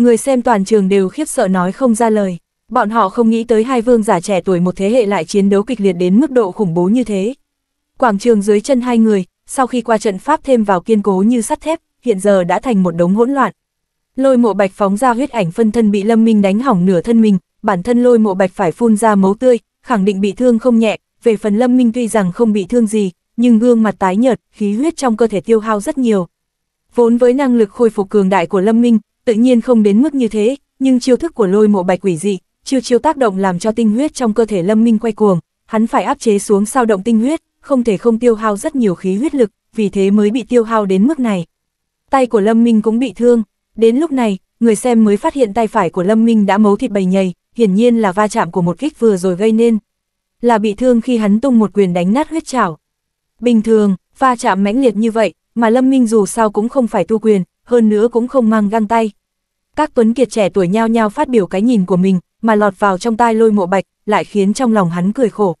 Người xem toàn trường đều khiếp sợ nói không ra lời. Bọn họ không nghĩ tới hai vương giả trẻ tuổi một thế hệ lại chiến đấu kịch liệt đến mức độ khủng bố như thế. Quảng trường dưới chân hai người, sau khi qua trận pháp thêm vào kiên cố như sắt thép, hiện giờ đã thành một đống hỗn loạn. Lôi mộ bạch phóng ra huyết ảnh phân thân bị Lâm Minh đánh hỏng nửa thân mình, bản thân lôi mộ bạch phải phun ra máu tươi, khẳng định bị thương không nhẹ, về phần Lâm Minh tuy rằng không bị thương gì, nhưng gương mặt tái nhợt, khí huyết trong cơ thể tiêu hao rất nhiều. Vốn với năng lực khôi phục cường đại của Lâm Minh, tự nhiên không đến mức như thế, nhưng chiêu thức của lôi mộ bạch quỷ dị, chiêu chiêu tác động làm cho tinh huyết trong cơ thể lâm minh quay cuồng, hắn phải áp chế xuống sao động tinh huyết, không thể không tiêu hao rất nhiều khí huyết lực, vì thế mới bị tiêu hao đến mức này. Tay của lâm minh cũng bị thương, đến lúc này, người xem mới phát hiện tay phải của lâm minh đã mấu thịt bầy nhầy, hiển nhiên là va chạm của một kích vừa rồi gây nên. Là bị thương khi hắn tung một quyền đánh nát huyết trảo. Bình thường, va chạm mãnh liệt như vậy, mà Lâm Minh dù sao cũng không phải tu quyền, hơn nữa cũng không mang găng tay. Các tuấn kiệt trẻ tuổi nhao nhao phát biểu cái nhìn của mình, mà lọt vào trong tai lôi mộ bạch, lại khiến trong lòng hắn cười khổ.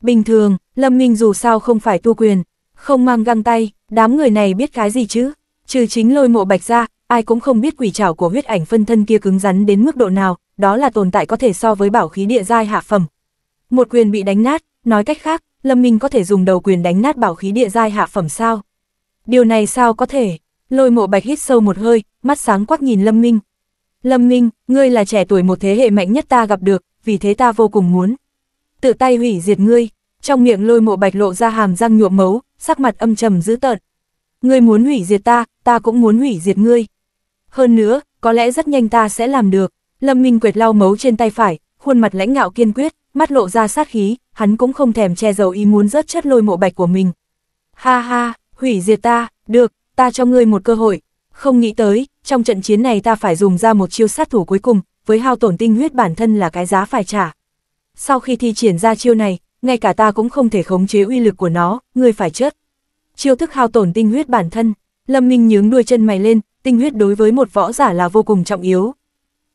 Bình thường, Lâm Minh dù sao không phải tu quyền, không mang găng tay, đám người này biết cái gì chứ? Trừ chính lôi mộ bạch ra, ai cũng không biết quỷ trảo của huyết ảnh phân thân kia cứng rắn đến mức độ nào, đó là tồn tại có thể so với bảo khí địa giai hạ phẩm. Một quyền bị đánh nát, nói cách khác, Lâm Minh có thể dùng đầu quyền đánh nát bảo khí địa giai hạ phẩm sao? Điều này sao có thể? Lôi mộ bạch hít sâu một hơi, mắt sáng quắc nhìn Lâm Minh. Lâm Minh, ngươi là trẻ tuổi một thế hệ mạnh nhất ta gặp được, vì thế ta vô cùng muốn. Tự tay hủy diệt ngươi, trong miệng lôi mộ bạch lộ ra hàm răng nhuộm mấu, sắc mặt âm trầm dữ tợn. Ngươi muốn hủy diệt ta, ta cũng muốn hủy diệt ngươi. Hơn nữa, có lẽ rất nhanh ta sẽ làm được. Lâm Minh quệt lau mấu trên tay phải, khuôn mặt lãnh ngạo kiên quyết, mắt lộ ra sát khí, hắn cũng không thèm che giấu ý muốn rớt chất lôi mộ bạch của mình. Ha ha, hủy diệt ta, được, ta cho ngươi một cơ hội. Không nghĩ tới, trong trận chiến này ta phải dùng ra một chiêu sát thủ cuối cùng, với hao tổn tinh huyết bản thân là cái giá phải trả. Sau khi thi triển ra chiêu này, ngay cả ta cũng không thể khống chế uy lực của nó, ngươi phải chết. Chiêu thức hao tổn tinh huyết bản thân, Lâm Minh nhướng đuôi chân mày lên, tinh huyết đối với một võ giả là vô cùng trọng yếu.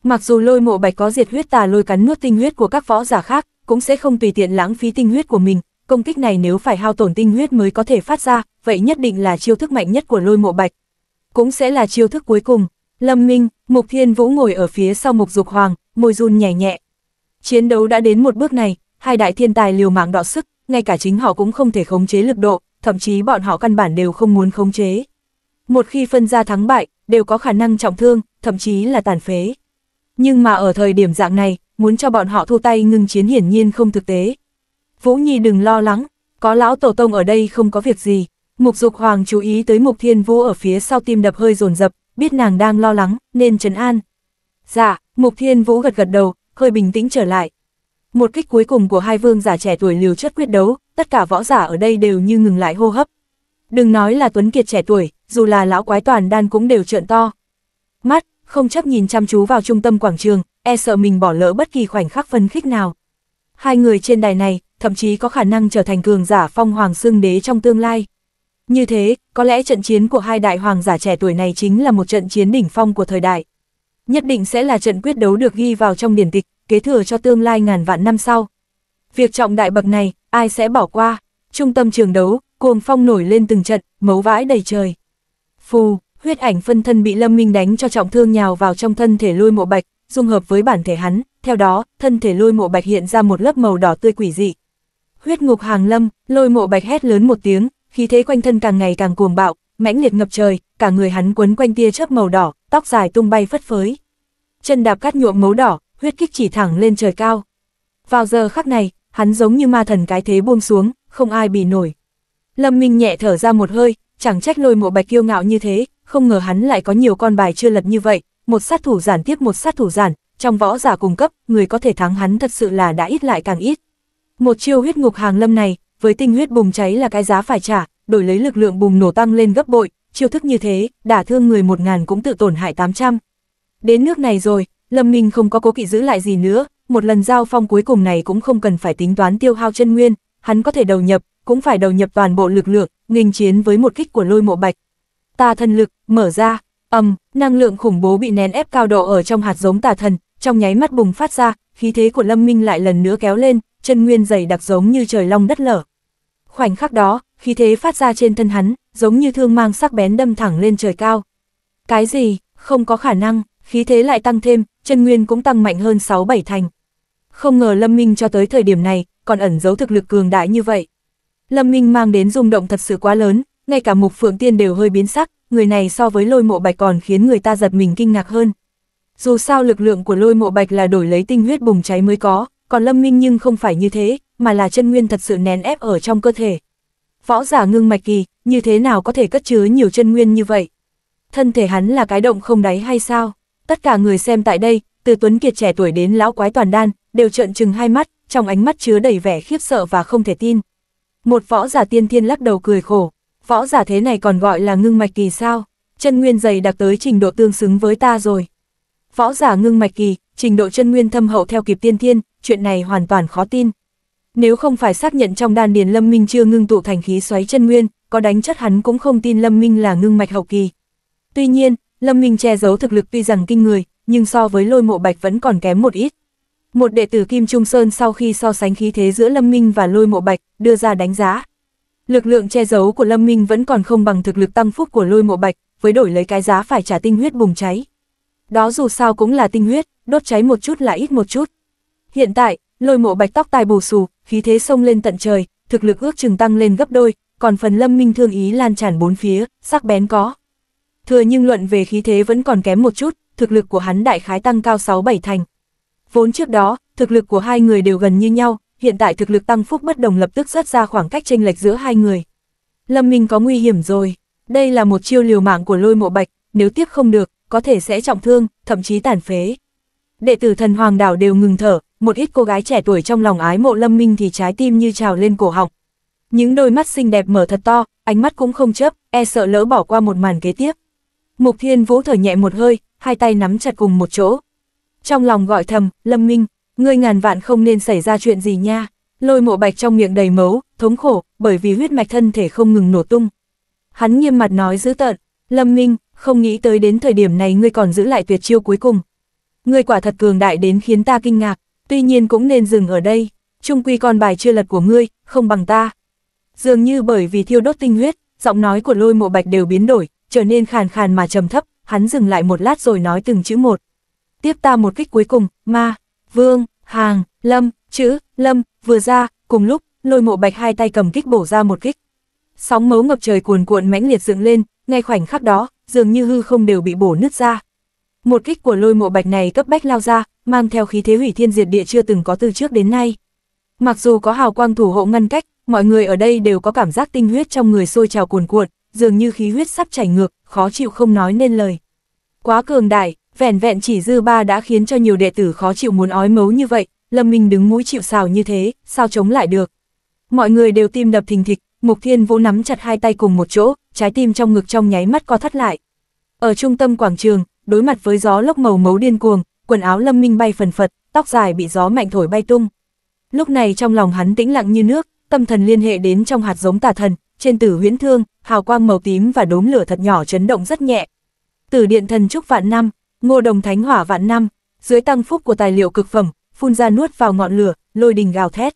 Mặc dù lôi mộ bạch có diệt huyết tà lôi cắn nuốt tinh huyết của các võ giả khác, cũng sẽ không tùy tiện lãng phí tinh huyết của mình, công kích này nếu phải hao tổn tinh huyết mới có thể phát ra, vậy nhất định là chiêu thức mạnh nhất của lôi mộ bạch. Cũng sẽ là chiêu thức cuối cùng. Lâm Minh, Mục Thiên Vũ ngồi ở phía sau Mục Dục Hoàng, môi run nhẹ nhẹ. Chiến đấu đã đến một bước này, hai đại thiên tài liều mạng đọ sức, ngay cả chính họ cũng không thể khống chế lực độ, thậm chí bọn họ căn bản đều không muốn khống chế. Một khi phân ra thắng bại, đều có khả năng trọng thương, thậm chí là tàn phế. Nhưng mà ở thời điểm dạng này, muốn cho bọn họ thu tay ngưng chiến hiển nhiên không thực tế, Vũ Nhi đừng lo lắng, có lão tổ tông ở đây không có việc gì. Mục Dục Hoàng chú ý tới Mục Thiên Vũ ở phía sau tim đập hơi dồn dập, biết nàng đang lo lắng, nên trấn an. Dạ, Mục Thiên Vũ gật gật đầu, hơi bình tĩnh trở lại. Một kích cuối cùng của hai vương giả trẻ tuổi liều chất quyết đấu, tất cả võ giả ở đây đều như ngừng lại hô hấp. Đừng nói là Tuấn Kiệt trẻ tuổi, dù là lão quái toàn đan cũng đều trợn to. Mắt, không chấp nhìn chăm chú vào trung tâm quảng trường, e sợ mình bỏ lỡ bất kỳ khoảnh khắc phân khích nào. Hai người trên đài này, thậm chí có khả năng trở thành cường giả phong hoàng xương đế trong tương lai. Như thế, có lẽ trận chiến của hai đại hoàng giả trẻ tuổi này chính là một trận chiến đỉnh phong của thời đại. Nhất định sẽ là trận quyết đấu được ghi vào trong điển tịch, kế thừa cho tương lai ngàn vạn năm sau. Việc trọng đại bậc này, ai sẽ bỏ qua? Trung tâm trường đấu, cuồng phong nổi lên từng trận, mấu vãi đầy trời. Phù, huyết ảnh phân thân bị Lâm Minh đánh cho trọng thương nhào vào trong thân thể lôi mộ bạch, dung hợp với bản thể hắn, theo đó, thân thể lôi mộ bạch hiện ra một lớp màu đỏ tươi quỷ dị, Huyết ngục hàng lâm, lôi mộ bạch hét lớn một tiếng, khí thế quanh thân càng ngày càng cuồng bạo, mãnh liệt ngập trời, cả người hắn quấn quanh tia chớp màu đỏ, tóc dài tung bay phất phới. Chân đạp cát nhuộm máu đỏ, huyết kích chỉ thẳng lên trời cao. Vào giờ khắc này, hắn giống như ma thần cái thế buông xuống, không ai bị nổi. Lâm Minh nhẹ thở ra một hơi, chẳng trách lôi mộ bạch kiêu ngạo như thế, không ngờ hắn lại có nhiều con bài chưa lật như vậy, một sát thủ giản tiếp một sát thủ giản, trong võ giả cung cấp, người có thể thắng hắn thật sự là đã ít lại càng ít. Một chiêu huyết ngục hàng lâm này, với tinh huyết bùng cháy là cái giá phải trả, đổi lấy lực lượng bùng nổ tăng lên gấp bội, chiêu thức như thế, đả thương người một ngàn cũng tự tổn hại 800. Đến nước này rồi, Lâm Minh không có cố kỵ giữ lại gì nữa, một lần giao phong cuối cùng này cũng không cần phải tính toán tiêu hao chân nguyên, hắn có thể đầu nhập, cũng phải đầu nhập toàn bộ lực lượng, nghênh chiến với một kích của lôi mộ bạch. Tà thần lực, mở ra, ầm, năng lượng khủng bố bị nén ép cao độ ở trong hạt giống tà thần, trong nháy mắt bùng phát ra, khí thế của Lâm Minh lại lần nữa kéo lên, chân nguyên dày đặc giống như trời long đất lở. Khoảnh khắc đó, khí thế phát ra trên thân hắn, giống như thương mang sắc bén đâm thẳng lên trời cao. Cái gì, không có khả năng, khí thế lại tăng thêm, chân nguyên cũng tăng mạnh hơn 6-7 thành. Không ngờ Lâm Minh cho tới thời điểm này, còn ẩn giấu thực lực cường đại như vậy. Lâm Minh mang đến rung động thật sự quá lớn, ngay cả mục phượng tiên đều hơi biến sắc, người này so với lôi mộ bạch còn khiến người ta giật mình kinh ngạc hơn. Dù sao lực lượng của lôi mộ bạch là đổi lấy tinh huyết bùng cháy mới có, còn Lâm Minh nhưng không phải như thế, mà là chân nguyên thật sự nén ép ở trong cơ thể. Võ giả ngưng mạch kỳ, như thế nào có thể cất chứa nhiều chân nguyên như vậy? Thân thể hắn là cái động không đáy hay sao? Tất cả người xem tại đây, từ Tuấn Kiệt trẻ tuổi đến lão quái toàn đan, đều trợn trừng hai mắt, trong ánh mắt chứa đầy vẻ khiếp sợ và không thể tin. Một võ giả tiên thiên lắc đầu cười khổ, võ giả thế này còn gọi là ngưng mạch kỳ sao? Chân nguyên dày đặc tới trình độ tương xứng với ta rồi. Võ giả ngưng mạch kỳ, trình độ chân nguyên thâm hậu theo kịp tiên thiên, chuyện này hoàn toàn khó tin. Nếu không phải xác nhận trong đan điền Lâm Minh chưa ngưng tụ thành khí xoáy chân nguyên, có đánh chất hắn cũng không tin Lâm Minh là ngưng mạch hậu kỳ. Tuy nhiên, Lâm Minh che giấu thực lực tuy rằng kinh người, nhưng so với lôi mộ bạch vẫn còn kém một ít. Một đệ tử Kim Trung Sơn sau khi so sánh khí thế giữa Lâm Minh và lôi mộ bạch, đưa ra đánh giá. Lực lượng che giấu của Lâm Minh vẫn còn không bằng thực lực tăng phúc của lôi mộ bạch, với đổi lấy cái giá phải trả tinh huyết bùng cháy. Đó dù sao cũng là tinh huyết, đốt cháy một chút là ít một chút. Hiện tại, lôi mộ bạch tóc tai bù xù, khí thế sông lên tận trời, thực lực ước chừng tăng lên gấp đôi, còn phần lâm minh thương ý lan tràn bốn phía, sắc bén có. Thừa nhưng luận về khí thế vẫn còn kém một chút, thực lực của hắn đại khái tăng cao 6-7 thành. Vốn trước đó, thực lực của hai người đều gần như nhau, hiện tại thực lực tăng phúc bất đồng lập tức rất ra khoảng cách chênh lệch giữa hai người. Lâm Minh có nguy hiểm rồi, đây là một chiêu liều mạng của lôi mộ bạch, nếu tiếp không được, có thể sẽ trọng thương, thậm chí tàn phế đệ tử thần hoàng đảo đều ngừng thở, một ít cô gái trẻ tuổi trong lòng ái mộ lâm minh thì trái tim như trào lên cổ họng. Những đôi mắt xinh đẹp mở thật to, ánh mắt cũng không chớp, e sợ lỡ bỏ qua một màn kế tiếp. Mục Thiên Vũ thở nhẹ một hơi, hai tay nắm chặt cùng một chỗ. Trong lòng gọi thầm, Lâm Minh, ngươi ngàn vạn không nên xảy ra chuyện gì nha. Lôi mộ bạch trong miệng đầy mấu, thống khổ, bởi vì huyết mạch thân thể không ngừng nổ tung. Hắn nghiêm mặt nói dữ tợn, Lâm Minh, không nghĩ tới đến thời điểm này ngươi còn giữ lại tuyệt chiêu cuối cùng, ngươi quả thật cường đại đến khiến ta kinh ngạc, tuy nhiên cũng nên dừng ở đây, trung quy con bài chưa lật của ngươi, không bằng ta. Dường như bởi vì thiêu đốt tinh huyết, giọng nói của lôi mộ bạch đều biến đổi, trở nên khàn khàn mà trầm thấp, hắn dừng lại một lát rồi nói từng chữ một. Tiếp ta một kích cuối cùng, ma, vương, hàng, lâm, chữ, lâm, vừa ra, cùng lúc, lôi mộ bạch hai tay cầm kích bổ ra một kích. Sóng mấu ngập trời cuồn cuộn mãnh liệt dựng lên, ngay khoảnh khắc đó, dường như hư không đều bị bổ nứt ra, một kích của lôi mộ bạch này cấp bách lao ra, mang theo khí thế hủy thiên diệt địa chưa từng có từ trước đến nay. Mặc dù có hào quang thủ hộ ngăn cách, mọi người ở đây đều có cảm giác tinh huyết trong người sôi trào cuồn cuộn, dường như khí huyết sắp chảy ngược, khó chịu không nói nên lời. Quá cường đại, vẻn vẹn chỉ dư ba đã khiến cho nhiều đệ tử khó chịu muốn ói mấu như vậy, Lâm Minh đứng mũi chịu sào như thế, sao chống lại được. Mọi người đều tim đập thình thịch, Mục Thiên Vũ nắm chặt hai tay cùng một chỗ, trái tim trong ngực trong nháy mắt co thắt lại. Ở trung tâm quảng trường, đối mặt với gió lốc màu mấu điên cuồng, quần áo lâm minh bay phần phật, tóc dài bị gió mạnh thổi bay tung. Lúc này trong lòng hắn tĩnh lặng như nước, tâm thần liên hệ đến trong hạt giống tà thần, trên tử huyễn thương, hào quang màu tím và đốm lửa thật nhỏ chấn động rất nhẹ. Tử điện thần trúc vạn năm, ngô đồng thánh hỏa vạn năm, dưới tăng phúc của tài liệu cực phẩm, phun ra nuốt vào ngọn lửa, lôi đình gào thét.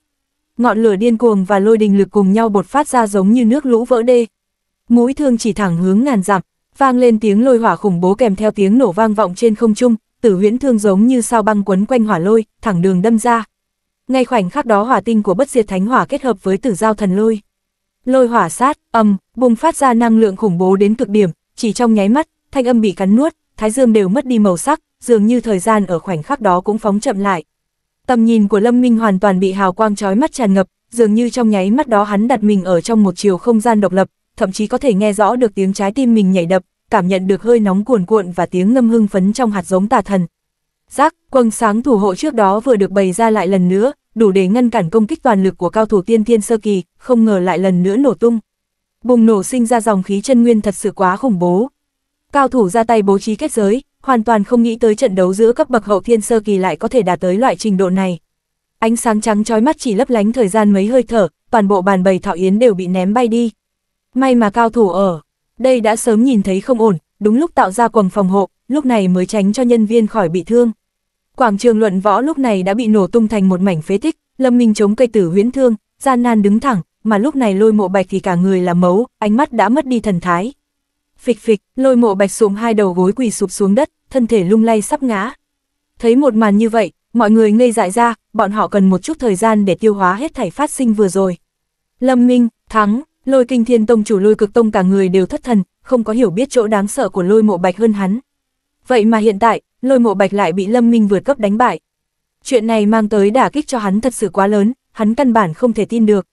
Ngọn lửa điên cuồng và lôi đình lực cùng nhau bột phát ra giống như nước lũ vỡ đê. Mũi thương chỉ thẳng hướng ngàn dặm, vang lên tiếng lôi hỏa khủng bố kèm theo tiếng nổ vang vọng trên không trung, tử huyễn thương giống như sao băng quấn quanh hỏa lôi, thẳng đường đâm ra. Ngay khoảnh khắc đó hỏa tinh của bất diệt thánh hỏa kết hợp với tử giao thần lôi. Lôi hỏa sát, âm, bùng phát ra năng lượng khủng bố đến cực điểm, chỉ trong nháy mắt, thanh âm bị cắn nuốt, thái dương đều mất đi màu sắc, dường như thời gian ở khoảnh khắc đó cũng phóng chậm lại. Tầm nhìn của Lâm Minh hoàn toàn bị hào quang chói mắt tràn ngập, dường như trong nháy mắt đó hắn đặt mình ở trong một chiều không gian độc lập, thậm chí có thể nghe rõ được tiếng trái tim mình nhảy đập, cảm nhận được hơi nóng cuồn cuộn và tiếng ngâm hưng phấn trong hạt giống tà thần. Giác, quầng sáng thủ hộ trước đó vừa được bày ra lại lần nữa, đủ để ngăn cản công kích toàn lực của cao thủ tiên thiên sơ kỳ, không ngờ lại lần nữa nổ tung. Bùng nổ sinh ra dòng khí chân nguyên thật sự quá khủng bố. Cao thủ ra tay bố trí kết giới, hoàn toàn không nghĩ tới trận đấu giữa cấp bậc hậu thiên sơ kỳ lại có thể đạt tới loại trình độ này. Ánh sáng trắng chói mắt chỉ lấp lánh thời gian mấy hơi thở, toàn bộ bàn bày thọ yến đều bị ném bay đi. May mà cao thủ ở, đây đã sớm nhìn thấy không ổn, đúng lúc tạo ra quầng phòng hộ, lúc này mới tránh cho nhân viên khỏi bị thương. Quảng trường luận võ lúc này đã bị nổ tung thành một mảnh phế tích, Lâm Minh chống cây tử huyễn thương, gian nan đứng thẳng, mà lúc này lôi mộ bạch thì cả người là mấu, ánh mắt đã mất đi thần thái. Phịch phịch, lôi mộ bạch sụm hai đầu gối quỳ sụp xuống đất, thân thể lung lay sắp ngã. Thấy một màn như vậy, mọi người ngây dại ra, bọn họ cần một chút thời gian để tiêu hóa hết thảy phát sinh vừa rồi. Lâm Minh, thắng, Lôi kinh thiên tông chủ lôi cực tông cả người đều thất thần, không có hiểu biết chỗ đáng sợ của lôi mộ bạch hơn hắn. Vậy mà hiện tại, lôi mộ bạch lại bị lâm minh vượt cấp đánh bại. Chuyện này mang tới đả kích cho hắn thật sự quá lớn, hắn căn bản không thể tin được.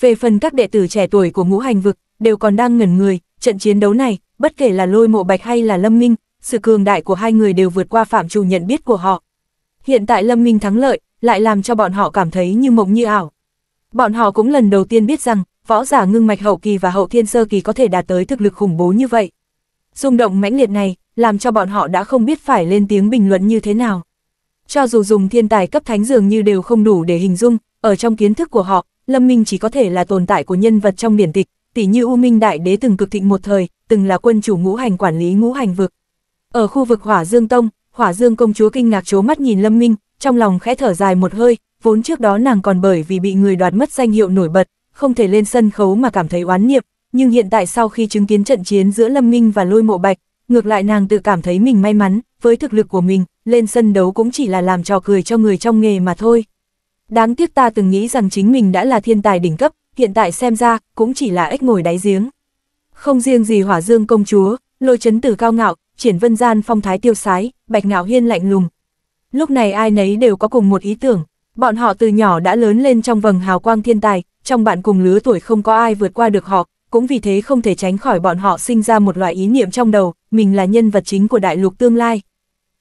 Về phần các đệ tử trẻ tuổi của ngũ hành vực, đều còn đang ngẩn người, trận chiến đấu này, bất kể là lôi mộ bạch hay là lâm minh, sự cường đại của hai người đều vượt qua phạm chủ nhận biết của họ. Hiện tại lâm minh thắng lợi, lại làm cho bọn họ cảm thấy như mộng như ảo. Bọn họ cũng lần đầu tiên biết rằng, võ giả ngưng mạch hậu kỳ và hậu thiên sơ kỳ có thể đạt tới thực lực khủng bố như vậy. Rung động mãnh liệt này, làm cho bọn họ đã không biết phải lên tiếng bình luận như thế nào. Cho dù dùng thiên tài cấp thánh dường như đều không đủ để hình dung, ở trong kiến thức của họ, Lâm Minh chỉ có thể là tồn tại của nhân vật trong điển tịch, tỷ như U Minh Đại Đế từng cực thịnh một thời, từng là quân chủ ngũ hành quản lý ngũ hành vực. Ở khu vực Hỏa Dương Tông, Hỏa Dương công chúa kinh ngạc chố mắt nhìn Lâm Minh, trong lòng khẽ thở dài một hơi, vốn trước đó nàng còn bởi vì bị người đoạt mất danh hiệu nổi bật, không thể lên sân khấu mà cảm thấy oán niệm, nhưng hiện tại sau khi chứng kiến trận chiến giữa Lâm Minh và Lôi Mộ Bạch, ngược lại nàng tự cảm thấy mình may mắn, với thực lực của mình, lên sân đấu cũng chỉ là làm trò cười cho người trong nghề mà thôi. Đáng tiếc ta từng nghĩ rằng chính mình đã là thiên tài đỉnh cấp, hiện tại xem ra, cũng chỉ là ếch ngồi đáy giếng. Không riêng gì hỏa dương công chúa, lôi chấn tử cao ngạo, triển vân gian phong thái tiêu sái, bạch ngạo hiên lạnh lùng. Lúc này ai nấy đều có cùng một ý tưởng, Bọn họ từ nhỏ đã lớn lên trong vầng hào quang thiên tài, trong bạn cùng lứa tuổi không có ai vượt qua được họ, cũng vì thế không thể tránh khỏi bọn họ sinh ra một loại ý niệm trong đầu, mình là nhân vật chính của đại lục tương lai.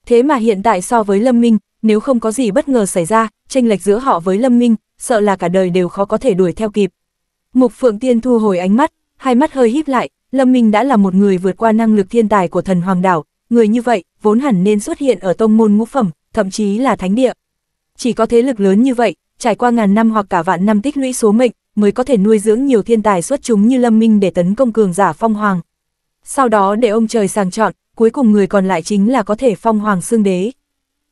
Thế mà hiện tại so với Lâm Minh, nếu không có gì bất ngờ xảy ra, tranh lệch giữa họ với Lâm Minh, sợ là cả đời đều khó có thể đuổi theo kịp. Mục Phượng Tiên thu hồi ánh mắt, hai mắt hơi híp lại, Lâm Minh đã là một người vượt qua năng lực thiên tài của thần Hoàng Đảo, người như vậy, vốn hẳn nên xuất hiện ở tông môn ngũ phẩm, thậm chí là thánh địa chỉ có thế lực lớn như vậy, trải qua ngàn năm hoặc cả vạn năm tích lũy số mệnh, mới có thể nuôi dưỡng nhiều thiên tài xuất chúng như Lâm Minh để tấn công cường giả phong hoàng. Sau đó để ông trời sàng chọn, cuối cùng người còn lại chính là có thể phong hoàng xương đế.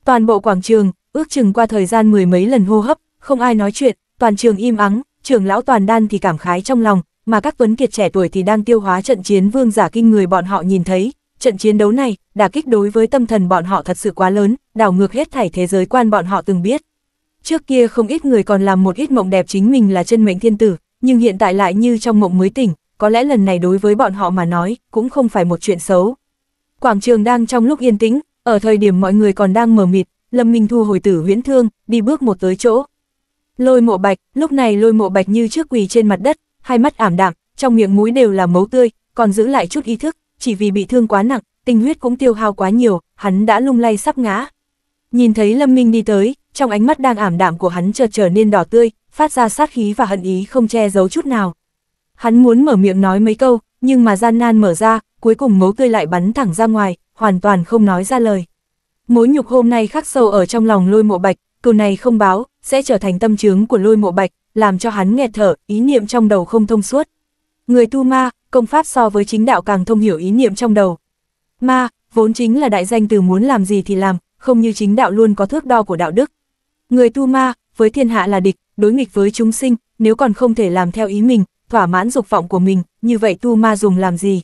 Toàn bộ quảng trường, ước chừng qua thời gian mười mấy lần hô hấp, không ai nói chuyện, toàn trường im ắng, trưởng lão toàn đan thì cảm khái trong lòng, mà các tuấn kiệt trẻ tuổi thì đang tiêu hóa trận chiến vương giả kinh người bọn họ nhìn thấy, Trận chiến đấu này, đả kích đối với tâm thần bọn họ thật sự quá lớn, đảo ngược hết thảy thế giới quan bọn họ từng biết. Trước kia không ít người còn làm một ít mộng đẹp chính mình là chân mệnh thiên tử, nhưng hiện tại lại như trong mộng mới tỉnh, có lẽ lần này đối với bọn họ mà nói, cũng không phải một chuyện xấu. Quảng trường đang trong lúc yên tĩnh, ở thời điểm mọi người còn đang mờ mịt, Lâm Minh thu hồi tử huyễn thương, đi bước một tới chỗ. Lôi mộ bạch, lúc này lôi mộ bạch như trước quỳ trên mặt đất, hai mắt ảm đạm, trong miệng mũi đều là máu tươi, còn giữ lại chút ý thức, chỉ vì bị thương quá nặng, tinh huyết cũng tiêu hao quá nhiều, hắn đã lung lay sắp ngã. Nhìn thấy Lâm Minh đi tới, trong ánh mắt đang ảm đạm của hắn chợt trở nên đỏ tươi, phát ra sát khí và hận ý không che giấu chút nào. Hắn muốn mở miệng nói mấy câu, nhưng mà gian nan mở ra, cuối cùng mấu tươi lại bắn thẳng ra ngoài, hoàn toàn không nói ra lời. Mối nhục hôm nay khắc sâu ở trong lòng lôi mộ bạch, câu này không báo, sẽ trở thành tâm chứng của lôi mộ bạch, làm cho hắn nghẹt thở, ý niệm trong đầu không thông suốt. Người tu ma, công pháp so với chính đạo càng thông hiểu ý niệm trong đầu. Ma, vốn chính là đại danh từ muốn làm gì thì làm, không như chính đạo luôn có thước đo của đạo đức. Người tu ma, với thiên hạ là địch, đối nghịch với chúng sinh, nếu còn không thể làm theo ý mình, thỏa mãn dục vọng của mình, như vậy tu ma dùng làm gì?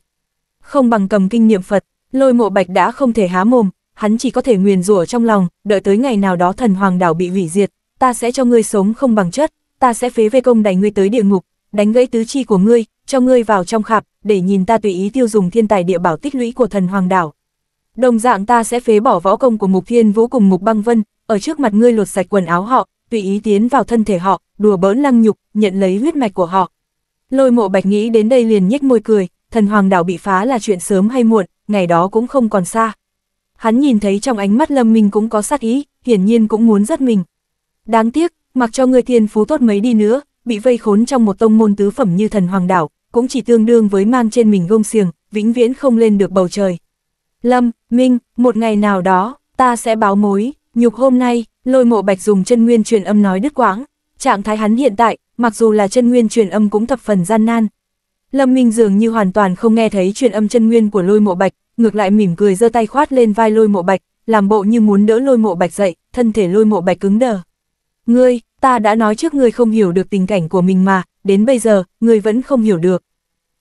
Không bằng cầm kinh niệm Phật, lôi mộ bạch đã không thể há mồm, hắn chỉ có thể nguyền rủa trong lòng, đợi tới ngày nào đó thần hoàng đảo bị hủy diệt, ta sẽ cho ngươi sống không bằng chất, ta sẽ phế vê công đày ngươi tới địa ngục, đánh gãy tứ chi của ngươi, cho ngươi vào trong khạp, để nhìn ta tùy ý tiêu dùng thiên tài địa bảo tích lũy của thần hoàng đảo. Đồng dạng ta sẽ phế bỏ võ công của Mục Thiên Vũ cùng Mục Băng Vân, ở trước mặt ngươi lột sạch quần áo họ, tùy ý tiến vào thân thể họ, đùa bỡn lăng nhục, nhận lấy huyết mạch của họ. Lôi mộ bạch nghĩ đến đây liền nhếch môi cười, thần hoàng đảo bị phá là chuyện sớm hay muộn, ngày đó cũng không còn xa. Hắn nhìn thấy trong ánh mắt lâm minh cũng có sát ý, hiển nhiên cũng muốn rất mình. Đáng tiếc, mặc cho người thiên phú tốt mấy đi nữa, bị vây khốn trong một tông môn tứ phẩm như thần hoàng đảo, cũng chỉ tương đương với mang trên mình gông xiềng, vĩnh viễn không lên được bầu trời. Lâm, Minh, một ngày nào đó, ta sẽ báo mối, nhục hôm nay, lôi mộ bạch dùng chân nguyên truyền âm nói đứt quãng, trạng thái hắn hiện tại, mặc dù là chân nguyên truyền âm cũng thập phần gian nan. Lâm Minh dường như hoàn toàn không nghe thấy truyền âm chân nguyên của lôi mộ bạch, ngược lại mỉm cười giơ tay khoát lên vai lôi mộ bạch, làm bộ như muốn đỡ lôi mộ bạch dậy, thân thể lôi mộ bạch cứng đờ. Ngươi, ta đã nói trước ngươi không hiểu được tình cảnh của mình mà, đến bây giờ, ngươi vẫn không hiểu được.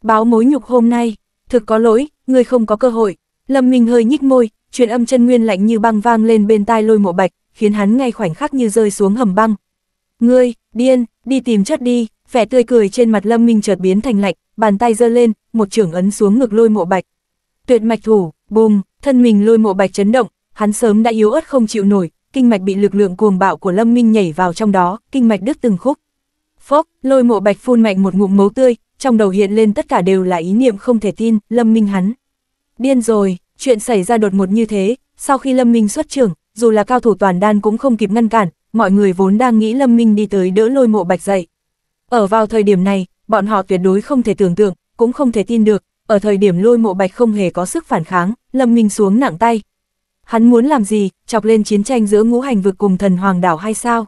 Báo mối nhục hôm nay, thực có lỗi, ngươi không có cơ hội. Lâm Minh hơi nhích môi, truyền âm chân nguyên lạnh như băng vang lên bên tai lôi mộ bạch, khiến hắn ngay khoảnh khắc như rơi xuống hầm băng. Ngươi, điên, đi tìm chất đi, vẻ tươi cười trên mặt Lâm Minh chợt biến thành lạnh, bàn tay giơ lên, một trưởng ấn xuống ngực lôi mộ bạch. Tuyệt mạch thủ, bùng, thân mình lôi mộ bạch chấn động, hắn sớm đã yếu ớt không chịu nổi, kinh mạch bị lực lượng cuồng bạo của Lâm Minh nhảy vào trong đó, kinh mạch đứt từng khúc. Phốc, lôi mộ bạch phun mạnh một ngụm máu tươi, trong đầu hiện lên tất cả đều là ý niệm không thể tin, Lâm Minh hắn. Điên rồi, chuyện xảy ra đột một như thế, sau khi Lâm Minh xuất trưởng, dù là cao thủ toàn đan cũng không kịp ngăn cản, mọi người vốn đang nghĩ Lâm Minh đi tới đỡ lôi mộ bạch dậy. Ở vào thời điểm này, bọn họ tuyệt đối không thể tưởng tượng, cũng không thể tin được, ở thời điểm lôi mộ bạch không hề có sức phản kháng, Lâm Minh xuống nặng tay, Hắn muốn làm gì, chọc lên chiến tranh giữa ngũ hành vực cùng thần hoàng đảo hay sao?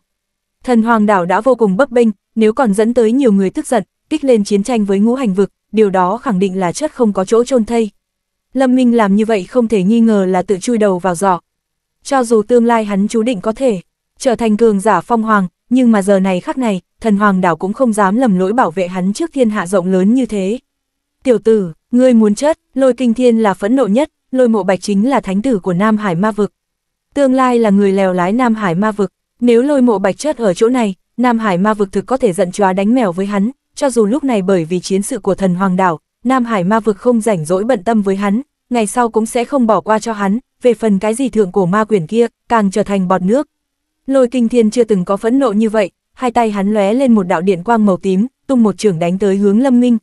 Thần hoàng đảo đã vô cùng bấp bênh, nếu còn dẫn tới nhiều người tức giận, kích lên chiến tranh với ngũ hành vực, điều đó khẳng định là chất không có chỗ chôn thây. Lâm Minh làm như vậy không thể nghi ngờ là tự chui đầu vào giỏ. Cho dù tương lai hắn chú định có thể trở thành cường giả phong hoàng, nhưng mà giờ này khắc này, thần hoàng đảo cũng không dám lầm lỗi bảo vệ hắn trước thiên hạ rộng lớn như thế. Tiểu tử, ngươi muốn chết, lôi kinh thiên là phẫn nộ nhất, lôi mộ bạch chính là thánh tử của Nam Hải Ma Vực. Tương lai là người lèo lái Nam Hải Ma Vực, nếu lôi mộ bạch chết ở chỗ này, Nam Hải Ma Vực thực có thể giận chóa đánh mèo với hắn, cho dù lúc này bởi vì chiến sự của thần Hoàng Đảo, Nam Hải Ma Vực không rảnh rỗi bận tâm với hắn, ngày sau cũng sẽ không bỏ qua cho hắn, về phần cái gì thượng của ma quyển kia, càng trở thành bọt nước. Lôi kinh thiên chưa từng có phẫn nộ như vậy, hai tay hắn lóe lên một đạo điện quang màu tím, tung một trường đánh tới hướng lâm minh.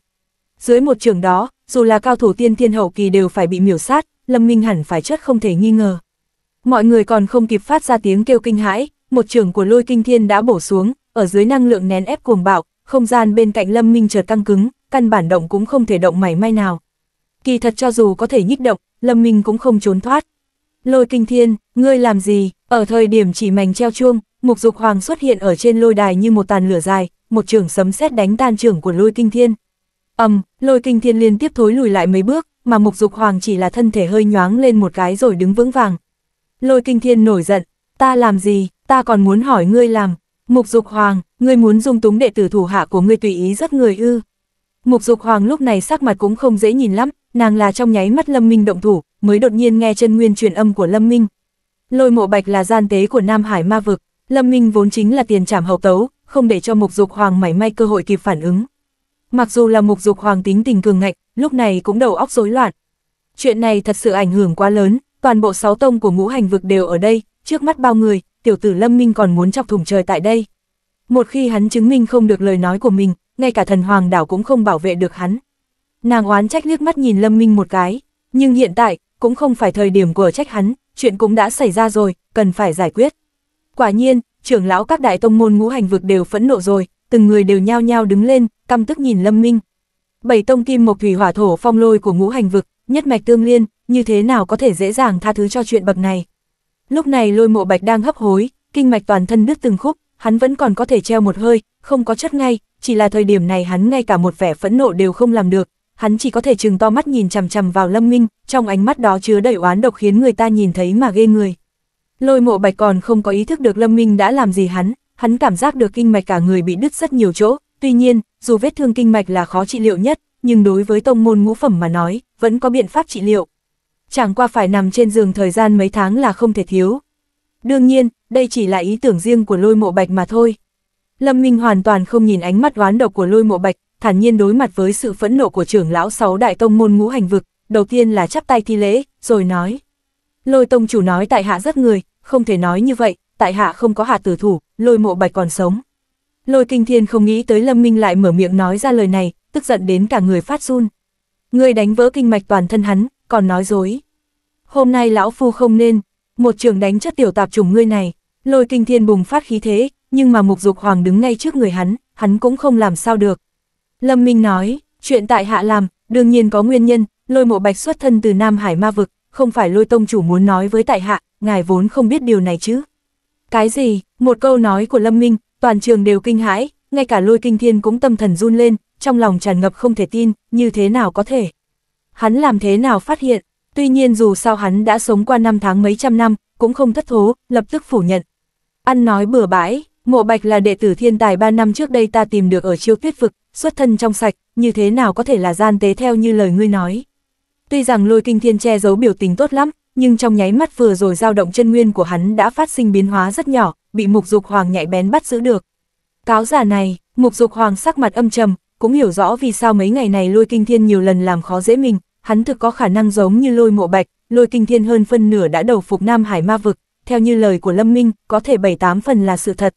Dưới một trường đó, dù là cao thủ tiên thiên hậu kỳ đều phải bị miểu sát, Lâm Minh hẳn phải chất không thể nghi ngờ. Mọi người còn không kịp phát ra tiếng kêu kinh hãi, một trường của lôi kinh thiên đã bổ xuống, ở dưới năng lượng nén ép cuồng bạo, không gian bên cạnh Lâm Minh chợt căng cứng, căn bản động cũng không thể động mảy may nào. Kỳ thật cho dù có thể nhích động, Lâm Minh cũng không trốn thoát. Lôi kinh thiên, ngươi làm gì, ở thời điểm chỉ mảnh treo chuông, mục dục hoàng xuất hiện ở trên lôi đài như một tàn lửa dài, một trường sấm sét đánh tan trường của lôi kinh thiên. ầm, um, lôi kinh thiên liên tiếp thối lùi lại mấy bước, mà mục dục hoàng chỉ là thân thể hơi nhoáng lên một cái rồi đứng vững vàng. Lôi kinh thiên nổi giận, ta làm gì, ta còn muốn hỏi ngươi làm, mục dục hoàng, ngươi muốn dung túng đệ tử thủ hạ của ngươi tùy ý rất người ư. Mục dục hoàng lúc này sắc mặt cũng không dễ nhìn lắm, nàng là trong nháy mắt Lâm Minh động thủ, mới đột nhiên nghe chân nguyên truyền âm của Lâm Minh. Lôi mộ bạch là gian tế của Nam Hải ma vực, Lâm Minh vốn chính là tiền trảm hậu tấu, không để cho mục dục hoàng mảy may cơ hội kịp phản ứng. Mặc dù là mục dục hoàng tính tình cường ngạnh, lúc này cũng đầu óc rối loạn. Chuyện này thật sự ảnh hưởng quá lớn, toàn bộ sáu tông của ngũ hành vực đều ở đây, trước mắt bao người, tiểu tử Lâm Minh còn muốn chọc thùng trời tại đây. Một khi hắn chứng minh không được lời nói của mình, ngay cả thần hoàng đảo cũng không bảo vệ được hắn. Nàng oán trách liếc mắt nhìn Lâm Minh một cái, nhưng hiện tại, cũng không phải thời điểm của trách hắn, chuyện cũng đã xảy ra rồi, cần phải giải quyết. Quả nhiên, trưởng lão các đại tông môn ngũ hành vực đều phẫn nộ rồi, từng người đều nhao nhao đứng lên, căm tức nhìn Lâm Minh. Bảy tông kim mộc thủy hỏa thổ phong lôi của ngũ hành vực, nhất mạch tương liên, như thế nào có thể dễ dàng tha thứ cho chuyện bậc này. Lúc này lôi mộ bạch đang hấp hối, kinh mạch toàn thân đứt từng khúc, hắn vẫn còn có thể treo một hơi, không có chất ngay, chỉ là thời điểm này hắn ngay cả một vẻ phẫn nộ đều không làm được, hắn chỉ có thể chừng to mắt nhìn chằm chằm vào Lâm Minh, trong ánh mắt đó chứa đầy oán độc khiến người ta nhìn thấy mà ghê người. Lôi mộ bạch còn không có ý thức được Lâm Minh đã làm gì hắn, hắn cảm giác được kinh mạch cả người bị đứt rất nhiều chỗ, tuy nhiên, dù vết thương kinh mạch là khó trị liệu nhất, nhưng đối với tông môn ngũ phẩm mà nói, vẫn có biện pháp trị liệu. Chẳng qua phải nằm trên giường thời gian mấy tháng là không thể thiếu. Đương nhiên, đây chỉ là ý tưởng riêng của lôi mộ bạch mà thôi. Lâm Minh hoàn toàn không nhìn ánh mắt oán độc của lôi mộ bạch, thản nhiên đối mặt với sự phẫn nộ của trưởng lão sáu đại tông môn ngũ hành vực, đầu tiên là chắp tay thi lễ, rồi nói. Lôi tông chủ nói tại hạ rất người, không thể nói như vậy, tại hạ không có hạ tử thủ, lôi mộ bạch còn sống. Lôi kinh thiên không nghĩ tới Lâm Minh lại mở miệng nói ra lời này, tức giận đến cả người phát run. Người đánh vỡ kinh mạch toàn thân hắn, còn nói dối. Hôm nay lão phu không nên, một trường đánh chất tiểu tạp chủng ngươi này, lôi kinh thiên bùng phát khí thế, nhưng mà mục dục hoàng đứng ngay trước người hắn, hắn cũng không làm sao được. Lâm Minh nói, chuyện tại hạ làm, đương nhiên có nguyên nhân, lôi mộ bạch xuất thân từ Nam Hải Ma Vực, không phải lôi tông chủ muốn nói với tại hạ, ngài vốn không biết điều này chứ. Cái gì? Một câu nói của Lâm Minh, toàn trường đều kinh hãi, ngay cả lôi kinh thiên cũng tâm thần run lên, trong lòng tràn ngập không thể tin, như thế nào có thể. Hắn làm thế nào phát hiện, tuy nhiên dù sao hắn đã sống qua năm tháng mấy trăm năm, cũng không thất thố, lập tức phủ nhận. Ăn nói bừa bãi, mộ bạch là đệ tử thiên tài 3 năm trước đây ta tìm được ở chiêu tuyết vực, xuất thân trong sạch, như thế nào có thể là gian tế theo như lời ngươi nói. Tuy rằng lôi kinh thiên che giấu biểu tình tốt lắm, nhưng trong nháy mắt vừa rồi dao động chân nguyên của hắn đã phát sinh biến hóa rất nhỏ, bị mục dục hoàng nhạy bén bắt giữ được. Cáo giả này, mục dục hoàng sắc mặt âm trầm, cũng hiểu rõ vì sao mấy ngày này lôi kinh thiên nhiều lần làm khó dễ mình, hắn thực có khả năng giống như lôi mộ bạch, lôi kinh thiên hơn phân nửa đã đầu phục Nam Hải Ma Vực, theo như lời của Lâm Minh, có thể bảy tám phần là sự thật.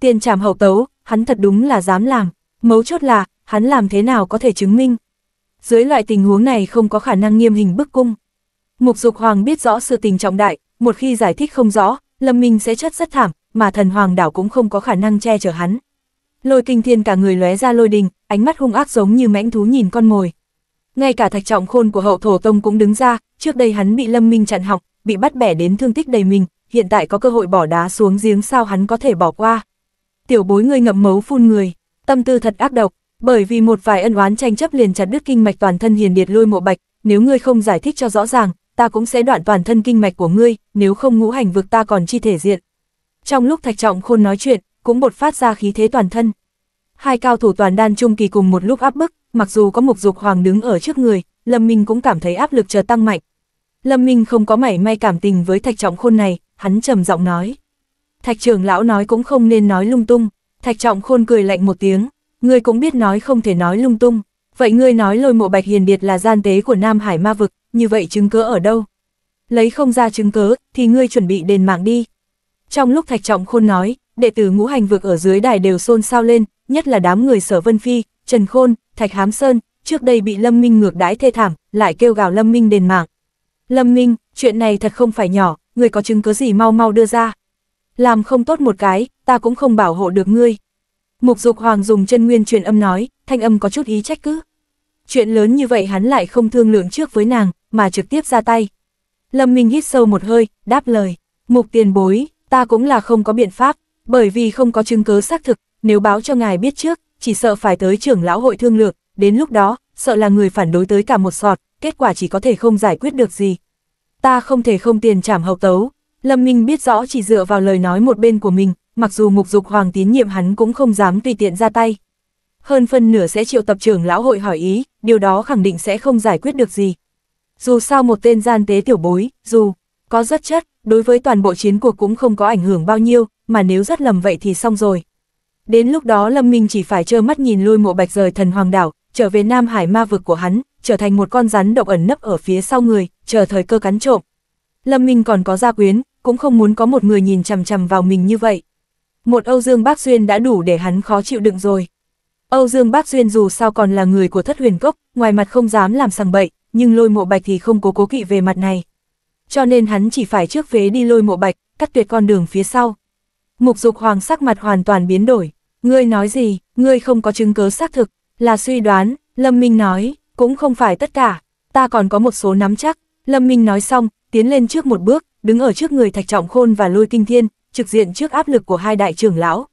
Tiền trảm hậu tấu, hắn thật đúng là dám làm, mấu chốt là, hắn làm thế nào có thể chứng minh. Dưới loại tình huống này không có khả năng nghiêm hình bức cung. Mục Dục Hoàng biết rõ sự tình trọng đại, một khi giải thích không rõ, Lâm Minh sẽ chất rất thảm, mà thần hoàng đảo cũng không có khả năng che chở hắn. Lôi Kinh Thiên cả người lóe ra lôi đình, ánh mắt hung ác giống như mãnh thú nhìn con mồi. Ngay cả Thạch Trọng Khôn của Hậu Thổ Tông cũng đứng ra, trước đây hắn bị Lâm Minh chặn học, bị bắt bẻ đến thương tích đầy mình, hiện tại có cơ hội bỏ đá xuống giếng sao hắn có thể bỏ qua. Tiểu bối ngươi ngậm mấu phun người, tâm tư thật ác độc, bởi vì một vài ân oán tranh chấp liền chặt đứt kinh mạch toàn thân hiền điệt lôi mộ bạch, nếu ngươi không giải thích cho rõ ràng, ta cũng sẽ đoạn toàn thân kinh mạch của ngươi, nếu không ngũ hành vực ta còn chi thể diện. Trong lúc Thạch Trọng Khôn nói chuyện, cũng bột phát ra khí thế toàn thân. Hai cao thủ toàn đan trung kỳ cùng một lúc áp bức, mặc dù có mục dục hoàng đứng ở trước người, Lâm Minh cũng cảm thấy áp lực chợt tăng mạnh. Lâm Minh không có mảy may cảm tình với Thạch Trọng Khôn này, hắn trầm giọng nói. Thạch trưởng lão nói cũng không nên nói lung tung, Thạch Trọng Khôn cười lạnh một tiếng, ngươi cũng biết nói không thể nói lung tung, vậy ngươi nói lôi mộ Bạch Hiền Điệt là gian tế của Nam Hải Ma Vực, như vậy chứng cớ ở đâu? Lấy không ra chứng cớ, thì ngươi chuẩn bị đền mạng đi. Trong lúc Thạch Trọng Khôn nói, đệ tử ngũ hành vực ở dưới đài đều xôn xao lên, nhất là đám người sở Vân Phi, Trần Khôn, Thạch Hám Sơn, trước đây bị Lâm Minh ngược đãi thê thảm, lại kêu gào Lâm Minh đền mạng. Lâm Minh, chuyện này thật không phải nhỏ, ngươi có chứng cứ gì mau mau đưa ra. Làm không tốt một cái, ta cũng không bảo hộ được ngươi. Mục Dục Hoàng dùng chân nguyên truyền âm nói, thanh âm có chút ý trách cứ. Chuyện lớn như vậy hắn lại không thương lượng trước với nàng, mà trực tiếp ra tay. Lâm Minh hít sâu một hơi, đáp lời, mục tiền bối, ta cũng là không có biện pháp, bởi vì không có chứng cứ xác thực, nếu báo cho ngài biết trước, chỉ sợ phải tới trưởng lão hội thương lược, đến lúc đó, sợ là người phản đối tới cả một sọt, kết quả chỉ có thể không giải quyết được gì. Ta không thể không tiền trảm hậu tấu, Lâm Minh biết rõ chỉ dựa vào lời nói một bên của mình, mặc dù mục dục hoàng tín nhiệm hắn cũng không dám tùy tiện ra tay. Hơn phân nửa sẽ triệu tập trưởng lão hội hỏi ý, điều đó khẳng định sẽ không giải quyết được gì, dù sao một tên gian tế tiểu bối, dù có rất chất, đối với toàn bộ chiến cuộc cũng không có ảnh hưởng bao nhiêu, mà nếu rất lầm vậy thì xong rồi. Đến lúc đó Lâm Minh chỉ phải trơ mắt nhìn lôi mộ bạch rời thần hoàng đảo, trở về Nam Hải ma vực của hắn, trở thành một con rắn độc ẩn nấp ở phía sau người, chờ thời cơ cắn trộm. Lâm Minh còn có gia quyến, cũng không muốn có một người nhìn chằm chằm vào mình như vậy. Một Âu Dương Bác xuyên đã đủ để hắn khó chịu đựng rồi. Âu Dương Bác xuyên dù sao còn là người của thất huyền cốc, ngoài mặt không dám làm sằng bậy, nhưng lôi mộ bạch thì không cố cố kỵ về mặt này. Cho nên hắn chỉ phải trước phế đi lôi mộ bạch, cắt tuyệt con đường phía sau. Mục dục hoàng sắc mặt hoàn toàn biến đổi. Ngươi nói gì, ngươi không có chứng cứ xác thực, là suy đoán, Lâm Minh nói, cũng không phải tất cả, ta còn có một số nắm chắc. Lâm Minh nói xong, tiến lên trước một bước, đứng ở trước người Thạch Trọng Khôn và Lôi Kinh Thiên, trực diện trước áp lực của hai đại trưởng lão.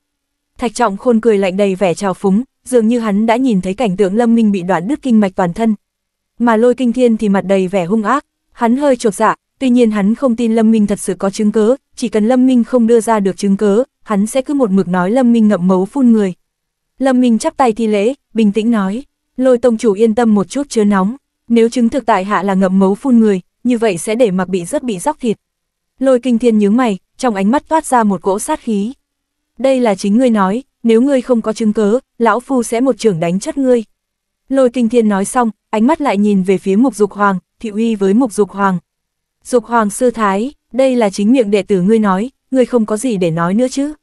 Thạch Trọng Khôn cười lạnh đầy vẻ trào phúng, dường như hắn đã nhìn thấy cảnh tượng Lâm Minh bị đoạn đứt kinh mạch toàn thân, mà lôi kinh thiên thì mặt đầy vẻ hung ác, hắn hơi chuột dạ, tuy nhiên hắn không tin Lâm Minh thật sự có chứng cớ, chỉ cần Lâm Minh không đưa ra được chứng cớ, hắn sẽ cứ một mực nói Lâm Minh ngậm mấu phun người. Lâm Minh chắp tay thi lễ, bình tĩnh nói, lôi tông chủ yên tâm một chút chớ nóng, nếu chứng thực tại hạ là ngậm mấu phun người, như vậy sẽ để mặc bị rất bị sóc thịt. Lôi kinh thiên nhướng mày, trong ánh mắt toát ra một cỗ sát khí. Đây là chính ngươi nói, nếu ngươi không có chứng cớ, lão phu sẽ một trưởng đánh chất ngươi. Lôi kinh thiên nói xong, ánh mắt lại nhìn về phía mục dục hoàng, thị uy với mục dục hoàng. Dục hoàng sư thái, đây là chính miệng đệ tử ngươi nói, ngươi không có gì để nói nữa chứ.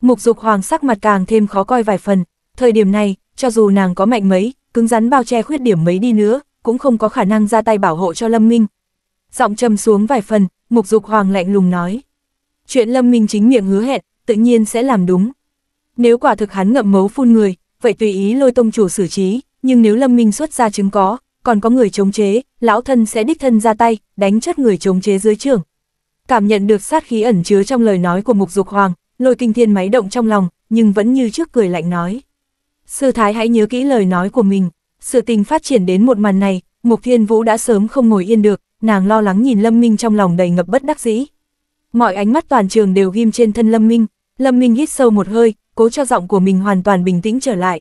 Mục dục hoàng sắc mặt càng thêm khó coi vài phần, thời điểm này, cho dù nàng có mạnh mấy, cứng rắn bao che khuyết điểm mấy đi nữa, cũng không có khả năng ra tay bảo hộ cho Lâm Minh. Giọng trầm xuống vài phần, mục dục hoàng lạnh lùng nói. Chuyện Lâm Minh chính miệng hứa hẹn, tự nhiên sẽ làm đúng. Nếu quả thực hắn ngậm mấu phun người, vậy tùy ý lôi tông chủ xử trí, nhưng nếu Lâm Minh xuất ra chứng có, còn có người chống chế, lão thân sẽ đích thân ra tay, đánh chất người chống chế dưới trường. Cảm nhận được sát khí ẩn chứa trong lời nói của Mục Dục Hoàng, lôi kinh thiên máy động trong lòng, nhưng vẫn như trước cười lạnh nói. Sư Thái hãy nhớ kỹ lời nói của mình, sự tình phát triển đến một màn này, Mục Thiên Vũ đã sớm không ngồi yên được, nàng lo lắng nhìn Lâm Minh trong lòng đầy ngập bất đắc dĩ. Mọi ánh mắt toàn trường đều ghim trên thân Lâm Minh, Lâm Minh hít sâu một hơi, cố cho giọng của mình hoàn toàn bình tĩnh trở lại,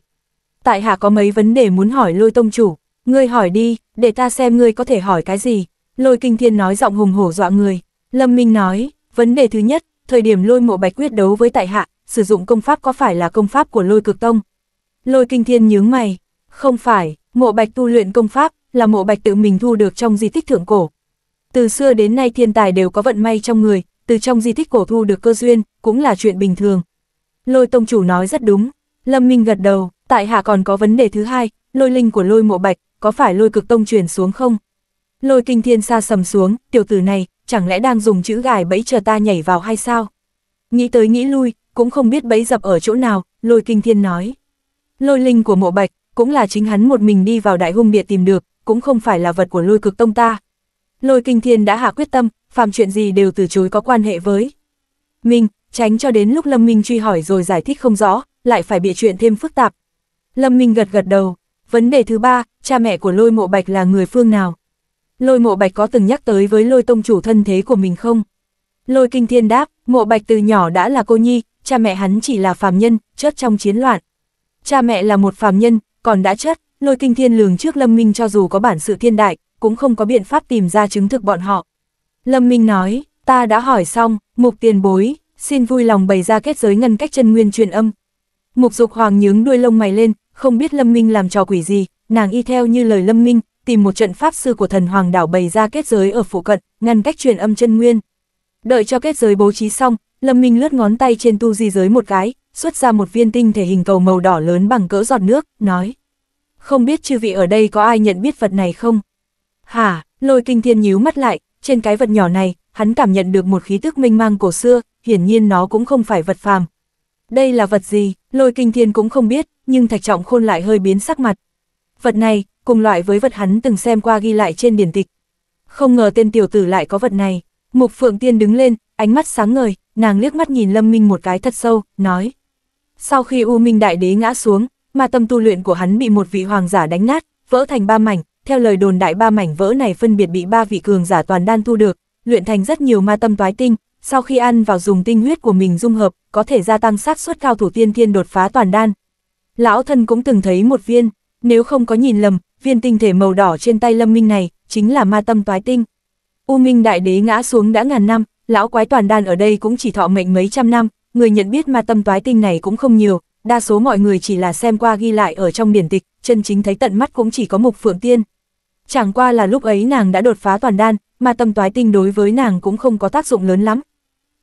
tại hạ có mấy vấn đề muốn hỏi lôi tông chủ, ngươi hỏi đi, để ta xem ngươi có thể hỏi cái gì. Lôi kinh thiên nói giọng hùng hổ dọa người, Lâm Minh nói, vấn đề thứ nhất, thời điểm lôi mộ bạch quyết đấu với tại hạ, sử dụng công pháp có phải là công pháp của lôi cực tông? Lôi kinh thiên nhướng mày, không phải, mộ bạch tu luyện công pháp, là mộ bạch tự mình thu được trong di tích thượng cổ. Từ xưa đến nay thiên tài đều có vận may trong người, từ trong di tích cổ thu được cơ duyên, cũng là chuyện bình thường. Lôi tông chủ nói rất đúng, Lâm Minh gật đầu, Tại hạ còn có vấn đề thứ hai, lôi linh của lôi mộ bạch, có phải lôi cực tông truyền xuống không? Lôi kinh thiên xa sầm xuống, tiểu tử này, chẳng lẽ đang dùng chữ gài bẫy chờ ta nhảy vào hay sao? Nghĩ tới nghĩ lui, cũng không biết bẫy dập ở chỗ nào, lôi kinh thiên nói. Lôi linh của mộ bạch, cũng là chính hắn một mình đi vào đại hung địa tìm được, cũng không phải là vật của lôi cực tông ta. Lôi kinh thiên đã hạ quyết tâm, phàm chuyện gì đều từ chối có quan hệ với. Mình, tránh cho đến lúc Lâm Minh truy hỏi rồi giải thích không rõ, lại phải bịa chuyện thêm phức tạp, Lâm Minh gật gật đầu. Vấn đề thứ ba, cha mẹ của lôi mộ bạch là người phương nào? Lôi mộ bạch có từng nhắc tới với lôi tông chủ thân thế của mình không? Lôi kinh thiên đáp, mộ bạch từ nhỏ đã là cô nhi, cha mẹ hắn chỉ là phàm nhân, chết trong chiến loạn. Cha mẹ là một phàm nhân, còn đã chết, lôi kinh thiên lường trước Lâm Minh cho dù có bản sự thiên đại, cũng không có biện pháp tìm ra chứng thực bọn họ. Lâm Minh nói, ta đã hỏi xong, mục tiền bối, xin vui lòng bày ra kết giới ngăn cách chân nguyên truyền âm. Mục dục hoàng nhướng đuôi lông mày lên, không biết Lâm Minh làm trò quỷ gì, nàng y theo như lời Lâm Minh, tìm một trận pháp sư của thần hoàng đảo bày ra kết giới ở phụ cận, ngăn cách truyền âm chân nguyên. Đợi cho kết giới bố trí xong, Lâm Minh lướt ngón tay trên tu di giới một cái, xuất ra một viên tinh thể hình cầu màu đỏ lớn bằng cỡ giọt nước, nói. Không biết chư vị ở đây có ai nhận biết vật này không? Hả, lôi kinh thiên nhíu mắt lại, trên cái vật nhỏ này, hắn cảm nhận được một khí tức minh mang cổ xưa, hiển nhiên nó cũng không phải vật phàm, đây là vật gì, lôi kinh thiên cũng không biết, nhưng thạch trọng khôn lại hơi biến sắc mặt. Vật này, cùng loại với vật hắn từng xem qua ghi lại trên điển tịch. Không ngờ tên tiểu tử lại có vật này. Mục Phượng Tiên đứng lên, ánh mắt sáng ngời, nàng liếc mắt nhìn Lâm Minh một cái thật sâu, nói. Sau khi U Minh Đại Đế ngã xuống, mà tâm tu luyện của hắn bị một vị hoàng giả đánh nát, vỡ thành ba mảnh, theo lời đồn đại ba mảnh vỡ này phân biệt bị ba vị cường giả toàn đan thu được, luyện thành rất nhiều ma tâm toái tinh, sau khi ăn vào dùng tinh huyết của mình dung hợp, có thể gia tăng xác suất cao thủ tiên thiên đột phá toàn đan. Lão thân cũng từng thấy một viên, nếu không có nhìn lầm, viên tinh thể màu đỏ trên tay Lâm Minh này, chính là ma tâm toái tinh. U Minh Đại Đế ngã xuống đã ngàn năm, lão quái toàn đan ở đây cũng chỉ thọ mệnh mấy trăm năm, người nhận biết ma tâm toái tinh này cũng không nhiều, đa số mọi người chỉ là xem qua ghi lại ở trong biển tịch, chân chính thấy tận mắt cũng chỉ có mục phượng tiên. Chẳng qua là lúc ấy nàng đã đột phá toàn đan, ma tâm toái tinh đối với nàng cũng không có tác dụng lớn lắm,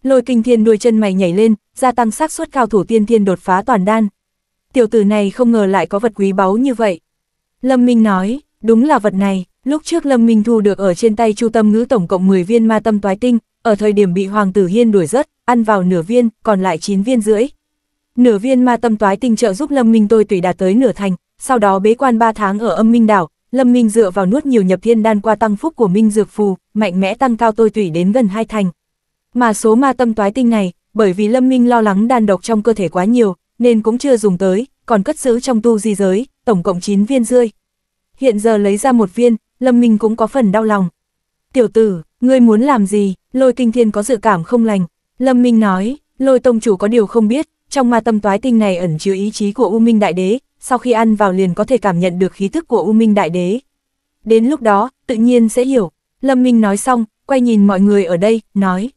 Lôi kinh thiên đuôi chân mày nhảy lên, gia tăng xác suất cao thủ tiên thiên đột phá toàn đan. Tiểu tử này không ngờ lại có vật quý báu như vậy. Lâm Minh nói, đúng là vật này, lúc trước Lâm Minh thu được ở trên tay Chu Tâm Ngữ tổng cộng 10 viên ma tâm toái tinh, ở thời điểm bị Hoàng tử Hiên đuổi rớt, ăn vào nửa viên, còn lại 9 viên rưỡi. Nửa viên ma tâm toái tinh trợ giúp Lâm Minh tôi tùy đạt tới nửa thành, sau đó bế quan 3 tháng ở âm minh đảo, Lâm Minh dựa vào nuốt nhiều nhập thiên đan qua tăng phúc của Minh Dược Phù, mạnh mẽ tăng cao tôi tùy đến gần hai thành. Mà số ma tâm toái tinh này, bởi vì Lâm Minh lo lắng đàn độc trong cơ thể quá nhiều, nên cũng chưa dùng tới, còn cất giữ trong tu di giới, tổng cộng 9 viên rơi. Hiện giờ lấy ra một viên, Lâm Minh cũng có phần đau lòng. Tiểu tử, ngươi muốn làm gì, lôi kinh thiên có dự cảm không lành. Lâm Minh nói, lôi tông chủ có điều không biết, trong ma tâm toái tinh này ẩn chứa ý chí của U Minh Đại Đế, sau khi ăn vào liền có thể cảm nhận được khí thức của U Minh Đại Đế. Đến lúc đó, tự nhiên sẽ hiểu. Lâm Minh nói xong, quay nhìn mọi người ở đây, nói,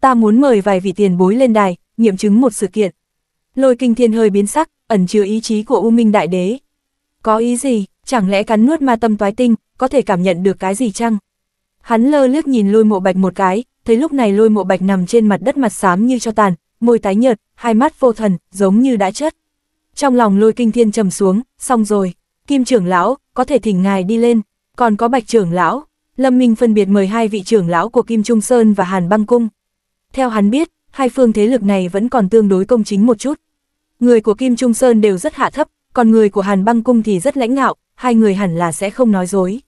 ta muốn mời vài vị tiền bối lên đài, nghiệm chứng một sự kiện. Lôi kinh thiên hơi biến sắc, ẩn chứa ý chí của U Minh Đại Đế. Có ý gì, chẳng lẽ cắn nuốt ma tâm toái tinh, có thể cảm nhận được cái gì chăng? Hắn lơ lướt nhìn lôi mộ bạch một cái, thấy lúc này lôi mộ bạch nằm trên mặt đất mặt xám như cho tàn, môi tái nhợt, hai mắt vô thần, giống như đã chết. Trong lòng lôi kinh thiên trầm xuống, xong rồi, kim trưởng lão, có thể thỉnh ngài đi lên, còn có bạch trưởng lão. Lâm Minh phân biệt mời hai vị trưởng lão của Kim Trung Sơn và Hàn Băng Cung. Theo hắn biết, hai phương thế lực này vẫn còn tương đối công chính một chút. Người của Kim Trung Sơn đều rất hạ thấp, còn người của Hàn Băng Cung thì rất lãnh ngạo, hai người hẳn là sẽ không nói dối.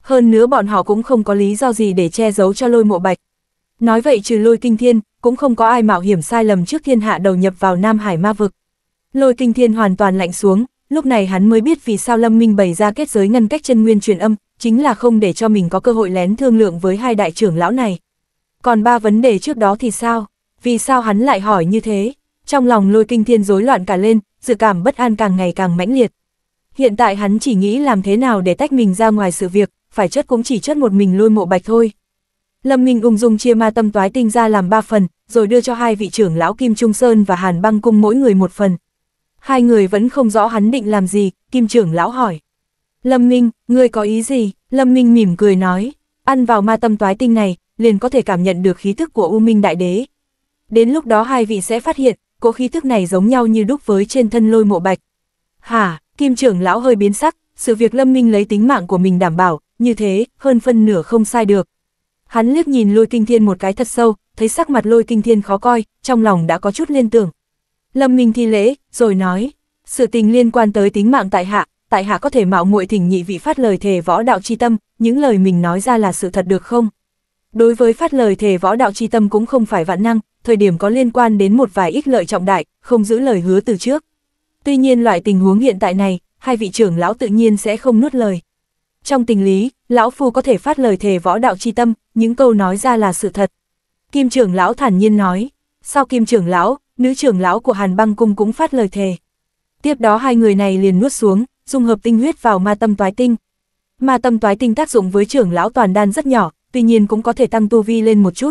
Hơn nữa bọn họ cũng không có lý do gì để che giấu cho lôi mộ bạch. Nói vậy trừ lôi kinh thiên, cũng không có ai mạo hiểm sai lầm trước thiên hạ đầu nhập vào Nam Hải ma vực. Lôi kinh thiên hoàn toàn lạnh xuống, lúc này hắn mới biết vì sao Lâm Minh bày ra kết giới ngăn cách chân nguyên truyền âm, chính là không để cho mình có cơ hội lén thương lượng với hai đại trưởng lão này. Còn ba vấn đề trước đó thì sao? Vì sao hắn lại hỏi như thế? Trong lòng lôi kinh thiên rối loạn cả lên, dự cảm bất an càng ngày càng mãnh liệt. Hiện tại hắn chỉ nghĩ làm thế nào để tách mình ra ngoài sự việc, phải chất cũng chỉ chất một mình lôi mộ bạch thôi. Lâm Minh ung dung chia ma tâm toái tinh ra làm ba phần, rồi đưa cho hai vị trưởng lão Kim Trung Sơn và Hàn Băng Cung mỗi người một phần. Hai người vẫn không rõ hắn định làm gì, Kim trưởng lão hỏi. Lâm Minh, ngươi có ý gì? Lâm Minh mỉm cười nói, ăn vào ma tâm toái tinh này, liền có thể cảm nhận được khí thức của U Minh Đại Đế. Đến lúc đó hai vị sẽ phát hiện, cỗ khí thức này giống nhau như đúc với trên thân lôi mộ bạch. Hà kim trưởng lão hơi biến sắc, sự việc Lâm Minh lấy tính mạng của mình đảm bảo, như thế, hơn phân nửa không sai được. Hắn liếc nhìn lôi kinh thiên một cái thật sâu, thấy sắc mặt lôi kinh thiên khó coi, trong lòng đã có chút liên tưởng. Lâm Minh thi lễ, rồi nói, sự tình liên quan tới tính mạng tại hạ, tại hạ có thể mạo muội thỉnh nhị vị phát lời thề võ đạo chi tâm, những lời mình nói ra là sự thật được không? Đối với phát lời thề võ đạo chi tâm cũng không phải vạn năng, thời điểm có liên quan đến một vài ích lợi trọng đại, không giữ lời hứa từ trước. Tuy nhiên loại tình huống hiện tại này, hai vị trưởng lão tự nhiên sẽ không nuốt lời. Trong tình lý, lão phu có thể phát lời thề võ đạo chi tâm, những câu nói ra là sự thật. Kim trưởng lão thản nhiên nói, sau kim trưởng lão, nữ trưởng lão của Hàn Băng Cung cũng phát lời thề. Tiếp đó hai người này liền nuốt xuống, dung hợp tinh huyết vào ma tâm toái tinh. Ma tâm toái tinh tác dụng với trưởng lão toàn đan rất nhỏ, tuy nhiên cũng có thể tăng tu vi lên một chút.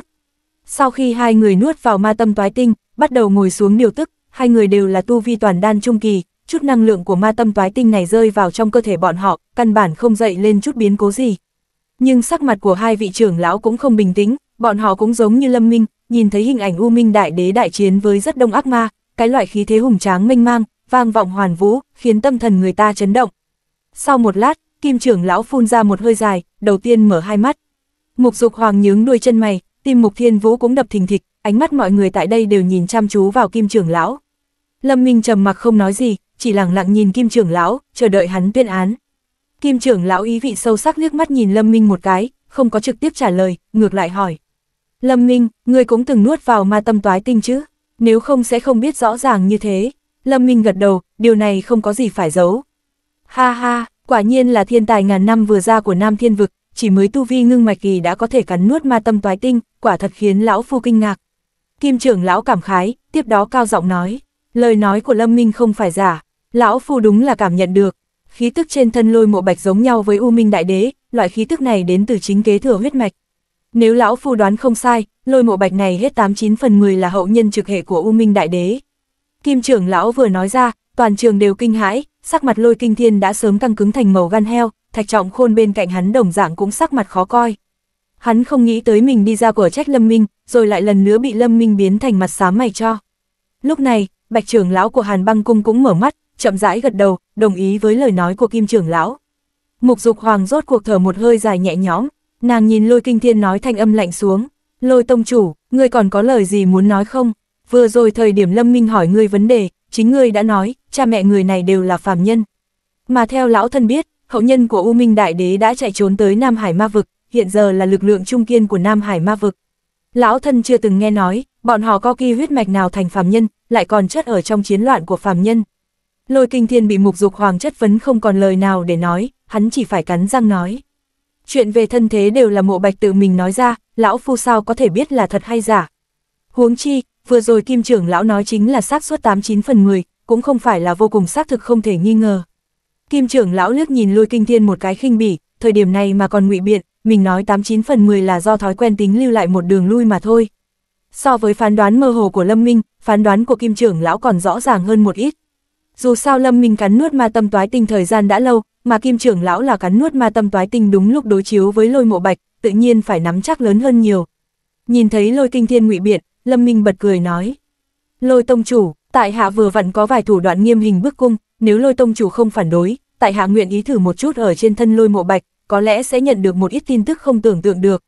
Sau khi hai người nuốt vào ma tâm toái tinh, bắt đầu ngồi xuống điều tức, hai người đều là tu vi toàn đan trung kỳ, chút năng lượng của ma tâm toái tinh này rơi vào trong cơ thể bọn họ, căn bản không dậy lên chút biến cố gì. Nhưng sắc mặt của hai vị trưởng lão cũng không bình tĩnh, bọn họ cũng giống như Lâm Minh, nhìn thấy hình ảnh U Minh đại đế đại chiến với rất đông ác ma, cái loại khí thế hùng tráng mênh mang, vang vọng hoàn vũ, khiến tâm thần người ta chấn động. Sau một lát, Kim trưởng lão phun ra một hơi dài, đầu tiên mở hai mắt, Mục Dục Hoàng nhướng đuôi chân mày, tim Mục Thiên Vũ cũng đập thình thịch, ánh mắt mọi người tại đây đều nhìn chăm chú vào Kim trưởng lão. Lâm Minh trầm mặc không nói gì, chỉ lặng lặng nhìn Kim trưởng lão, chờ đợi hắn tuyên án. Kim trưởng lão ý vị sâu sắc liếc mắt nhìn Lâm Minh một cái, không có trực tiếp trả lời, ngược lại hỏi. Lâm Minh, ngươi cũng từng nuốt vào ma tâm toái tinh chứ? Nếu không sẽ không biết rõ ràng như thế. Lâm Minh gật đầu, điều này không có gì phải giấu. Ha ha, quả nhiên là thiên tài ngàn năm vừa ra của Nam Thiên Vực, chỉ mới tu vi ngưng mạch kỳ đã có thể cắn nuốt ma tâm toái tinh, quả thật khiến lão phu kinh ngạc. Kim trưởng lão cảm khái, tiếp đó cao giọng nói, lời nói của Lâm Minh không phải giả, lão phu đúng là cảm nhận được, khí tức trên thân lôi mộ bạch giống nhau với U Minh Đại Đế, loại khí tức này đến từ chính kế thừa huyết mạch. Nếu lão phu đoán không sai, lôi mộ bạch này hết 89 phần 10 là hậu nhân trực hệ của U Minh Đại Đế. Kim trưởng lão vừa nói ra, toàn trường đều kinh hãi, sắc mặt lôi kinh thiên đã sớm căng cứng thành màu gan heo, thạch trọng khôn bên cạnh hắn đồng dạng cũng sắc mặt khó coi. Hắn không nghĩ tới mình đi ra của trách Lâm Minh, rồi lại lần nữa bị Lâm Minh biến thành mặt xám mày cho. Lúc này, bạch trưởng lão của Hàn băng cung cũng mở mắt, chậm rãi gật đầu, đồng ý với lời nói của kim trưởng lão. Mục dục hoàng rốt cuộc thở một hơi dài nhẹ nhõm, nàng nhìn lôi kinh thiên nói thanh âm lạnh xuống. Lôi tông chủ, người còn có lời gì muốn nói không? vừa rồi thời điểm Lâm Minh hỏi ngươi vấn đề, chính ngươi đã nói, cha mẹ người này đều là phàm nhân. Mà theo lão thân biết, hậu nhân của U Minh Đại Đế đã chạy trốn tới Nam Hải Ma Vực, hiện giờ là lực lượng trung kiên của Nam Hải Ma Vực. Lão thân chưa từng nghe nói, bọn họ có kỳ huyết mạch nào thành phàm nhân, lại còn chất ở trong chiến loạn của phàm nhân. Lôi kinh thiên bị mục dục hoàng chất vấn không còn lời nào để nói, hắn chỉ phải cắn răng nói. Chuyện về thân thế đều là mộ bạch tự mình nói ra, lão phu sao có thể biết là thật hay giả. Huống chi, vừa rồi Kim trưởng lão nói chính là xác suất 89 phần 10, cũng không phải là vô cùng xác thực không thể nghi ngờ. Kim trưởng lão liếc nhìn lôi kinh thiên một cái khinh bỉ, thời điểm này mà còn ngụy biện, mình nói 89 phần 10 là do thói quen tính lưu lại một đường lui mà thôi. So với phán đoán mơ hồ của Lâm Minh, phán đoán của Kim trưởng lão còn rõ ràng hơn một ít. Dù sao Lâm Minh cắn nuốt ma tâm toái tinh thời gian đã lâu, mà Kim trưởng lão là cắn nuốt ma tâm toái tinh đúng lúc đối chiếu với lôi mộ bạch, tự nhiên phải nắm chắc lớn hơn nhiều. Nhìn thấy lôi kinh thiên ngụy biện, Lâm Minh bật cười nói. Lôi tông chủ, tại hạ vừa vặn có vài thủ đoạn nghiêm hình bức cung, nếu lôi tông chủ không phản đối, tại hạ nguyện ý thử một chút ở trên thân lôi mộ bạch, có lẽ sẽ nhận được một ít tin tức không tưởng tượng được.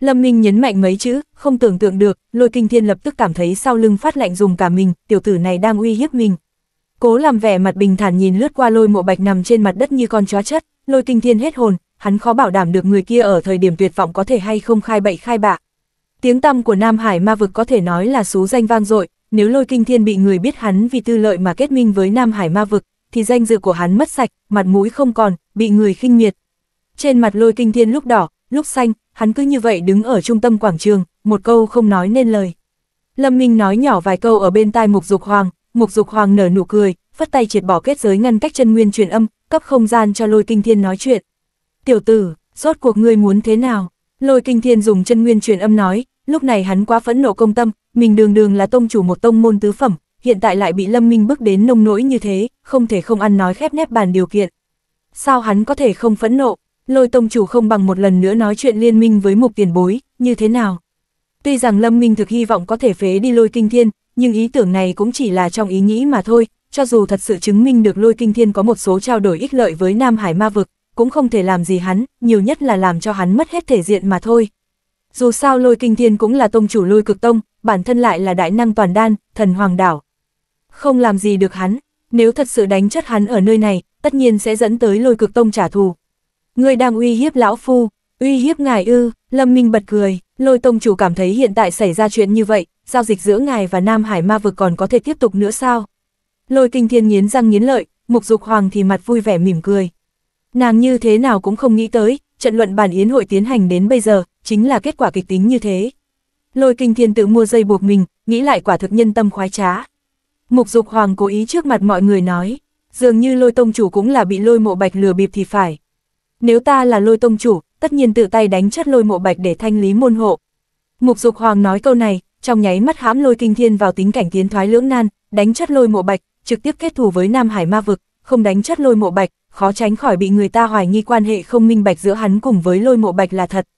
Lâm Minh nhấn mạnh mấy chữ, không tưởng tượng được, lôi kinh thiên lập tức cảm thấy sau lưng phát lạnh dùng cả mình, tiểu tử này đang uy hiếp mình. Cố làm vẻ mặt bình thản nhìn lướt qua lôi mộ bạch nằm trên mặt đất như con chó chất, lôi kinh thiên hết hồn, hắn khó bảo đảm được người kia ở thời điểm tuyệt vọng có thể hay không khai bậy khai bạ. Tiếng tăm của Nam Hải ma vực có thể nói là số danh vang dội, nếu lôi kinh thiên bị người biết hắn vì tư lợi mà kết minh với Nam Hải ma vực, thì danh dự của hắn mất sạch, mặt mũi không còn, bị người khinh miệt. Trên mặt lôi kinh thiên lúc đỏ, lúc xanh, hắn cứ như vậy đứng ở trung tâm quảng trường, một câu không nói nên lời. Lâm Minh nói nhỏ vài câu ở bên tai Mục Dục Hoàng, Mục Dục Hoàng nở nụ cười, phất tay triệt bỏ kết giới ngăn cách chân nguyên truyền âm, cấp không gian cho lôi kinh thiên nói chuyện. Tiểu tử, rốt cuộc ngươi muốn thế nào? Lôi kinh thiên dùng chân nguyên truyền âm nói, lúc này hắn quá phẫn nộ công tâm, mình đường đường là tông chủ một tông môn tứ phẩm, hiện tại lại bị Lâm Minh bước đến nông nỗi như thế, không thể không ăn nói khép nép bàn điều kiện. Sao hắn có thể không phẫn nộ, lôi tông chủ không bằng một lần nữa nói chuyện liên minh với mục tiền bối, như thế nào? Tuy rằng Lâm Minh thực hy vọng có thể phế đi lôi kinh thiên, nhưng ý tưởng này cũng chỉ là trong ý nghĩ mà thôi, cho dù thật sự chứng minh được lôi kinh thiên có một số trao đổi ích lợi với Nam Hải Ma Vực, cũng không thể làm gì hắn, nhiều nhất là làm cho hắn mất hết thể diện mà thôi. Dù sao lôi kinh thiên cũng là tông chủ lôi cực tông, bản thân lại là đại năng toàn đan, thần hoàng đảo. Không làm gì được hắn, nếu thật sự đánh chất hắn ở nơi này, tất nhiên sẽ dẫn tới lôi cực tông trả thù. Người đang uy hiếp lão phu, uy hiếp ngài ư, lâm minh bật cười, lôi tông chủ cảm thấy hiện tại xảy ra chuyện như vậy, giao dịch giữa ngài và Nam Hải ma vực còn có thể tiếp tục nữa sao? Lôi kinh thiên nghiến răng nghiến lợi, mục dục hoàng thì mặt vui vẻ mỉm cười. Nàng như thế nào cũng không nghĩ tới, trận luận bản yến hội tiến hành đến bây giờ, chính là kết quả kịch tính như thế. Lôi kinh thiên tự mua dây buộc mình, nghĩ lại quả thực nhân tâm khoái trá. Mục dục hoàng cố ý trước mặt mọi người nói, dường như lôi tông chủ cũng là bị lôi mộ bạch lừa bịp thì phải. Nếu ta là lôi tông chủ, tất nhiên tự tay đánh chất lôi mộ bạch để thanh lý môn hộ. Mục dục hoàng nói câu này, trong nháy mắt hãm lôi kinh thiên vào tính cảnh tiến thoái lưỡng nan, đánh chất lôi mộ bạch, trực tiếp kết thù với Nam Hải ma vực không đánh chất lôi mộ bạch, khó tránh khỏi bị người ta hoài nghi quan hệ không minh bạch giữa hắn cùng với lôi mộ bạch là thật.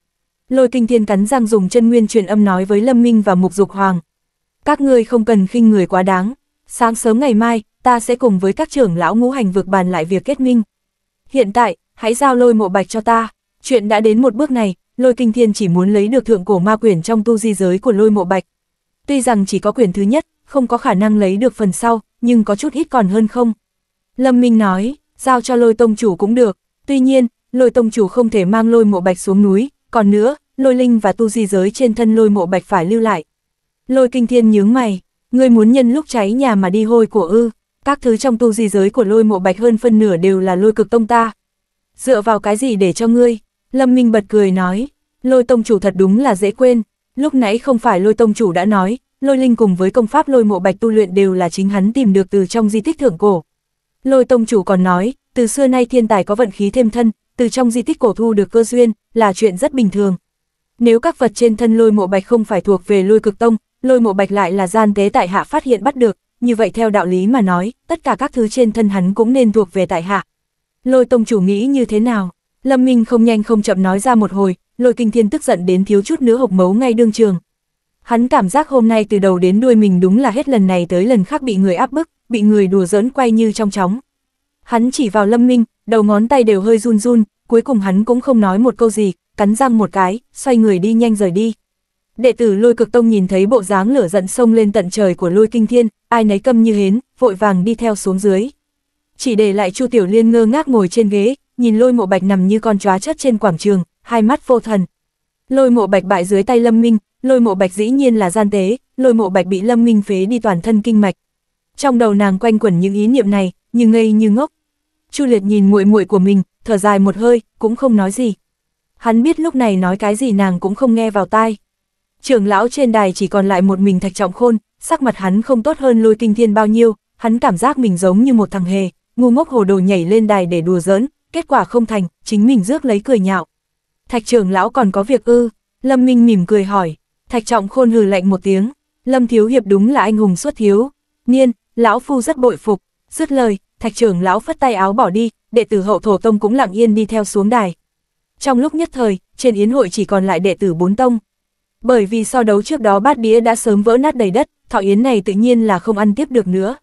Lôi kinh thiên cắn răng dùng chân nguyên truyền âm nói với Lâm Minh và Mục Dục Hoàng. Các ngươi không cần khinh người quá đáng, sáng sớm ngày mai, ta sẽ cùng với các trưởng lão ngũ hành vượt bàn lại việc kết minh. Hiện tại, hãy giao lôi mộ bạch cho ta. Chuyện đã đến một bước này, lôi kinh thiên chỉ muốn lấy được thượng cổ ma quyển trong tu di giới của lôi mộ bạch. Tuy rằng chỉ có quyển thứ nhất, không có khả năng lấy được phần sau, nhưng có chút ít còn hơn không. Lâm Minh nói, giao cho lôi tông chủ cũng được, tuy nhiên, lôi tông chủ không thể mang lôi mộ bạch xuống núi, còn nữa, lôi linh và tu di giới trên thân lôi mộ bạch phải lưu lại. Lôi kinh thiên nhướng mày, ngươi muốn nhân lúc cháy nhà mà đi hôi của ư, các thứ trong tu di giới của lôi mộ bạch hơn phân nửa đều là lôi cực tông ta. Dựa vào cái gì để cho ngươi? Lâm Minh bật cười nói, lôi tông chủ thật đúng là dễ quên, lúc nãy không phải lôi tông chủ đã nói, lôi linh cùng với công pháp lôi mộ bạch tu luyện đều là chính hắn tìm được từ trong di tích thượng cổ. Lôi tông chủ còn nói, từ xưa nay thiên tài có vận khí thêm thân, từ trong di tích cổ thu được cơ duyên, là chuyện rất bình thường. Nếu các vật trên thân lôi mộ bạch không phải thuộc về lôi cực tông, lôi mộ bạch lại là gian tế tại hạ phát hiện bắt được, như vậy theo đạo lý mà nói, tất cả các thứ trên thân hắn cũng nên thuộc về tại hạ. Lôi tông chủ nghĩ như thế nào? Lâm Minh không nhanh không chậm nói ra một hồi, lôi kinh thiên tức giận đến thiếu chút nữa hộc mấu ngay đương trường. Hắn cảm giác hôm nay từ đầu đến đuôi mình đúng là hết lần này tới lần khác bị người áp bức, bị người đùa giỡn quay như trong chóng. Hắn chỉ vào Lâm Minh, đầu ngón tay đều hơi run run, cuối cùng hắn cũng không nói một câu gì, cắn răng một cái, xoay người đi nhanh rời đi. Đệ tử lôi cực tông nhìn thấy bộ dáng lửa giận sông lên tận trời của lôi kinh thiên, ai nấy câm như hến, vội vàng đi theo xuống dưới. Chỉ để lại Chu Tiểu Liên ngơ ngác ngồi trên ghế, nhìn lôi mộ bạch nằm như con chóa chất trên quảng trường, hai mắt vô thần. Lôi mộ bạch bại dưới tay Lâm Minh, lôi mộ bạch dĩ nhiên là gian tế, lôi mộ bạch bị Lâm Minh phế đi toàn thân kinh mạch, trong đầu nàng quanh quẩn những ý niệm này, như ngây như ngốc. Chu Liệt nhìn muội muội của mình, thở dài một hơi, cũng không nói gì. Hắn biết lúc này nói cái gì nàng cũng không nghe vào tai. Trưởng lão trên đài chỉ còn lại một mình Thạch Trọng Khôn, sắc mặt hắn không tốt hơn Lôi Kinh Thiên bao nhiêu, hắn cảm giác mình giống như một thằng hề, ngu ngốc hồ đồ nhảy lên đài để đùa giỡn, kết quả không thành, chính mình rước lấy cười nhạo. Thạch trưởng lão còn có việc ư? Lâm Minh mỉm cười hỏi. Thạch Trọng Khôn hừ lạnh một tiếng, Lâm thiếu hiệp đúng là anh hùng xuất thiếu. Niên, lão phu rất bội phục, dứt lời, thạch trưởng lão phất tay áo bỏ đi, đệ tử hậu thổ tông cũng lặng yên đi theo xuống đài. Trong lúc nhất thời, trên yến hội chỉ còn lại đệ tử bốn tông. Bởi vì so đấu trước đó bát đĩa đã sớm vỡ nát đầy đất, thọ yến này tự nhiên là không ăn tiếp được nữa.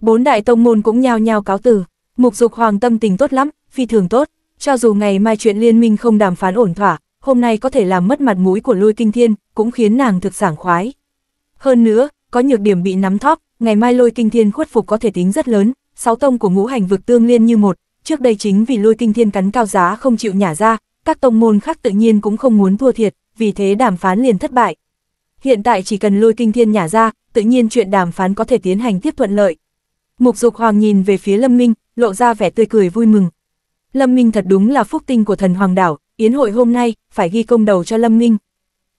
Bốn đại tông môn cũng nhao nhao cáo từ, mục dục hoàng tâm tình tốt lắm, phi thường tốt, cho dù ngày mai chuyện liên minh không đàm phán ổn thỏa, hôm nay có thể làm mất mặt mũi của lôi kinh thiên, cũng khiến nàng thực sảng khoái. Hơn nữa, có nhược điểm bị nắm thóp, ngày mai lôi kinh thiên khuất phục có thể tính rất lớn, sáu tông của ngũ hành vực tương liên như một, trước đây chính vì lôi kinh thiên cắn cao giá không chịu nhả ra, các tông môn khác tự nhiên cũng không muốn thua thiệt, vì thế đàm phán liền thất bại. Hiện tại chỉ cần lôi kinh thiên nhả ra, tự nhiên chuyện đàm phán có thể tiến hành tiếp thuận lợi. Mục Dục Hoàng nhìn về phía Lâm Minh, lộ ra vẻ tươi cười vui mừng. Lâm Minh thật đúng là phúc tinh của thần Hoàng đảo, yến hội hôm nay phải ghi công đầu cho Lâm Minh.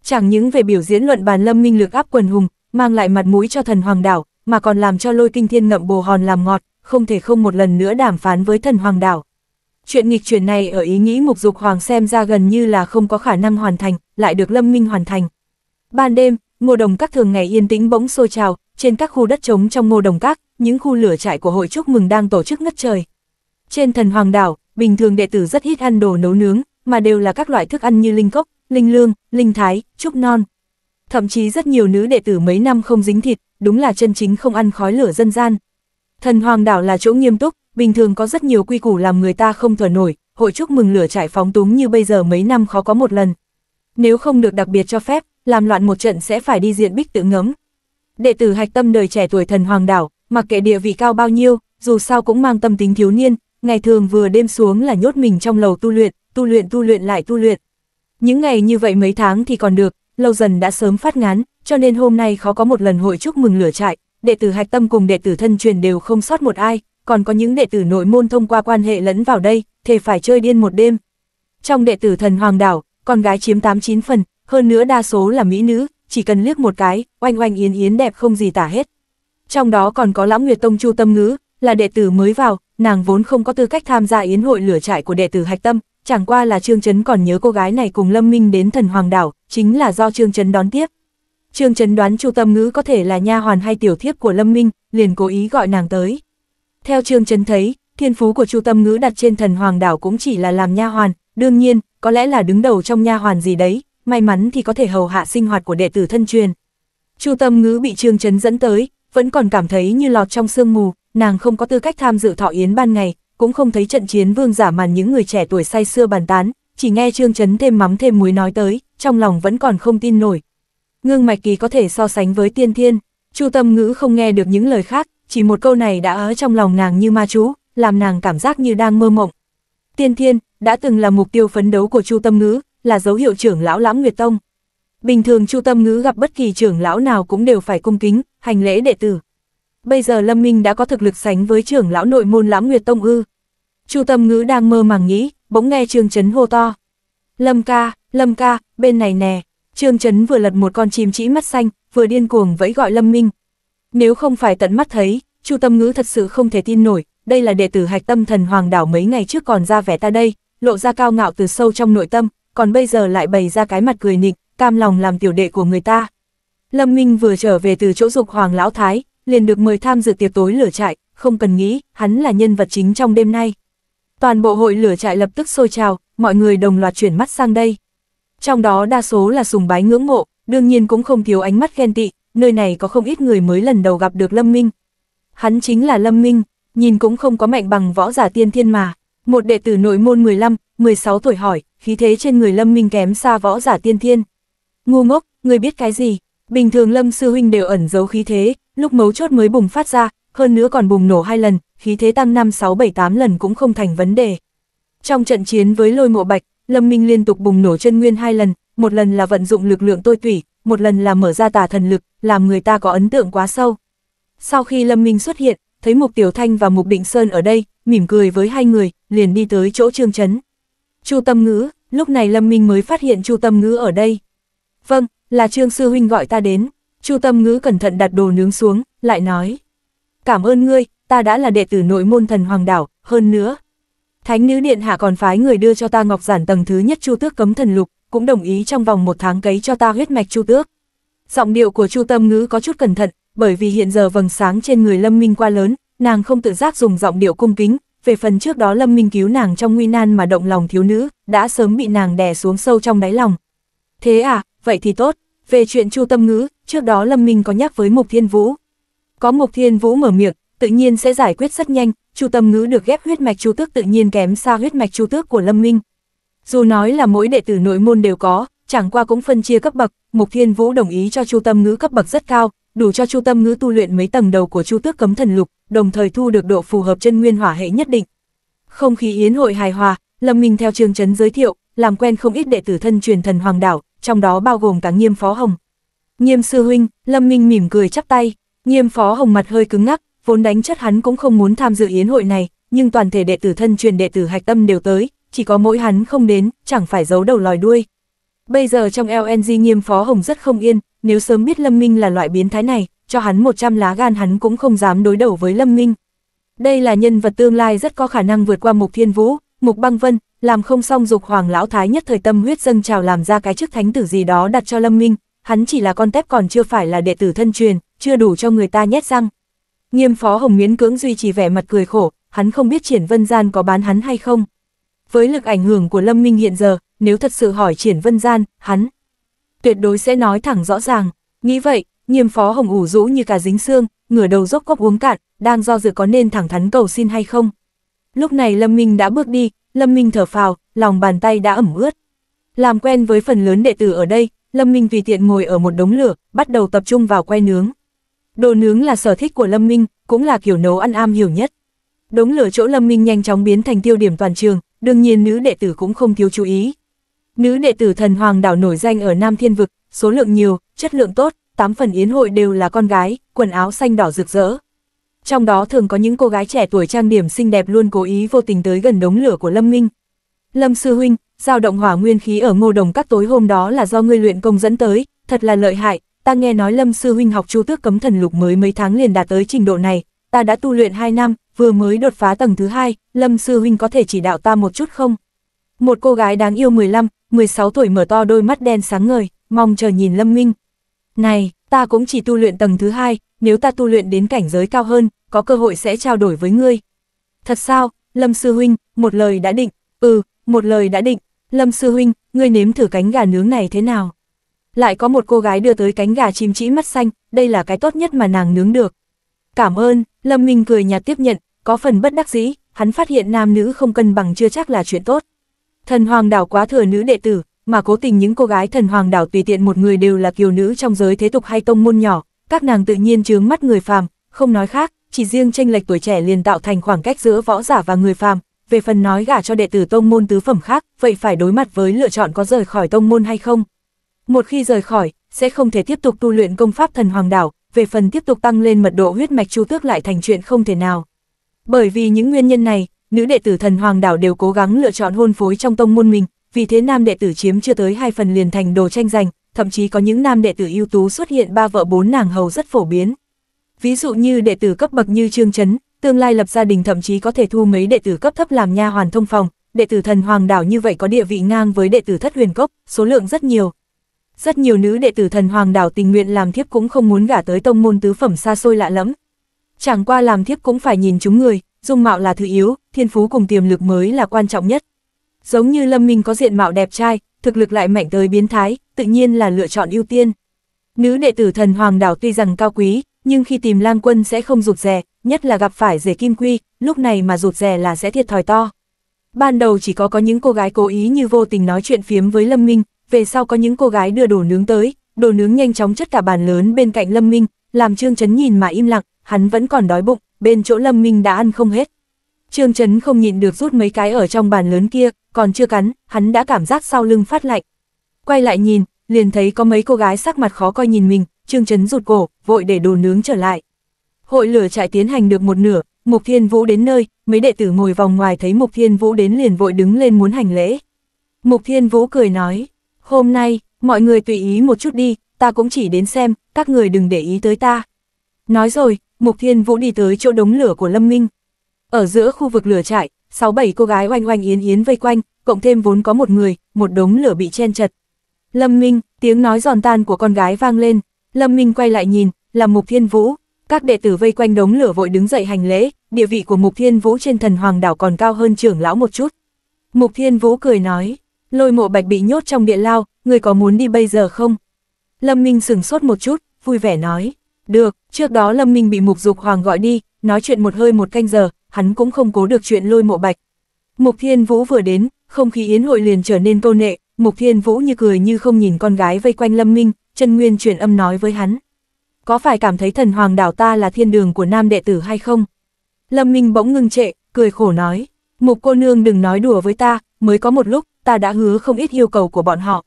Chẳng những về biểu diễn luận bàn Lâm Minh lược áp quần hùng, mang lại mặt mũi cho thần Hoàng đảo, mà còn làm cho lôi kinh thiên ngậm bồ hòn làm ngọt, không thể không một lần nữa đàm phán với thần hoàng đảo. Chuyện nghịch chuyển này ở ý nghĩ mục dục hoàng xem ra gần như là không có khả năng hoàn thành, lại được lâm minh hoàn thành. Ban đêm, ngô đồng các thường ngày yên tĩnh bỗng sôi trào, trên các khu đất trống trong ngô đồng các, những khu lửa trại của hội chúc mừng đang tổ chức ngất trời. Trên thần hoàng đảo, bình thường đệ tử rất ít ăn đồ nấu nướng, mà đều là các loại thức ăn như linh cốc, linh lương, linh thái, trúc non. Thậm chí rất nhiều nữ đệ tử mấy năm không dính thịt, đúng là chân chính không ăn khói lửa dân gian. Thần Hoàng đảo là chỗ nghiêm túc, bình thường có rất nhiều quy củ làm người ta không thở nổi, hội chúc mừng lửa trải phóng túng như bây giờ mấy năm khó có một lần. Nếu không được đặc biệt cho phép, làm loạn một trận sẽ phải đi diện bích tự ngấm. Đệ tử hạch tâm đời trẻ tuổi thần Hoàng đảo, mặc kệ địa vị cao bao nhiêu, dù sao cũng mang tâm tính thiếu niên, ngày thường vừa đêm xuống là nhốt mình trong lầu tu luyện, tu luyện tu luyện lại tu luyện. Những ngày như vậy mấy tháng thì còn được, lâu dần đã sớm phát ngán, cho nên hôm nay khó có một lần hội chúc mừng lửa trại, đệ tử hạch tâm cùng đệ tử thân truyền đều không sót một ai, còn có những đệ tử nội môn thông qua quan hệ lẫn vào đây, thề phải chơi điên một đêm. Trong đệ tử thần hoàng đảo, con gái chiếm 8-9 phần, hơn nữa đa số là mỹ nữ, chỉ cần liếc một cái, oanh oanh yến yến đẹp không gì tả hết. Trong đó còn có lãm Nguyệt Tông Chu Tâm Ngữ, là đệ tử mới vào, nàng vốn không có tư cách tham gia yến hội lửa trại của đệ tử Hạch Tâm, chẳng qua là Trương Trấn còn nhớ cô gái này cùng Lâm Minh đến thần hoàng đảo, chính là do Trương Trấn đón tiếp. Trương Trấn đoán Chu Tâm Ngữ có thể là nha hoàn hay tiểu thiếp của Lâm Minh, liền cố ý gọi nàng tới. Theo Trương Trấn thấy, thiên phú của Chu Tâm Ngữ đặt trên thần hoàng đảo cũng chỉ là làm nha hoàn, đương nhiên, có lẽ là đứng đầu trong nha hoàn gì đấy, may mắn thì có thể hầu hạ sinh hoạt của đệ tử thân truyền. Chu Tâm Ngữ bị Trương Trấn dẫn tới, vẫn còn cảm thấy như lọt trong sương mù, nàng không có tư cách tham dự thọ yến ban ngày, cũng không thấy trận chiến vương giả màn những người trẻ tuổi say xưa bàn tán, chỉ nghe Trương Trấn thêm mắm thêm muối nói tới, trong lòng vẫn còn không tin nổi, Ngương Mạch Kỳ có thể so sánh với tiên thiên, Chu Tâm Ngữ không nghe được những lời khác, chỉ một câu này đã ở trong lòng nàng như ma chú, làm nàng cảm giác như đang mơ mộng. Tiên thiên, đã từng là mục tiêu phấn đấu của Chu Tâm Ngữ, là dấu hiệu trưởng lão Lãm Nguyệt Tông. Bình thường Chu Tâm Ngữ gặp bất kỳ trưởng lão nào cũng đều phải cung kính, hành lễ đệ tử. Bây giờ Lâm Minh đã có thực lực sánh với trưởng lão nội môn Lãm Nguyệt Tông ư? Chu Tâm Ngữ đang mơ màng nghĩ, bỗng nghe Trương Chấn hô to. Lâm ca, Lâm ca, bên này nè. Trương Trấn vừa lật một con chim chỉ mắt xanh, vừa điên cuồng vẫy gọi Lâm Minh. Nếu không phải tận mắt thấy, Chu Tâm Ngữ thật sự không thể tin nổi, đây là đệ tử hạch tâm thần hoàng đảo mấy ngày trước còn ra vẻ ta đây, lộ ra cao ngạo từ sâu trong nội tâm, còn bây giờ lại bày ra cái mặt cười nịnh, cam lòng làm tiểu đệ của người ta. Lâm Minh vừa trở về từ chỗ dục hoàng lão thái, liền được mời tham dự tiệc tối lửa trại, không cần nghĩ, hắn là nhân vật chính trong đêm nay. Toàn bộ hội lửa trại lập tức sôi trào, mọi người đồng loạt chuyển mắt sang đây trong đó đa số là sùng bái ngưỡng mộ, đương nhiên cũng không thiếu ánh mắt ghen tị, nơi này có không ít người mới lần đầu gặp được Lâm Minh. Hắn chính là Lâm Minh, nhìn cũng không có mạnh bằng võ giả tiên thiên mà. Một đệ tử nội môn 15, 16 tuổi hỏi, khí thế trên người Lâm Minh kém xa võ giả tiên thiên. Ngu ngốc, người biết cái gì? Bình thường Lâm Sư Huynh đều ẩn giấu khí thế, lúc mấu chốt mới bùng phát ra, hơn nữa còn bùng nổ hai lần, khí thế tăng 5, 6, 7, 8 lần cũng không thành vấn đề. Trong trận chiến với lôi mộ bạch, Lâm Minh liên tục bùng nổ chân nguyên hai lần, một lần là vận dụng lực lượng tôi tủy, một lần là mở ra tà thần lực, làm người ta có ấn tượng quá sâu. Sau khi Lâm Minh xuất hiện, thấy Mục Tiểu Thanh và Mục Định Sơn ở đây, mỉm cười với hai người, liền đi tới chỗ Trương Trấn. Chu Tâm Ngữ, lúc này Lâm Minh mới phát hiện Chu Tâm Ngữ ở đây. Vâng, là Trương Sư Huynh gọi ta đến. Chu Tâm Ngữ cẩn thận đặt đồ nướng xuống, lại nói. Cảm ơn ngươi, ta đã là đệ tử nội môn thần hoàng đảo, hơn nữa, Thánh nữ điện hạ còn phái người đưa cho ta ngọc giản tầng thứ nhất chu tước cấm thần lục, cũng đồng ý trong vòng một tháng cấy cho ta huyết mạch chu tước. Giọng điệu của chu tâm ngữ có chút cẩn thận, bởi vì hiện giờ vầng sáng trên người lâm minh quá lớn, nàng không tự giác dùng giọng điệu cung kính, về phần trước đó lâm minh cứu nàng trong nguy nan mà động lòng thiếu nữ, đã sớm bị nàng đè xuống sâu trong đáy lòng. Thế à, vậy thì tốt, về chuyện chu tâm ngữ, trước đó lâm minh có nhắc với Mục Thiên Vũ. Có Mục Thiên Vũ mở miệng, tự nhiên sẽ giải quyết rất nhanh, Chu Tâm Ngữ được ghép huyết mạch Chu Tước tự nhiên kém xa huyết mạch Chu Tước của Lâm Minh. Dù nói là mỗi đệ tử nội môn đều có, chẳng qua cũng phân chia cấp bậc, Mục Thiên Vũ đồng ý cho Chu Tâm Ngữ cấp bậc rất cao, đủ cho Chu Tâm Ngữ tu luyện mấy tầng đầu của Chu Tước Cấm Thần Lục, đồng thời thu được độ phù hợp chân nguyên hỏa hệ nhất định. Không khí yến hội hài hòa, Lâm Minh theo Trương Trấn giới thiệu, làm quen không ít đệ tử thân truyền thần hoàng đảo, trong đó bao gồm cả Nghiêm Phó Hồng. Nghiêm sư huynh, Lâm Minh mỉm cười chắp tay, Nghiêm Phó Hồng mặt hơi cứng ngắc, vốn đánh chất hắn cũng không muốn tham dự yến hội này, nhưng toàn thể đệ tử thân truyền đệ tử hạch tâm đều tới, chỉ có mỗi hắn không đến, chẳng phải giấu đầu lòi đuôi. Bây giờ trong LNG nghiêm phó hồng rất không yên, nếu sớm biết Lâm Minh là loại biến thái này, cho hắn 100 lá gan hắn cũng không dám đối đầu với Lâm Minh. Đây là nhân vật tương lai rất có khả năng vượt qua Mục Thiên Vũ, Mục Băng Vân, làm không xong dục hoàng lão thái nhất thời tâm huyết dâng trào làm ra cái chức thánh tử gì đó đặt cho Lâm Minh, hắn chỉ là con tép còn chưa phải là đệ tử thân truyền, chưa đủ cho người ta nhét răng, Nghiêm phó Hồng Miến cưỡng duy trì vẻ mặt cười khổ, hắn không biết triển vân gian có bán hắn hay không. Với lực ảnh hưởng của Lâm Minh hiện giờ, nếu thật sự hỏi triển vân gian, hắn tuyệt đối sẽ nói thẳng rõ ràng. Nghĩ vậy, nghiêm phó Hồng ủ rũ như cả dính xương, ngửa đầu dốc cốc uống cạn, đang do dự có nên thẳng thắn cầu xin hay không. Lúc này Lâm Minh đã bước đi, Lâm Minh thở phào, lòng bàn tay đã ẩm ướt. Làm quen với phần lớn đệ tử ở đây, Lâm Minh vì tiện ngồi ở một đống lửa, bắt đầu tập trung vào quay nướng. Đồ nướng là sở thích của Lâm Minh, cũng là kiểu nấu ăn am hiểu nhất. Đống lửa chỗ Lâm Minh nhanh chóng biến thành tiêu điểm toàn trường, đương nhiên nữ đệ tử cũng không thiếu chú ý. Nữ đệ tử thần hoàng đảo nổi danh ở Nam Thiên Vực, số lượng nhiều, chất lượng tốt, tám phần yến hội đều là con gái, quần áo xanh đỏ rực rỡ. Trong đó thường có những cô gái trẻ tuổi trang điểm xinh đẹp luôn cố ý vô tình tới gần đống lửa của Lâm Minh. Lâm Sư Huynh, giao động hỏa nguyên khí ở ngô đồng các tối hôm đó là do ngươi luyện công dẫn tới, thật là lợi hại, ta nghe nói Lâm Sư Huynh học chu tước cấm thần lục mới mấy tháng liền đạt tới trình độ này, ta đã tu luyện 2 năm, vừa mới đột phá tầng thứ hai, Lâm Sư Huynh có thể chỉ đạo ta một chút không? Một cô gái đáng yêu 15, 16 tuổi mở to đôi mắt đen sáng ngời, mong chờ nhìn Lâm Minh. Này, ta cũng chỉ tu luyện tầng thứ hai, nếu ta tu luyện đến cảnh giới cao hơn, có cơ hội sẽ trao đổi với ngươi. Thật sao, Lâm Sư Huynh, một lời đã định, ừ, một lời đã định, Lâm Sư Huynh, ngươi nếm thử cánh gà nướng này thế nào? lại có một cô gái đưa tới cánh gà chim trĩ mắt xanh, đây là cái tốt nhất mà nàng nướng được. Cảm ơn, Lâm Minh cười nhạt tiếp nhận, có phần bất đắc dĩ, hắn phát hiện nam nữ không cân bằng chưa chắc là chuyện tốt. Thần hoàng đảo quá thừa nữ đệ tử, mà cố tình những cô gái thần hoàng đảo tùy tiện một người đều là kiều nữ trong giới thế tục hay tông môn nhỏ, các nàng tự nhiên chướng mắt người phàm, không nói khác, chỉ riêng tranh lệch tuổi trẻ liền tạo thành khoảng cách giữa võ giả và người phàm, về phần nói gả cho đệ tử tông môn tứ phẩm khác, vậy phải đối mặt với lựa chọn có rời khỏi tông môn hay không, một khi rời khỏi, sẽ không thể tiếp tục tu luyện công pháp thần hoàng đảo, về phần tiếp tục tăng lên mật độ huyết mạch chu tước lại thành chuyện không thể nào. Bởi vì những nguyên nhân này, nữ đệ tử thần hoàng đảo đều cố gắng lựa chọn hôn phối trong tông môn mình, vì thế nam đệ tử chiếm chưa tới hai phần liền thành đồ tranh giành, thậm chí có những nam đệ tử ưu tú xuất hiện ba vợ bốn nàng hầu rất phổ biến. Ví dụ như đệ tử cấp bậc như Trương Trấn, tương lai lập gia đình thậm chí có thể thu mấy đệ tử cấp thấp làm nha hoàn thông phòng, đệ tử thần hoàng đảo như vậy có địa vị ngang với đệ tử thất huyền cốc, số lượng rất nhiều, rất nhiều nữ đệ tử thần hoàng đảo tình nguyện làm thiếp cũng không muốn gả tới tông môn tứ phẩm xa xôi lạ lẫm. Chẳng qua làm thiếp cũng phải nhìn chúng người, dung mạo là thứ yếu, thiên phú cùng tiềm lực mới là quan trọng nhất. Giống như Lâm Minh có diện mạo đẹp trai, thực lực lại mạnh tới biến thái, tự nhiên là lựa chọn ưu tiên. Nữ đệ tử thần hoàng đảo tuy rằng cao quý, nhưng khi tìm lang quân sẽ không rụt rè, nhất là gặp phải rể kim quy, lúc này mà rụt rè là sẽ thiệt thòi to. Ban đầu chỉ có có những cô gái cố ý như vô tình nói chuyện phiếm với Lâm Minh, về sau có những cô gái đưa đồ nướng tới, đồ nướng nhanh chóng chất cả bàn lớn bên cạnh Lâm Minh, làm Trương Trấn nhìn mà im lặng, hắn vẫn còn đói bụng, bên chỗ Lâm Minh đã ăn không hết. Trương Trấn không nhịn được rút mấy cái ở trong bàn lớn kia, còn chưa cắn, hắn đã cảm giác sau lưng phát lạnh. Quay lại nhìn, liền thấy có mấy cô gái sắc mặt khó coi nhìn mình, Trương Trấn rụt cổ, vội để đồ nướng trở lại. Hội lửa trại tiến hành được một nửa, Mục Thiên Vũ đến nơi, mấy đệ tử ngồi vòng ngoài thấy Mục Thiên Vũ đến liền vội đứng lên muốn hành lễ. Mục Thiên Vũ cười nói, Hôm nay, mọi người tùy ý một chút đi, ta cũng chỉ đến xem, các người đừng để ý tới ta. Nói rồi, Mục Thiên Vũ đi tới chỗ đống lửa của Lâm Minh. Ở giữa khu vực lửa trại, sáu bảy cô gái oanh oanh yến yến vây quanh, cộng thêm vốn có một người, một đống lửa bị chen chật. Lâm Minh, tiếng nói giòn tan của con gái vang lên, Lâm Minh quay lại nhìn, là Mục Thiên Vũ. Các đệ tử vây quanh đống lửa vội đứng dậy hành lễ, địa vị của Mục Thiên Vũ trên thần hoàng đảo còn cao hơn trưởng lão một chút. Mục Thiên Vũ cười nói, Lôi mộ bạch bị nhốt trong địa lao, người có muốn đi bây giờ không? Lâm Minh sửng sốt một chút, vui vẻ nói. Được, trước đó Lâm Minh bị Mục Dục Hoàng gọi đi, nói chuyện một hơi một canh giờ, hắn cũng không cố được chuyện lôi mộ bạch. Mục Thiên Vũ vừa đến, không khí yến hội liền trở nên cô nệ, Mục Thiên Vũ như cười như không nhìn con gái vây quanh Lâm Minh, chân nguyên truyền âm nói với hắn. Có phải cảm thấy thần hoàng đảo ta là thiên đường của nam đệ tử hay không? Lâm Minh bỗng ngưng trệ, cười khổ nói. Mục cô nương đừng nói đùa với ta, mới có một lúc, ta đã hứa không ít yêu cầu của bọn họ.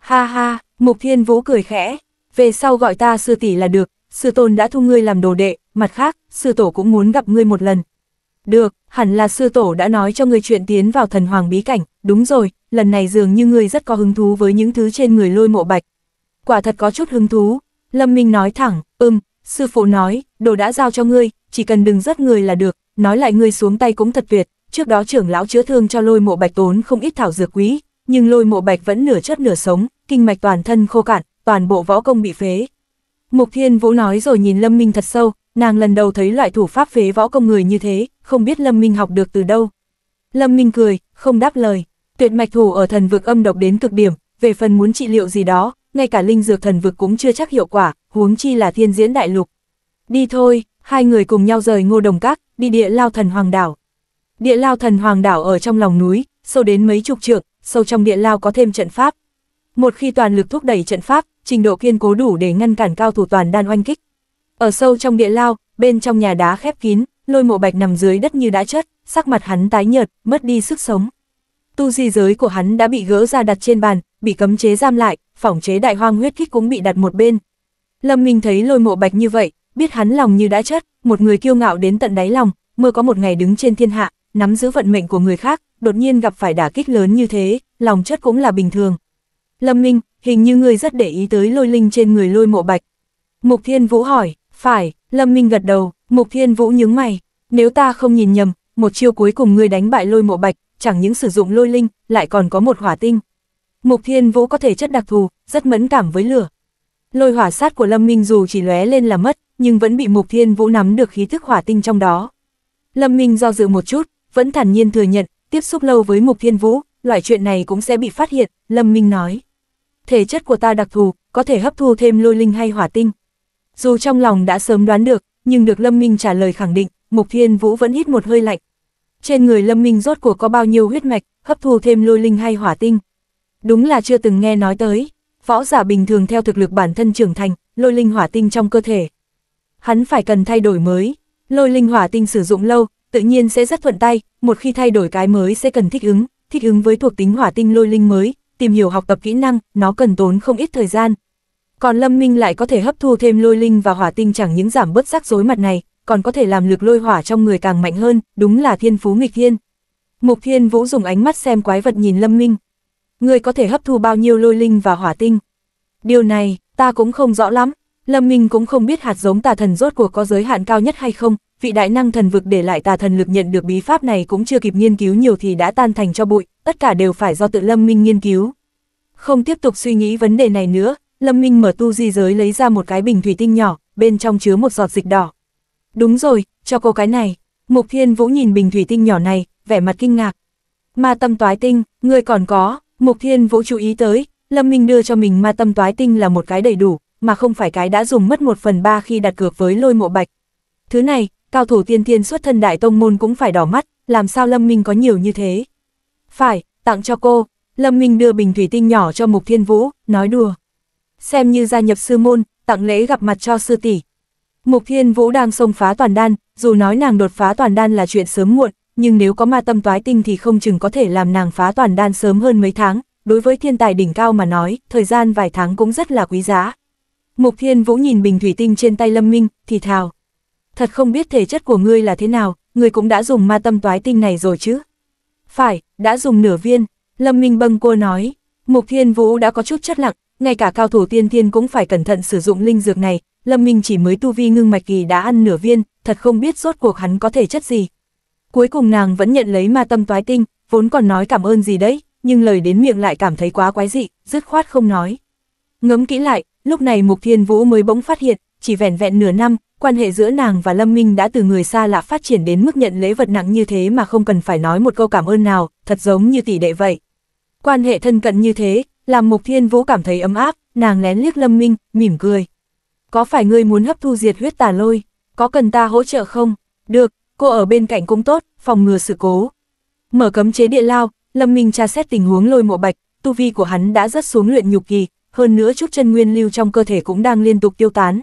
Ha ha, Mục Thiên Vũ cười khẽ, về sau gọi ta sư tỷ là được, sư tôn đã thu ngươi làm đồ đệ, mặt khác, sư tổ cũng muốn gặp ngươi một lần. Được, hẳn là sư tổ đã nói cho ngươi chuyện tiến vào thần hoàng bí cảnh, đúng rồi, lần này dường như ngươi rất có hứng thú với những thứ trên người lôi mộ bạch. Quả thật có chút hứng thú, Lâm Minh nói thẳng, ừm, sư phụ nói, đồ đã giao cho ngươi, chỉ cần đừng rớt người là được, nói lại ngươi xuống tay cũng thật tuyệt, Trước đó trưởng lão chữa thương cho lôi mộ bạch tốn không ít thảo dược quý, nhưng lôi mộ bạch vẫn nửa chất nửa sống, kinh mạch toàn thân khô cạn, toàn bộ võ công bị phế. Mục Thiên Vũ nói rồi nhìn Lâm Minh thật sâu, nàng lần đầu thấy loại thủ pháp phế võ công người như thế, không biết Lâm Minh học được từ đâu. Lâm Minh cười, không đáp lời. Tuyệt mạch thủ ở thần vực âm độc đến cực điểm, về phần muốn trị liệu gì đó, ngay cả linh dược thần vực cũng chưa chắc hiệu quả, huống chi là thiên diễn đại lục. Đi thôi, hai người cùng nhau rời ngô đồng các, đi địa lao thần hoàng đảo. Địa lao thần hoàng đảo ở trong lòng núi, sâu đến mấy chục trượng, sâu trong địa lao có thêm trận pháp. Một khi toàn lực thúc đẩy trận pháp, trình độ kiên cố đủ để ngăn cản cao thủ toàn đan oanh kích. Ở sâu trong địa lao, bên trong nhà đá khép kín, lôi mộ bạch nằm dưới đất như đã chất, sắc mặt hắn tái nhợt, mất đi sức sống. Tu di giới của hắn đã bị gỡ ra đặt trên bàn, bị cấm chế giam lại, phỏng chế đại hoang huyết kích cũng bị đặt một bên. Lâm Minh thấy lôi mộ bạch như vậy, biết hắn lòng như đã chất, một người kiêu ngạo đến tận đáy lòng, mơ có một ngày đứng trên thiên hạ, nắm giữ vận mệnh của người khác, đột nhiên gặp phải đả kích lớn như thế, lòng chất cũng là bình thường. Lâm Minh, hình như người rất để ý tới lôi linh trên người lôi mộ bạch. Mục Thiên Vũ hỏi, phải, Lâm Minh gật đầu, Mục Thiên Vũ nhướng mày, nếu ta không nhìn nhầm, một chiêu cuối cùng người đánh bại lôi mộ bạch, chẳng những sử dụng lôi linh, lại còn có một hỏa tinh. Mục Thiên Vũ có thể chất đặc thù, rất mẫn cảm với lửa. Lôi hỏa sát của Lâm Minh dù chỉ lóe lên là mất, nhưng vẫn bị Mục Thiên Vũ nắm được khí thức hỏa tinh trong đó. Lâm Minh do dự một chút, vẫn thản nhiên thừa nhận, tiếp xúc lâu với Mục Thiên Vũ, loại chuyện này cũng sẽ bị phát hiện, Lâm Minh nói. Thể chất của ta đặc thù, có thể hấp thu thêm lôi linh hay hỏa tinh. Dù trong lòng đã sớm đoán được, nhưng được Lâm Minh trả lời khẳng định, Mục Thiên Vũ vẫn hít một hơi lạnh. Trên người Lâm Minh rốt cuộc có bao nhiêu huyết mạch, hấp thu thêm lôi linh hay hỏa tinh. Đúng là chưa từng nghe nói tới, võ giả bình thường theo thực lực bản thân trưởng thành, lôi linh hỏa tinh trong cơ thể. Hắn phải cần thay đổi mới, lôi linh hỏa tinh sử dụng lâu, tự nhiên sẽ rất thuận tay, một khi thay đổi cái mới sẽ cần thích ứng, thích ứng với thuộc tính hỏa tinh lôi linh mới, tìm hiểu học tập kỹ năng, nó cần tốn không ít thời gian. Còn Lâm Minh lại có thể hấp thu thêm lôi linh và hỏa tinh chẳng những giảm bớt rắc rối mặt này, còn có thể làm lực lôi hỏa trong người càng mạnh hơn, đúng là thiên phú nghịch thiên. Mục Thiên Vũ dùng ánh mắt xem quái vật nhìn Lâm Minh. Người có thể hấp thu bao nhiêu lôi linh và hỏa tinh? Điều này, ta cũng không rõ lắm, Lâm Minh cũng không biết hạt giống tà thần rốt cuộc có giới hạn cao nhất hay không, vị đại năng thần vực để lại tà thần lực nhận được bí pháp này cũng chưa kịp nghiên cứu nhiều thì đã tan thành cho bụi, tất cả đều phải do tự Lâm Minh nghiên cứu. Không tiếp tục suy nghĩ vấn đề này nữa, Lâm Minh mở tu di giới lấy ra một cái bình thủy tinh nhỏ, bên trong chứa một giọt dịch đỏ. Đúng rồi, cho cô cái này. Mục Thiên Vũ nhìn bình thủy tinh nhỏ này, vẻ mặt kinh ngạc. Ma tâm toái tinh, người còn có, Mục Thiên Vũ chú ý tới, Lâm Minh đưa cho mình ma tâm toái tinh là một cái đầy đủ, mà không phải cái đã dùng mất một phần ba khi đặt cược với lôi mộ bạch. Thứ này, cao thủ tiên thiên xuất thân đại tông môn cũng phải đỏ mắt, làm sao Lâm Minh có nhiều như thế. Phải, tặng cho cô, Lâm Minh đưa bình thủy tinh nhỏ cho Mục Thiên Vũ, nói đùa. Xem như gia nhập sư môn, tặng lễ gặp mặt cho sư tỷ. Mục Thiên Vũ đang xông phá toàn đan, dù nói nàng đột phá toàn đan là chuyện sớm muộn, nhưng nếu có ma tâm toái tinh thì không chừng có thể làm nàng phá toàn đan sớm hơn mấy tháng. Đối với thiên tài đỉnh cao mà nói, thời gian vài tháng cũng rất là quý giá. Mục Thiên Vũ nhìn bình thủy tinh trên tay Lâm Minh, thì thào. Thật không biết thể chất của ngươi là thế nào, ngươi cũng đã dùng ma tâm toái tinh này rồi chứ. Phải, đã dùng nửa viên, Lâm Minh bâng cua nói. Mục Thiên Vũ đã có chút chất lặng, ngay cả cao thủ tiên thiên cũng phải cẩn thận sử dụng linh dược này. Lâm Minh chỉ mới tu vi ngưng mạch kỳ đã ăn nửa viên, thật không biết rốt cuộc hắn có thể chất gì. Cuối cùng nàng vẫn nhận lấy ma tâm toái tinh, vốn còn nói cảm ơn gì đấy, nhưng lời đến miệng lại cảm thấy quá quái dị, dứt khoát không nói. Ngấm kỹ lại, Lúc này Mục Thiên Vũ mới bỗng phát hiện, chỉ vẻn vẹn nửa năm, quan hệ giữa nàng và Lâm Minh đã từ người xa lạ phát triển đến mức nhận lễ vật nặng như thế mà không cần phải nói một câu cảm ơn nào, thật giống như tỷ đệ vậy. Quan hệ thân cận như thế, làm Mục Thiên Vũ cảm thấy ấm áp, nàng lén liếc Lâm Minh, mỉm cười. Có phải ngươi muốn hấp thu diệt huyết tà lôi? Có cần ta hỗ trợ không? Được, cô ở bên cạnh cũng tốt, phòng ngừa sự cố. Mở cấm chế địa lao, Lâm Minh tra xét tình huống lôi mộ bạch, tu vi của hắn đã rất xuống luyện nhục kỳ, hơn nữa chút chân nguyên lưu trong cơ thể cũng đang liên tục tiêu tán.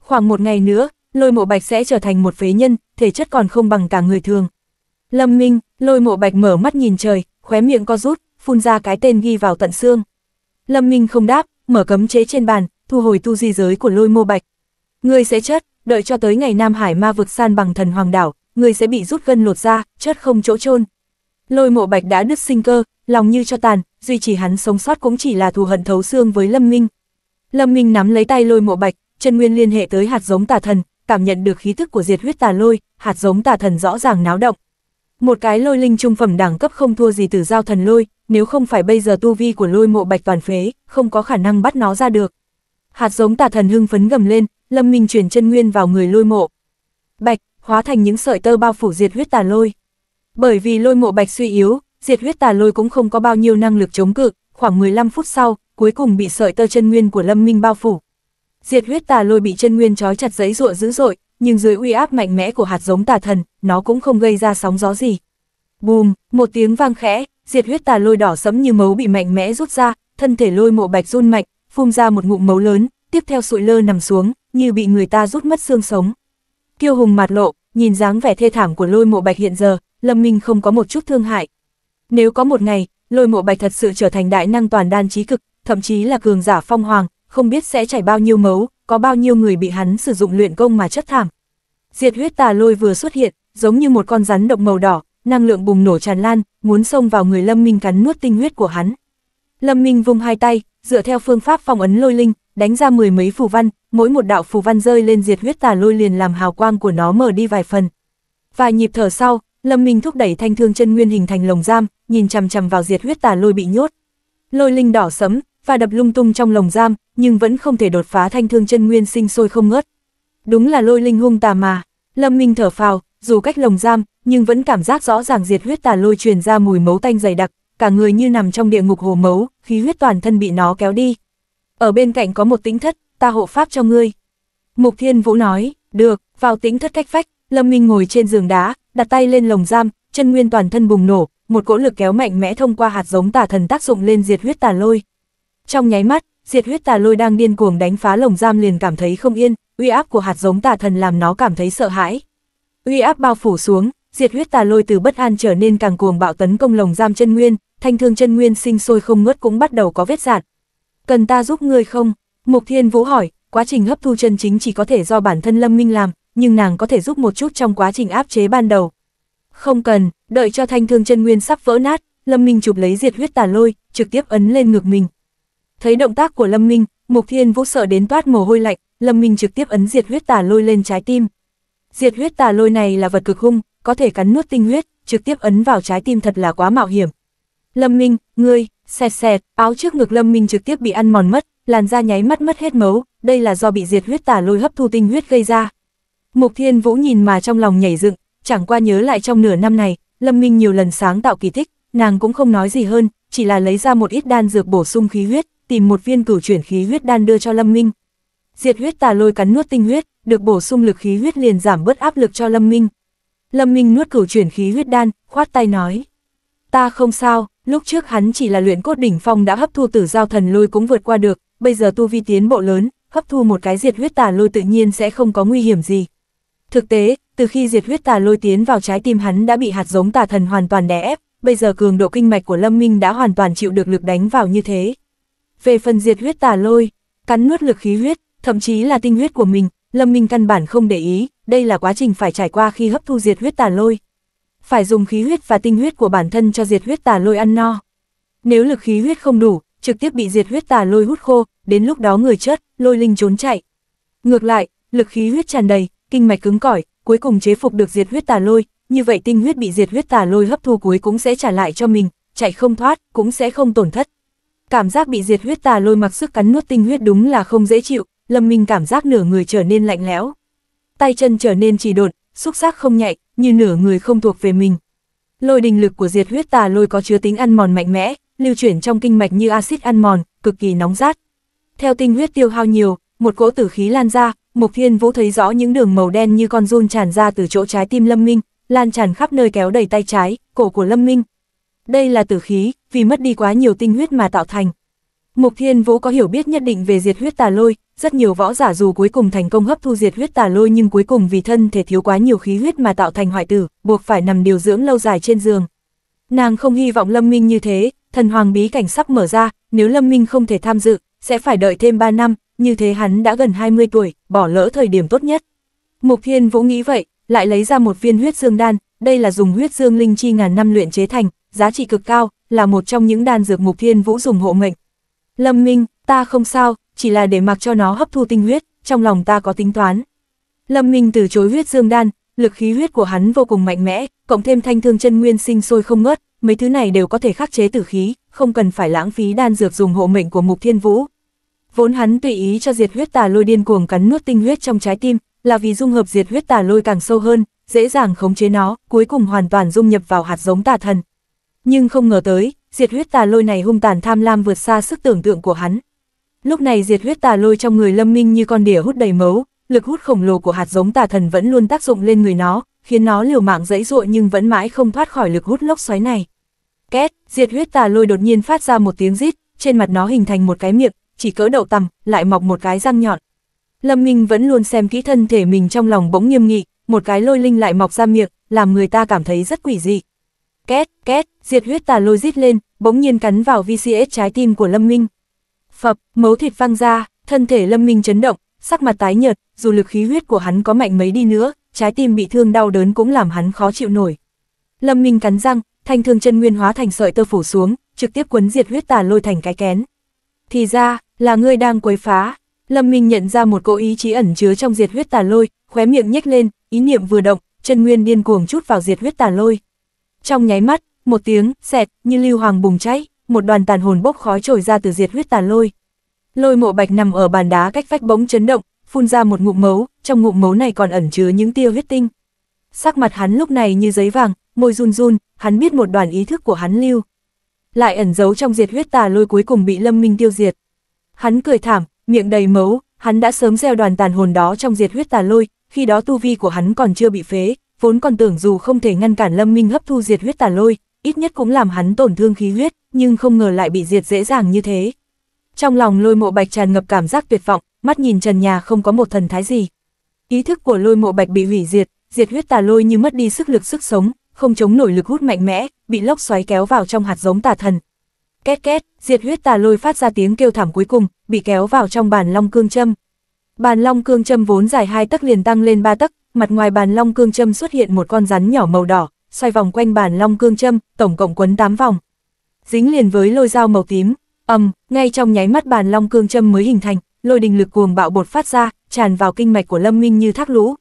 Khoảng một ngày nữa, lôi mộ bạch sẽ trở thành một phế nhân, thể chất còn không bằng cả người thường. Lâm Minh, lôi mộ bạch mở mắt nhìn trời, khóe miệng co rút, phun ra cái tên ghi vào tận xương. Lâm Minh không đáp, mở cấm chế trên bàn, thu hồi tu di giới của lôi mộ bạch. Ngươi sẽ chết, đợi cho tới ngày Nam Hải ma vực san bằng thần hoàng đảo, ngươi sẽ bị rút gân lột ra, chết không chỗ chôn Lôi mộ bạch đã đứt sinh cơ, lòng như cho tàn, duy trì hắn sống sót cũng chỉ là thù hận thấu xương với Lâm Minh. Lâm Minh nắm lấy tay lôi mộ bạch, chân nguyên liên hệ tới hạt giống tà thần, cảm nhận được khí thức của diệt huyết tà lôi, hạt giống tà thần rõ ràng náo động. Một cái lôi linh trung phẩm đẳng cấp không thua gì từ giao thần lôi, nếu không phải bây giờ tu vi của lôi mộ bạch toàn phế, không có khả năng bắt nó ra được. Hạt giống tà thần hưng phấn gầm lên, Lâm Minh chuyển chân nguyên vào người lôi mộ. Bạch, hóa thành những sợi tơ bao phủ diệt huyết tà lôi. Bởi vì lôi mộ bạch suy yếu, diệt huyết tà lôi cũng không có bao nhiêu năng lực chống cự, khoảng 15 phút sau, cuối cùng bị sợi tơ chân nguyên của Lâm Minh bao phủ. Diệt huyết tà lôi bị chân nguyên trói chặt giấy ruộng dữ dội, nhưng dưới uy áp mạnh mẽ của hạt giống tà thần, nó cũng không gây ra sóng gió gì. Bùm, một tiếng vang khẽ, diệt huyết tà lôi đỏ sẫm như máu bị mạnh mẽ rút ra, thân thể lôi mộ bạch run mạnh, phun ra một ngụm máu lớn, tiếp theo sụi lơ nằm xuống, như bị người ta rút mất xương sống. Kiêu hùng mặt lộ, nhìn dáng vẻ thê thảm của lôi mộ bạch hiện giờ, Lâm Minh không có một chút thương hại, nếu có một ngày, lôi mộ bạch thật sự trở thành đại năng toàn đan trí cực, thậm chí là cường giả phong hoàng, không biết sẽ chảy bao nhiêu mấu, có bao nhiêu người bị hắn sử dụng luyện công mà chất thảm. Diệt huyết tà lôi vừa xuất hiện, giống như một con rắn độc màu đỏ, năng lượng bùng nổ tràn lan, muốn xông vào người Lâm Minh cắn nuốt tinh huyết của hắn. Lâm Minh vung hai tay, dựa theo phương pháp phong ấn lôi linh, đánh ra mười mấy phù văn, mỗi một đạo phù văn rơi lên diệt huyết tà lôi liền làm hào quang của nó mở đi vài phần. Vài nhịp thở sau, Lâm Minh thúc đẩy thanh thương chân nguyên hình thành lồng giam, nhìn chằm chằm vào diệt huyết tà lôi bị nhốt. Lôi linh đỏ sấm và đập lung tung trong lồng giam, nhưng vẫn không thể đột phá thanh thương chân nguyên sinh sôi không ngớt. Đúng là lôi linh hung tà mà. Lâm Minh thở phào, dù cách lồng giam, nhưng vẫn cảm giác rõ ràng diệt huyết tà lôi truyền ra mùi máu tanh dày đặc, cả người như nằm trong địa ngục hồ máu, khí huyết toàn thân bị nó kéo đi. Ở bên cạnh có một tĩnh thất, ta hộ pháp cho ngươi. Mục Thiên Vũ nói, được, vào tĩnh thất cách vách, Lâm Minh ngồi trên giường đá, đặt tay lên lồng giam, chân nguyên toàn thân bùng nổ, một cỗ lực kéo mạnh mẽ thông qua hạt giống tà thần tác dụng lên diệt huyết tà lôi. Trong nháy mắt, diệt huyết tà lôi đang điên cuồng đánh phá lồng giam liền cảm thấy không yên, uy áp của hạt giống tà thần làm nó cảm thấy sợ hãi. Uy áp bao phủ xuống, diệt huyết tà lôi từ bất an trở nên càng cuồng bạo tấn công lồng giam chân nguyên, thanh thương chân nguyên sinh sôi không ngớt cũng bắt đầu có vết dạn. Cần ta giúp ngươi không? Mục Thiên Vũ hỏi, quá trình hấp thu chân chính chỉ có thể do bản thân Lâm Minh làm, nhưng nàng có thể giúp một chút trong quá trình áp chế ban đầu. Không cần, đợi cho thanh thương chân nguyên sắp vỡ nát, Lâm Minh chụp lấy diệt huyết tà lôi, trực tiếp ấn lên ngược mình. Thấy động tác của Lâm Minh, Mục Thiên Vũ sợ đến toát mồ hôi lạnh, Lâm Minh trực tiếp ấn diệt huyết tà lôi lên trái tim. Diệt huyết tà lôi này là vật cực hung, có thể cắn nuốt tinh huyết, trực tiếp ấn vào trái tim thật là quá mạo hiểm. Lâm Minh, ngươi, xẹt xẹt, áo trước ngực Lâm Minh trực tiếp bị ăn mòn mất, làn da nháy mắt mất hết máu, đây là do bị diệt huyết tà lôi hấp thu tinh huyết gây ra. Mục Thiên Vũ nhìn mà trong lòng nhảy dựng, chẳng qua nhớ lại trong nửa năm này, Lâm Minh nhiều lần sáng tạo kỳ tích, nàng cũng không nói gì hơn, chỉ là lấy ra một ít đan dược bổ sung khí huyết, tìm một viên cửu chuyển khí huyết đan đưa cho Lâm Minh. Diệt huyết tà lôi cắn nuốt tinh huyết, được bổ sung lực khí huyết liền giảm bớt áp lực cho Lâm Minh. Lâm Minh nuốt cửu chuyển khí huyết đan, khoát tay nói: "Ta không sao, lúc trước hắn chỉ là luyện cốt đỉnh phong đã hấp thu tử giao thần lôi cũng vượt qua được, bây giờ tu vi tiến bộ lớn, hấp thu một cái diệt huyết tà lôi tự nhiên sẽ không có nguy hiểm gì." Thực tế, từ khi diệt huyết tà lôi tiến vào trái tim hắn đã bị hạt giống tà thần hoàn toàn đè ép, bây giờ cường độ kinh mạch của Lâm Minh đã hoàn toàn chịu được lực đánh vào như thế. Về phần diệt huyết tà lôi, cắn nuốt lực khí huyết, thậm chí là tinh huyết của mình, Lâm Minh căn bản không để ý, đây là quá trình phải trải qua khi hấp thu diệt huyết tà lôi. Phải dùng khí huyết và tinh huyết của bản thân cho diệt huyết tà lôi ăn no. Nếu lực khí huyết không đủ, trực tiếp bị diệt huyết tà lôi hút khô, đến lúc đó người chết, lôi linh trốn chạy. Ngược lại, lực khí huyết tràn đầy, kinh mạch cứng cỏi, cuối cùng chế phục được diệt huyết tà lôi, như vậy tinh huyết bị diệt huyết tà lôi hấp thu cuối cũng sẽ trả lại cho mình, chạy không thoát, cũng sẽ không tổn thất. Cảm giác bị diệt huyết tà lôi mặc sức cắn nuốt tinh huyết đúng là không dễ chịu, Lâm Minh cảm giác nửa người trở nên lạnh lẽo. Tay chân trở nên trì độn, xúc giác không nhạy, như nửa người không thuộc về mình. Lôi đình lực của diệt huyết tà lôi có chứa tính ăn mòn mạnh mẽ, lưu chuyển trong kinh mạch như axit ăn mòn, cực kỳ nóng rát. Theo tinh huyết tiêu hao nhiều, một cỗ tử khí lan ra, Mục Thiên Vũ thấy rõ những đường màu đen như con run tràn ra từ chỗ trái tim Lâm Minh, lan tràn khắp nơi kéo đầy tay trái, cổ của Lâm Minh. Đây là tử khí, vì mất đi quá nhiều tinh huyết mà tạo thành. Mục Thiên Vũ có hiểu biết nhất định về diệt huyết tà lôi, rất nhiều võ giả dù cuối cùng thành công hấp thu diệt huyết tà lôi nhưng cuối cùng vì thân thể thiếu quá nhiều khí huyết mà tạo thành hoại tử, buộc phải nằm điều dưỡng lâu dài trên giường. Nàng không hy vọng Lâm Minh như thế, thần hoàng bí cảnh sắp mở ra, nếu Lâm Minh không thể tham dự, sẽ phải đợi thêm 3 năm, như thế hắn đã gần 20 tuổi, bỏ lỡ thời điểm tốt nhất. Mục Thiên Vũ nghĩ vậy, lại lấy ra một viên huyết dương đan, đây là dùng huyết dương linh chi ngàn năm luyện chế thành, giá trị cực cao, là một trong những đan dược Mục Thiên Vũ dùng hộ mệnh. Lâm Minh, ta không sao, chỉ là để mặc cho nó hấp thu tinh huyết, trong lòng ta có tính toán. Lâm Minh từ chối huyết dương đan, lực khí huyết của hắn vô cùng mạnh mẽ, cộng thêm thanh thương chân nguyên sinh sôi không ngớt, mấy thứ này đều có thể khắc chế tử khí, không cần phải lãng phí đan dược dùng hộ mệnh của Mục Thiên Vũ, Vốn hắn tùy ý cho diệt huyết tà lôi điên cuồng cắn nuốt tinh huyết trong trái tim, là vì dung hợp diệt huyết tà lôi càng sâu hơn, dễ dàng khống chế nó, cuối cùng hoàn toàn dung nhập vào hạt giống tà thần. Nhưng không ngờ tới, diệt huyết tà lôi này hung tàn tham lam vượt xa sức tưởng tượng của hắn. Lúc này diệt huyết tà lôi trong người Lâm Minh như con đỉa hút đầy máu, lực hút khổng lồ của hạt giống tà thần vẫn luôn tác dụng lên người nó, khiến nó liều mạng dãy dụa nhưng vẫn mãi không thoát khỏi lực hút lốc xoáy này. Két, diệt huyết tà lôi đột nhiên phát ra một tiếng rít, trên mặt nó hình thành một cái miệng, chỉ cỡ đậu tằm, lại mọc một cái răng nhọn. Lâm Minh vẫn luôn xem kỹ thân thể mình trong lòng bỗng nghiêm nghị, một cái lôi linh lại mọc ra miệng, làm người ta cảm thấy rất quỷ dị. Két, két, diệt huyết tà lôi rít lên, bỗng nhiên cắn vào VCS trái tim của Lâm Minh. Phập, mấu thịt văng ra, thân thể Lâm Minh chấn động, sắc mặt tái nhợt, dù lực khí huyết của hắn có mạnh mấy đi nữa, trái tim bị thương đau đớn cũng làm hắn khó chịu nổi. Lâm Minh cắn răng, thanh thương chân nguyên hóa thành sợi tơ phủ xuống, trực tiếp quấn diệt huyết tà lôi thành cái kén. Thì ra, là ngươi đang quấy phá. Lâm Minh nhận ra một cỗ ý chí ẩn chứa trong diệt huyết tà lôi, khóe miệng nhếch lên, ý niệm vừa động, chân nguyên điên cuồng chút vào diệt huyết tà lôi. Trong nháy mắt, một tiếng xẹt như lưu hoàng bùng cháy, một đoàn tàn hồn bốc khói trồi ra từ diệt huyết tà lôi. Lôi mộ bạch nằm ở bàn đá cách vách bỗng chấn động, phun ra một ngụm máu, trong ngụm máu này còn ẩn chứa những tia huyết tinh. Sắc mặt hắn lúc này như giấy vàng, môi run run, hắn biết một đoàn ý thức của hắn lưu. Lại ẩn giấu trong diệt huyết tà lôi cuối cùng bị Lâm Minh tiêu diệt. Hắn cười thảm, miệng đầy mấu, hắn đã sớm gieo đoàn tàn hồn đó trong diệt huyết tà lôi, khi đó tu vi của hắn còn chưa bị phế, vốn còn tưởng dù không thể ngăn cản Lâm Minh hấp thu diệt huyết tà lôi, ít nhất cũng làm hắn tổn thương khí huyết, nhưng không ngờ lại bị diệt dễ dàng như thế. Trong lòng lôi mộ bạch tràn ngập cảm giác tuyệt vọng, mắt nhìn trần nhà không có một thần thái gì. Ý thức của lôi mộ bạch bị hủy diệt, diệt huyết tà lôi như mất đi sức lực sức sống, không chống nổi lực hút mạnh mẽ, bị lốc xoáy kéo vào trong hạt giống tà thần, Két két, diệt huyết tà lôi phát ra tiếng kêu thảm cuối cùng, bị kéo vào trong bàn long cương châm. Bàn long cương châm vốn dài hai tấc liền tăng lên ba tấc, mặt ngoài bàn long cương châm xuất hiện một con rắn nhỏ màu đỏ, xoay vòng quanh bàn long cương châm, tổng cộng quấn 8 vòng. Dính liền với lôi dao màu tím, ầm, ngay trong nháy mắt bàn long cương châm mới hình thành, lôi đình lực cuồng bạo bột phát ra, tràn vào kinh mạch của Lâm Minh như thác lũ.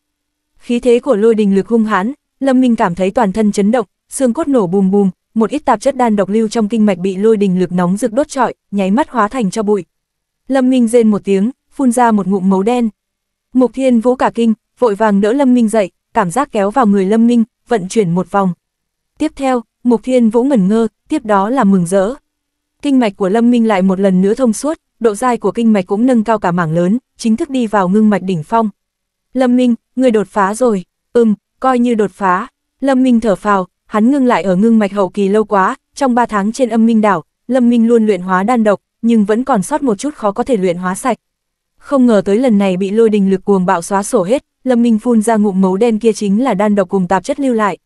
Khí thế của lôi đình lực hung hãn, Lâm Minh cảm thấy toàn thân chấn động, xương cốt nổ bùm bùm, một ít tạp chất đan độc lưu trong kinh mạch bị lôi đình lực nóng rực đốt trọi, nháy mắt hóa thành cho bụi. Lâm Minh rên một tiếng, phun ra một ngụm máu đen. Mục Thiên Vũ cả kinh, vội vàng đỡ Lâm Minh dậy, cảm giác kéo vào người Lâm Minh, vận chuyển một vòng. Tiếp theo, Mục Thiên Vũ ngẩn ngơ, tiếp đó là mừng rỡ. Kinh mạch của Lâm Minh lại một lần nữa thông suốt, độ dai của kinh mạch cũng nâng cao cả mảng lớn, chính thức đi vào ngưng mạch đỉnh phong. Lâm Minh, người đột phá rồi, ừm, coi như đột phá. Lâm Minh thở phào, hắn ngưng lại ở ngưng mạch hậu kỳ lâu quá, trong 3 tháng trên âm minh đảo, Lâm Minh luôn luyện hóa đan độc, nhưng vẫn còn sót một chút khó có thể luyện hóa sạch. Không ngờ tới lần này bị lôi đình lực cuồng bạo xóa sổ hết, Lâm Minh phun ra ngụm máu đen kia chính là đan độc cùng tạp chất lưu lại.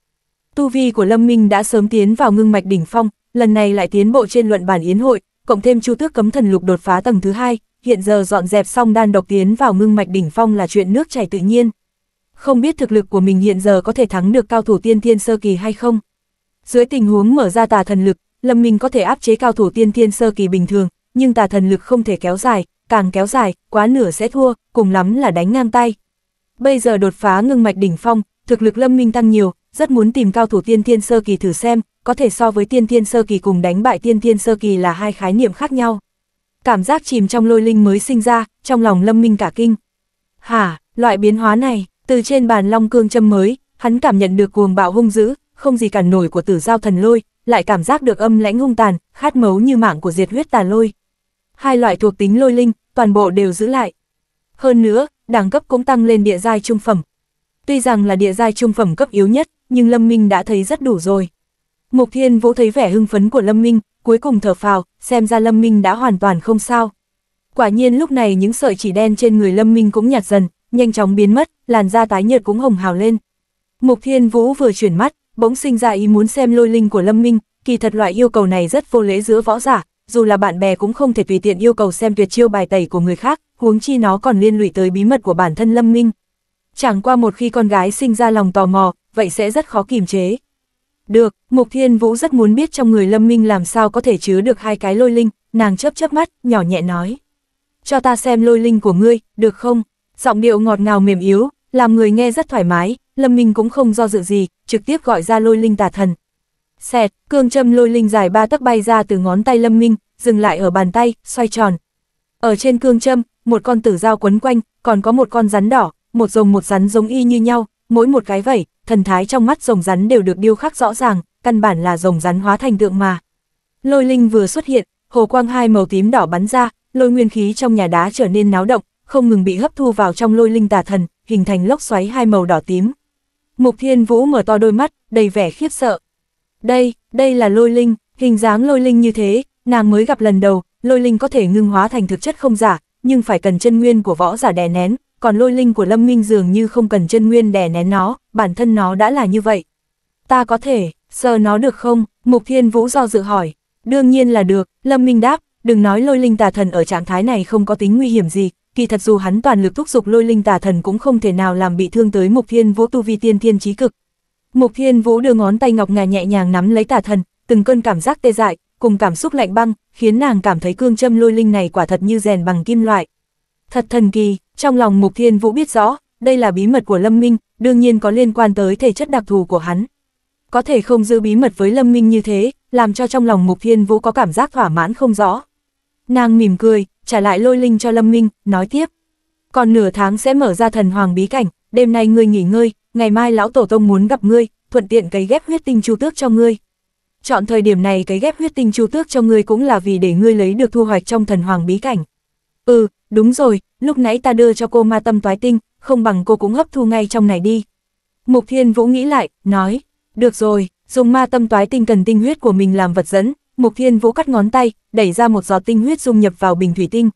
Tu vi của Lâm Minh đã sớm tiến vào ngưng mạch đỉnh phong, lần này lại tiến bộ trên luận bản yến hội, cộng thêm Chu Tước cấm thần lục đột phá tầng thứ hai, hiện giờ dọn dẹp xong đan độc tiến vào ngưng mạch đỉnh phong là chuyện nước chảy tự nhiên không biết thực lực của mình hiện giờ có thể thắng được cao thủ tiên thiên sơ kỳ hay không. Dưới tình huống mở ra tà thần lực, Lâm Minh có thể áp chế cao thủ tiên thiên sơ kỳ bình thường, nhưng tà thần lực không thể kéo dài, càng kéo dài, quá nửa sẽ thua, cùng lắm là đánh ngang tay. Bây giờ đột phá ngưng mạch đỉnh phong, thực lực Lâm Minh tăng nhiều, rất muốn tìm cao thủ tiên thiên sơ kỳ thử xem, có thể so với tiên thiên sơ kỳ cùng đánh bại tiên thiên sơ kỳ là hai khái niệm khác nhau. Cảm giác chìm trong lôi linh mới sinh ra, trong lòng Lâm Minh cả kinh. Hả, loại biến hóa này, từ trên bàn long cương châm mới, hắn cảm nhận được cuồng bạo hung dữ, không gì cản nổi của tử giao thần lôi, lại cảm giác được âm lãnh hung tàn, khát máu như mạng của diệt huyết tà lôi. Hai loại thuộc tính lôi linh, toàn bộ đều giữ lại. Hơn nữa, đẳng cấp cũng tăng lên địa giai trung phẩm. Tuy rằng là địa giai trung phẩm cấp yếu nhất, nhưng Lâm Minh đã thấy rất đủ rồi. Mục Thiên Vũ thấy vẻ hưng phấn của Lâm Minh, cuối cùng thở phào, xem ra Lâm Minh đã hoàn toàn không sao. Quả nhiên lúc này những sợi chỉ đen trên người Lâm Minh cũng nhạt dần, nhanh chóng biến mất, làn da tái nhợt cũng hồng hào lên. Mục Thiên Vũ vừa chuyển mắt, bỗng sinh ra ý muốn xem lôi linh của Lâm Minh, kỳ thật loại yêu cầu này rất vô lễ giữa võ giả, dù là bạn bè cũng không thể tùy tiện yêu cầu xem tuyệt chiêu bài tẩy của người khác, huống chi nó còn liên lụy tới bí mật của bản thân Lâm Minh. Chẳng qua một khi con gái sinh ra lòng tò mò, vậy sẽ rất khó kiềm chế. Được, Mục Thiên Vũ rất muốn biết trong người Lâm Minh làm sao có thể chứa được hai cái lôi linh, nàng chớp chớp mắt, nhỏ nhẹ nói. Cho ta xem lôi linh của ngươi, được không? giọng điệu ngọt ngào mềm yếu, làm người nghe rất thoải mái, Lâm Minh cũng không do dự gì, trực tiếp gọi ra lôi linh tà thần. Xẹt, cương châm lôi linh dài ba tấc bay ra từ ngón tay Lâm Minh, dừng lại ở bàn tay, xoay tròn. Ở trên cương châm, một con tử dao quấn quanh, còn có một con rắn đỏ, một rồng một rắn giống y như nhau, mỗi một cái vẩy, thần thái trong mắt rồng rắn đều được điêu khắc rõ ràng, căn bản là rồng rắn hóa thành tượng mà. Lôi linh vừa xuất hiện, hồ quang hai màu tím đỏ bắn ra, lôi nguyên khí trong nhà đá trở nên náo động, không ngừng bị hấp thu vào trong lôi linh tà thần, hình thành lốc xoáy hai màu đỏ tím. Mục Thiên Vũ mở to đôi mắt, đầy vẻ khiếp sợ. Đây, đây là lôi linh, hình dáng lôi linh như thế, nàng mới gặp lần đầu, lôi linh có thể ngưng hóa thành thực chất không giả, nhưng phải cần chân nguyên của võ giả đè nén, còn lôi linh của Lâm Minh dường như không cần chân nguyên đè nén nó, bản thân nó đã là như vậy. Ta có thể, sờ nó được không? Mục Thiên Vũ do dự hỏi. Đương nhiên là được, Lâm Minh đáp, đừng nói lôi linh tà thần ở trạng thái này không có tính nguy hiểm gì, kỳ thật dù hắn toàn lực thúc giục lôi linh tà thần cũng không thể nào làm bị thương tới Mục Thiên Vũ tu vi tiên thiên trí cực. Mục Thiên Vũ đưa ngón tay ngọc ngà nhẹ nhàng nắm lấy tà thần, từng cơn cảm giác tê dại, cùng cảm xúc lạnh băng, khiến nàng cảm thấy cương châm lôi linh này quả thật như rèn bằng kim loại. Thật thần kỳ, trong lòng Mục Thiên Vũ biết rõ, đây là bí mật của Lâm Minh, đương nhiên có liên quan tới thể chất đặc thù của hắn. Có thể không giữ bí mật với Lâm Minh như thế, làm cho trong lòng Mục Thiên Vũ có cảm giác thỏa mãn không rõ. Nàng mỉm cười, trả lại lôi linh cho Lâm Minh, nói tiếp. Còn nửa tháng sẽ mở ra thần hoàng bí cảnh, đêm nay ngươi nghỉ ngơi, ngày mai lão tổ tông muốn gặp ngươi, thuận tiện cấy ghép huyết tinh chu tước cho ngươi. Chọn thời điểm này cấy ghép huyết tinh chu tước cho ngươi cũng là vì để ngươi lấy được thu hoạch trong thần hoàng bí cảnh. Ừ, đúng rồi, lúc nãy ta đưa cho cô ma tâm toái tinh, không bằng cô cũng hấp thu ngay trong này đi. Mục Thiên Vũ nghĩ lại, nói, được rồi, dùng ma tâm toái tinh cần tinh huyết của mình làm vật dẫn, Mục Thiên Vũ cắt ngón tay, đẩy ra một giọt tinh huyết dung nhập vào bình thủy tinh.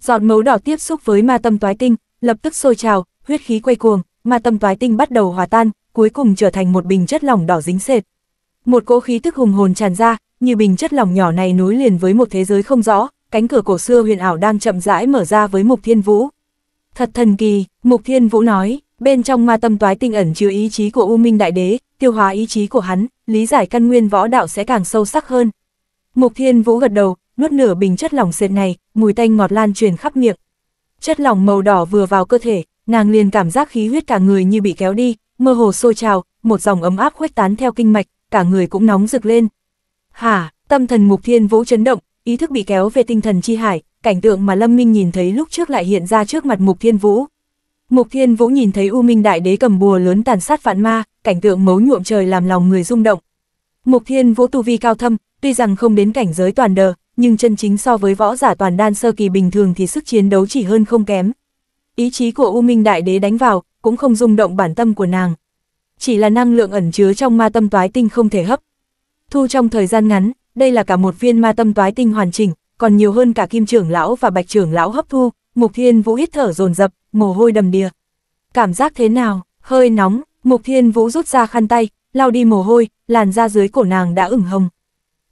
Giọt máu đỏ tiếp xúc với ma tâm toái tinh, lập tức sôi trào, huyết khí quay cuồng, ma tâm toái tinh bắt đầu hòa tan, cuối cùng trở thành một bình chất lỏng đỏ dính sệt. Một cỗ khí tức hùng hồn tràn ra, như bình chất lỏng nhỏ này nối liền với một thế giới không rõ, cánh cửa cổ xưa huyền ảo đang chậm rãi mở ra với Mục Thiên Vũ. Thật thần kỳ, Mục Thiên Vũ nói, bên trong ma tâm toái tinh ẩn chứa ý chí của U Minh Đại Đế, tiêu hóa ý chí của hắn, lý giải căn nguyên võ đạo sẽ càng sâu sắc hơn. Mục Thiên Vũ gật đầu, nuốt nửa bình chất lỏng sệt này, mùi tanh ngọt lan truyền khắp miệng. Chất lỏng màu đỏ vừa vào cơ thể, nàng liền cảm giác khí huyết cả người như bị kéo đi, mơ hồ sôi trào, một dòng ấm áp khuếch tán theo kinh mạch, cả người cũng nóng rực lên. Hả, tâm thần Mục Thiên Vũ chấn động, ý thức bị kéo về tinh thần chi hải, cảnh tượng mà Lâm Minh nhìn thấy lúc trước lại hiện ra trước mặt Mục Thiên Vũ. Mục Thiên Vũ nhìn thấy U Minh Đại Đế cầm bùa lớn tàn sát vạn ma, cảnh tượng mấu nhuộm trời làm lòng người rung động. Mục Thiên Vũ tu vi cao thâm, tuy rằng không đến cảnh giới toàn đờ, nhưng chân chính so với võ giả toàn đan sơ kỳ bình thường thì sức chiến đấu chỉ hơn không kém. Ý chí của U Minh Đại Đế đánh vào, cũng không rung động bản tâm của nàng. Chỉ là năng lượng ẩn chứa trong ma tâm toái tinh không thể hấp. Thu trong thời gian ngắn, đây là cả một viên ma tâm toái tinh hoàn chỉnh, còn nhiều hơn cả kim trưởng lão và bạch trưởng lão hấp thu, Mục Thiên Vũ hít thở dồn dập, mồ hôi đầm đìa. Cảm giác thế nào? Hơi nóng, Mục Thiên Vũ rút ra khăn tay, lau đi mồ hôi, làn da dưới cổ nàng đã ửng hồng.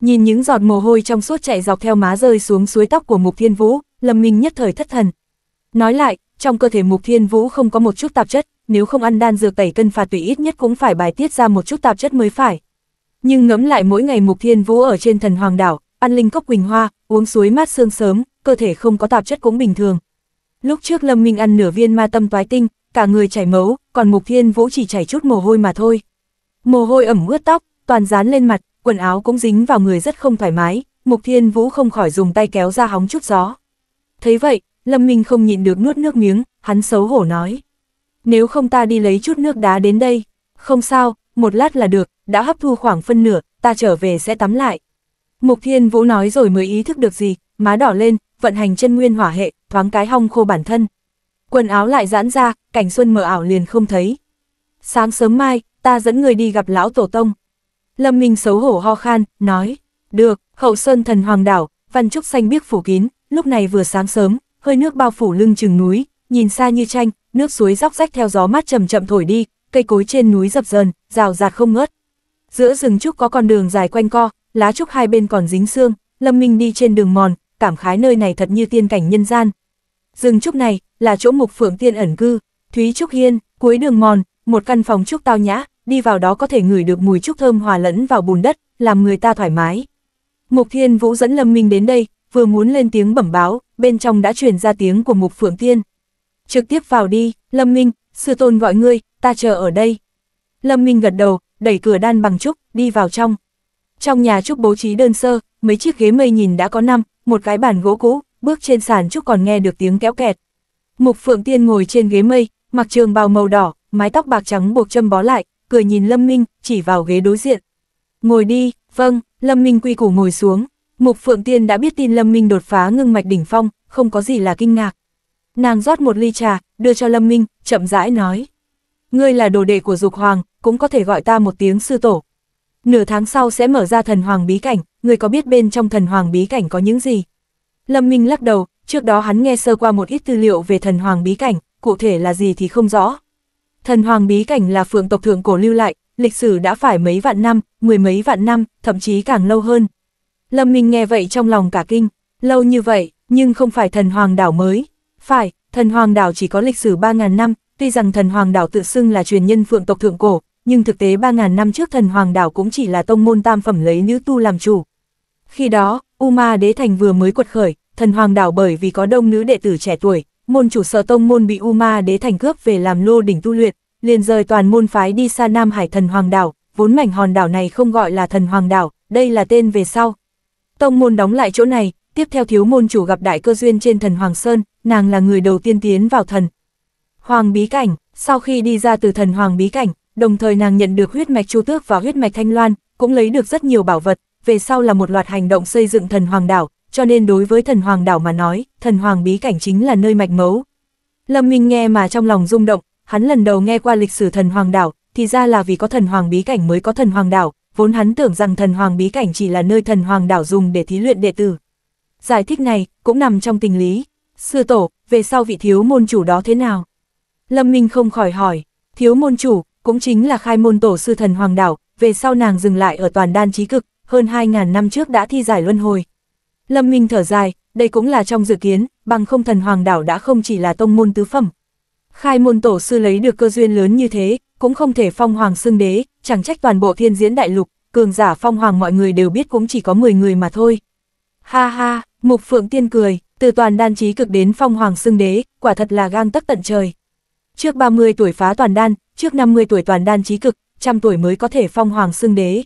Nhìn những giọt mồ hôi trong suốt chạy dọc theo má rơi xuống suối tóc của Mục Thiên Vũ, Lâm Minh nhất thời thất thần. Nói lại, trong cơ thể Mục Thiên Vũ không có một chút tạp chất, nếu không ăn đan dược tẩy cân phạt tùy ít nhất cũng phải bài tiết ra một chút tạp chất mới phải. Nhưng ngẫm lại mỗi ngày Mục Thiên Vũ ở trên thần hoàng đảo, ăn linh cốc quỳnh hoa, uống suối mát sương sớm, cơ thể không có tạp chất cũng bình thường. Lúc trước Lâm Minh ăn nửa viên ma tâm toái tinh, cả người chảy máu, còn Mục Thiên Vũ chỉ chảy chút mồ hôi mà thôi. Mồ hôi ẩm ướt tóc, toàn dán lên mặt, quần áo cũng dính vào người rất không thoải mái, Mục Thiên Vũ không khỏi dùng tay kéo ra hóng chút gió. Thấy vậy, Lâm Minh không nhịn được nuốt nước miếng, hắn xấu hổ nói. Nếu không ta đi lấy chút nước đá đến đây, không sao, một lát là được, đã hấp thu khoảng phân nửa, ta trở về sẽ tắm lại. Mục Thiên Vũ nói rồi mới ý thức được gì, má đỏ lên, vận hành chân nguyên hỏa hệ, thoáng cái hong khô bản thân. Quần áo lại giãn ra, cảnh xuân mờ ảo liền không thấy. Sáng sớm mai, ta dẫn người đi gặp lão tổ tông. Lâm Minh xấu hổ ho khan, nói, được, hậu sơn thần hoàng đảo, văn trúc xanh biếc phủ kín, lúc này vừa sáng sớm, hơi nước bao phủ lưng chừng núi, nhìn xa như tranh, nước suối róc rách theo gió mát chậm chậm thổi đi, cây cối trên núi dập dờn, rào rạt không ngớt. Giữa rừng trúc có con đường dài quanh co, lá trúc hai bên còn dính xương, Lâm Minh đi trên đường mòn, cảm khái nơi này thật như tiên cảnh nhân gian. Rừng trúc này là chỗ mục phượng tiên ẩn cư, Thúy Trúc Hiên, cuối đường mòn, một căn phòng trúc tao nhã, đi vào đó có thể ngửi được mùi trúc thơm hòa lẫn vào bùn đất, làm người ta thoải mái. Mục Thiên Vũ dẫn Lâm Minh đến đây, vừa muốn lên tiếng bẩm báo, bên trong đã truyền ra tiếng của Mục Phượng Tiên. Trực tiếp vào đi, Lâm Minh, sư tôn gọi ngươi, ta chờ ở đây. Lâm Minh gật đầu, đẩy cửa đan bằng trúc, đi vào trong. Trong nhà trúc bố trí đơn sơ, mấy chiếc ghế mây nhìn đã có năm, một cái bàn gỗ cũ, bước trên sàn trúc còn nghe được tiếng kéo kẹt. Mục Phượng Tiên ngồi trên ghế mây, mặc trường bào màu đỏ, mái tóc bạc trắng buộc châm bó lại, cười nhìn Lâm Minh, chỉ vào ghế đối diện. Ngồi đi, vâng, Lâm Minh quy củ ngồi xuống. Mục Phượng Tiên đã biết tin Lâm Minh đột phá ngưng mạch đỉnh phong, không có gì là kinh ngạc. Nàng rót một ly trà, đưa cho Lâm Minh, chậm rãi nói. Ngươi là đồ đệ của Dục Hoàng, cũng có thể gọi ta một tiếng sư tổ. Nửa tháng sau sẽ mở ra thần hoàng bí cảnh, ngươi có biết bên trong thần hoàng bí cảnh có những gì? Lâm Minh lắc đầu, trước đó hắn nghe sơ qua một ít tư liệu về thần hoàng bí cảnh, cụ thể là gì thì không rõ, Thần hoàng bí cảnh là phượng tộc thượng cổ lưu lại, lịch sử đã phải mấy vạn năm, mười mấy vạn năm, thậm chí càng lâu hơn. Lâm Minh nghe vậy trong lòng cả kinh, lâu như vậy, nhưng không phải thần hoàng đảo mới. Phải, thần hoàng đảo chỉ có lịch sử 3.000 năm, tuy rằng thần hoàng đảo tự xưng là truyền nhân phượng tộc thượng cổ, nhưng thực tế 3.000 năm trước thần hoàng đảo cũng chỉ là tông môn tam phẩm lấy nữ tu làm chủ. Khi đó, U Ma Đế Thành vừa mới quật khởi, thần hoàng đảo bởi vì có đông nữ đệ tử trẻ tuổi, môn chủ sở tông môn bị U Ma đế thành cướp về làm lô đỉnh tu luyện, liền rời toàn môn phái đi xa Nam Hải thần hoàng đảo, vốn mảnh hòn đảo này không gọi là thần hoàng đảo, đây là tên về sau. Tông môn đóng lại chỗ này, tiếp theo thiếu môn chủ gặp đại cơ duyên trên thần Hoàng Sơn, nàng là người đầu tiên tiến vào thần. Hoàng bí cảnh, sau khi đi ra từ thần Hoàng bí cảnh, đồng thời nàng nhận được huyết mạch chu tước và huyết mạch thanh loan, cũng lấy được rất nhiều bảo vật, về sau là một loạt hành động xây dựng thần Hoàng đảo, cho nên đối với thần hoàng đảo mà nói, thần hoàng bí cảnh chính là nơi mạch mấu. Lâm Minh nghe mà trong lòng rung động, hắn lần đầu nghe qua lịch sử thần hoàng đảo, thì ra là vì có thần hoàng bí cảnh mới có thần hoàng đảo, vốn hắn tưởng rằng thần hoàng bí cảnh chỉ là nơi thần hoàng đảo dùng để thí luyện đệ tử. Giải thích này cũng nằm trong tình lý. Sư tổ, về sau vị thiếu môn chủ đó thế nào? Lâm Minh không khỏi hỏi, thiếu môn chủ cũng chính là khai môn tổ sư thần hoàng đảo, về sau nàng dừng lại ở toàn đan trí cực, hơn 2.000 năm trước đã thi giải luân hồi, Lâm Minh thở dài, đây cũng là trong dự kiến, bằng không thần hoàng đảo đã không chỉ là tông môn tứ phẩm. Khai môn tổ sư lấy được cơ duyên lớn như thế, cũng không thể phong hoàng xưng đế, chẳng trách toàn bộ thiên diễn đại lục, cường giả phong hoàng mọi người đều biết cũng chỉ có 10 người mà thôi. Ha ha, mục phượng tiên cười, từ toàn đan trí cực đến phong hoàng xưng đế, quả thật là gan tấc tận trời. Trước 30 tuổi phá toàn đan, trước 50 tuổi toàn đan trí cực, trăm tuổi mới có thể phong hoàng xưng đế.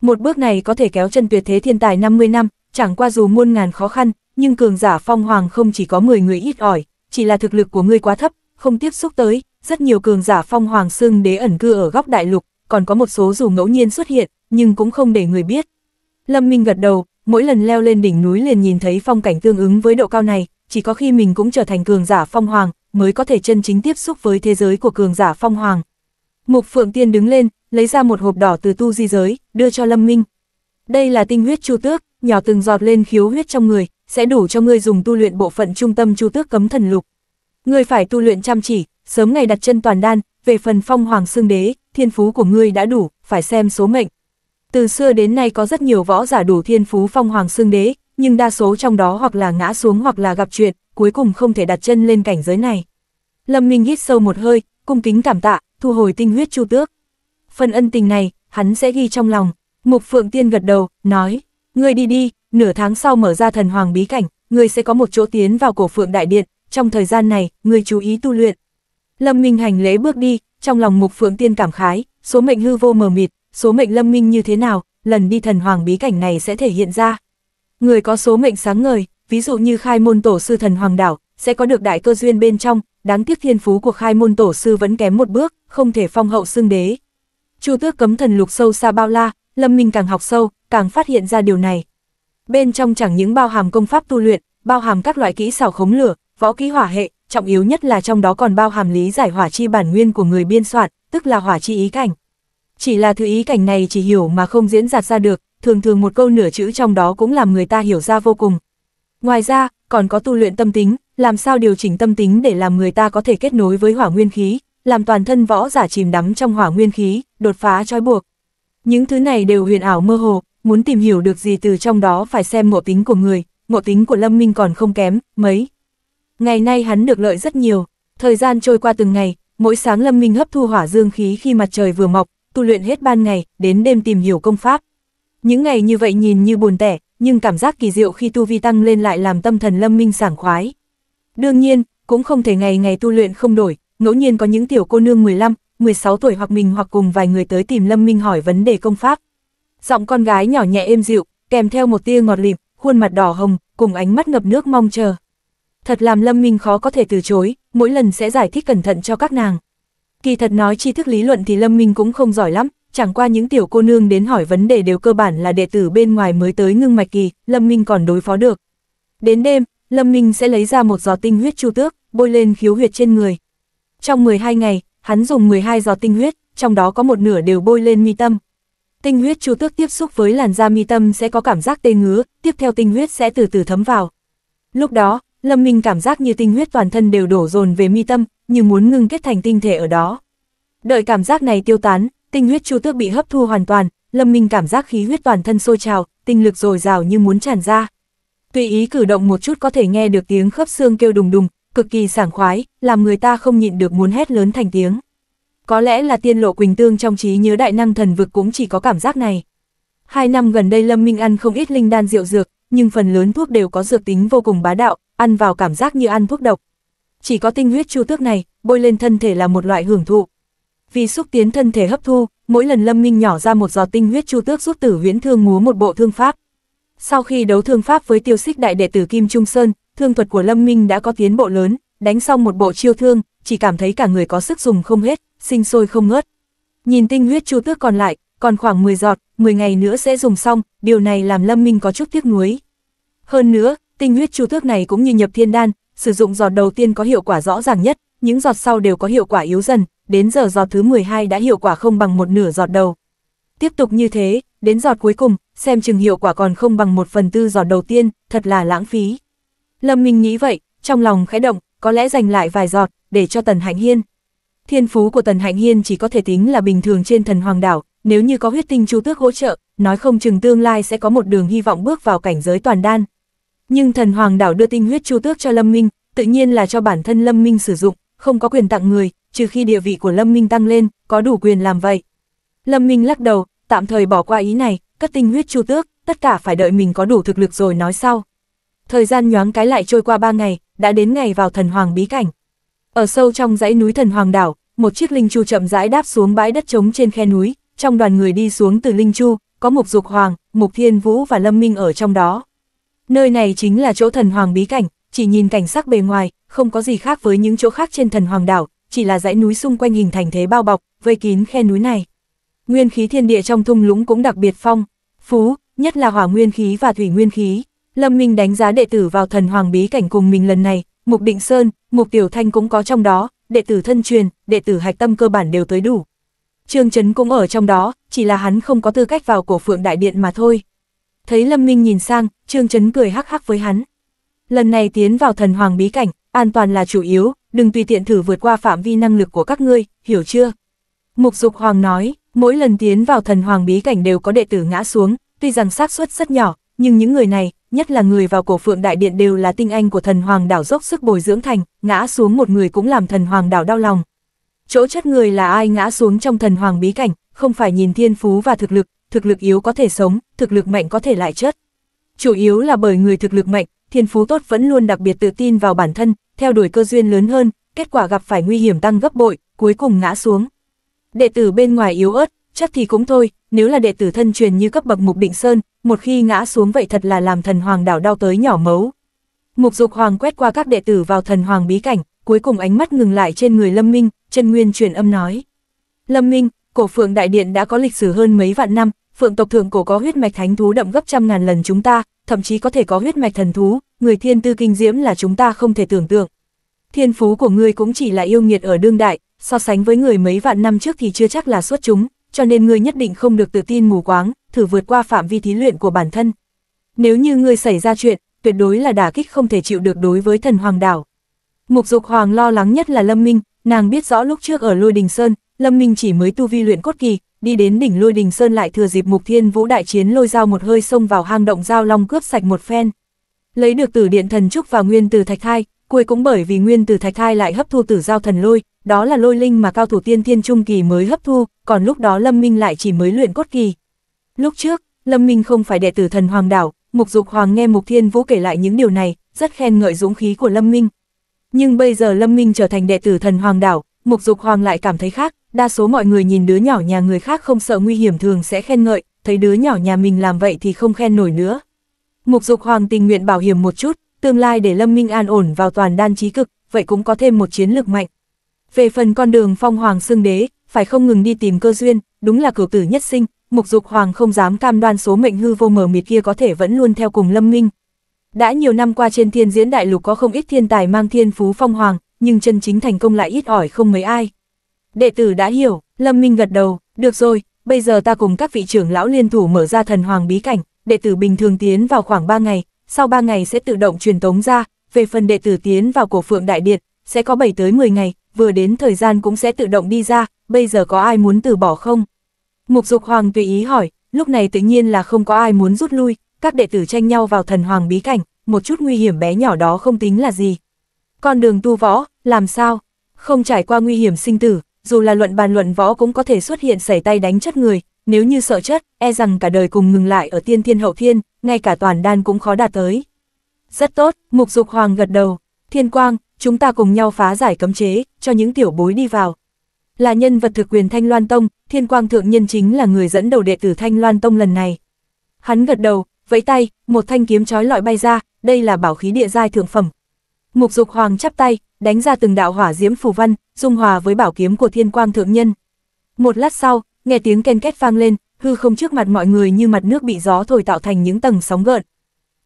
Một bước này có thể kéo chân tuyệt thế thiên tài 50 năm, chẳng qua dù muôn ngàn khó khăn, nhưng cường giả phong hoàng không chỉ có 10 người ít ỏi, chỉ là thực lực của ngươi quá thấp, không tiếp xúc tới, rất nhiều cường giả phong hoàng xương đế ẩn cư ở góc đại lục, còn có một số dù ngẫu nhiên xuất hiện, nhưng cũng không để người biết. Lâm Minh gật đầu, mỗi lần leo lên đỉnh núi liền nhìn thấy phong cảnh tương ứng với độ cao này, chỉ có khi mình cũng trở thành cường giả phong hoàng, mới có thể chân chính tiếp xúc với thế giới của cường giả phong hoàng. Mục Phượng Tiên đứng lên, lấy ra một hộp đỏ từ tu di giới, đưa cho Lâm Minh. Đây là tinh huyết chu tước, nhỏ từng giọt lên khiếu huyết trong người, sẽ đủ cho ngươi dùng tu luyện bộ phận trung tâm chu tước cấm thần lục. Ngươi phải tu luyện chăm chỉ, sớm ngày đặt chân toàn đan, về phần phong hoàng xương đế, thiên phú của ngươi đã đủ, phải xem số mệnh. Từ xưa đến nay có rất nhiều võ giả đủ thiên phú phong hoàng xương đế, nhưng đa số trong đó hoặc là ngã xuống hoặc là gặp chuyện, cuối cùng không thể đặt chân lên cảnh giới này. Lâm Minh hít sâu một hơi, cung kính cảm tạ, thu hồi tinh huyết chu tước. Phần ân tình này, hắn sẽ ghi trong lòng. Mục Phượng Tiên gật đầu, nói, ngươi đi đi, nửa tháng sau mở ra thần hoàng bí cảnh, ngươi sẽ có một chỗ tiến vào cổ phượng đại điện, trong thời gian này, ngươi chú ý tu luyện. Lâm Minh hành lễ bước đi, trong lòng mục phượng tiên cảm khái, số mệnh hư vô mờ mịt, số mệnh Lâm Minh như thế nào, lần đi thần hoàng bí cảnh này sẽ thể hiện ra. Người có số mệnh sáng ngời, ví dụ như khai môn tổ sư thần hoàng đảo, sẽ có được đại cơ duyên bên trong, đáng tiếc thiên phú của khai môn tổ sư vẫn kém một bước, không thể phong hậu xưng đế. Chu tước cấm thần lục sâu xa bao la, Lâm Minh càng học sâu, càng phát hiện ra điều này. Bên trong chẳng những bao hàm công pháp tu luyện, bao hàm các loại kỹ xảo khống lửa, võ kỹ hỏa hệ, trọng yếu nhất là trong đó còn bao hàm lý giải hỏa chi bản nguyên của người biên soạn, tức là hỏa chi ý cảnh. Chỉ là thứ ý cảnh này chỉ hiểu mà không diễn đạt ra được, thường thường một câu nửa chữ trong đó cũng làm người ta hiểu ra vô cùng. Ngoài ra, còn có tu luyện tâm tính, làm sao điều chỉnh tâm tính để làm người ta có thể kết nối với hỏa nguyên khí, làm toàn thân võ giả chìm đắm trong hỏa nguyên khí, đột phá trói buộc. Những thứ này đều huyền ảo mơ hồ, muốn tìm hiểu được gì từ trong đó phải xem ngộ tính của người, ngộ tính của Lâm Minh còn không kém, mấy. Ngày nay hắn được lợi rất nhiều, thời gian trôi qua từng ngày, mỗi sáng Lâm Minh hấp thu hỏa dương khí khi mặt trời vừa mọc, tu luyện hết ban ngày, đến đêm tìm hiểu công pháp. Những ngày như vậy nhìn như buồn tẻ, nhưng cảm giác kỳ diệu khi tu vi tăng lên lại làm tâm thần Lâm Minh sảng khoái. Đương nhiên, cũng không thể ngày ngày tu luyện không đổi, ngẫu nhiên có những tiểu cô nương 15, 16 tuổi hoặc mình hoặc cùng vài người tới tìm Lâm Minh hỏi vấn đề công pháp. Giọng con gái nhỏ nhẹ êm dịu, kèm theo một tia ngọt lịm, khuôn mặt đỏ hồng, cùng ánh mắt ngập nước mong chờ. Thật làm Lâm Minh khó có thể từ chối, mỗi lần sẽ giải thích cẩn thận cho các nàng. Kỳ thật nói tri thức lý luận thì Lâm Minh cũng không giỏi lắm, chẳng qua những tiểu cô nương đến hỏi vấn đề đều cơ bản là đệ tử bên ngoài mới tới ngưng mạch kỳ, Lâm Minh còn đối phó được. Đến đêm, Lâm Minh sẽ lấy ra một giò tinh huyết chu tước, bôi lên khiếu huyệt trên người. Trong 12 ngày, hắn dùng 12 giọt tinh huyết, trong đó có một nửa đều bôi lên mi tâm. Tinh huyết chu tước tiếp xúc với làn da mi tâm sẽ có cảm giác tê ngứa, tiếp theo tinh huyết sẽ từ từ thấm vào. Lúc đó, Lâm Minh cảm giác như tinh huyết toàn thân đều đổ dồn về mi tâm, như muốn ngưng kết thành tinh thể ở đó. Đợi cảm giác này tiêu tán, tinh huyết chu tước bị hấp thu hoàn toàn, Lâm Minh cảm giác khí huyết toàn thân sôi trào, tinh lực dồi dào như muốn tràn ra. Tùy ý cử động một chút có thể nghe được tiếng khớp xương kêu đùng đùng, cực kỳ sảng khoái, làm người ta không nhịn được muốn hét lớn thành tiếng. Có lẽ là tiên lộ Quỳnh Tương trong trí nhớ đại năng thần vực cũng chỉ có cảm giác này. Hai năm gần đây Lâm Minh ăn không ít linh đan rượu dược, nhưng phần lớn thuốc đều có dược tính vô cùng bá đạo, ăn vào cảm giác như ăn thuốc độc. Chỉ có tinh huyết chu tước này, bôi lên thân thể là một loại hưởng thụ. Vì xúc tiến thân thể hấp thu, mỗi lần Lâm Minh nhỏ ra một giọt tinh huyết chu tước giúp tử huyễn thương múa một bộ thương pháp. Sau khi đấu thương pháp với tiêu xích đại đệ tử Kim Trung Sơn, thương thuật của Lâm Minh đã có tiến bộ lớn, đánh xong một bộ chiêu thương, chỉ cảm thấy cả người có sức dùng không hết, sinh sôi không ngớt. Nhìn tinh huyết chu tước còn lại, còn khoảng 10 giọt, 10 ngày nữa sẽ dùng xong, điều này làm Lâm Minh có chút tiếc nuối. Hơn nữa, tinh huyết chu tước này cũng như nhập thiên đan, sử dụng giọt đầu tiên có hiệu quả rõ ràng nhất, những giọt sau đều có hiệu quả yếu dần, đến giờ giọt thứ 12 đã hiệu quả không bằng một nửa giọt đầu. Tiếp tục như thế, đến giọt cuối cùng, xem chừng hiệu quả còn không bằng một phần tư giọt đầu tiên, thật là lãng phí. Lâm Minh nghĩ vậy, trong lòng khẽ động, có lẽ dành lại vài giọt, để cho Tần Hạnh Hiên. Thiên phú của Tần Hạnh Hiên chỉ có thể tính là bình thường trên thần hoàng đảo, nếu như có huyết tinh chu tước hỗ trợ, nói không chừng tương lai sẽ có một đường hy vọng bước vào cảnh giới toàn đan. Nhưng thần hoàng đảo đưa tinh huyết chu tước cho Lâm Minh, tự nhiên là cho bản thân Lâm Minh sử dụng, không có quyền tặng người, trừ khi địa vị của Lâm Minh tăng lên, có đủ quyền làm vậy. Lâm Minh lắc đầu, tạm thời bỏ qua ý này, cất tinh huyết chu tước, tất cả phải đợi mình có đủ thực lực rồi nói sau. Thời gian nhoáng cái lại trôi qua ba ngày, đã đến ngày vào thần hoàng bí cảnh. Ở sâu trong dãy núi thần hoàng đảo, một chiếc linh chu chậm rãi đáp xuống bãi đất trống trên khe núi, trong đoàn người đi xuống từ linh chu, có Mục Dục Hoàng, Mục Thiên Vũ và Lâm Minh ở trong đó. Nơi này chính là chỗ thần hoàng bí cảnh, chỉ nhìn cảnh sắc bề ngoài, không có gì khác với những chỗ khác trên thần hoàng đảo, chỉ là dãy núi xung quanh hình thành thế bao bọc, vây kín khe núi này. Nguyên khí thiên địa trong thung lũng cũng đặc biệt phong, phú, nhất là hỏa nguyên khí và thủy nguyên khí. Lâm Minh đánh giá đệ tử vào thần hoàng bí cảnh cùng mình lần này, Mục Định Sơn, Mục Tiểu Thanh cũng có trong đó, đệ tử thân truyền, đệ tử hạch tâm cơ bản đều tới đủ. Trương Trấn cũng ở trong đó, chỉ là hắn không có tư cách vào cổ phượng đại điện mà thôi. Thấy Lâm Minh nhìn sang, Trương Trấn cười hắc hắc với hắn. Lần này tiến vào thần hoàng bí cảnh, an toàn là chủ yếu, đừng tùy tiện thử vượt qua phạm vi năng lực của các ngươi, hiểu chưa? Mục Dục Hoàng nói, mỗi lần tiến vào thần hoàng bí cảnh đều có đệ tử ngã xuống, tuy rằng xác suất rất nhỏ, nhưng những người này, nhất là người vào cổ phượng đại điện đều là tinh anh của thần hoàng đảo dốc sức bồi dưỡng thành, ngã xuống một người cũng làm thần hoàng đảo đau lòng. Chỗ chất người là ai ngã xuống trong thần hoàng bí cảnh, không phải nhìn thiên phú và thực lực, thực lực yếu có thể sống, thực lực mạnh có thể lại chất. Chủ yếu là bởi người thực lực mạnh, thiên phú tốt vẫn luôn đặc biệt tự tin vào bản thân, theo đuổi cơ duyên lớn hơn, kết quả gặp phải nguy hiểm tăng gấp bội, cuối cùng ngã xuống. Đệ tử bên ngoài yếu ớt, chắc thì cũng thôi, nếu là đệ tử thân truyền như cấp bậc Mục Định Sơn, một khi ngã xuống vậy thật là làm thần hoàng đảo đau tới nhỏ mấu. Mục dục hoàng quét qua các đệ tử vào thần hoàng bí cảnh, cuối cùng ánh mắt ngừng lại trên người Lâm Minh, chân Nguyên truyền âm nói. Lâm Minh, cổ phượng đại điện đã có lịch sử hơn mấy vạn năm, phượng tộc thượng cổ có huyết mạch thánh thú đậm gấp trăm ngàn lần chúng ta, thậm chí có thể có huyết mạch thần thú, người thiên tư kinh diễm là chúng ta không thể tưởng tượng. Thiên phú của ngươi cũng chỉ là yêu nghiệt ở đương đại, so sánh với người mấy vạn năm trước thì chưa chắc là xuất chúng, cho nên ngươi nhất định không được tự tin mù quáng, thử vượt qua phạm vi thí luyện của bản thân. Nếu như ngươi xảy ra chuyện, tuyệt đối là đả kích không thể chịu được đối với thần hoàng đảo. Mục dục hoàng lo lắng nhất là Lâm Minh, nàng biết rõ lúc trước ở Lôi Đình Sơn, Lâm Minh chỉ mới tu vi luyện cốt kỳ, đi đến đỉnh Lôi Đình Sơn lại thừa dịp Mục Thiên Vũ đại chiến lôi dao một hơi xông vào hang động giao long cướp sạch một phen. Lấy được Tử Điện Thần Trúc và Nguyên Từ Thạch Thai, cuối cũng bởi vì Nguyên Từ Thạch Thai lại hấp thu Tử Giao Thần Lôi, đó là lôi linh mà cao thủ tiên thiên trung kỳ mới hấp thu, còn lúc đó Lâm Minh lại chỉ mới luyện cốt kỳ. Lúc trước, Lâm Minh không phải đệ tử thần hoàng đảo, Mục Dục Hoàng nghe Mục Thiên Vũ kể lại những điều này, rất khen ngợi dũng khí của Lâm Minh. Nhưng bây giờ Lâm Minh trở thành đệ tử thần hoàng đảo, Mục Dục Hoàng lại cảm thấy khác, đa số mọi người nhìn đứa nhỏ nhà người khác không sợ nguy hiểm thường sẽ khen ngợi, thấy đứa nhỏ nhà mình làm vậy thì không khen nổi nữa. Mục Dục Hoàng tình nguyện bảo hiểm một chút, tương lai để Lâm Minh an ổn vào toàn đan trí cực, vậy cũng có thêm một chiến lược mạnh. Về phần con đường phong hoàng xương đế, phải không ngừng đi tìm cơ duyên, đúng là cửu tử nhất sinh, Mục Dục Hoàng không dám cam đoan số mệnh hư vô mờ mịt kia có thể vẫn luôn theo cùng Lâm Minh. Đã nhiều năm qua trên thiên diễn đại lục có không ít thiên tài mang thiên phú phong hoàng, nhưng chân chính thành công lại ít ỏi không mấy ai. Đệ tử đã hiểu, Lâm Minh gật đầu, được rồi, bây giờ ta cùng các vị trưởng lão liên thủ mở ra thần hoàng bí cảnh, đệ tử bình thường tiến vào khoảng 3 ngày, sau 3 ngày sẽ tự động truyền tống ra, về phần đệ tử tiến vào cổ phượng đại điện, sẽ có 7 tới 10 ngày, vừa đến thời gian cũng sẽ tự động đi ra, bây giờ có ai muốn từ bỏ không? Mục Dục Hoàng tùy ý hỏi, lúc này tự nhiên là không có ai muốn rút lui, các đệ tử tranh nhau vào thần hoàng bí cảnh, một chút nguy hiểm bé nhỏ đó không tính là gì. Con đường tu võ, làm sao? Không trải qua nguy hiểm sinh tử, dù là luận bàn luận võ cũng có thể xuất hiện xảy tay đánh chất người, nếu như sợ chất, e rằng cả đời cùng ngừng lại ở tiên thiên hậu thiên, ngay cả toàn đan cũng khó đạt tới. Rất tốt, Mục Dục Hoàng gật đầu, Thiên Quang, chúng ta cùng nhau phá giải cấm chế, cho những tiểu bối đi vào, là nhân vật thực quyền Thanh Loan Tông, Thiên Quang Thượng Nhân chính là người dẫn đầu đệ tử Thanh Loan Tông lần này. Hắn gật đầu, vẫy tay, một thanh kiếm chói lọi bay ra, đây là bảo khí địa giai thượng phẩm. Mục Dục Hoàng chắp tay, đánh ra từng đạo hỏa diễm phù văn, dung hòa với bảo kiếm của Thiên Quang Thượng Nhân. Một lát sau, nghe tiếng ken két vang lên, hư không trước mặt mọi người như mặt nước bị gió thổi tạo thành những tầng sóng gợn.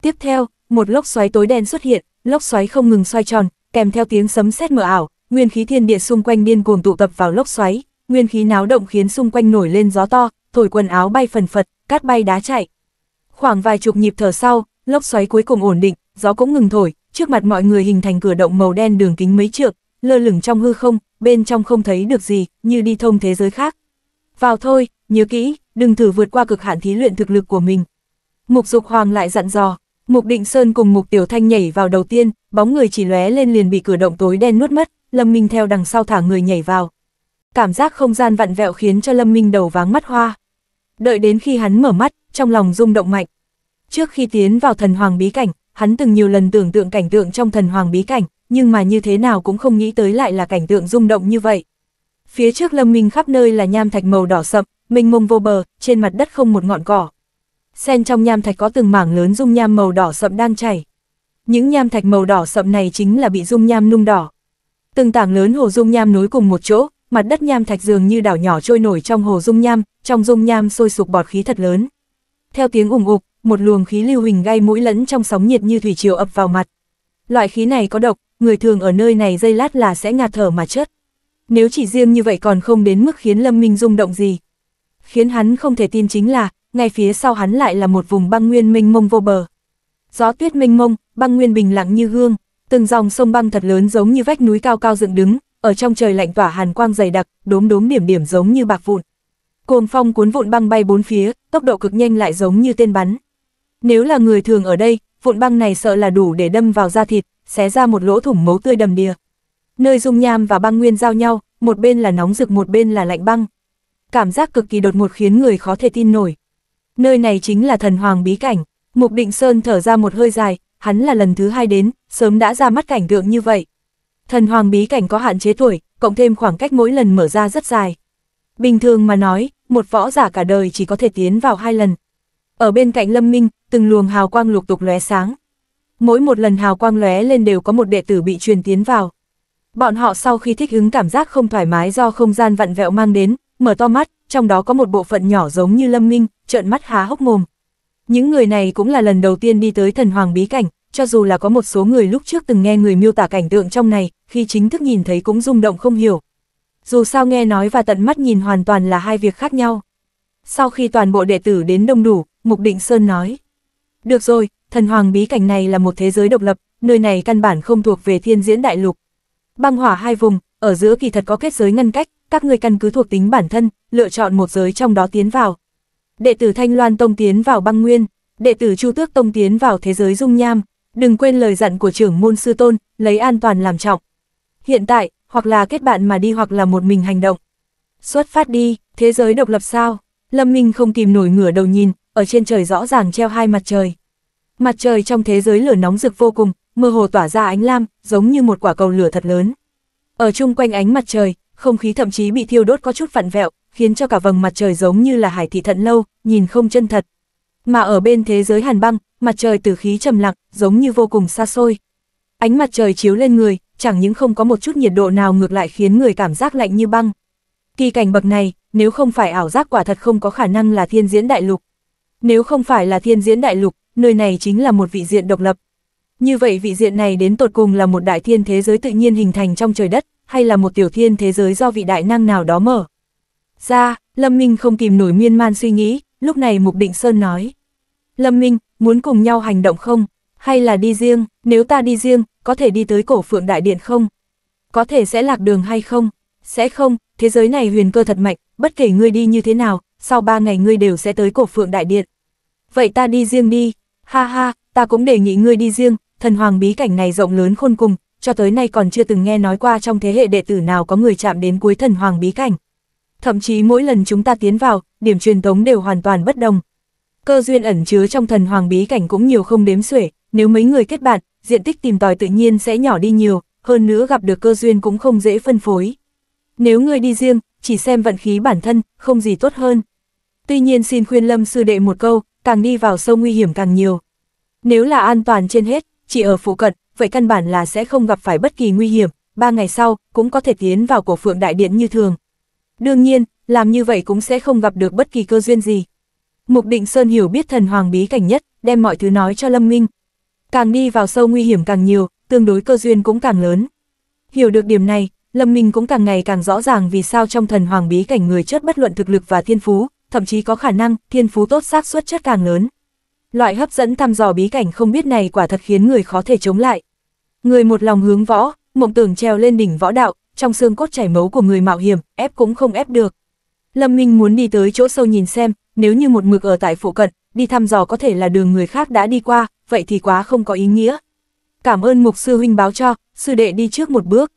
Tiếp theo, một lốc xoáy tối đen xuất hiện, lốc xoáy không ngừng xoay tròn, kèm theo tiếng sấm sét mờ ảo, nguyên khí thiên địa xung quanh điên cuồng tụ tập vào lốc xoáy, nguyên khí náo động khiến xung quanh nổi lên gió to, thổi quần áo bay phần phật, cát bay đá chạy. Khoảng vài chục nhịp thở sau, lốc xoáy cuối cùng ổn định, gió cũng ngừng thổi, trước mặt mọi người hình thành cửa động màu đen đường kính mấy trượng, lơ lửng trong hư không, bên trong không thấy được gì, như đi thông thế giới khác. Vào thôi, nhớ kỹ, đừng thử vượt qua cực hạn thí luyện thực lực của mình. Mục Dục Hoàng lại dặn dò, Mục Định Sơn cùng Mục Tiểu Thanh nhảy vào đầu tiên, bóng người chỉ lóe lên liền bị cửa động tối đen nuốt mất, Lâm Minh theo đằng sau thả người nhảy vào. Cảm giác không gian vặn vẹo khiến cho Lâm Minh đầu váng mắt hoa. Đợi đến khi hắn mở mắt, trong lòng rung động mạnh. Trước khi tiến vào thần hoàng bí cảnh, hắn từng nhiều lần tưởng tượng cảnh tượng trong thần hoàng bí cảnh, nhưng mà như thế nào cũng không nghĩ tới lại là cảnh tượng rung động như vậy. Phía trước Lâm Minh khắp nơi là nham thạch màu đỏ sậm, mênh mông vô bờ, trên mặt đất không một ngọn cỏ. Xen trong nham thạch có từng mảng lớn dung nham màu đỏ sậm đang chảy. Những nham thạch màu đỏ sậm này chính là bị dung nham nung đỏ, Từng tảng lớn hồ dung nham nối cùng một chỗ, mặt đất nham thạch dường như đảo nhỏ trôi nổi trong hồ dung nham, trong dung nham sôi sục bọt khí thật lớn. Theo tiếng ủng ục, một luồng khí lưu huỳnh gay mũi lẫn trong sóng nhiệt như thủy triều ập vào mặt. Loại khí này có độc, người thường ở nơi này dây lát là sẽ ngạt thở mà chết. Nếu chỉ riêng như vậy còn không đến mức khiến Lâm Minh rung động gì. Khiến hắn không thể tin chính là, ngay phía sau hắn lại là một vùng băng nguyên mênh mông vô bờ. Gió tuyết mênh mông, băng nguyên bình lặng như gương, từng dòng sông băng thật lớn giống như vách núi cao cao dựng đứng, ở trong trời lạnh tỏa hàn quang dày đặc, đốm đốm điểm điểm giống như bạc vụn. Cuồng phong cuốn vụn băng bay bốn phía, tốc độ cực nhanh lại giống như tên bắn. Nếu là người thường ở đây, vụn băng này sợ là đủ để đâm vào da thịt, xé ra một lỗ thủng máu tươi đầm đìa. Nơi dung nham và băng nguyên giao nhau, một bên là nóng rực một bên là lạnh băng. Cảm giác cực kỳ đột ngột khiến người khó thể tin nổi. Nơi này chính là thần hoàng bí cảnh, Mục Định Sơn thở ra một hơi dài, hắn là lần thứ hai đến, sớm đã ra mắt cảnh tượng như vậy. Thần hoàng bí cảnh có hạn chế tuổi, cộng thêm khoảng cách mỗi lần mở ra rất dài. Bình thường mà nói, một võ giả cả đời chỉ có thể tiến vào hai lần. Ở bên cạnh Lâm Minh, từng luồng hào quang lục tục lóe sáng. Mỗi một lần hào quang lóe lên đều có một đệ tử bị truyền tiến vào. Bọn họ sau khi thích ứng cảm giác không thoải mái do không gian vặn vẹo mang đến, mở to mắt, trong đó có một bộ phận nhỏ giống như Lâm Minh, trợn mắt há hốc mồm. Những người này cũng là lần đầu tiên đi tới thần hoàng bí cảnh, cho dù là có một số người lúc trước từng nghe người miêu tả cảnh tượng trong này, khi chính thức nhìn thấy cũng rung động không hiểu. Dù sao nghe nói và tận mắt nhìn hoàn toàn là hai việc khác nhau. Sau khi toàn bộ đệ tử đến đông đủ, Mục Định Sơn nói. Được rồi, thần hoàng bí cảnh này là một thế giới độc lập, nơi này căn bản không thuộc về thiên diễn đại lục. Băng hỏa hai vùng, ở giữa kỳ thật có kết giới ngăn cách, các người căn cứ thuộc tính bản thân, lựa chọn một giới trong đó tiến vào, đệ tử Thanh Loan Tông tiến vào băng nguyên, đệ tử Chu Tước Tông tiến vào thế giới dung nham, đừng quên lời dặn của trưởng môn sư tôn, lấy an toàn làm trọng. Hiện tại, hoặc là kết bạn mà đi hoặc là một mình hành động. Xuất phát đi, thế giới độc lập sao? Lâm Minh không kìm nổi ngửa đầu nhìn, ở trên trời rõ ràng treo hai mặt trời. Mặt trời trong thế giới lửa nóng rực vô cùng, mơ hồ tỏa ra ánh lam, giống như một quả cầu lửa thật lớn. Ở chung quanh ánh mặt trời, không khí thậm chí bị thiêu đốt có chút vặn vẹo, khiến cho cả vầng mặt trời giống như là hải thị thận lâu, nhìn không chân thật. Mà ở bên thế giới hàn băng, mặt trời từ khí trầm lặng, giống như vô cùng xa xôi. Ánh mặt trời chiếu lên người, chẳng những không có một chút nhiệt độ nào ngược lại khiến người cảm giác lạnh như băng. Kỳ cảnh bậc này, nếu không phải ảo giác quả thật không có khả năng là thiên diễn đại lục. Nếu không phải là thiên diễn đại lục, nơi này chính là một vị diện độc lập. Như vậy vị diện này đến tột cùng là một đại thiên thế giới tự nhiên hình thành trong trời đất, hay là một tiểu thiên thế giới do vị đại năng nào đó mở. Ra, Lâm Minh không kìm nổi miên man suy nghĩ, lúc này Mục Định Sơn nói. Lâm Minh, muốn cùng nhau hành động không? Hay là đi riêng, nếu ta đi riêng, có thể đi tới cổ phượng đại điện không? Có thể sẽ lạc đường hay không? Sẽ không, thế giới này huyền cơ thật mạnh, bất kể ngươi đi như thế nào, sau ba ngày ngươi đều sẽ tới cổ phượng đại điện. Vậy ta đi riêng đi, ha ha, ta cũng đề nghị ngươi đi riêng, thần hoàng bí cảnh này rộng lớn khôn cùng, cho tới nay còn chưa từng nghe nói qua trong thế hệ đệ tử nào có người chạm đến cuối thần hoàng bí cảnh, thậm chí mỗi lần chúng ta tiến vào, điểm truyền tống đều hoàn toàn bất đồng. Cơ duyên ẩn chứa trong thần hoàng bí cảnh cũng nhiều không đếm xuể, nếu mấy người kết bạn, diện tích tìm tòi tự nhiên sẽ nhỏ đi nhiều, hơn nữa gặp được cơ duyên cũng không dễ phân phối. Nếu người đi riêng, chỉ xem vận khí bản thân, không gì tốt hơn. Tuy nhiên xin khuyên Lâm sư đệ một câu, càng đi vào sâu nguy hiểm càng nhiều. Nếu là an toàn trên hết, chỉ ở phụ cận, vậy căn bản là sẽ không gặp phải bất kỳ nguy hiểm, ba ngày sau cũng có thể tiến vào cổ phượng đại điện như thường. Đương nhiên, làm như vậy cũng sẽ không gặp được bất kỳ cơ duyên gì. Mục Định Sơn hiểu biết thần hoàng bí cảnh nhất, đem mọi thứ nói cho Lâm Minh. Càng đi vào sâu nguy hiểm càng nhiều, tương đối cơ duyên cũng càng lớn. Hiểu được điểm này, Lâm Minh cũng càng ngày càng rõ ràng vì sao trong thần hoàng bí cảnh người chất bất luận thực lực và thiên phú, thậm chí có khả năng thiên phú tốt xác suất chất càng lớn. Loại hấp dẫn thăm dò bí cảnh không biết này quả thật khiến người khó thể chống lại. Người một lòng hướng võ, mộng tưởng treo lên đỉnh võ đạo, trong xương cốt chảy máu của người mạo hiểm, ép cũng không ép được. Lâm Minh muốn đi tới chỗ sâu nhìn xem, nếu như một mực ở tại phụ cận, đi thăm dò có thể là đường người khác đã đi qua, vậy thì quá không có ý nghĩa. Cảm ơn mục sư huynh báo cho, sư đệ đi trước một bước.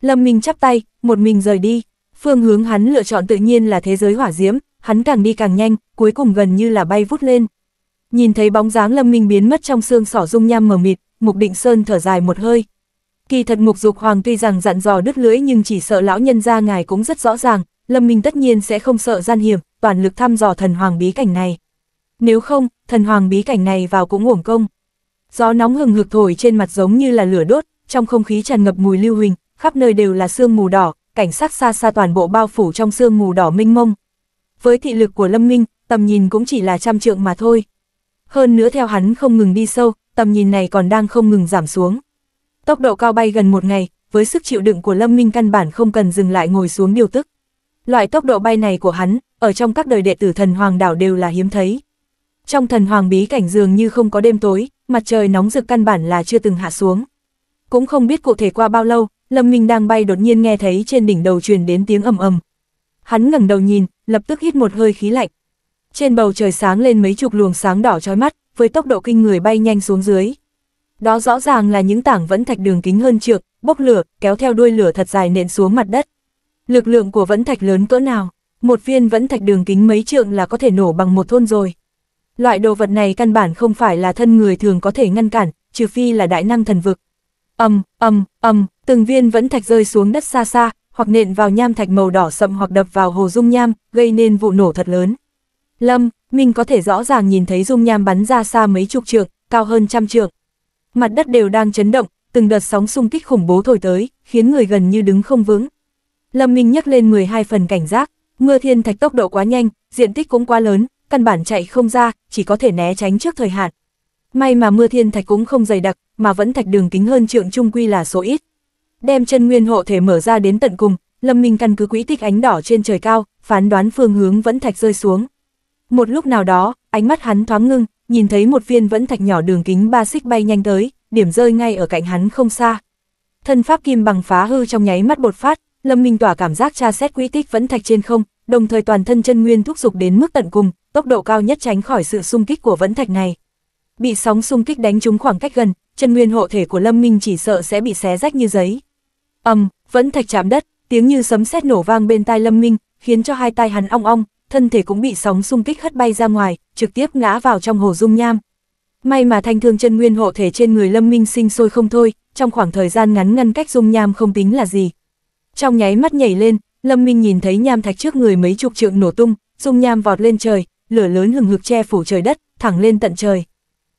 Lâm Minh chắp tay, một mình rời đi. Phương hướng hắn lựa chọn tự nhiên là thế giới hỏa diễm, hắn càng đi càng nhanh, cuối cùng gần như là bay vút lên. Nhìn thấy bóng dáng Lâm Minh biến mất trong xương sỏ dung nham mờ mịt, Mục Định Sơn thở dài một hơi, Kỳ thật mục dục hoàng tuy rằng dặn dò đứt lưỡi nhưng chỉ sợ lão nhân gia ngài cũng rất rõ ràng, Lâm Minh tất nhiên sẽ không sợ gian hiểm, toàn lực thăm dò thần hoàng bí cảnh này. Nếu không, thần hoàng bí cảnh này vào cũng uổng công. Gió nóng hừng hực thổi trên mặt giống như là lửa đốt, trong không khí tràn ngập mùi lưu huỳnh, khắp nơi đều là sương mù đỏ, cảnh sát xa xa toàn bộ bao phủ trong sương mù đỏ mênh mông. Với thị lực của Lâm Minh, tầm nhìn cũng chỉ là trăm trượng mà thôi. Hơn nữa theo hắn không ngừng đi sâu, tầm nhìn này còn đang không ngừng giảm xuống. Tốc độ cao bay gần một ngày, với sức chịu đựng của Lâm Minh căn bản không cần dừng lại ngồi xuống điều tức. Loại tốc độ bay này của hắn, ở trong các đời đệ tử thần hoàng đảo đều là hiếm thấy. Trong thần hoàng bí cảnh dường như không có đêm tối, mặt trời nóng rực căn bản là chưa từng hạ xuống. Cũng không biết cụ thể qua bao lâu, Lâm Minh đang bay đột nhiên nghe thấy trên đỉnh đầu truyền đến tiếng ầm ầm. Hắn ngẩng đầu nhìn, lập tức hít một hơi khí lạnh. Trên bầu trời sáng lên mấy chục luồng sáng đỏ chói mắt, với tốc độ kinh người bay nhanh xuống dưới. Đó rõ ràng là những tảng vẫn thạch đường kính hơn trượng, bốc lửa, kéo theo đuôi lửa thật dài nện xuống mặt đất. Lực lượng của vẫn thạch lớn cỡ nào, một viên vẫn thạch đường kính mấy trượng là có thể nổ bằng một thôn rồi. Loại đồ vật này căn bản không phải là thân người thường có thể ngăn cản, trừ phi là đại năng thần vực. Âm, um, âm, âm, từng viên vẫn thạch rơi xuống đất xa xa, hoặc nện vào nham thạch màu đỏ sậm hoặc đập vào hồ dung nham, gây nên vụ nổ thật lớn. Lâm, mình có thể rõ ràng nhìn thấy dung nham bắn ra xa mấy chục trượng, cao hơn trăm trượng mặt đất đều đang chấn động, từng đợt sóng xung kích khủng bố thổi tới, khiến người gần như đứng không vững. Lâm Minh nhắc lên 12 phần cảnh giác, mưa thiên thạch tốc độ quá nhanh, diện tích cũng quá lớn, căn bản chạy không ra, chỉ có thể né tránh trước thời hạn. May mà mưa thiên thạch cũng không dày đặc, mà vẫn thạch đường kính hơn trượng trung quy là số ít. Đem chân nguyên hộ thể mở ra đến tận cùng, Lâm Minh căn cứ quỹ tích ánh đỏ trên trời cao, phán đoán phương hướng vẫn thạch rơi xuống. Một lúc nào đó, ánh mắt hắn thoáng ngưng, nhìn thấy một viên vẫn thạch nhỏ đường kính ba xích bay nhanh tới, điểm rơi ngay ở cạnh hắn không xa. Thân pháp kim bằng phá hư trong nháy mắt bột phát, Lâm Minh tỏa cảm giác tra xét quỹ tích vẫn thạch trên không, đồng thời toàn thân chân nguyên thúc dục đến mức tận cùng, tốc độ cao nhất tránh khỏi sự xung kích của vẫn thạch này. Bị sóng xung kích đánh trúng khoảng cách gần, chân nguyên hộ thể của Lâm Minh chỉ sợ sẽ bị xé rách như giấy. Ầm, um, vẫn thạch chạm đất, tiếng như sấm sét nổ vang bên tai Lâm Minh, khiến cho hai tai hắn ong ong, thân thể cũng bị sóng xung kích hất bay ra ngoài, trực tiếp ngã vào trong hồ dung nham. May mà thanh thương chân nguyên hộ thể trên người Lâm Minh sinh sôi không thôi, trong khoảng thời gian ngắn ngăn cách dung nham không tính là gì. Trong nháy mắt nhảy lên, Lâm Minh nhìn thấy nham thạch trước người mấy chục trượng nổ tung, dung nham vọt lên trời, lửa lớn hừng hực che phủ trời đất, thẳng lên tận trời.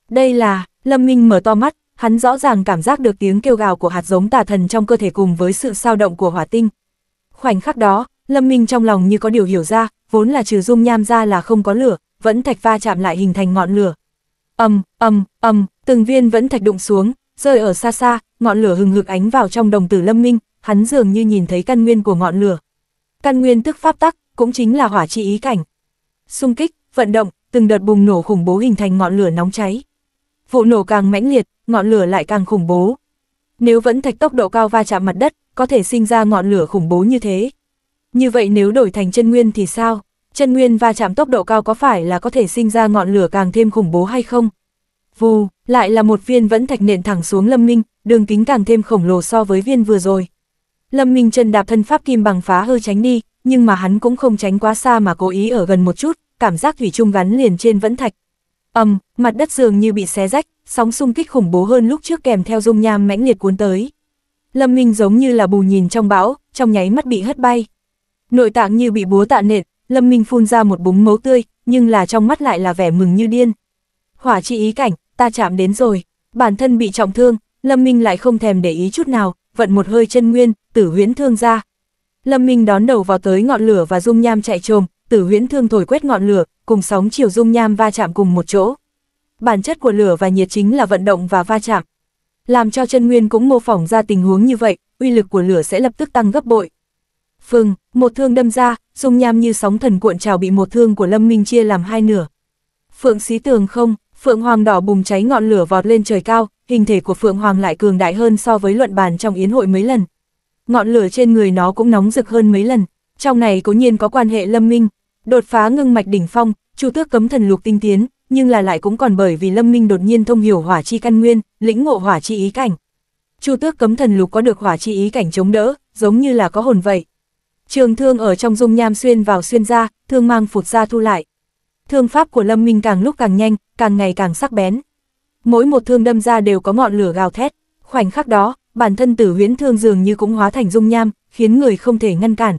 Đây là, Lâm Minh mở to mắt, hắn rõ ràng cảm giác được tiếng kêu gào của hạt giống tà thần trong cơ thể cùng với sự sao động của hỏa tinh. Khoảnh khắc đó, Lâm Minh trong lòng như có điều hiểu ra, vốn là trừ dung nham ra là không có lửa, vẫn thạch va chạm lại hình thành ngọn lửa. Ầm, ầm, ầm, từng viên vẫn thạch đụng xuống, rơi ở xa xa, ngọn lửa hừng hực ánh vào trong đồng tử Lâm Minh, hắn dường như nhìn thấy căn nguyên của ngọn lửa. Căn nguyên tức pháp tắc, cũng chính là hỏa chi ý cảnh. Xung kích, vận động, từng đợt bùng nổ khủng bố hình thành ngọn lửa nóng cháy. Vụ nổ càng mãnh liệt, ngọn lửa lại càng khủng bố. Nếu vẫn thạch tốc độ cao va chạm mặt đất, có thể sinh ra ngọn lửa khủng bố như thế, như vậy nếu đổi thành chân nguyên thì sao? Chân nguyên va chạm tốc độ cao có phải là có thể sinh ra ngọn lửa càng thêm khủng bố hay không? Vù, lại là một viên vẫn thạch nện thẳng xuống Lâm Minh, đường kính càng thêm khổng lồ so với viên vừa rồi. Lâm Minh chân đạp thân pháp kim bằng phá hơi tránh đi, nhưng mà hắn cũng không tránh quá xa mà cố ý ở gần một chút, cảm giác thủy chung gắn liền trên vẫn thạch. Ầm, mặt đất dường như bị xé rách, sóng xung kích khủng bố hơn lúc trước kèm theo dung nham mãnh liệt cuốn tới. Lâm Minh giống như là bù nhìn trong bão, trong nháy mắt bị hất bay. Nội tạng như bị búa tạ nện, Lâm Minh phun ra một búng máu tươi, nhưng là trong mắt lại là vẻ mừng như điên. Hỏa chi ý cảnh, ta chạm đến rồi. Bản thân bị trọng thương, Lâm Minh lại không thèm để ý chút nào, vận một hơi chân nguyên, tử huyễn thương ra. Lâm Minh đón đầu vào tới ngọn lửa và dung nham chạy trồm, tử huyễn thương thổi quét ngọn lửa, cùng sóng chiều dung nham va chạm cùng một chỗ. Bản chất của lửa và nhiệt chính là vận động và va chạm. Làm cho chân nguyên cũng mô phỏng ra tình huống như vậy, uy lực của lửa sẽ lập tức tăng gấp bội phừng, một thương đâm ra, dung nham như sóng thần cuộn trào bị một thương của Lâm Minh chia làm hai nửa. Phượng xí tường không, phượng hoàng đỏ bùng cháy ngọn lửa vọt lên trời cao, hình thể của phượng hoàng lại cường đại hơn so với luận bàn trong yến hội mấy lần. Ngọn lửa trên người nó cũng nóng rực hơn mấy lần, trong này cố nhiên có quan hệ Lâm Minh, đột phá ngưng mạch đỉnh phong, Chu Tước cấm thần lục tinh tiến, nhưng là lại cũng còn bởi vì Lâm Minh đột nhiên thông hiểu hỏa chi căn nguyên, lĩnh ngộ hỏa chi ý cảnh. Chu Tước cấm thần lục có được hỏa chi ý cảnh chống đỡ, giống như là có hồn vậy, Trường thương ở trong dung nham xuyên vào xuyên ra, thương mang phụt ra thu lại. Thương pháp của Lâm Minh càng lúc càng nhanh, càng ngày càng sắc bén. Mỗi một thương đâm ra đều có ngọn lửa gào thét. Khoảnh khắc đó, bản thân tử huyễn thương dường như cũng hóa thành dung nham, khiến người không thể ngăn cản.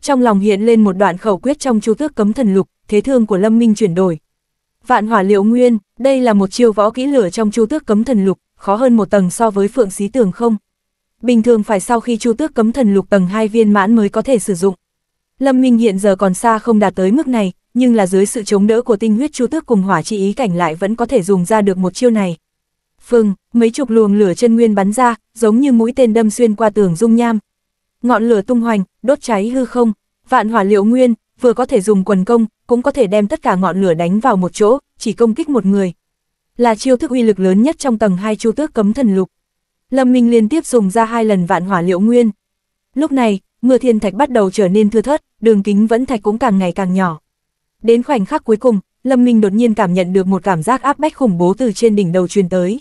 Trong lòng hiện lên một đoạn khẩu quyết trong chu tước cấm thần lục, thế thương của Lâm Minh chuyển đổi. Vạn hỏa liệu nguyên, đây là một chiêu võ kỹ lửa trong chu tước cấm thần lục, khó hơn một tầng so với phượng xí tường không bình thường phải sau khi chu tước cấm thần lục tầng 2 viên mãn mới có thể sử dụng. Lâm Minh hiện giờ còn xa không đạt tới mức này, nhưng là dưới sự chống đỡ của tinh huyết chu tước cùng hỏa chi ý cảnh lại vẫn có thể dùng ra được một chiêu này. Phương, mấy chục luồng lửa chân nguyên bắn ra, giống như mũi tên đâm xuyên qua tường dung nham. Ngọn lửa tung hoành, đốt cháy hư không, vạn hỏa liệu nguyên, vừa có thể dùng quần công, cũng có thể đem tất cả ngọn lửa đánh vào một chỗ, chỉ công kích một người. Là chiêu thức uy lực lớn nhất trong tầng 2 chu tước cấm thần lục. Lâm Minh liên tiếp dùng ra hai lần vạn hỏa liệu nguyên. Lúc này, mưa thiên thạch bắt đầu trở nên thưa thớt, đường kính vẫn thạch cũng càng ngày càng nhỏ. Đến khoảnh khắc cuối cùng, Lâm Minh đột nhiên cảm nhận được một cảm giác áp bách khủng bố từ trên đỉnh đầu truyền tới.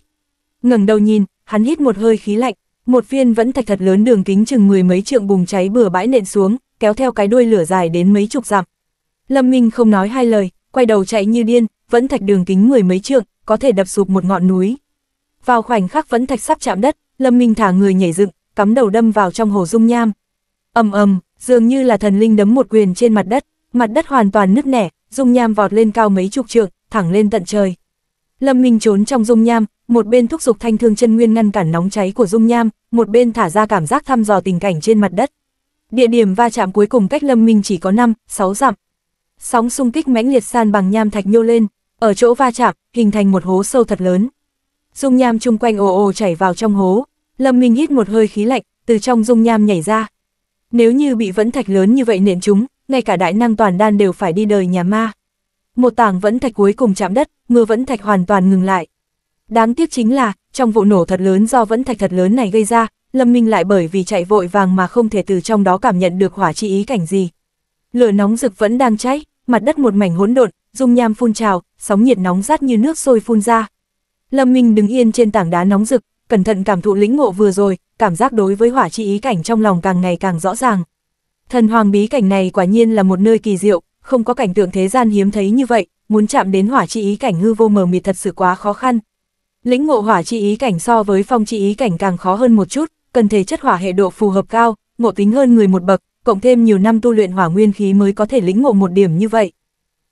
Ngẩng đầu nhìn, hắn hít một hơi khí lạnh, một viên vẫn thạch thật lớn đường kính chừng mười mấy trượng bùng cháy bừa bãi nện xuống, kéo theo cái đuôi lửa dài đến mấy chục dặm. Lâm Minh không nói hai lời, quay đầu chạy như điên, vẫn thạch đường kính mười mấy trượng, có thể đập sụp một ngọn núi. Vào khoảnh khắc vẫn thạch sắp chạm đất, Lâm Minh thả người nhảy dựng, cắm đầu đâm vào trong hồ dung nham. Ầm ầm, dường như là thần linh đấm một quyền trên mặt đất, mặt đất hoàn toàn nứt nẻ, dung nham vọt lên cao mấy chục trượng, thẳng lên tận trời. Lâm Minh trốn trong dung nham, một bên thúc giục thanh thương chân nguyên ngăn cản nóng cháy của dung nham, một bên thả ra cảm giác thăm dò tình cảnh trên mặt đất. Địa điểm va chạm cuối cùng cách Lâm Minh chỉ có 5, 6 dặm. Sóng xung kích mãnh liệt san bằng nham thạch nhô lên, ở chỗ va chạm, hình thành một hố sâu thật lớn dung nham chung quanh ồ ồ chảy vào trong hố, Lâm Minh hít một hơi khí lạnh, từ trong dung nham nhảy ra. Nếu như bị vẫn thạch lớn như vậy nện chúng, ngay cả đại năng toàn đan đều phải đi đời nhà ma. Một tảng vẫn thạch cuối cùng chạm đất, mưa vẫn thạch hoàn toàn ngừng lại. Đáng tiếc chính là, trong vụ nổ thật lớn do vẫn thạch thật lớn này gây ra, Lâm Minh lại bởi vì chạy vội vàng mà không thể từ trong đó cảm nhận được hỏa chi ý cảnh gì. Lửa nóng rực vẫn đang cháy, mặt đất một mảnh hỗn độn, dung nham phun trào, sóng nhiệt nóng rát như nước sôi phun ra, Lâm Minh đứng yên trên tảng đá nóng rực, cẩn thận cảm thụ lĩnh ngộ vừa rồi, cảm giác đối với hỏa chi ý cảnh trong lòng càng ngày càng rõ ràng. Thần hoàng bí cảnh này quả nhiên là một nơi kỳ diệu, không có cảnh tượng thế gian hiếm thấy như vậy, muốn chạm đến hỏa chi ý cảnh hư vô mờ mịt thật sự quá khó khăn. Lĩnh ngộ hỏa chi ý cảnh so với phong chi ý cảnh càng khó hơn một chút, cần thể chất hỏa hệ độ phù hợp cao, ngộ tính hơn người một bậc, cộng thêm nhiều năm tu luyện hỏa nguyên khí mới có thể lĩnh ngộ một điểm như vậy.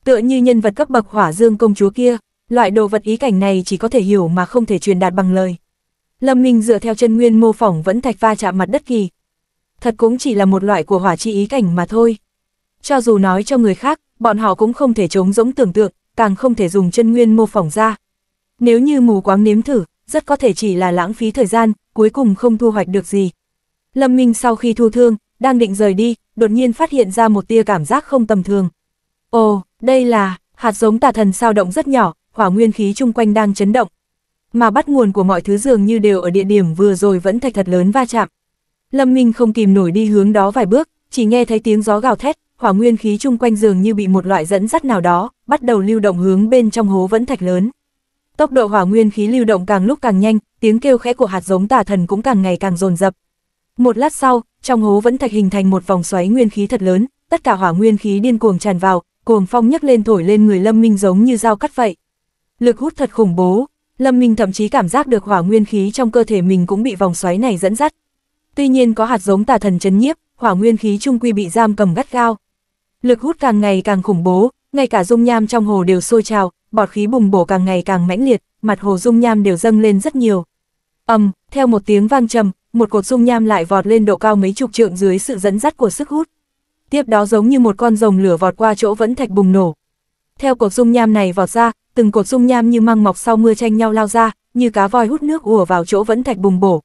Tựa như nhân vật cấp bậc hỏa dương công chúa kia, Loại đồ vật ý cảnh này chỉ có thể hiểu mà không thể truyền đạt bằng lời. Lâm Minh dựa theo chân nguyên mô phỏng vẫn thạch va chạm mặt đất kỳ. Thật cũng chỉ là một loại của hỏa chi ý cảnh mà thôi. Cho dù nói cho người khác, bọn họ cũng không thể chống giống tưởng tượng, càng không thể dùng chân nguyên mô phỏng ra. Nếu như mù quáng nếm thử, rất có thể chỉ là lãng phí thời gian, cuối cùng không thu hoạch được gì. Lâm Minh sau khi thu thương, đang định rời đi, đột nhiên phát hiện ra một tia cảm giác không tầm thường. Ồ, đây là, hạt giống tà thần sao động rất nhỏ, hỏa nguyên khí chung quanh đang chấn động. Mà bắt nguồn của mọi thứ dường như đều ở địa điểm vừa rồi vẫn thạch thật lớn va chạm. Lâm Minh không kìm nổi đi hướng đó vài bước, chỉ nghe thấy tiếng gió gào thét, hỏa nguyên khí chung quanh dường như bị một loại dẫn dắt nào đó, bắt đầu lưu động hướng bên trong hố vẫn thạch lớn. Tốc độ hỏa nguyên khí lưu động càng lúc càng nhanh, tiếng kêu khẽ của hạt giống tà thần cũng càng ngày càng dồn dập. Một lát sau, trong hố vẫn thạch hình thành một vòng xoáy nguyên khí thật lớn, tất cả hỏa nguyên khí điên cuồng tràn vào, cuồng phong nhấc lên thổi lên người Lâm Minh giống như dao cắt vậy lực hút thật khủng bố, Lâm Minh thậm chí cảm giác được hỏa nguyên khí trong cơ thể mình cũng bị vòng xoáy này dẫn dắt. Tuy nhiên có hạt giống tà thần chấn nhiếp, hỏa nguyên khí trung quy bị giam cầm gắt gao. Lực hút càng ngày càng khủng bố, ngay cả dung nham trong hồ đều sôi trào, bọt khí bùng bổ càng ngày càng mãnh liệt, mặt hồ dung nham đều dâng lên rất nhiều. Ầm, theo một tiếng vang trầm, một cột dung nham lại vọt lên độ cao mấy chục trượng dưới sự dẫn dắt của sức hút. Tiếp đó giống như một con rồng lửa vọt qua chỗ vẫn thạch bùng nổ, theo cột dung nham này vọt ra, từng cột dung nham như măng mọc sau mưa tranh nhau lao ra, như cá voi hút nước ùa vào chỗ vẫn thạch bùng bổ.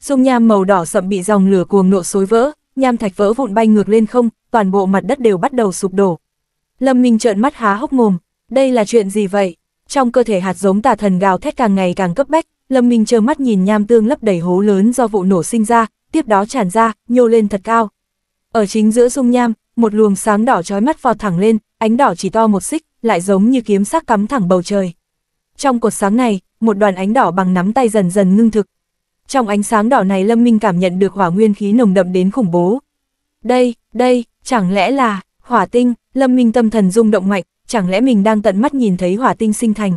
Dung nham màu đỏ sậm bị dòng lửa cuồng nộ xối vỡ, nham thạch vỡ vụn bay ngược lên không, toàn bộ mặt đất đều bắt đầu sụp đổ. Lâm Minh trợn mắt há hốc mồm, đây là chuyện gì vậy? Trong cơ thể hạt giống tà thần gào thét càng ngày càng cấp bách, Lâm Minh trơ mắt nhìn nham tương lấp đầy hố lớn do vụ nổ sinh ra, tiếp đó tràn ra, nhô lên thật cao. Ở chính giữa dung nham, một luồng sáng đỏ chói mắt vọt thẳng lên, ánh đỏ chỉ to một xích, lại giống như kiếm sắc cắm thẳng bầu trời. Trong cột sáng này, một đoàn ánh đỏ bằng nắm tay dần dần ngưng thực. Trong ánh sáng đỏ này Lâm Minh cảm nhận được hỏa nguyên khí nồng đậm đến khủng bố. Đây, đây, chẳng lẽ là, hỏa tinh, Lâm Minh tâm thần rung động mạnh, chẳng lẽ mình đang tận mắt nhìn thấy hỏa tinh sinh thành.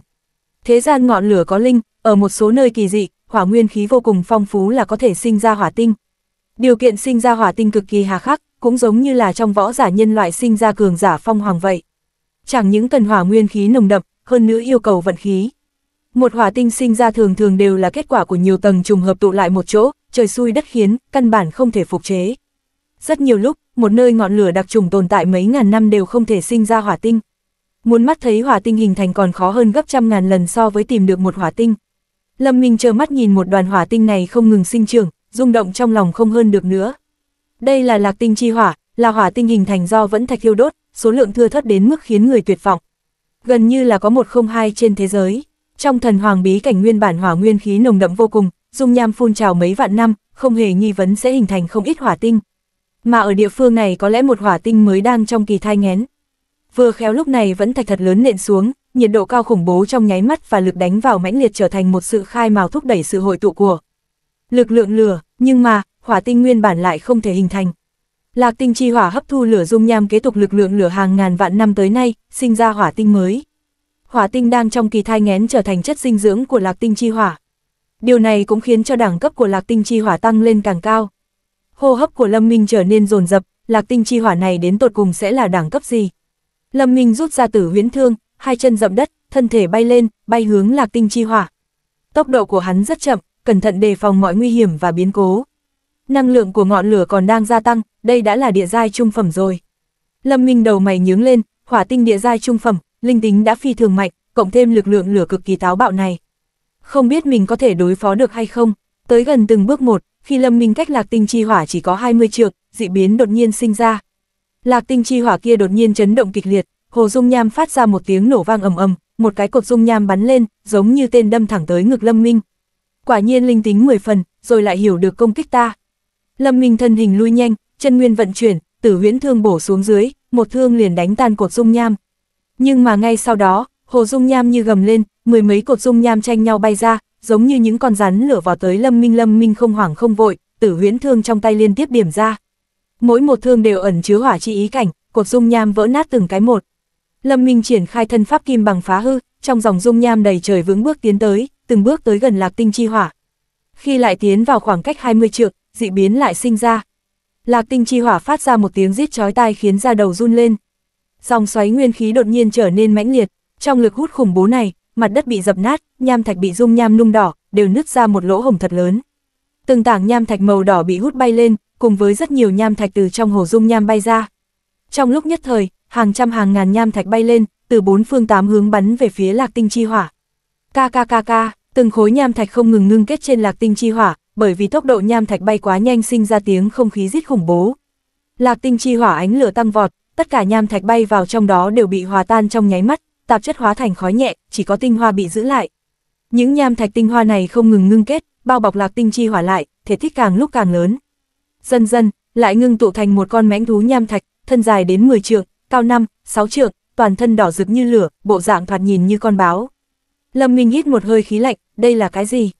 Thế gian ngọn lửa có linh, ở một số nơi kỳ dị, hỏa nguyên khí vô cùng phong phú là có thể sinh ra hỏa tinh. Điều kiện sinh ra hỏa tinh cực kỳ hà khắc, cũng giống như là trong võ giả nhân loại sinh ra cường giả phong hoàng vậy. Chẳng những cần hỏa nguyên khí nồng đậm, hơn nữa yêu cầu vận khí. Một hỏa tinh sinh ra thường thường đều là kết quả của nhiều tầng trùng hợp tụ lại một chỗ, trời xui đất khiến, căn bản không thể phục chế. Rất nhiều lúc, một nơi ngọn lửa đặc trùng tồn tại mấy ngàn năm đều không thể sinh ra hỏa tinh. Muốn mắt thấy hỏa tinh hình thành còn khó hơn gấp trăm ngàn lần so với tìm được một hỏa tinh. Lâm Minh chờ mắt nhìn một đoàn hỏa tinh này không ngừng sinh trưởng, rung động trong lòng không hơn được nữa. Đây là lạc tinh chi hỏa, là hỏa tinh hình thành do vẫn thạch thiêu đốt, số lượng thưa thất đến mức khiến người tuyệt vọng. Gần như là có một không hai trên thế giới. Trong thần hoàng bí cảnh nguyên bản hỏa nguyên khí nồng đậm vô cùng, dung nham phun trào mấy vạn năm, không hề nghi vấn sẽ hình thành không ít hỏa tinh. Mà ở địa phương này có lẽ một hỏa tinh mới đang trong kỳ thai nghén Vừa khéo lúc này vẫn thạch thật lớn nện xuống, nhiệt độ cao khủng bố trong nháy mắt và lực đánh vào mãnh liệt trở thành một sự khai mào thúc đẩy sự hội tụ của lực lượng lửa, nhưng mà, hỏa tinh nguyên bản lại không thể hình thành. Lạc tinh chi hỏa hấp thu lửa dung nham kế tục lực lượng lửa hàng ngàn vạn năm tới nay, sinh ra hỏa tinh mới. Hỏa tinh đang trong kỳ thai ngén trở thành chất dinh dưỡng của lạc tinh chi hỏa. Điều này cũng khiến cho đẳng cấp của lạc tinh chi hỏa tăng lên càng cao. Hô hấp của Lâm Minh trở nên rồn rập, lạc tinh chi hỏa này đến tột cùng sẽ là đẳng cấp gì? Lâm Minh rút ra tử huyễn thương, hai chân dậm đất, thân thể bay lên, bay hướng lạc tinh chi hỏa. Tốc độ của hắn rất chậm, cẩn thận đề phòng mọi nguy hiểm và biến cố năng lượng của ngọn lửa còn đang gia tăng, đây đã là địa giai trung phẩm rồi. Lâm Minh đầu mày nhướng lên, hỏa tinh địa giai trung phẩm, linh tính đã phi thường mạnh, cộng thêm lực lượng lửa cực kỳ táo bạo này. Không biết mình có thể đối phó được hay không, tới gần từng bước một, khi Lâm Minh cách lạc tinh chi hỏa chỉ có 20 trượng, dị biến đột nhiên sinh ra. Lạc tinh chi hỏa kia đột nhiên chấn động kịch liệt, hồ dung nham phát ra một tiếng nổ vang ầm ầm, một cái cột dung nham bắn lên, giống như tên đâm thẳng tới ngực Lâm Minh. Quả nhiên linh tính 10 phần, rồi lại hiểu được công kích ta. Lâm Minh thân hình lui nhanh, chân nguyên vận chuyển, tử huyễn thương bổ xuống dưới, một thương liền đánh tan cột dung nham. Nhưng mà ngay sau đó, hồ dung nham như gầm lên, mười mấy cột dung nham tranh nhau bay ra, giống như những con rắn lửa vào tới Lâm Minh Lâm Minh không hoảng không vội, tử huyễn thương trong tay liên tiếp điểm ra. Mỗi một thương đều ẩn chứa hỏa chi ý cảnh, cột dung nham vỡ nát từng cái một. Lâm Minh triển khai thân pháp kim bằng phá hư, trong dòng dung nham đầy trời vững bước tiến tới, từng bước tới gần Lạc Tinh chi hỏa. Khi lại tiến vào khoảng cách 20 trượng, dị biến lại sinh ra. Lạc tinh chi hỏa phát ra một tiếng rít chói tai khiến da đầu run lên. Dòng xoáy nguyên khí đột nhiên trở nên mãnh liệt, trong lực hút khủng bố này, mặt đất bị dập nát, nham thạch bị dung nham nung đỏ, đều nứt ra một lỗ hổng thật lớn. Từng tảng nham thạch màu đỏ bị hút bay lên, cùng với rất nhiều nham thạch từ trong hồ dung nham bay ra. Trong lúc nhất thời, hàng trăm hàng ngàn nham thạch bay lên, từ bốn phương tám hướng bắn về phía Lạc Tinh Chi Hỏa. Ka ka ka ka, từng khối nham thạch không ngừng ngưng kết trên Lạc Tinh Chi Hỏa, bởi vì tốc độ nham thạch bay quá nhanh sinh ra tiếng không khí rít khủng bố. Lạc tinh chi hỏa ánh lửa tăng vọt, tất cả nham thạch bay vào trong đó đều bị hòa tan trong nháy mắt, tạp chất hóa thành khói nhẹ, chỉ có tinh hoa bị giữ lại. Những nham thạch tinh hoa này không ngừng ngưng kết, bao bọc lạc tinh chi hỏa lại, thể tích càng lúc càng lớn. Dần dần, lại ngưng tụ thành một con mãnh thú nham thạch, thân dài đến 10 trượng, cao 5, 6 trượng, toàn thân đỏ rực như lửa, bộ dạng thoạt nhìn như con báo. Lâm Minh hít một hơi khí lạnh, đây là cái gì?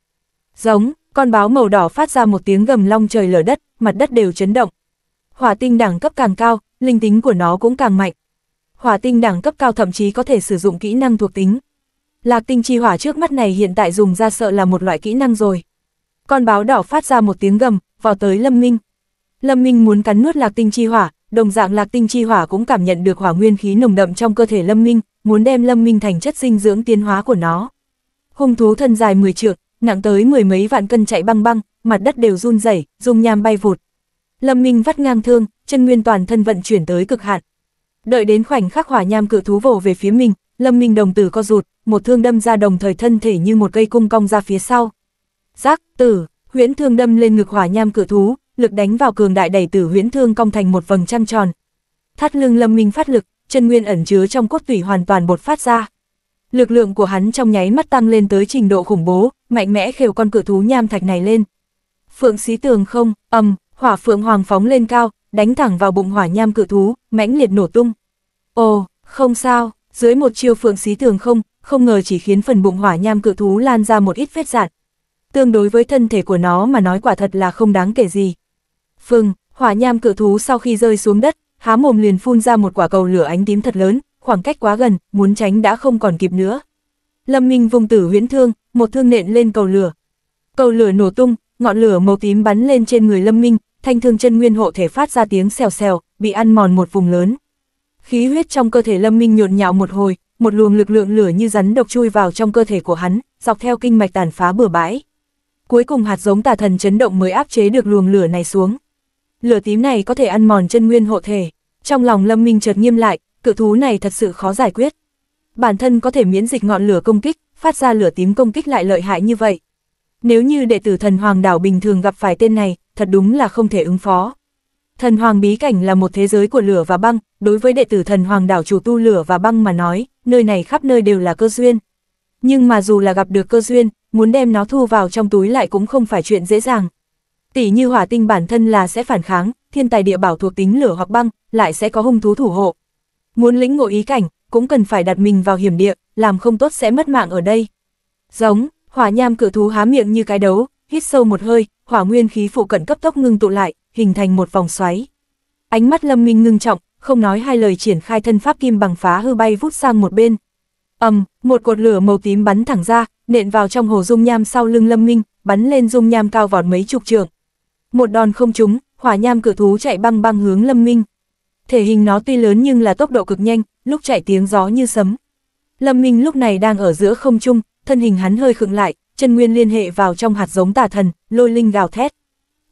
Giống, con báo màu đỏ phát ra một tiếng gầm long trời lở đất, mặt đất đều chấn động. Hỏa tinh đẳng cấp càng cao, linh tính của nó cũng càng mạnh. Hỏa tinh đẳng cấp cao thậm chí có thể sử dụng kỹ năng thuộc tính. Lạc tinh chi hỏa trước mắt này hiện tại dùng ra sợ là một loại kỹ năng rồi. Con báo đỏ phát ra một tiếng gầm, vào tới Lâm Minh. Lâm Minh muốn cắn nuốt lạc tinh chi hỏa, đồng dạng lạc tinh chi hỏa cũng cảm nhận được hỏa nguyên khí nồng đậm trong cơ thể Lâm Minh, muốn đem Lâm Minh thành chất dinh dưỡng tiến hóa của nó. Hung thú thân dài 10 trượng, nặng tới mười mấy vạn cân chạy băng băng, mặt đất đều run rẩy, dung nham bay vụt. Lâm Minh vắt ngang thương, chân nguyên toàn thân vận chuyển tới cực hạn. Đợi đến khoảnh khắc hỏa nham cự thú vồ về phía mình, Lâm Minh đồng tử co rụt, một thương đâm ra đồng thời thân thể như một cây cung cong ra phía sau. Giác, tử, huyễn thương đâm lên ngực hỏa nham cự thú, lực đánh vào cường đại đẩy tử huyễn thương cong thành một vầng trăng tròn. Thắt lưng Lâm Minh phát lực, chân nguyên ẩn chứa trong cốt tủy hoàn toàn bột phát ra. Lực lượng của hắn trong nháy mắt tăng lên tới trình độ khủng bố, mạnh mẽ khều con cửa thú nham thạch này lên. Phượng xí tường không, ầm, hỏa phượng hoàng phóng lên cao, đánh thẳng vào bụng hỏa nham cửa thú, mãnh liệt nổ tung. Ồ, không sao, dưới một chiêu phượng xí tường không, không ngờ chỉ khiến phần bụng hỏa nham cửa thú lan ra một ít vết dạn. Tương đối với thân thể của nó mà nói quả thật là không đáng kể gì. Phừng, hỏa nham cửa thú sau khi rơi xuống đất, há mồm liền phun ra một quả cầu lửa ánh tím thật lớn, khoảng cách quá gần, muốn tránh đã không còn kịp nữa. Lâm Minh vùng tử huyễn thương, một thương nện lên cầu lửa. Cầu lửa nổ tung, ngọn lửa màu tím bắn lên trên người Lâm Minh, thanh thương chân nguyên hộ thể phát ra tiếng xèo xèo, bị ăn mòn một vùng lớn. Khí huyết trong cơ thể Lâm Minh nhộn nhạo một hồi, một luồng lực lượng lửa như rắn độc chui vào trong cơ thể của hắn, dọc theo kinh mạch tàn phá bừa bãi. Cuối cùng hạt giống tà thần chấn động mới áp chế được luồng lửa này xuống. Lửa tím này có thể ăn mòn chân nguyên hộ thể. Trong lòng Lâm Minh chợt nghiêm lại, cự thú này thật sự khó giải quyết. Bản thân có thể miễn dịch ngọn lửa công kích, phát ra lửa tím công kích lại lợi hại như vậy. Nếu như đệ tử thần hoàng đảo bình thường gặp phải tên này, thật đúng là không thể ứng phó. Thần hoàng bí cảnh là một thế giới của lửa và băng, đối với đệ tử thần hoàng đảo chủ tu lửa và băng mà nói, nơi này khắp nơi đều là cơ duyên. Nhưng mà dù là gặp được cơ duyên, muốn đem nó thu vào trong túi lại cũng không phải chuyện dễ dàng. Tỷ như hỏa tinh bản thân là sẽ phản kháng, thiên tài địa bảo thuộc tính lửa hoặc băng, lại sẽ có hung thú thủ hộ, Muốn lĩnh ngộ ý cảnh, cũng cần phải đặt mình vào hiểm địa, làm không tốt sẽ mất mạng ở đây. Giống, hỏa nham cự thú há miệng như cái đấu, hít sâu một hơi, hỏa nguyên khí phụ cận cấp tốc ngưng tụ lại, hình thành một vòng xoáy. Ánh mắt Lâm Minh ngưng trọng, không nói hai lời triển khai thân pháp kim bằng phá hư bay vút sang một bên. Ầm, một cột lửa màu tím bắn thẳng ra, nện vào trong hồ dung nham sau lưng Lâm Minh, bắn lên dung nham cao vọt mấy chục trượng. Một đòn không trúng, hỏa nham cự thú chạy băng băng hướng Lâm Minh thể hình nó tuy lớn nhưng là tốc độ cực nhanh, lúc chạy tiếng gió như sấm. Lâm Minh lúc này đang ở giữa không trung, thân hình hắn hơi khựng lại, chân nguyên liên hệ vào trong hạt giống tà thần, lôi linh gào thét.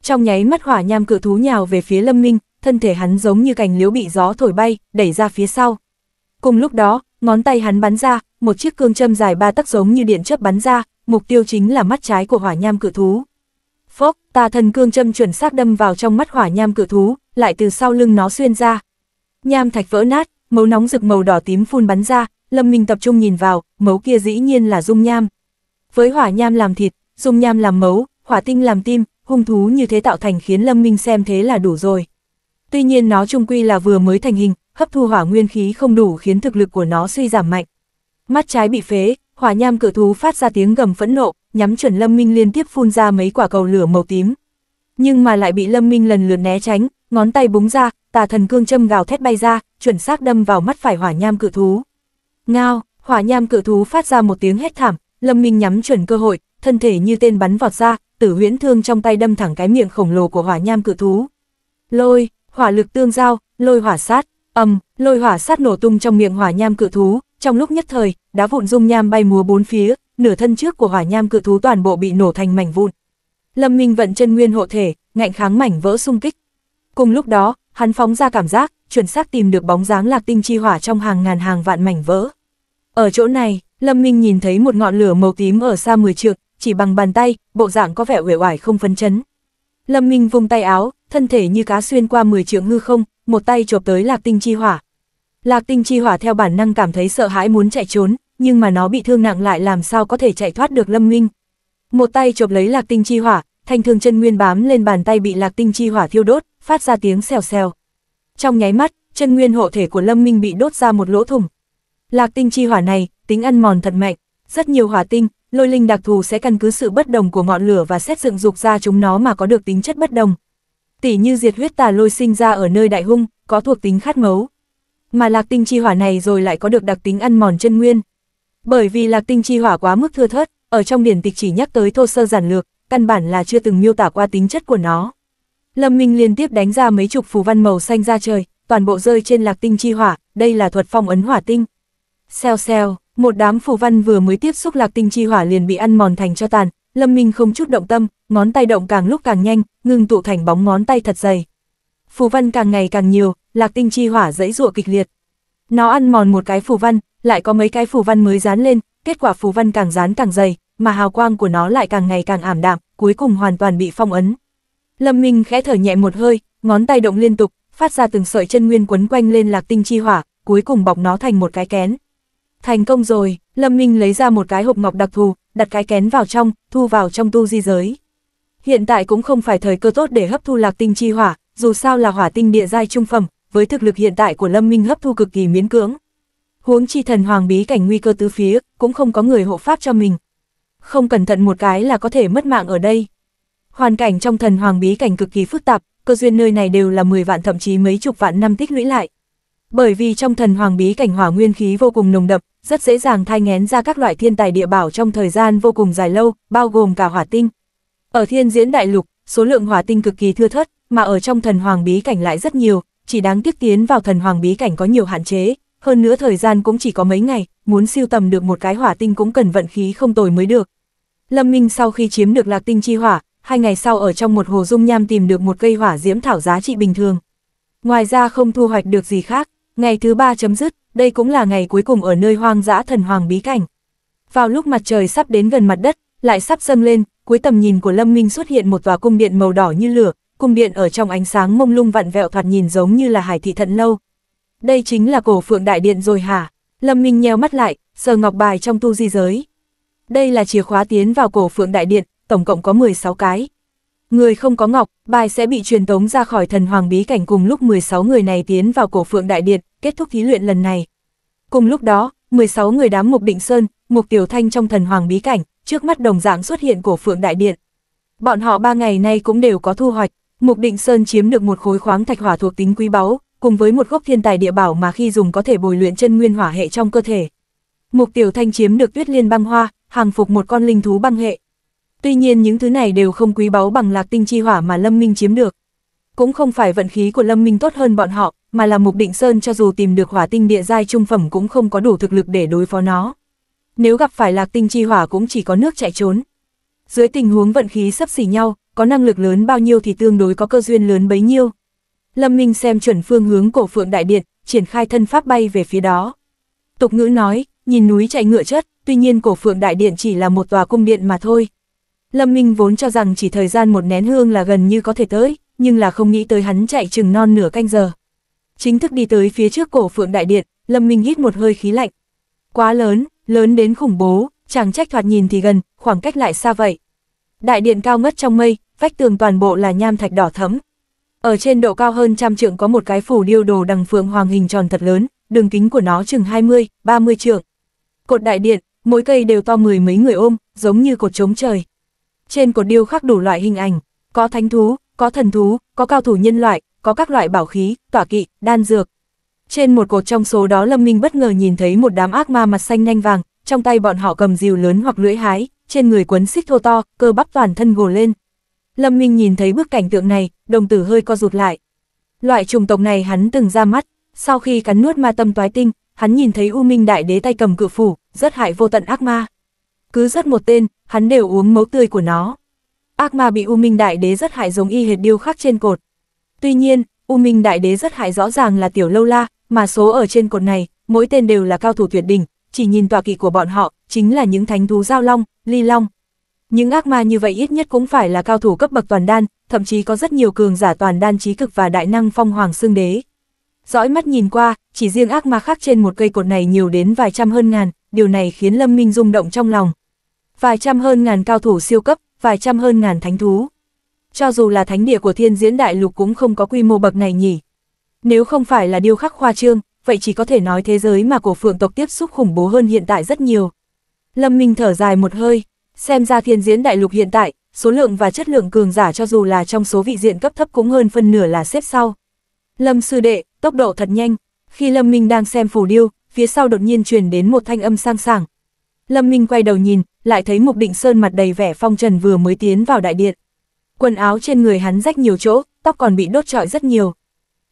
Trong nháy mắt hỏa nham cự thú nhào về phía Lâm Minh, thân thể hắn giống như cành liễu bị gió thổi bay, đẩy ra phía sau. Cùng lúc đó, ngón tay hắn bắn ra, một chiếc cương châm dài ba tắc giống như điện chớp bắn ra, mục tiêu chính là mắt trái của hỏa nham cự thú. Phốc, tà thần cương châm chuẩn xác đâm vào trong mắt hỏa nham cự thú, lại từ sau lưng nó xuyên ra. Nham thạch vỡ nát, mấu nóng rực màu đỏ tím phun bắn ra, Lâm Minh tập trung nhìn vào, mấu kia dĩ nhiên là dung nham. Với hỏa nham làm thịt, dung nham làm mấu, hỏa tinh làm tim, hung thú như thế tạo thành khiến Lâm Minh xem thế là đủ rồi. Tuy nhiên nó trung quy là vừa mới thành hình, hấp thu hỏa nguyên khí không đủ khiến thực lực của nó suy giảm mạnh. Mắt trái bị phế, hỏa nham cự thú phát ra tiếng gầm phẫn nộ, nhắm chuẩn Lâm Minh liên tiếp phun ra mấy quả cầu lửa màu tím. Nhưng mà lại bị Lâm Minh lần lượt né tránh, ngón tay búng ra, tà thần cương châm gào thét bay ra, chuẩn xác đâm vào mắt phải hỏa nham cự thú. Ngao, hỏa nham cự thú phát ra một tiếng hét thảm, Lâm Minh nhắm chuẩn cơ hội, thân thể như tên bắn vọt ra, tử huyễn thương trong tay đâm thẳng cái miệng khổng lồ của hỏa nham cự thú. Lôi, hỏa lực tương giao, lôi hỏa sát, ầm, lôi hỏa sát nổ tung trong miệng hỏa nham cự thú, trong lúc nhất thời, đá vụn dung nham bay múa bốn phía, nửa thân trước của hỏa nham cự thú toàn bộ bị nổ thành mảnh vụn. Lâm Minh vận chân nguyên hộ thể, ngạnh kháng mảnh vỡ xung kích, Cùng lúc đó, hắn phóng ra cảm giác, chuẩn xác tìm được bóng dáng lạc tinh chi hỏa trong hàng ngàn hàng vạn mảnh vỡ. Ở chỗ này, Lâm Minh nhìn thấy một ngọn lửa màu tím ở xa 10 trượng, chỉ bằng bàn tay, bộ dạng có vẻ uể oải không phấn chấn. Lâm Minh vung tay áo, thân thể như cá xuyên qua 10 trượng hư không, một tay chộp tới Lạc Tinh Chi Hỏa. Lạc Tinh Chi Hỏa theo bản năng cảm thấy sợ hãi muốn chạy trốn, nhưng mà nó bị thương nặng lại làm sao có thể chạy thoát được Lâm Minh. Một tay chộp lấy Lạc Tinh Chi Hỏa, thanh thương chân nguyên bám lên bàn tay bị Lạc Tinh Chi Hỏa thiêu đốt, phát ra tiếng xèo xèo. Trong nháy mắt, chân nguyên hộ thể của Lâm Minh bị đốt ra một lỗ thủng. Lạc tinh chi hỏa này, tính ăn mòn thật mạnh, rất nhiều hỏa tinh, lôi linh đặc thù sẽ căn cứ sự bất đồng của ngọn lửa và xét dựng dục ra chúng nó mà có được tính chất bất đồng. Tỷ như diệt huyết tà lôi sinh ra ở nơi đại hung, có thuộc tính khát máu. Mà lạc tinh chi hỏa này rồi lại có được đặc tính ăn mòn chân nguyên. Bởi vì lạc tinh chi hỏa quá mức thưa thớt, ở trong điển tịch chỉ nhắc tới thô sơ giản lược, căn bản là chưa từng miêu tả qua tính chất của nó. Lâm Minh liên tiếp đánh ra mấy chục phù văn màu xanh ra trời, toàn bộ rơi trên lạc tinh chi hỏa, đây là thuật phong ấn hỏa tinh. Xeo xeo, một đám phù văn vừa mới tiếp xúc lạc tinh chi hỏa liền bị ăn mòn thành cho tàn, Lâm Minh không chút động tâm, ngón tay động càng lúc càng nhanh, ngưng tụ thành bóng ngón tay thật dày. Phù văn càng ngày càng nhiều, lạc tinh chi hỏa dãy dụa kịch liệt. Nó ăn mòn một cái phù văn, lại có mấy cái phù văn mới dán lên, kết quả phù văn càng dán càng dày, mà hào quang của nó lại càng ngày càng ảm đạm, cuối cùng hoàn toàn bị phong ấn. Lâm Minh khẽ thở nhẹ một hơi, ngón tay động liên tục, phát ra từng sợi chân nguyên quấn quanh lên lạc tinh chi hỏa, cuối cùng bọc nó thành một cái kén. Thành công rồi, Lâm Minh lấy ra một cái hộp ngọc đặc thù, đặt cái kén vào trong, thu vào trong tu di giới. Hiện tại cũng không phải thời cơ tốt để hấp thu lạc tinh chi hỏa, dù sao là hỏa tinh địa giai trung phẩm, với thực lực hiện tại của Lâm Minh hấp thu cực kỳ miễn cưỡng. Huống chi thần hoàng bí cảnh nguy cơ tứ phía, cũng không có người hộ pháp cho mình. Không cẩn thận một cái là có thể mất mạng ở đây. Hoàn cảnh trong thần hoàng bí cảnh cực kỳ phức tạp, cơ duyên nơi này đều là 10 vạn thậm chí mấy chục vạn năm tích lũy lại. Bởi vì trong thần hoàng bí cảnh hỏa nguyên khí vô cùng nồng đậm, rất dễ dàng thai ngén ra các loại thiên tài địa bảo trong thời gian vô cùng dài lâu, bao gồm cả hỏa tinh. Ở thiên diễn đại lục, số lượng hỏa tinh cực kỳ thưa thớt, mà ở trong thần hoàng bí cảnh lại rất nhiều, chỉ đáng tiếc tiến vào thần hoàng bí cảnh có nhiều hạn chế, hơn nữa thời gian cũng chỉ có mấy ngày, muốn siêu tầm được một cái hỏa tinh cũng cần vận khí không tồi mới được. Lâm Minh sau khi chiếm được lạc tinh chi hỏa, hai ngày sau ở trong một hồ dung nham tìm được một cây hỏa diễm thảo giá trị bình thường. Ngoài ra không thu hoạch được gì khác, ngày thứ ba chấm dứt, đây cũng là ngày cuối cùng ở nơi hoang dã thần hoàng bí cảnh. Vào lúc mặt trời sắp đến gần mặt đất, lại sắp dâng lên, cuối tầm nhìn của Lâm Minh xuất hiện một tòa cung điện màu đỏ như lửa, cung điện ở trong ánh sáng mông lung vặn vẹo thoạt nhìn giống như là hải thị thận lâu. Đây chính là cổ phượng đại điện rồi hả? Lâm Minh nheo mắt lại, sờ ngọc bài trong tu di giới. Đây là chìa khóa tiến vào cổ phượng đại điện, tổng cộng có 16 cái. Người không có ngọc, bài sẽ bị truyền tống ra khỏi thần hoàng bí cảnh cùng lúc 16 người này tiến vào cổ phượng đại điện, kết thúc thí luyện lần này. Cùng lúc đó, 16 người đám Mục Định Sơn, Mục Tiểu Thanh trong thần hoàng bí cảnh, trước mắt đồng dạng xuất hiện cổ phượng đại điện. Bọn họ ba ngày nay cũng đều có thu hoạch, Mục Định Sơn chiếm được một khối khoáng thạch hỏa thuộc tính quý báu, cùng với một gốc thiên tài địa bảo mà khi dùng có thể bồi luyện chân nguyên hỏa hệ trong cơ thể. Mục Tiểu Thanh chiếm được Tuyết Liên băng hoa, hàng phục một con linh thú băng hệ. Tuy nhiên những thứ này đều không quý báu bằng lạc tinh chi hỏa mà Lâm Minh chiếm được. Cũng không phải vận khí của Lâm Minh tốt hơn bọn họ, mà là Mục Định Sơn cho dù tìm được hỏa tinh địa giai trung phẩm cũng không có đủ thực lực để đối phó nó. Nếu gặp phải lạc tinh chi hỏa cũng chỉ có nước chạy trốn. Dưới tình huống vận khí sắp xỉ nhau, có năng lực lớn bao nhiêu thì tương đối có cơ duyên lớn bấy nhiêu. Lâm Minh xem chuẩn phương hướng cổ phượng đại điện, triển khai thân pháp bay về phía đó. Tục ngữ nói, nhìn núi chạy ngựa chất, tuy nhiên cổ phượng đại điện chỉ là một tòa cung điện mà thôi. Lâm Minh vốn cho rằng chỉ thời gian một nén hương là gần như có thể tới, nhưng là không nghĩ tới hắn chạy chừng non nửa canh giờ. Chính thức đi tới phía trước cổ phượng đại điện, Lâm Minh hít một hơi khí lạnh. Quá lớn, lớn đến khủng bố, chẳng trách thoạt nhìn thì gần, khoảng cách lại xa vậy. Đại điện cao ngất trong mây, vách tường toàn bộ là nham thạch đỏ thẫm. Ở trên độ cao hơn trăm trượng có một cái phủ điêu đồ đằng phượng hoàng hình tròn thật lớn, đường kính của nó chừng 20, 30 trượng. Cột đại điện, mỗi cây đều to mười mấy người ôm, giống như cột trống trời trên cột điêu khắc đủ loại hình ảnh, có thánh thú, có thần thú, có cao thủ nhân loại, có các loại bảo khí, tỏa kỵ, đan dược. Trên một cột trong số đó Lâm Minh bất ngờ nhìn thấy một đám ác ma mặt xanh nhanh vàng, trong tay bọn họ cầm rìu lớn hoặc lưỡi hái, trên người quấn xích thô to, cơ bắp toàn thân gồ lên. Lâm Minh nhìn thấy bức cảnh tượng này, đồng tử hơi co rụt lại. Loại trùng tộc này hắn từng ra mắt, sau khi cắn nuốt ma tâm toái tinh, hắn nhìn thấy U Minh Đại Đế tay cầm cự phủ, rất hại vô tận ác ma cứ rất một tên, hắn đều uống máu tươi của nó. Ác ma bị U Minh Đại Đế rất hại giống y hệt điêu khắc trên cột. Tuy nhiên, U Minh Đại Đế rất hại rõ ràng là Tiểu Lâu La, mà số ở trên cột này, mỗi tên đều là cao thủ tuyệt đỉnh, chỉ nhìn tọa kỵ của bọn họ, chính là những thánh thú giao long, ly long. Những ác ma như vậy ít nhất cũng phải là cao thủ cấp bậc toàn đan, thậm chí có rất nhiều cường giả toàn đan trí cực và đại năng phong hoàng xương đế. Dõi mắt nhìn qua, chỉ riêng ác ma khác trên một cây cột này nhiều đến vài trăm hơn ngàn, điều này khiến Lâm Minh rung động trong lòng vài trăm hơn ngàn cao thủ siêu cấp, vài trăm hơn ngàn thánh thú. Cho dù là thánh địa của thiên diễn đại lục cũng không có quy mô bậc này nhỉ. Nếu không phải là điều khắc khoa trương, vậy chỉ có thể nói thế giới mà cổ phượng tộc tiếp xúc khủng bố hơn hiện tại rất nhiều. Lâm Minh thở dài một hơi, xem ra thiên diễn đại lục hiện tại, số lượng và chất lượng cường giả cho dù là trong số vị diện cấp thấp cũng hơn phân nửa là xếp sau. Lâm sư đệ, tốc độ thật nhanh, khi Lâm Minh đang xem phủ điêu, phía sau đột nhiên truyền đến một thanh âm sang sảng, Lâm Minh quay đầu nhìn, lại thấy Mục Định Sơn mặt đầy vẻ phong trần vừa mới tiến vào đại điện. Quần áo trên người hắn rách nhiều chỗ, tóc còn bị đốt trọi rất nhiều.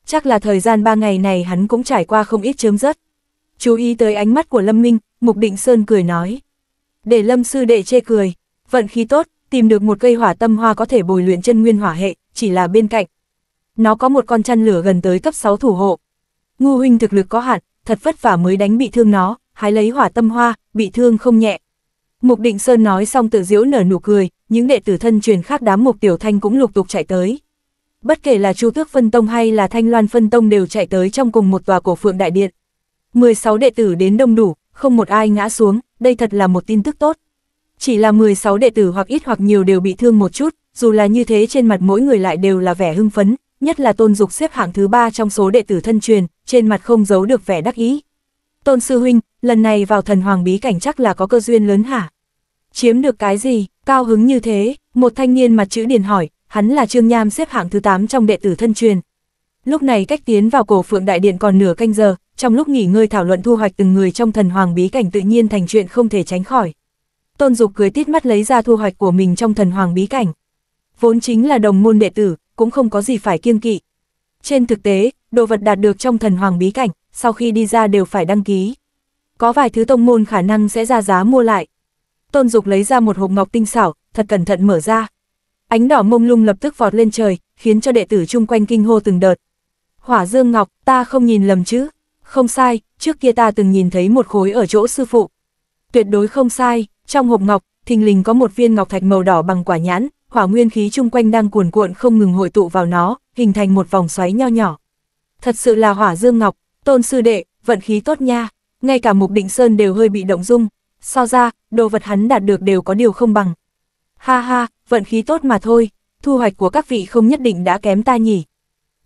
Chắc là thời gian ba ngày này hắn cũng trải qua không ít chớm rớt. Chú ý tới ánh mắt của Lâm Minh, Mục Định Sơn cười nói. Để Lâm Sư Đệ chê cười, vận khí tốt, tìm được một cây hỏa tâm hoa có thể bồi luyện chân nguyên hỏa hệ, chỉ là bên cạnh. Nó có một con chăn lửa gần tới cấp 6 thủ hộ. Ngu huynh thực lực có hạn, thật vất vả mới đánh bị thương nó, hái lấy hỏa tâm hoa, bị thương không nhẹ. Mục Định Sơn nói xong tự giễu nở nụ cười, những đệ tử thân truyền khác đám Mục Tiểu Thanh cũng lục tục chạy tới. Bất kể là Chu Tước Phân Tông hay là Thanh Loan Phân Tông đều chạy tới trong cùng một tòa cổ phượng đại điện. 16 đệ tử đến đông đủ, không một ai ngã xuống, đây thật là một tin tức tốt. Chỉ là 16 đệ tử hoặc ít hoặc nhiều đều bị thương một chút, dù là như thế trên mặt mỗi người lại đều là vẻ hưng phấn, nhất là tôn dục xếp hạng thứ ba trong số đệ tử thân truyền, trên mặt không giấu được vẻ đắc ý tôn sư huynh, lần này vào thần hoàng bí cảnh chắc là có cơ duyên lớn hả? Chiếm được cái gì, cao hứng như thế, một thanh niên mặt chữ điền hỏi, hắn là Trương Nham xếp hạng thứ 8 trong đệ tử thân truyền. Lúc này cách tiến vào cổ phượng đại điện còn nửa canh giờ, trong lúc nghỉ ngơi thảo luận thu hoạch từng người trong thần hoàng bí cảnh tự nhiên thành chuyện không thể tránh khỏi. Tôn Dục cười tít mắt lấy ra thu hoạch của mình trong thần hoàng bí cảnh. Vốn chính là đồng môn đệ tử, cũng không có gì phải kiêng kỵ. Trên thực tế, đồ vật đạt được trong thần hoàng bí cảnh, sau khi đi ra đều phải đăng ký. Có vài thứ tông môn khả năng sẽ ra giá mua lại. Tôn Dục lấy ra một hộp ngọc tinh xảo, thật cẩn thận mở ra. Ánh đỏ mông lung lập tức vọt lên trời, khiến cho đệ tử chung quanh kinh hô từng đợt. Hỏa Dương Ngọc, ta không nhìn lầm chứ? Không sai, trước kia ta từng nhìn thấy một khối ở chỗ sư phụ. Tuyệt đối không sai, trong hộp ngọc, thình lình có một viên ngọc thạch màu đỏ bằng quả nhãn, hỏa nguyên khí chung quanh đang cuồn cuộn không ngừng hội tụ vào nó, hình thành một vòng xoáy nho nhỏ. Thật sự là Hỏa Dương Ngọc, Tôn sư đệ, vận khí tốt nha, ngay cả Mục Định Sơn đều hơi bị động dung, so ra, đồ vật hắn đạt được đều có điều không bằng. Ha ha, vận khí tốt mà thôi, thu hoạch của các vị không nhất định đã kém ta nhỉ.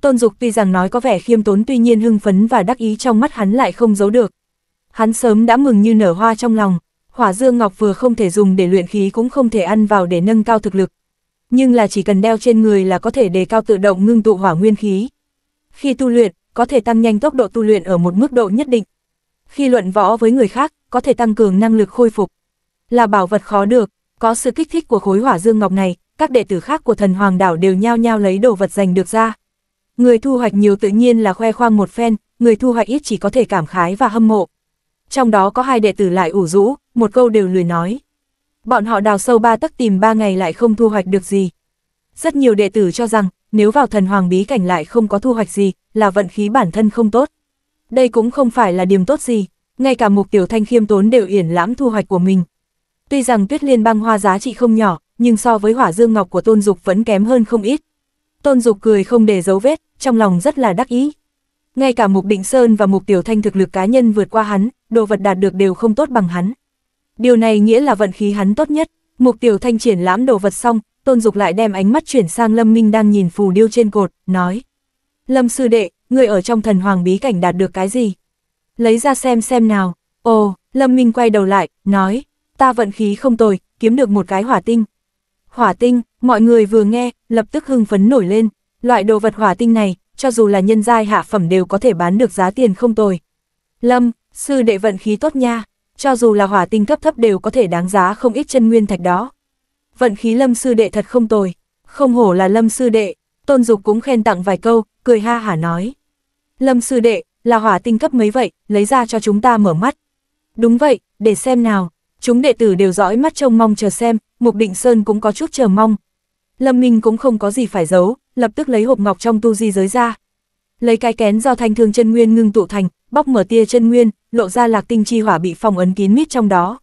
Tôn Dục tuy rằng nói có vẻ khiêm tốn tuy nhiên hưng phấn và đắc ý trong mắt hắn lại không giấu được. Hắn sớm đã mừng như nở hoa trong lòng, hỏa dương ngọc vừa không thể dùng để luyện khí cũng không thể ăn vào để nâng cao thực lực. Nhưng là chỉ cần đeo trên người là có thể đề cao tự động ngưng tụ hỏa nguyên khí. Khi tu luyện, có thể tăng nhanh tốc độ tu luyện ở một mức độ nhất định. Khi luận võ với người khác, có thể tăng cường năng lực khôi phục. Là bảo vật khó được, có sự kích thích của khối hỏa dương ngọc này, các đệ tử khác của thần hoàng đảo đều nhao nhao lấy đồ vật giành được ra. Người thu hoạch nhiều tự nhiên là khoe khoang một phen, người thu hoạch ít chỉ có thể cảm khái và hâm mộ. Trong đó có hai đệ tử lại ủ rũ, một câu đều lười nói. Bọn họ đào sâu ba tấc tìm ba ngày lại không thu hoạch được gì. Rất nhiều đệ tử cho rằng, nếu vào thần hoàng bí cảnh lại không có thu hoạch gì, là vận khí bản thân không tốt. Đây cũng không phải là điểm tốt gì, ngay cả mục tiểu thanh khiêm tốn đều yển lãm thu hoạch của mình. Tuy rằng tuyết liên băng hoa giá trị không nhỏ, nhưng so với hỏa dương ngọc của tôn dục vẫn kém hơn không ít. Tôn dục cười không để dấu vết, trong lòng rất là đắc ý. Ngay cả mục định sơn và mục tiểu thanh thực lực cá nhân vượt qua hắn, đồ vật đạt được đều không tốt bằng hắn. Điều này nghĩa là vận khí hắn tốt nhất, mục tiểu thanh triển lãm đồ vật xong, Tôn Dục lại đem ánh mắt chuyển sang Lâm Minh đang nhìn phù điêu trên cột, nói. Lâm sư đệ, người ở trong thần hoàng bí cảnh đạt được cái gì? Lấy ra xem xem nào. Ồ, Lâm Minh quay đầu lại, nói. Ta vận khí không tồi, kiếm được một cái hỏa tinh. Hỏa tinh, mọi người vừa nghe, lập tức hưng phấn nổi lên. Loại đồ vật hỏa tinh này, cho dù là nhân giai hạ phẩm đều có thể bán được giá tiền không tồi. Lâm, sư đệ vận khí tốt nha, cho dù là hỏa tinh cấp thấp đều có thể đáng giá không ít chân nguyên thạch đó vận khí lâm sư đệ thật không tồi, không hổ là lâm sư đệ, tôn dục cũng khen tặng vài câu, cười ha hả nói. Lâm sư đệ, là hỏa tinh cấp mấy vậy, lấy ra cho chúng ta mở mắt. Đúng vậy, để xem nào, chúng đệ tử đều dõi mắt trông mong chờ xem, Mục Định Sơn cũng có chút chờ mong. Lâm Minh cũng không có gì phải giấu, lập tức lấy hộp ngọc trong tu di giới ra. Lấy cái kén do thanh thương chân nguyên ngưng tụ thành, bóc mở tia chân nguyên, lộ ra lạc tinh chi hỏa bị phong ấn kín mít trong đó.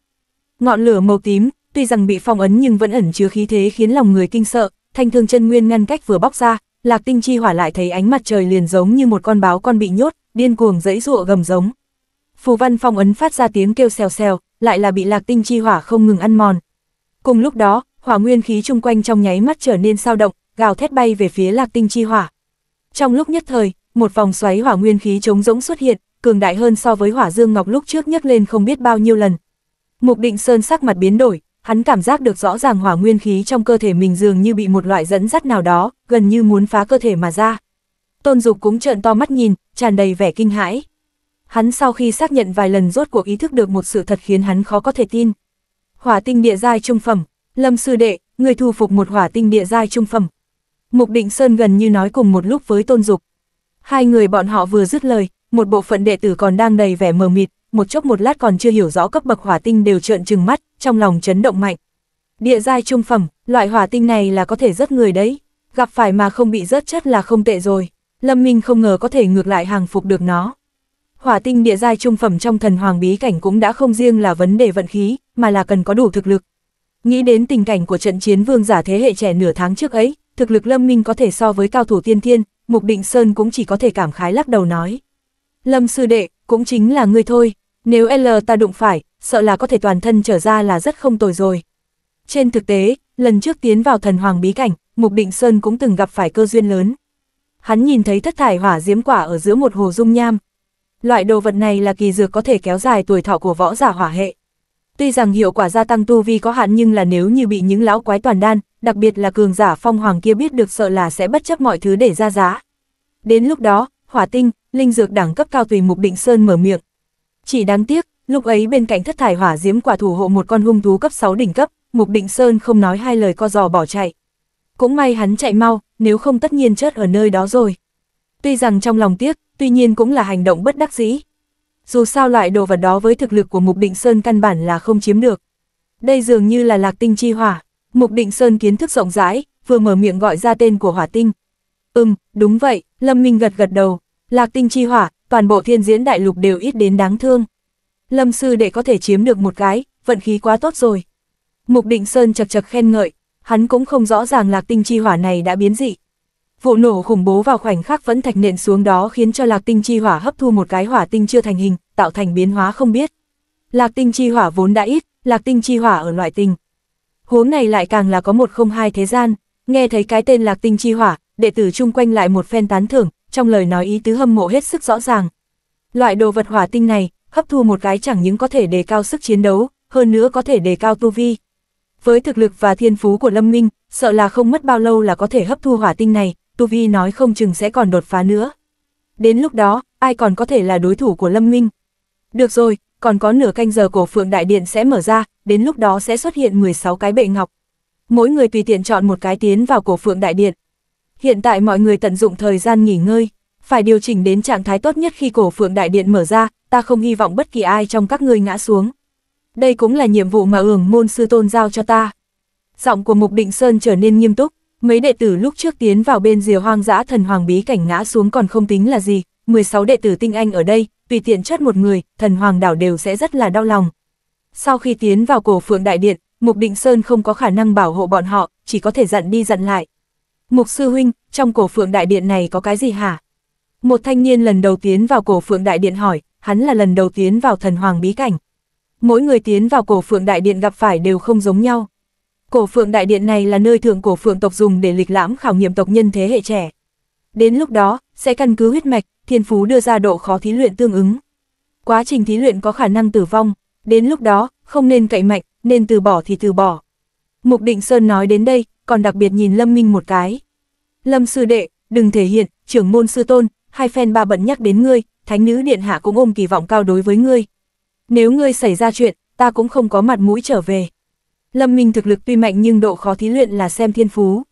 Ngọn lửa màu tím, tuy rằng bị phong ấn nhưng vẫn ẩn chứa khí thế khiến lòng người kinh sợ, thanh thương chân nguyên ngăn cách vừa bóc ra, Lạc Tinh Chi Hỏa lại thấy ánh mặt trời liền giống như một con báo con bị nhốt, điên cuồng giãy dụa gầm giống. Phù văn phong ấn phát ra tiếng kêu xèo xèo, lại là bị Lạc Tinh Chi Hỏa không ngừng ăn mòn. Cùng lúc đó, hỏa nguyên khí chung quanh trong nháy mắt trở nên sao động, gào thét bay về phía Lạc Tinh Chi Hỏa. Trong lúc nhất thời, một vòng xoáy hỏa nguyên khí trống rỗng xuất hiện, cường đại hơn so với hỏa dương ngọc lúc trước nhấc lên không biết bao nhiêu lần. Mục Định Sơn sắc mặt biến đổi, hắn cảm giác được rõ ràng hỏa nguyên khí trong cơ thể mình dường như bị một loại dẫn dắt nào đó, gần như muốn phá cơ thể mà ra. Tôn Dục cũng trợn to mắt nhìn, tràn đầy vẻ kinh hãi. Hắn sau khi xác nhận vài lần rốt cuộc ý thức được một sự thật khiến hắn khó có thể tin. Hỏa tinh địa giai trung phẩm, Lâm sư đệ, người thu phục một hỏa tinh địa giai trung phẩm. Mục Định Sơn gần như nói cùng một lúc với Tôn Dục. Hai người bọn họ vừa dứt lời, một bộ phận đệ tử còn đang đầy vẻ mờ mịt, một chốc một lát còn chưa hiểu rõ cấp bậc hỏa tinh đều trợn trừng mắt, trong lòng chấn động mạnh. Địa giai trung phẩm, loại hỏa tinh này là có thể rớt người đấy, gặp phải mà không bị rớt chất là không tệ rồi, Lâm Minh không ngờ có thể ngược lại hàng phục được nó. Hỏa tinh địa giai trung phẩm trong thần hoàng bí cảnh cũng đã không riêng là vấn đề vận khí, mà là cần có đủ thực lực. Nghĩ đến tình cảnh của trận chiến vương giả thế hệ trẻ nửa tháng trước ấy, thực lực Lâm Minh có thể so với cao thủ tiên thiên, Mục Định Sơn cũng chỉ có thể cảm khái lắc đầu nói. Lâm sư đệ, cũng chính là ngươi thôi, nếu L ta đụng phải, sợ là có thể toàn thân trở ra là rất không tồi rồi. Trên thực tế, lần trước tiến vào thần hoàng bí cảnh, Mục Định Sơn cũng từng gặp phải cơ duyên lớn. Hắn nhìn thấy thất thải hỏa diễm quả ở giữa một hồ dung nham. Loại đồ vật này là kỳ dược có thể kéo dài tuổi thọ của võ giả hỏa hệ. Tuy rằng hiệu quả gia tăng tu vi có hạn nhưng là nếu như bị những lão quái toàn đan, đặc biệt là cường giả phong hoàng kia biết được sợ là sẽ bất chấp mọi thứ để ra giá. Đến lúc đó, hỏa tinh, linh dược đẳng cấp cao tùy Mục Định Sơn mở miệng, chỉ đáng tiếc, lúc ấy bên cạnh thất thải hỏa diễm quả thủ hộ một con hung thú cấp 6 đỉnh cấp, Mục Định Sơn không nói hai lời co giò bỏ chạy. Cũng may hắn chạy mau, nếu không tất nhiên chết ở nơi đó rồi. Tuy rằng trong lòng tiếc, tuy nhiên cũng là hành động bất đắc dĩ. Dù sao loại đồ vật đó với thực lực của Mục Định Sơn căn bản là không chiếm được. Đây dường như là lạc tinh chi hỏa. Mục Định Sơn kiến thức rộng rãi, vừa mở miệng gọi ra tên của hỏa tinh. Ừm, đúng vậy, Lâm Minh gật gật đầu. Lạc tinh chi hỏa, toàn bộ thiên diễn đại lục đều ít đến đáng thương. Lâm sư đệ có thể chiếm được một cái, vận khí quá tốt rồi. Mục định Sơn chật chật khen ngợi, hắn cũng không rõ ràng lạc tinh chi hỏa này đã biến dị. Vụ nổ khủng bố vào khoảnh khắc vẫn thạch nện xuống đó khiến cho lạc tinh chi hỏa hấp thu một cái hỏa tinh chưa thành hình, tạo thành biến hóa không biết. Lạc tinh chi hỏa vốn đã ít, lạc tinh chi hỏa ở loại tinh. Huống này lại càng là có một không hai thế gian, nghe thấy cái tên lạc tinh chi hỏa, đệ tử chung quanh lại một phen tán thưởng, trong lời nói ý tứ hâm mộ hết sức rõ ràng. Loại đồ vật hỏa tinh này, hấp thu một cái chẳng những có thể đề cao sức chiến đấu, hơn nữa có thể đề cao tu vi. Với thực lực và thiên phú của Lâm Minh, sợ là không mất bao lâu là có thể hấp thu hỏa tinh này, tu vi nói không chừng sẽ còn đột phá nữa. Đến lúc đó, ai còn có thể là đối thủ của Lâm Minh. Được rồi, còn có nửa canh giờ cổ phượng đại điện sẽ mở ra, đến lúc đó sẽ xuất hiện 16 cái bệ ngọc. Mỗi người tùy tiện chọn một cái tiến vào cổ phượng đại điện, Hiện tại mọi người tận dụng thời gian nghỉ ngơi, phải điều chỉnh đến trạng thái tốt nhất khi cổ phượng đại điện mở ra, ta không hy vọng bất kỳ ai trong các ngươi ngã xuống. Đây cũng là nhiệm vụ mà ưởng môn sư tôn giao cho ta. Giọng của Mục Định Sơn trở nên nghiêm túc, mấy đệ tử lúc trước tiến vào bên rìa hoang dã thần hoàng bí cảnh ngã xuống còn không tính là gì, 16 đệ tử tinh anh ở đây, tùy tiện chất một người, thần hoàng đảo đều sẽ rất là đau lòng. Sau khi tiến vào cổ phượng đại điện, Mục Định Sơn không có khả năng bảo hộ bọn họ, chỉ có thể dặn đi dặn lại, Mục sư huynh, trong cổ phượng đại điện này có cái gì hả? Một thanh niên lần đầu tiến vào cổ phượng đại điện hỏi, hắn là lần đầu tiến vào thần hoàng bí cảnh. Mỗi người tiến vào cổ phượng đại điện gặp phải đều không giống nhau. Cổ phượng đại điện này là nơi thượng cổ phượng tộc dùng để lịch lãm khảo nghiệm tộc nhân thế hệ trẻ. Đến lúc đó, sẽ căn cứ huyết mạch, thiên phú đưa ra độ khó thí luyện tương ứng. Quá trình thí luyện có khả năng tử vong, đến lúc đó, không nên cậy mạnh, nên từ bỏ thì từ bỏ. Mục Định Sơn nói đến đây, còn đặc biệt nhìn Lâm Minh một cái. Lâm sư đệ, đừng thể hiện, trưởng môn sư tôn, hai phen ba bận nhắc đến ngươi, thánh nữ điện hạ cũng ôm kỳ vọng cao đối với ngươi. Nếu ngươi xảy ra chuyện, ta cũng không có mặt mũi trở về. Lâm Minh thực lực tuy mạnh nhưng độ khó thí luyện là xem thiên phú.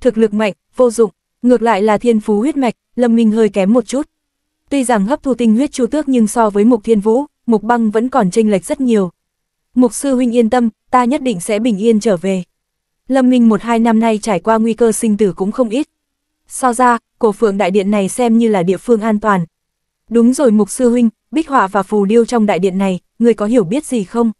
Thực lực mạnh, vô dụng, ngược lại là thiên phú huyết mạch, Lâm Minh hơi kém một chút. Tuy rằng hấp thu tinh huyết chu tước nhưng so với mục thiên vũ, mục băng vẫn còn chênh lệch rất nhiều. Mục sư huynh yên tâm, ta nhất định sẽ bình yên trở về. Lâm Minh một hai năm nay trải qua nguy cơ sinh tử cũng không ít. So ra, cổ phượng đại điện này xem như là địa phương an toàn. Đúng rồi mục sư huynh, bích họa và phù điêu trong đại điện này, người có hiểu biết gì không?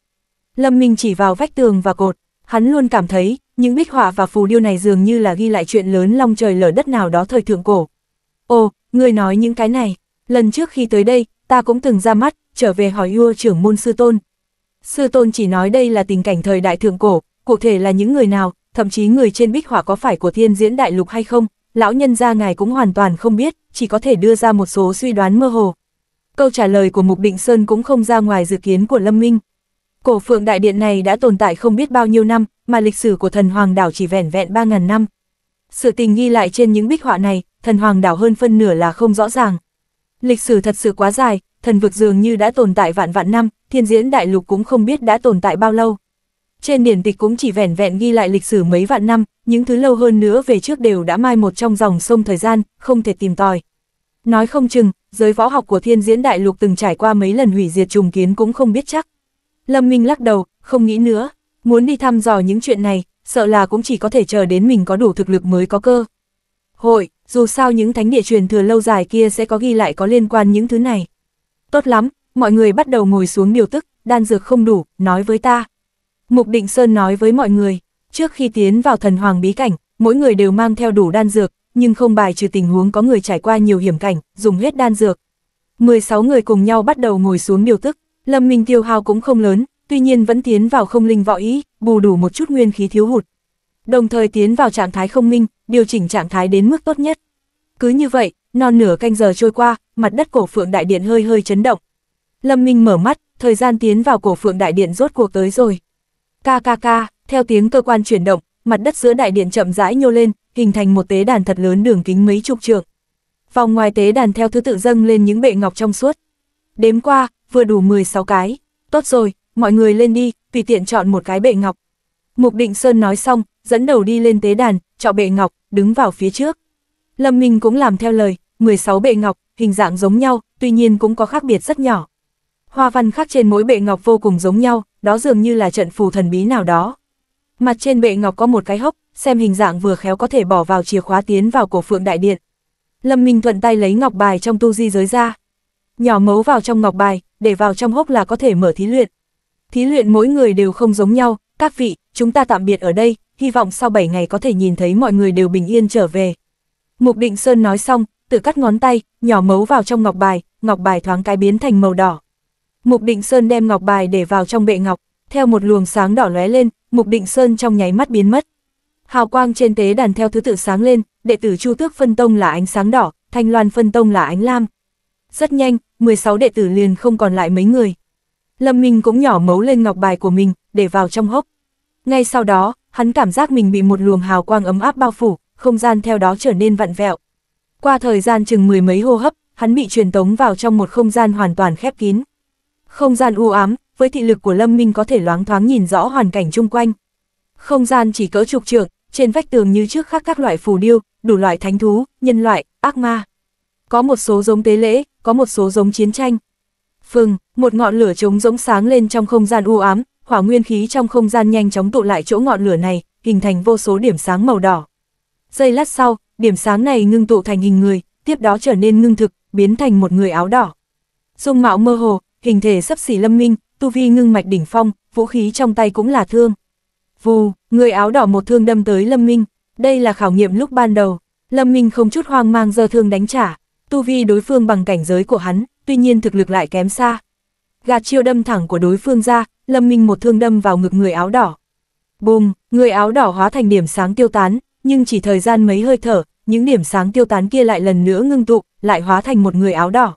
Lâm Minh chỉ vào vách tường và cột, hắn luôn cảm thấy, những bích họa và phù điêu này dường như là ghi lại chuyện lớn long trời lở đất nào đó thời thượng cổ. Ồ, người nói những cái này, lần trước khi tới đây, ta cũng từng ra mắt, trở về hỏi vua trưởng môn sư tôn, Sư tôn chỉ nói đây là tình cảnh thời đại thượng cổ, cụ thể là những người nào, thậm chí người trên bích hỏa có phải của thiên diễn đại lục hay không, lão nhân gia ngài cũng hoàn toàn không biết, chỉ có thể đưa ra một số suy đoán mơ hồ. Câu trả lời của Mục Định Sơn cũng không ra ngoài dự kiến của Lâm Minh. Cổ phượng đại điện này đã tồn tại không biết bao nhiêu năm, mà lịch sử của thần hoàng đảo chỉ vẹn vẹn 3.000 năm. Sự tình ghi lại trên những bích họa này, thần hoàng đảo hơn phân nửa là không rõ ràng. Lịch sử thật sự quá dài, thần vực dường như đã tồn tại vạn vạn năm, thiên diễn đại lục cũng không biết đã tồn tại bao lâu. Trên điển tịch cũng chỉ vẻn vẹn ghi lại lịch sử mấy vạn năm, những thứ lâu hơn nữa về trước đều đã mai một trong dòng sông thời gian, không thể tìm tòi. Nói không chừng, giới võ học của thiên diễn đại lục từng trải qua mấy lần hủy diệt trùng kiến cũng không biết chắc. Lâm Minh lắc đầu, không nghĩ nữa, muốn đi thăm dò những chuyện này, sợ là cũng chỉ có thể chờ đến mình có đủ thực lực mới có cơ. Hội, dù sao những thánh địa truyền thừa lâu dài kia sẽ có ghi lại có liên quan những thứ này. Tốt lắm, mọi người bắt đầu ngồi xuống điều tức, đan dược không đủ, nói với ta. Mục Định Sơn nói với mọi người, trước khi tiến vào thần hoàng bí cảnh, mỗi người đều mang theo đủ đan dược, nhưng không bài trừ tình huống có người trải qua nhiều hiểm cảnh, dùng hết đan dược. 16 người cùng nhau bắt đầu ngồi xuống điều tức, Lâm Minh tiêu hao cũng không lớn, tuy nhiên vẫn tiến vào không linh võ ý, bù đủ một chút nguyên khí thiếu hụt. Đồng thời tiến vào trạng thái không minh, điều chỉnh trạng thái đến mức tốt nhất. Cứ như vậy, Non nửa canh giờ trôi qua, mặt đất cổ phượng đại điện hơi hơi chấn động. Lâm Minh mở mắt, thời gian tiến vào cổ phượng đại điện rốt cuộc tới rồi. Ca ca ca, theo tiếng cơ quan chuyển động, mặt đất giữa đại điện chậm rãi nhô lên, hình thành một tế đàn thật lớn đường kính mấy chục trượng. Vòng ngoài tế đàn theo thứ tự dâng lên những bệ ngọc trong suốt. Đếm qua, vừa đủ 16 cái. Tốt rồi, mọi người lên đi, tùy tiện chọn một cái bệ ngọc. Mục Định Sơn nói xong, dẫn đầu đi lên tế đàn, chọn bệ ngọc, đứng vào phía trước. Lâm Minh cũng làm theo lời, 16 bệ ngọc, hình dạng giống nhau, tuy nhiên cũng có khác biệt rất nhỏ. Hoa văn khác trên mỗi bệ ngọc vô cùng giống nhau, đó dường như là trận phù thần bí nào đó. Mặt trên bệ ngọc có một cái hốc, xem hình dạng vừa khéo có thể bỏ vào chìa khóa tiến vào cổ phượng đại điện. Lâm Minh thuận tay lấy ngọc bài trong tu di giới ra. Nhỏ mấu vào trong ngọc bài, để vào trong hốc là có thể mở thí luyện. Thí luyện mỗi người đều không giống nhau, các vị, chúng ta tạm biệt ở đây, hy vọng sau 7 ngày có thể nhìn thấy mọi người đều bình yên trở về. Mục Định Sơn nói xong, tự cắt ngón tay, nhỏ mấu vào trong ngọc bài, ngọc bài thoáng cái biến thành màu đỏ. Mục Định Sơn đem ngọc bài để vào trong bệ ngọc, theo một luồng sáng đỏ lóe lên, Mục Định Sơn trong nháy mắt biến mất. Hào quang trên tế đàn theo thứ tự sáng lên, đệ tử Chu Tước phân tông là ánh sáng đỏ, Thanh Loan phân tông là ánh lam. Rất nhanh, 16 đệ tử liền không còn lại mấy người. Lâm Minh cũng nhỏ mấu lên ngọc bài của mình, để vào trong hốc. Ngay sau đó, hắn cảm giác mình bị một luồng hào quang ấm áp bao phủ, không gian theo đó trở nên vặn vẹo. Qua thời gian chừng mười mấy hô hấp, hắn bị truyền tống vào trong một không gian hoàn toàn khép kín. Không gian u ám, với thị lực của Lâm Minh có thể loáng thoáng nhìn rõ hoàn cảnh chung quanh. Không gian chỉ cỡ trục trượng, trên vách tường như trước khác các loại phù điêu, đủ loại thánh thú, nhân loại, ác ma. Có một số giống tế lễ, có một số giống chiến tranh. Phừng, một ngọn lửa trống rỗng sáng lên trong không gian u ám, hỏa nguyên khí trong không gian nhanh chóng tụ lại chỗ ngọn lửa này, hình thành vô số điểm sáng màu đỏ giây lát sau, điểm sáng này ngưng tụ thành hình người, tiếp đó trở nên ngưng thực, biến thành một người áo đỏ. Dung mạo mơ hồ, hình thể sắp xỉ lâm minh, tu vi ngưng mạch đỉnh phong, vũ khí trong tay cũng là thương. Vù, người áo đỏ một thương đâm tới lâm minh, đây là khảo nghiệm lúc ban đầu. Lâm minh không chút hoang mang giờ thương đánh trả, tu vi đối phương bằng cảnh giới của hắn, tuy nhiên thực lực lại kém xa. Gạt chiêu đâm thẳng của đối phương ra, lâm minh một thương đâm vào ngực người áo đỏ. Bùm, người áo đỏ hóa thành điểm sáng tiêu tán, nhưng chỉ thời gian mấy hơi thở, những điểm sáng tiêu tán kia lại lần nữa ngưng tụ, lại hóa thành một người áo đỏ.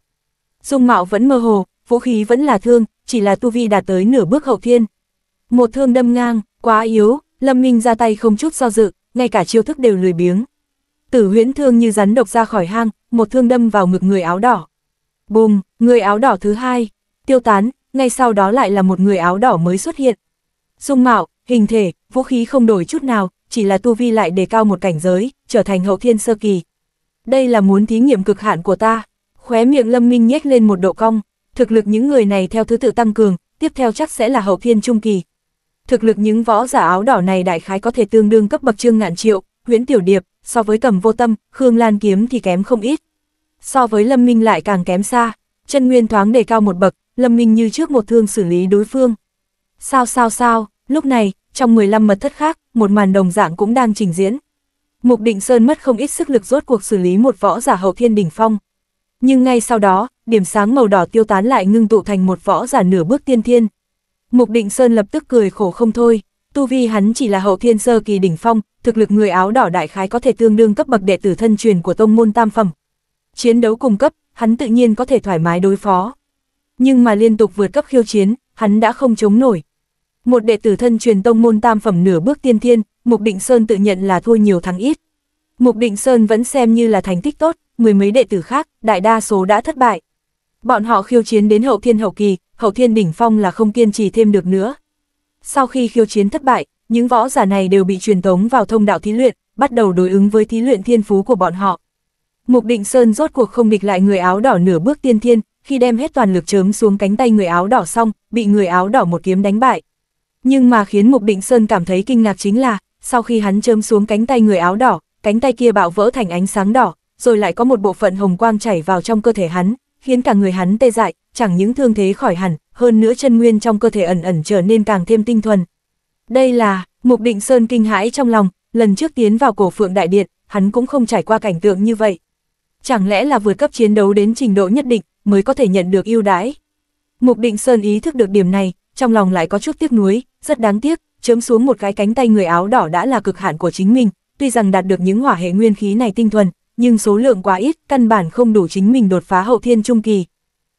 Dung mạo vẫn mơ hồ, vũ khí vẫn là thương, chỉ là tu vi đạt tới nửa bước hậu thiên. Một thương đâm ngang, quá yếu, Lâm Minh ra tay không chút do dự, ngay cả chiêu thức đều lười biếng. Tử huyễn thương như rắn độc ra khỏi hang, một thương đâm vào ngực người áo đỏ. Bùm, người áo đỏ thứ hai, tiêu tán, ngay sau đó lại là một người áo đỏ mới xuất hiện. Dung mạo, hình thể, vũ khí không đổi chút nào, chỉ là tu vi lại đề cao một cảnh giới, trở thành hậu thiên sơ kỳ. Đây là muốn thí nghiệm cực hạn của ta. Khóe miệng Lâm Minh nhếch lên một độ cong, thực lực những người này theo thứ tự tăng cường, tiếp theo chắc sẽ là hậu thiên trung kỳ. Thực lực những võ giả áo đỏ này đại khái có thể tương đương cấp bậc Trương Ngạn Triệu, Huyễn Tiểu Điệp, so với Cầm Vô Tâm, Khương Lan Kiếm thì kém không ít. So với Lâm Minh lại càng kém xa, chân nguyên thoáng đề cao một bậc, Lâm Minh như trước một thương xử lý đối phương. Sao sao sao, lúc này, trong 15 mật thất khác, một màn đồng dạng cũng đang trình diễn. Mục Định Sơn mất không ít sức lực rốt cuộc xử lý một võ giả hậu thiên đỉnh phong. Nhưng ngay sau đó, điểm sáng màu đỏ tiêu tán lại ngưng tụ thành một võ giả nửa bước tiên thiên. Mục Định Sơn lập tức cười khổ không thôi, tu vi hắn chỉ là hậu thiên sơ kỳ đỉnh phong, thực lực người áo đỏ đại khái có thể tương đương cấp bậc đệ tử thân truyền của tông môn tam phẩm. Chiến đấu cùng cấp, hắn tự nhiên có thể thoải mái đối phó. Nhưng mà liên tục vượt cấp khiêu chiến, hắn đã không chống nổi, một đệ tử thân truyền tông môn tam phẩm nửa bước tiên thiên, Mục Định Sơn tự nhận là thua nhiều thắng ít. Mục Định Sơn vẫn xem như là thành tích tốt, mười mấy đệ tử khác, đại đa số đã thất bại. Bọn họ khiêu chiến đến hậu thiên hậu kỳ, hậu thiên đỉnh phong là không kiên trì thêm được nữa. Sau khi khiêu chiến thất bại, những võ giả này đều bị truyền tống vào thông đạo thí luyện, bắt đầu đối ứng với thí luyện thiên phú của bọn họ. Mục Định Sơn rốt cuộc không địch lại người áo đỏ nửa bước tiên thiên, khi đem hết toàn lực chớm xuống cánh tay người áo đỏ xong, bị người áo đỏ một kiếm đánh bại. Nhưng mà khiến Mục Định Sơn cảm thấy kinh ngạc chính là, sau khi hắn châm xuống cánh tay người áo đỏ, cánh tay kia bạo vỡ thành ánh sáng đỏ, rồi lại có một bộ phận hồng quang chảy vào trong cơ thể hắn, khiến cả người hắn tê dại, chẳng những thương thế khỏi hẳn, hơn nữa chân nguyên trong cơ thể ẩn ẩn trở nên càng thêm tinh thuần. Đây là, Mục Định Sơn kinh hãi trong lòng, lần trước tiến vào cổ phượng đại điện, hắn cũng không trải qua cảnh tượng như vậy. Chẳng lẽ là vượt cấp chiến đấu đến trình độ nhất định mới có thể nhận được ưu đãi? Mục Định Sơn ý thức được điểm này, trong lòng lại có chút tiếc nuối, rất đáng tiếc, chớm xuống một cái cánh tay người áo đỏ đã là cực hạn của chính mình, tuy rằng đạt được những hỏa hệ nguyên khí này tinh thuần, nhưng số lượng quá ít, căn bản không đủ chính mình đột phá hậu thiên trung kỳ.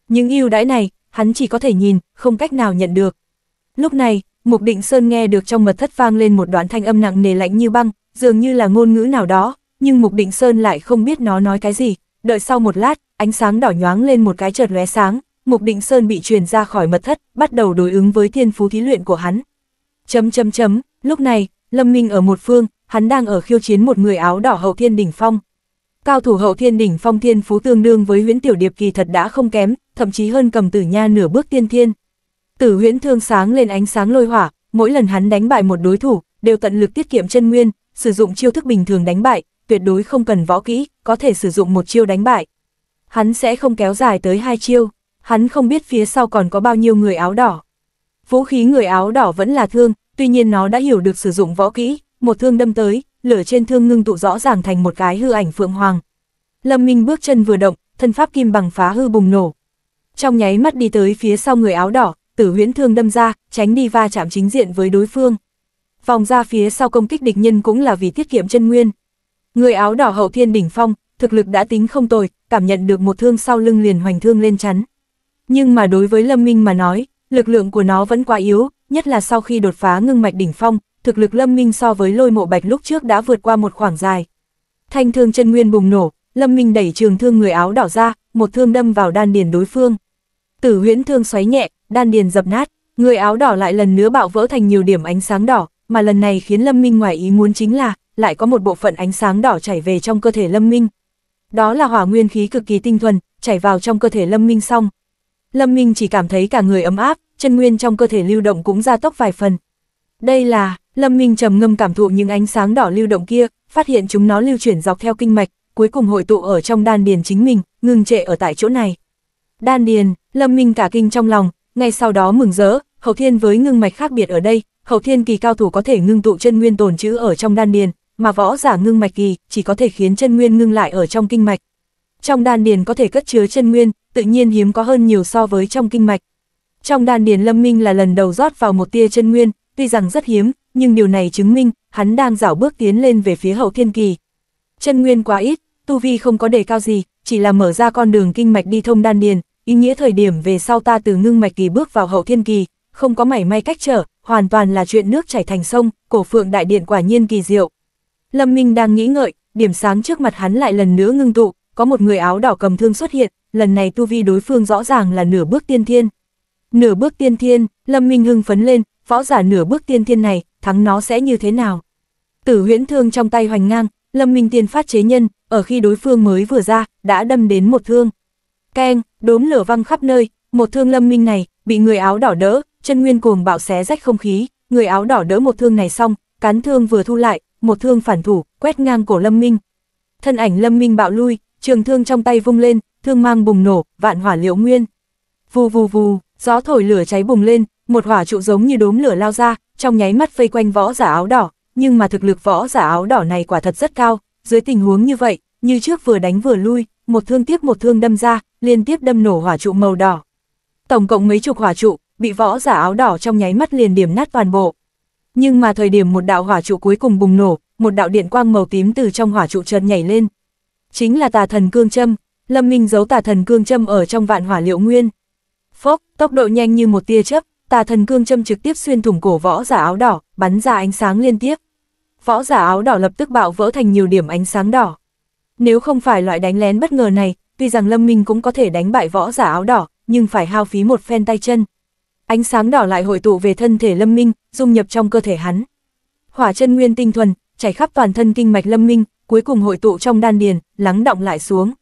Những ưu đãi này, hắn chỉ có thể nhìn, không cách nào nhận được. Lúc này, Mục Định Sơn nghe được trong mật thất vang lên một đoạn thanh âm nặng nề lạnh như băng, dường như là ngôn ngữ nào đó, nhưng Mục Định Sơn lại không biết nó nói cái gì. Đợi sau một lát, ánh sáng đỏ nhoáng lên một cái chợt lóe sáng, Mục Định Sơn bị truyền ra khỏi mật thất, bắt đầu đối ứng với thiên phú thí luyện của hắn. Chấm chấm chấm, lúc này, Lâm Minh ở một phương, hắn đang ở khiêu chiến một người áo đỏ hậu thiên đỉnh phong. Cao thủ hậu thiên đỉnh phong thiên phú tương đương với huyễn tiểu điệp kỳ thật đã không kém, thậm chí hơn cầm tử nha nửa bước tiên thiên. Tử huyễn thương sáng lên ánh sáng lôi hỏa, mỗi lần hắn đánh bại một đối thủ, đều tận lực tiết kiệm chân nguyên, sử dụng chiêu thức bình thường đánh bại, tuyệt đối không cần võ kỹ, có thể sử dụng một chiêu đánh bại. Hắn sẽ không kéo dài tới hai chiêu hắn không biết phía sau còn có bao nhiêu người áo đỏ. Vũ khí người áo đỏ vẫn là thương, tuy nhiên nó đã hiểu được sử dụng võ kỹ, một thương đâm tới, lửa trên thương ngưng tụ rõ ràng thành một cái hư ảnh phượng hoàng. Lâm Minh bước chân vừa động, thân pháp kim bằng phá hư bùng nổ. Trong nháy mắt đi tới phía sau người áo đỏ, tử huyễn thương đâm ra, tránh đi va chạm chính diện với đối phương. Vòng ra phía sau công kích địch nhân cũng là vì tiết kiệm chân nguyên. Người áo đỏ hậu thiên đỉnh phong, thực lực đã tính không tồi, cảm nhận được một thương sau lưng liền hoành thương lên chắn. Nhưng mà đối với Lâm Minh mà nói, lực lượng của nó vẫn quá yếu, nhất là sau khi đột phá ngưng mạch đỉnh phong, thực lực Lâm Minh so với lôi mộ bạch lúc trước đã vượt qua một khoảng dài. Thanh thương chân nguyên bùng nổ, Lâm Minh đẩy trường thương người áo đỏ ra, một thương đâm vào đan điền đối phương. Tử huyễn thương xoáy nhẹ, đan điền dập nát, người áo đỏ lại lần nữa bạo vỡ thành nhiều điểm ánh sáng đỏ, mà lần này khiến Lâm Minh ngoài ý muốn chính là, lại có một bộ phận ánh sáng đỏ chảy về trong cơ thể Lâm Minh. Đó là hỏa nguyên khí cực kỳ tinh thuần, chảy vào trong cơ thể Lâm Minh xong, Lâm Minh chỉ cảm thấy cả người ấm áp, chân nguyên trong cơ thể lưu động cũng gia tốc vài phần. Đây là, Lâm Minh trầm ngâm cảm thụ những ánh sáng đỏ lưu động kia, phát hiện chúng nó lưu chuyển dọc theo kinh mạch, cuối cùng hội tụ ở trong đan điền chính mình, ngừng trệ ở tại chỗ này. Đan điền, Lâm Minh cả kinh trong lòng, ngay sau đó mừng rỡ, hậu thiên với ngưng mạch khác biệt ở đây, hậu thiên kỳ cao thủ có thể ngưng tụ chân nguyên tồn trữ ở trong đan điền, mà võ giả ngưng mạch kỳ chỉ có thể khiến chân nguyên ngưng lại ở trong kinh mạch. Trong đan điền có thể cất chứa chân nguyên, tự nhiên hiếm có hơn nhiều so với trong kinh mạch. Trong đan điền Lâm Minh là lần đầu rót vào một tia chân nguyên, tuy rằng rất hiếm, nhưng điều này chứng minh hắn đang dảo bước tiến lên về phía hậu thiên kỳ. Chân nguyên quá ít, tu vi không có đề cao gì, chỉ là mở ra con đường kinh mạch đi thông đan điền, ý nghĩa thời điểm về sau ta từ ngưng mạch kỳ bước vào hậu thiên kỳ, không có mảy may cách trở, hoàn toàn là chuyện nước chảy thành sông, cổ phượng đại điện quả nhiên kỳ diệu. Lâm Minh đang nghĩ ngợi, điểm sáng trước mặt hắn lại lần nữa ngưng tụ, có một người áo đỏ cầm thương xuất hiện, lần này tu vi đối phương rõ ràng là nửa bước tiên thiên. Nửa bước tiên thiên, Lâm Minh hưng phấn lên, võ giả nửa bước tiên thiên này, thắng nó sẽ như thế nào? Tử huyễn thương trong tay hoành ngang, Lâm Minh tiên phát chế nhân, ở khi đối phương mới vừa ra, đã đâm đến một thương. Keng, đốm lửa văng khắp nơi, một thương Lâm Minh này, bị người áo đỏ đỡ, chân nguyên cuồng bạo xé rách không khí, người áo đỏ đỡ một thương này xong, cán thương vừa thu lại, một thương phản thủ, quét ngang cổ Lâm Minh. Thân ảnh Lâm Minh bạo lui, trường thương trong tay vung lên, thương mang bùng nổ, vạn hỏa liễu nguyên. Vù vù vù, gió thổi lửa cháy bùng lên, một hỏa trụ giống như đốm lửa lao ra, trong nháy mắt vây quanh võ giả áo đỏ, nhưng mà thực lực võ giả áo đỏ này quả thật rất cao, dưới tình huống như vậy, như trước vừa đánh vừa lui, một thương tiếp một thương đâm ra, liên tiếp đâm nổ hỏa trụ màu đỏ. Tổng cộng mấy chục hỏa trụ, bị võ giả áo đỏ trong nháy mắt liền điểm nát toàn bộ. Nhưng mà thời điểm một đạo hỏa trụ cuối cùng bùng nổ, một đạo điện quang màu tím từ trong hỏa trụ chợt nhảy lên, chính là tà thần cương châm, Lâm Minh giấu tà thần cương châm ở trong vạn hỏa liệu nguyên. Phốc, tốc độ nhanh như một tia chớp, tà thần cương châm trực tiếp xuyên thủng cổ võ giả áo đỏ, bắn ra ánh sáng liên tiếp. Võ giả áo đỏ lập tức bạo vỡ thành nhiều điểm ánh sáng đỏ. Nếu không phải loại đánh lén bất ngờ này, tuy rằng Lâm Minh cũng có thể đánh bại võ giả áo đỏ, nhưng phải hao phí một phen tay chân. Ánh sáng đỏ lại hội tụ về thân thể Lâm Minh, dung nhập trong cơ thể hắn. Hỏa chân nguyên tinh thuần, chảy khắp toàn thân kinh mạch Lâm Minh, cuối cùng hội tụ trong đan điền, lắng động lại xuống.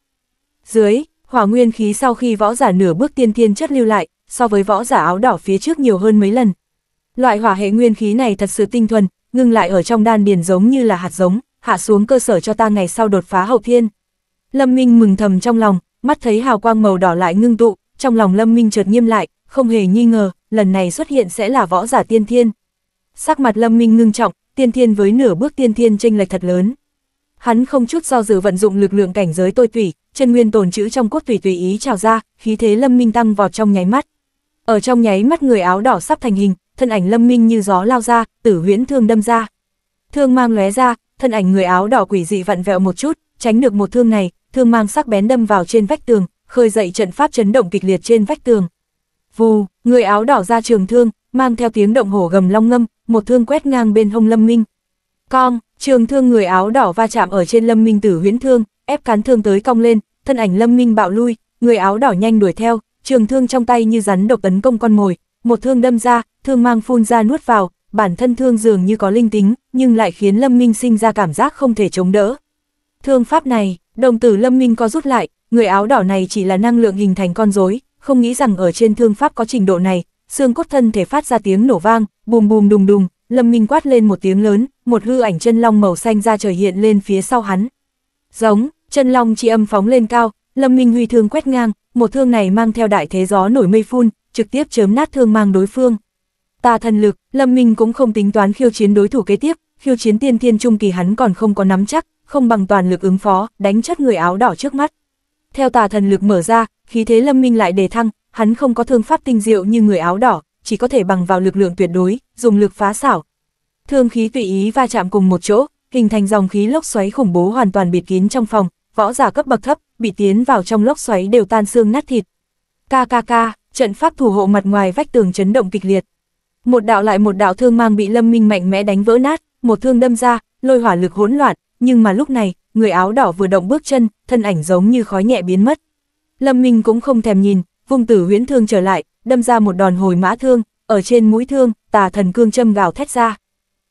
Dưới, hỏa nguyên khí sau khi võ giả nửa bước tiên thiên chất lưu lại, so với võ giả áo đỏ phía trước nhiều hơn mấy lần. Loại hỏa hệ nguyên khí này thật sự tinh thuần, ngưng lại ở trong đan điền giống như là hạt giống, hạ xuống cơ sở cho ta ngày sau đột phá hậu thiên. Lâm Minh mừng thầm trong lòng, mắt thấy hào quang màu đỏ lại ngưng tụ, trong lòng Lâm Minh chợt nghiêm lại, không hề nghi ngờ, lần này xuất hiện sẽ là võ giả tiên thiên. Sắc mặt Lâm Minh ngưng trọng, tiên thiên với nửa bước tiên thiên chênh lệch thật lớn. Hắn không chút do dự vận dụng lực lượng cảnh giới tôi tùy chân nguyên tồn chữ trong cốt tùy tùy ý trào ra, khí thế Lâm Minh tăng vọt trong nháy mắt. Ở trong nháy mắt người áo đỏ sắp thành hình, thân ảnh Lâm Minh như gió lao ra, tử huyễn thương đâm ra. Thương mang lóe ra, thân ảnh người áo đỏ quỷ dị vặn vẹo một chút, tránh được một thương này, thương mang sắc bén đâm vào trên vách tường, khơi dậy trận pháp chấn động kịch liệt trên vách tường. Vù, người áo đỏ ra trường thương, mang theo tiếng động hổ gầm long ngâm, một thương quét ngang bên hông Lâm Minh. Cong, Trường thương người áo đỏ va chạm ở trên Lâm Minh Tử huyễn thương, ép cán thương tới cong lên, thân ảnh Lâm Minh bạo lui, người áo đỏ nhanh đuổi theo, trường thương trong tay như rắn độc tấn công con mồi, một thương đâm ra, thương mang phun ra nuốt vào, bản thân thương dường như có linh tính, nhưng lại khiến Lâm Minh sinh ra cảm giác không thể chống đỡ. Thương pháp này, đồng tử Lâm Minh có rút lại, người áo đỏ này chỉ là năng lượng hình thành con rối, không nghĩ rằng ở trên thương pháp có trình độ này, xương cốt thân thể phát ra tiếng nổ vang, bùm bùm đùng đùng, Lâm Minh quát lên một tiếng lớn, một hư ảnh chân long màu xanh ra trời hiện lên phía sau hắn. Giống, chân long chi âm phóng lên cao, Lâm Minh huy thương quét ngang, một thương này mang theo đại thế gió nổi mây phun, trực tiếp chớm nát thương mang đối phương. Ta thần lực, Lâm Minh cũng không tính toán khiêu chiến đối thủ kế tiếp, khiêu chiến tiên thiên trung kỳ hắn còn không có nắm chắc, không bằng toàn lực ứng phó, đánh chất người áo đỏ trước mắt. Theo tà thần lực mở ra, khí thế Lâm Minh lại đề thăng, hắn không có thương pháp tinh diệu như người áo đỏ, chỉ có thể bằng vào lực lượng tuyệt đối, dùng lực phá xảo. Thương khí tùy ý va chạm cùng một chỗ, hình thành dòng khí lốc xoáy khủng bố hoàn toàn bịt kín trong phòng, võ giả cấp bậc thấp, bị tiến vào trong lốc xoáy đều tan xương nát thịt. KKK, trận pháp thủ hộ mặt ngoài vách tường chấn động kịch liệt. Một đạo lại một đạo thương mang bị Lâm Minh mạnh mẽ đánh vỡ nát, một thương đâm ra, lôi hỏa lực hỗn loạn, nhưng mà lúc này, người áo đỏ vừa động bước chân, thân ảnh giống như khói nhẹ biến mất. Lâm Minh cũng không thèm nhìn, vùng tử huyễn thương trở lại, đâm ra một đòn hồi mã thương, ở trên mũi thương, tà thần cương châm gào thét ra.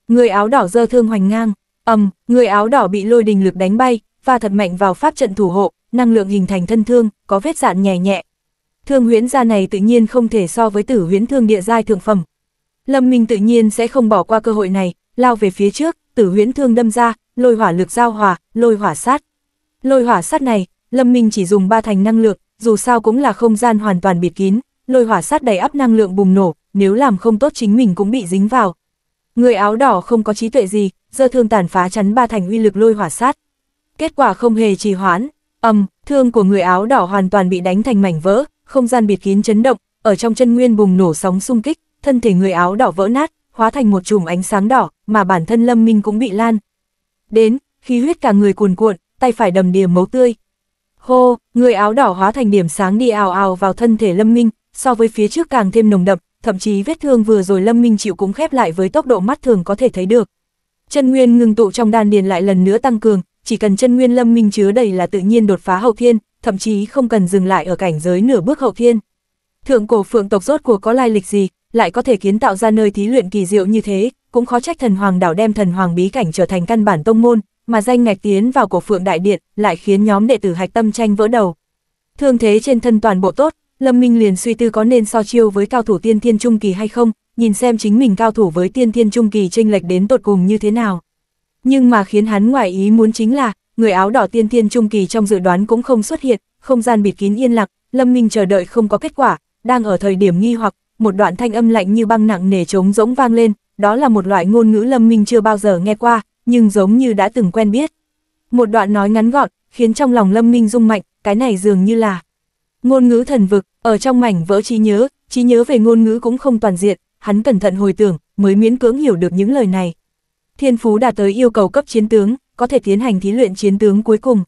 Người áo đỏ dơ thương hoành ngang, ầm, người áo đỏ bị lôi đình lực đánh bay, và thật mạnh vào pháp trận thủ hộ, năng lượng hình thành thân thương, có vết dạn nhẹ nhẹ. Thương huyễn gia này tự nhiên không thể so với tử huyễn thương địa giai thượng phẩm. Lâm Minh tự nhiên sẽ không bỏ qua cơ hội này, lao về phía trước, tử huyễn thương đâm ra, lôi hỏa lực giao hòa, lôi hỏa sát. Lôi hỏa sát này, Lâm Minh chỉ dùng ba thành năng lượng, dù sao cũng là không gian hoàn toàn bịt kín, lôi hỏa sát đầy áp năng lượng bùng nổ, nếu làm không tốt chính mình cũng bị dính vào. Người áo đỏ không có trí tuệ gì, giơ thương tàn phá chắn ba thành uy lực lôi hỏa sát. Kết quả không hề trì hoãn, ầm, thương của người áo đỏ hoàn toàn bị đánh thành mảnh vỡ, không gian biệt kín chấn động, ở trong chân nguyên bùng nổ sóng xung kích, thân thể người áo đỏ vỡ nát, hóa thành một chùm ánh sáng đỏ, mà bản thân Lâm Minh cũng bị lan. Đến, khí huyết cả người cuồn cuộn, tay phải đầm đìa máu tươi. Hô, người áo đỏ hóa thành điểm sáng đi ào ào vào thân thể Lâm Minh, so với phía trước càng thêm nồng đậm, thậm chí vết thương vừa rồi Lâm Minh Triệu cũng khép lại với tốc độ mắt thường có thể thấy được. Chân nguyên ngừng tụ trong đan điền lại lần nữa tăng cường, chỉ cần chân nguyên Lâm Minh chứa đầy là tự nhiên đột phá hậu thiên, thậm chí không cần dừng lại ở cảnh giới nửa bước hậu thiên. Thượng cổ phượng tộc rốt cuộc có lai lịch gì, lại có thể kiến tạo ra nơi thí luyện kỳ diệu như thế, cũng khó trách thần hoàng đảo đem thần hoàng bí cảnh trở thành căn bản tông môn, mà danh ngạch tiến vào cổ phượng đại điện lại khiến nhóm đệ tử hạch tâm tranh vỡ đầu. Thương thế trên thân toàn bộ tốt, Lâm Minh liền suy tư có nên so chiêu với cao thủ tiên thiên trung kỳ hay không, nhìn xem chính mình cao thủ với tiên thiên trung kỳ chênh lệch đến tột cùng như thế nào. Nhưng mà khiến hắn ngoại ý muốn chính là, người áo đỏ tiên thiên trung kỳ trong dự đoán cũng không xuất hiện, không gian bịt kín yên lặng, Lâm Minh chờ đợi không có kết quả, đang ở thời điểm nghi hoặc, một đoạn thanh âm lạnh như băng nặng nề trống rỗng vang lên, đó là một loại ngôn ngữ Lâm Minh chưa bao giờ nghe qua, nhưng giống như đã từng quen biết. Một đoạn nói ngắn gọn, khiến trong lòng Lâm Minh rung mạnh, cái này dường như là Ngôn ngữ thần vực, ở trong mảnh vỡ trí nhớ, trí nhớ về ngôn ngữ cũng không toàn diện, hắn cẩn thận hồi tưởng, mới miễn cưỡng hiểu được những lời này. Thiên phú đạt tới yêu cầu cấp chiến tướng, có thể tiến hành thí luyện chiến tướng cuối cùng.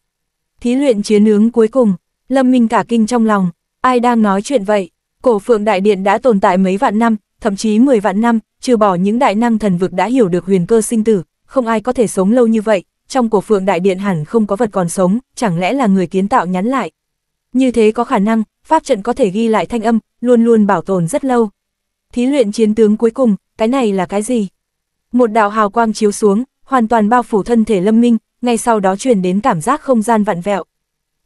Thí luyện chiến tướng cuối cùng, Lâm Minh cả kinh trong lòng, ai đang nói chuyện vậy? Cổ Phượng Đại Điện đã tồn tại mấy vạn năm, thậm chí 10 vạn năm, trừ bỏ những đại năng thần vực đã hiểu được huyền cơ sinh tử, không ai có thể sống lâu như vậy, trong cổ Phượng Đại Điện hẳn không có vật còn sống, chẳng lẽ là người kiến tạo nhắn lại, như thế có khả năng, pháp trận có thể ghi lại thanh âm, luôn luôn bảo tồn rất lâu. Thí luyện chiến tướng cuối cùng, cái này là cái gì? Một đạo hào quang chiếu xuống, hoàn toàn bao phủ thân thể Lâm Minh, ngay sau đó truyền đến cảm giác không gian vặn vẹo.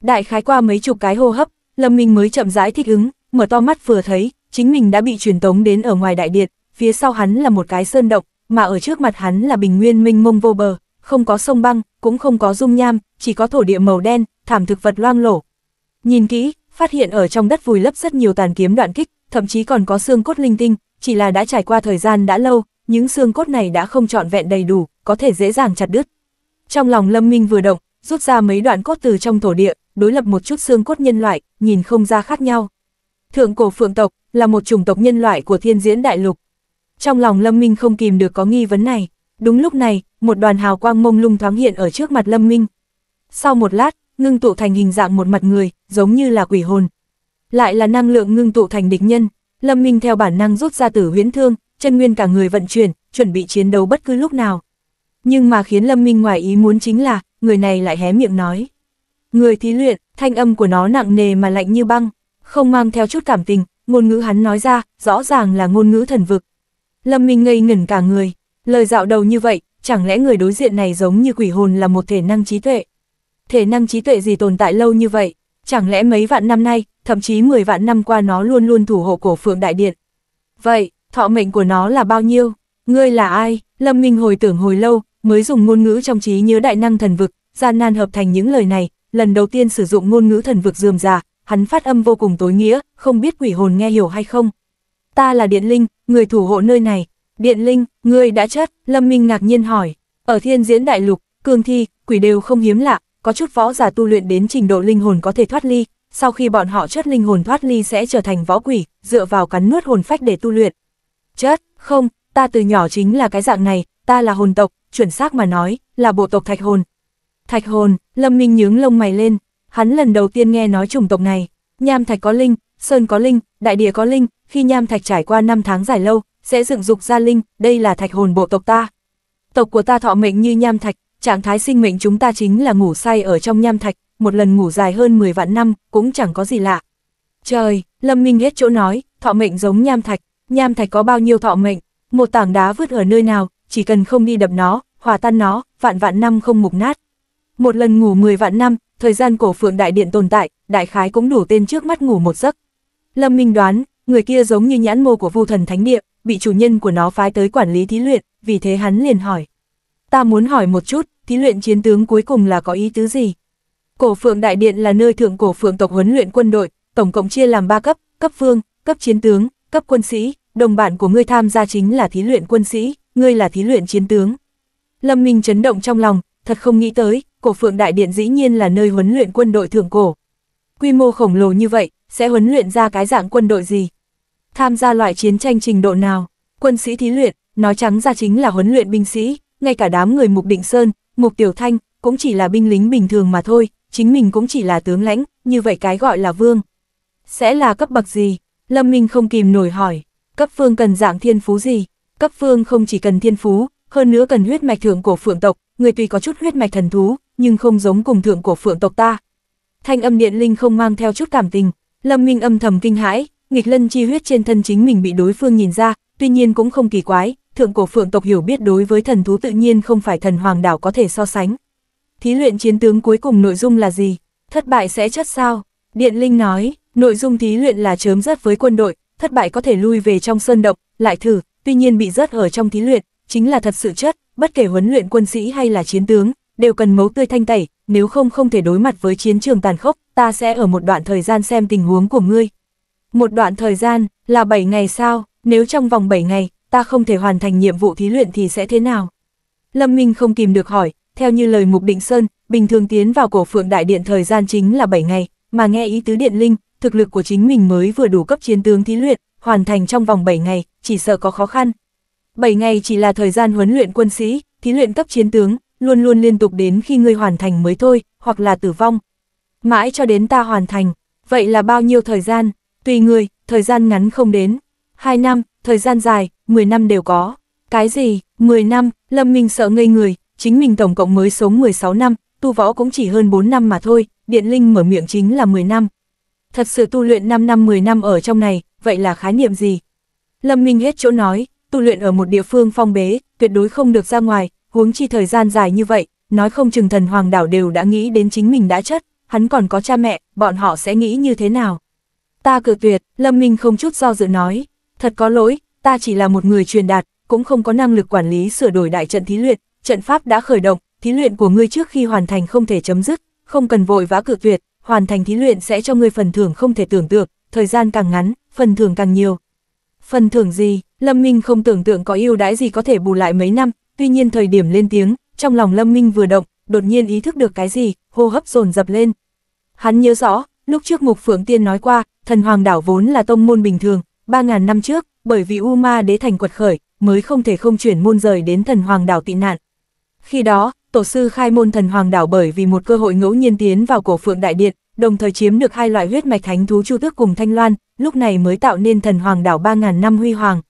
Đại khái qua mấy chục cái hô hấp, Lâm Minh mới chậm rãi thích ứng, mở to mắt vừa thấy, chính mình đã bị truyền tống đến ở ngoài đại điện, phía sau hắn là một cái sơn động, mà ở trước mặt hắn là bình nguyên minh mông vô bờ, không có sông băng, cũng không có dung nham, chỉ có thổ địa màu đen, thảm thực vật loang lổ, Nhìn kỹ, phát hiện ở trong đất vùi lấp rất nhiều tàn kiếm đoạn kích, thậm chí còn có xương cốt linh tinh, chỉ là đã trải qua thời gian đã lâu, những xương cốt này đã không trọn vẹn đầy đủ, có thể dễ dàng chặt đứt. Trong lòng Lâm Minh vừa động, rút ra mấy đoạn cốt từ trong thổ địa, đối lập một chút xương cốt nhân loại, nhìn không ra khác nhau. Thượng cổ phượng tộc là một chủng tộc nhân loại của thiên diễn đại lục. Trong lòng Lâm Minh không kìm được có nghi vấn này. Đúng lúc này, một đoàn hào quang mông lung thoáng hiện ở trước mặt Lâm Minh. Sau một lát, ngưng tụ thành hình dạng một mặt người, giống như là quỷ hồn. Lại là năng lượng ngưng tụ thành địch nhân, Lâm Minh theo bản năng rút ra tử huyễn thương, chân nguyên cả người vận chuyển, chuẩn bị chiến đấu bất cứ lúc nào. Nhưng mà khiến Lâm Minh ngoài ý muốn chính là, người này lại hé miệng nói. Người thí luyện, thanh âm của nó nặng nề mà lạnh như băng, không mang theo chút cảm tình, ngôn ngữ hắn nói ra, rõ ràng là ngôn ngữ thần vực. Lâm Minh ngây ngẩn cả người, lời dạo đầu như vậy, chẳng lẽ người đối diện này giống như quỷ hồn là một thể năng trí tuệ, thể năng trí tuệ gì tồn tại lâu như vậy, chẳng lẽ mấy vạn năm nay, thậm chí 10 vạn năm qua nó luôn luôn thủ hộ cổ phượng đại điện. Vậy, thọ mệnh của nó là bao nhiêu? Ngươi là ai? Lâm Minh hồi tưởng hồi lâu, mới dùng ngôn ngữ trong trí nhớ đại năng thần vực, gian nan hợp thành những lời này, lần đầu tiên sử dụng ngôn ngữ thần vực dườm già, hắn phát âm vô cùng tối nghĩa, không biết quỷ hồn nghe hiểu hay không. Ta là Điện Linh, người thủ hộ nơi này. Điện Linh, ngươi đã chết, Lâm Minh ngạc nhiên hỏi. Ở thiên diễn đại lục, cường thi, quỷ đều không hiếm lạ, có chút võ giả tu luyện đến trình độ linh hồn có thể thoát ly, sau khi bọn họ chất linh hồn thoát ly sẽ trở thành võ quỷ, dựa vào cắn nuốt hồn phách để tu luyện. Chất, không, ta từ nhỏ chính là cái dạng này, ta là hồn tộc, chuẩn xác mà nói, là bộ tộc thạch hồn. Thạch hồn, Lâm Minh nhướng lông mày lên, hắn lần đầu tiên nghe nói chủng tộc này, nham thạch có linh, sơn có linh, đại địa có linh, khi nham thạch trải qua 5 tháng dài lâu, sẽ dựng dục ra linh, đây là thạch hồn bộ tộc ta. Tộc của ta thọ mệnh như nham thạch, trạng thái sinh mệnh chúng ta chính là ngủ say ở trong nham thạch, một lần ngủ dài hơn 10 vạn năm, cũng chẳng có gì lạ. Trời, Lâm Minh hết chỗ nói, thọ mệnh giống nham thạch, nham thạch có bao nhiêu thọ mệnh, một tảng đá vứt ở nơi nào, chỉ cần không đi đập nó, hòa tan nó, vạn vạn năm không mục nát. Một lần ngủ 10 vạn năm, thời gian cổ phượng đại điện tồn tại, đại khái cũng đủ tên trước mắt ngủ một giấc. Lâm Minh đoán, người kia giống như nhãn mô của vu thần thánh địa, bị chủ nhân của nó phái tới quản lý thí luyện, vì thế hắn liền hỏi ta muốn hỏi một chút, thí luyện chiến tướng cuối cùng là có ý tứ gì? Cổ phượng đại điện là nơi thượng cổ phượng tộc huấn luyện quân đội, tổng cộng chia làm 3 cấp, cấp vương, cấp chiến tướng, cấp quân sĩ, đồng bạn của ngươi tham gia chính là thí luyện quân sĩ, ngươi là thí luyện chiến tướng. Lâm Minh chấn động trong lòng, thật không nghĩ tới, cổ phượng đại điện dĩ nhiên là nơi huấn luyện quân đội thượng cổ. Quy mô khổng lồ như vậy, sẽ huấn luyện ra cái dạng quân đội gì? Tham gia loại chiến tranh trình độ nào? Quân sĩ thí luyện, nói trắng ra chính là huấn luyện binh sĩ, ngay cả đám người Mục Định Sơn, Mục Tiểu Thanh, cũng chỉ là binh lính bình thường mà thôi, chính mình cũng chỉ là tướng lãnh, như vậy cái gọi là vương. Sẽ là cấp bậc gì? Lâm Minh không kìm nổi hỏi, cấp vương cần dạng thiên phú gì? Cấp vương không chỉ cần thiên phú, hơn nữa cần huyết mạch thượng cổ phượng tộc, người tuy có chút huyết mạch thần thú, nhưng không giống cùng thượng cổ phượng tộc ta. Thanh âm điện linh không mang theo chút cảm tình, Lâm Minh âm thầm kinh hãi, nghịch lân chi huyết trên thân chính mình bị đối phương nhìn ra, tuy nhiên cũng không kỳ quái, thượng cổ phượng tộc hiểu biết đối với thần thú tự nhiên không phải thần hoàng đảo có thể so sánh. Thí luyện chiến tướng cuối cùng nội dung là gì? Thất bại sẽ chất sao? Điện Linh nói, nội dung thí luyện là chớm rớt với quân đội, thất bại có thể lui về trong sơn động, lại thử, tuy nhiên bị rớt ở trong thí luyện, chính là thật sự chất, bất kể huấn luyện quân sĩ hay là chiến tướng, đều cần máu tươi thanh tẩy, nếu không không thể đối mặt với chiến trường tàn khốc, ta sẽ ở một đoạn thời gian xem tình huống của ngươi. Một đoạn thời gian, là 7 ngày sao, nếu trong vòng 7 ngày, ta không thể hoàn thành nhiệm vụ thí luyện thì sẽ thế nào? Lâm Minh không kìm được hỏi, theo như lời Mục Định Sơn, bình thường tiến vào cổ phượng đại điện thời gian chính là 7 ngày, mà nghe ý tứ điện linh, thực lực của chính mình mới vừa đủ cấp chiến tướng thí luyện, hoàn thành trong vòng 7 ngày, chỉ sợ có khó khăn. 7 ngày chỉ là thời gian huấn luyện quân sĩ, thí luyện cấp chiến tướng, luôn luôn liên tục đến khi ngươi hoàn thành mới thôi, hoặc là tử vong. Mãi cho đến ta hoàn thành, vậy là bao nhiêu thời gian? Tùy người, thời gian ngắn không đến. 2 năm, thời gian dài, 10 năm đều có. Cái gì, 10 năm, Lâm Minh sợ ngây người, chính mình tổng cộng mới sống 16 năm, tu võ cũng chỉ hơn 4 năm mà thôi, Điện Linh mở miệng chính là 10 năm. Thật sự tu luyện 5 năm 10 năm ở trong này, vậy là khái niệm gì? Lâm Minh hết chỗ nói, tu luyện ở một địa phương phong bế, tuyệt đối không được ra ngoài, huống chi thời gian dài như vậy, nói không chừng thần hoàng đảo đều đã nghĩ đến chính mình đã chất, hắn còn có cha mẹ, bọn họ sẽ nghĩ như thế nào? Ta cự tuyệt, Lâm Minh không chút do dự nói, thật có lỗi, ta chỉ là một người truyền đạt, cũng không có năng lực quản lý sửa đổi đại trận thí luyện, trận pháp đã khởi động, thí luyện của ngươi trước khi hoàn thành không thể chấm dứt, không cần vội vã cự tuyệt, hoàn thành thí luyện sẽ cho ngươi phần thưởng không thể tưởng tượng, thời gian càng ngắn, phần thưởng càng nhiều. Phần thưởng gì? Lâm Minh không tưởng tượng có ưu đãi gì có thể bù lại mấy năm, tuy nhiên thời điểm lên tiếng, trong lòng Lâm Minh vừa động, đột nhiên ý thức được cái gì, hô hấp dồn dập lên. Hắn nhớ rõ, lúc trước Mục Phượng Tiên nói qua, thần hoàng đảo vốn là tông môn bình thường, 3.000 năm trước, bởi vì U Ma đế thành quật khởi, mới không thể không chuyển môn rời đến thần hoàng đảo tị nạn. Khi đó, tổ sư khai môn thần hoàng đảo bởi vì một cơ hội ngẫu nhiên tiến vào cổ phượng đại điện, đồng thời chiếm được hai loại huyết mạch thánh thú chu tước cùng thanh loan, lúc này mới tạo nên thần hoàng đảo 3.000 năm huy hoàng.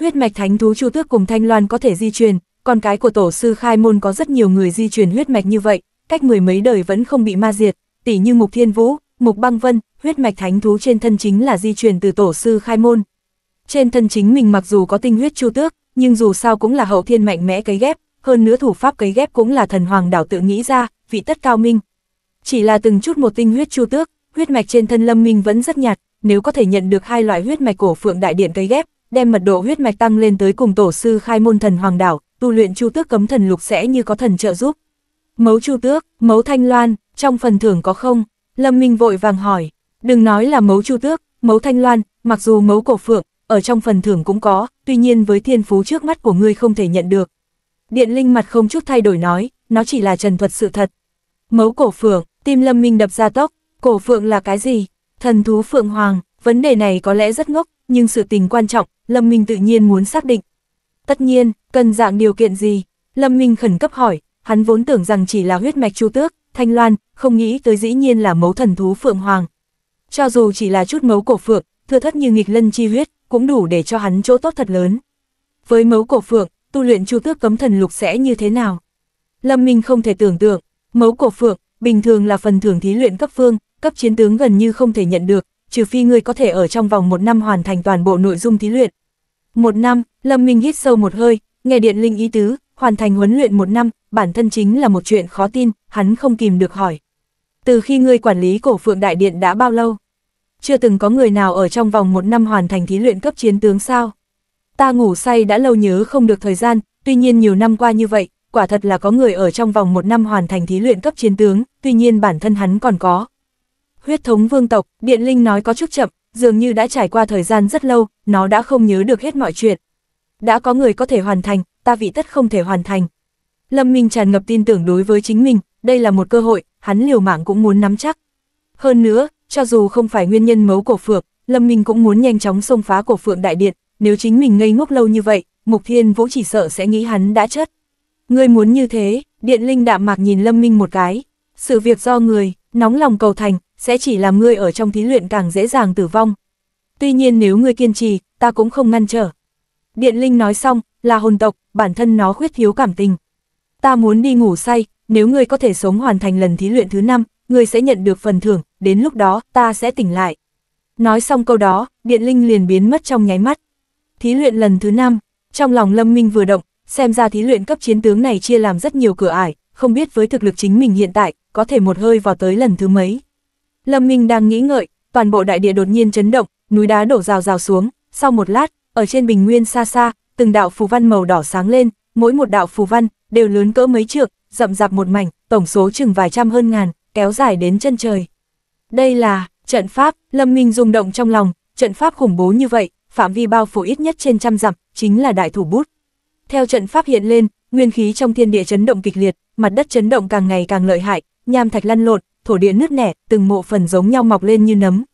Huyết mạch thánh thú chu tước cùng thanh loan có thể di truyền, con cái của tổ sư khai môn có rất nhiều người di truyền huyết mạch như vậy, cách mười mấy đời vẫn không bị ma diệt, tỷ như Mục Thiên Vũ, Mục băng vân, huyết mạch thánh thú trên thân chính là di truyền từ tổ sư khai môn. Trên thân chính mình mặc dù có tinh huyết chu tước, nhưng dù sao cũng là hậu thiên mạnh mẽ cấy ghép, hơn nữa thủ pháp cấy ghép cũng là thần hoàng đảo tự nghĩ ra, vị tất cao minh. Chỉ là từng chút một tinh huyết chu tước, huyết mạch trên thân lâm minh vẫn rất nhạt, nếu có thể nhận được hai loại huyết mạch cổ phượng đại điện cấy ghép, đem mật độ huyết mạch tăng lên tới cùng tổ sư khai môn thần hoàng đảo, tu luyện chu tước cấm thần lục sẽ như có thần trợ giúp. Mấu chu tước, mấu thanh loan, trong phần thưởng có không? Lâm Minh vội vàng hỏi, đừng nói là mấu chu tước, mấu thanh loan, mặc dù mấu cổ phượng, ở trong phần thưởng cũng có, tuy nhiên với thiên phú trước mắt của ngươi không thể nhận được. Điện linh mặt không chút thay đổi nói, nó chỉ là trần thuật sự thật. Mấu cổ phượng, tim Lâm Minh đập ra tốc, cổ phượng là cái gì? Thần thú phượng hoàng, vấn đề này có lẽ rất ngốc, nhưng sự tình quan trọng, Lâm Minh tự nhiên muốn xác định. Tất nhiên, cần dạng điều kiện gì? Lâm Minh khẩn cấp hỏi, hắn vốn tưởng rằng chỉ là huyết mạch chu tước, Thanh Loan, không nghĩ tới dĩ nhiên là mấu thần thú Phượng Hoàng. Cho dù chỉ là chút mấu cổ Phượng, thừa thất như nghịch lân chi huyết, cũng đủ để cho hắn chỗ tốt thật lớn. Với mấu cổ Phượng, tu luyện chu tước cấm thần lục sẽ như thế nào? Lâm Minh không thể tưởng tượng, mấu cổ Phượng, bình thường là phần thưởng thí luyện cấp phương, cấp chiến tướng gần như không thể nhận được, trừ phi người có thể ở trong vòng một năm hoàn thành toàn bộ nội dung thí luyện. Một năm, Lâm Minh hít sâu một hơi, nghe điện linh ý tứ, hoàn thành huấn luyện một năm, bản thân chính là một chuyện khó tin, hắn không kìm được hỏi. Từ khi ngươi quản lý cổ phượng đại điện đã bao lâu? Chưa từng có người nào ở trong vòng một năm hoàn thành thí luyện cấp chiến tướng sao? Ta ngủ say đã lâu nhớ không được thời gian, tuy nhiên nhiều năm qua như vậy, quả thật là có người ở trong vòng một năm hoàn thành thí luyện cấp chiến tướng, tuy nhiên bản thân hắn còn có. Huyết thống vương tộc, Điện Linh nói có chút chậm, dường như đã trải qua thời gian rất lâu, nó đã không nhớ được hết mọi chuyện. Đã có người có thể hoàn thành, ta vị tất không thể hoàn thành. Lâm Minh tràn ngập tin tưởng đối với chính mình, đây là một cơ hội, hắn liều mạng cũng muốn nắm chắc. Hơn nữa, cho dù không phải nguyên nhân mấu cổ phượng, Lâm Minh cũng muốn nhanh chóng xông phá cổ phượng đại điện, nếu chính mình ngây ngốc lâu như vậy, Mục Thiên Vũ chỉ sợ sẽ nghĩ hắn đã chết. Ngươi muốn như thế, Điện Linh đạm mạc nhìn Lâm Minh một cái, sự việc do người, nóng lòng cầu thành, sẽ chỉ làm ngươi ở trong thí luyện càng dễ dàng tử vong. Tuy nhiên nếu ngươi kiên trì, ta cũng không ngăn trở. Điện Linh nói xong, là hồn tộc, bản thân nó khuyết thiếu cảm tình. Ta muốn đi ngủ say, nếu ngươi có thể sống hoàn thành lần thí luyện thứ năm, ngươi sẽ nhận được phần thưởng, đến lúc đó ta sẽ tỉnh lại. Nói xong câu đó, Điện Linh liền biến mất trong nháy mắt. Thí luyện lần thứ năm, trong lòng Lâm Minh vừa động, xem ra thí luyện cấp chiến tướng này chia làm rất nhiều cửa ải, không biết với thực lực chính mình hiện tại, có thể một hơi vào tới lần thứ mấy. Lâm Minh đang nghĩ ngợi, toàn bộ đại địa đột nhiên chấn động, núi đá đổ rào rào xuống, sau một lát, ở trên bình nguyên xa xa, từng đạo phù văn màu đỏ sáng lên, mỗi một đạo phù văn đều lớn cỡ mấy trượng, rậm rạp một mảnh, tổng số chừng vài trăm hơn ngàn, kéo dài đến chân trời. Đây là trận pháp, Lâm Minh rung động trong lòng, trận pháp khủng bố như vậy, phạm vi bao phủ ít nhất trên trăm dặm, chính là đại thủ bút. Theo trận pháp hiện lên, nguyên khí trong thiên địa chấn động kịch liệt, mặt đất chấn động càng ngày càng lợi hại, nham thạch lăn lộn, thổ địa nứt nẻ, từng mộ phần giống nhau mọc lên như nấm.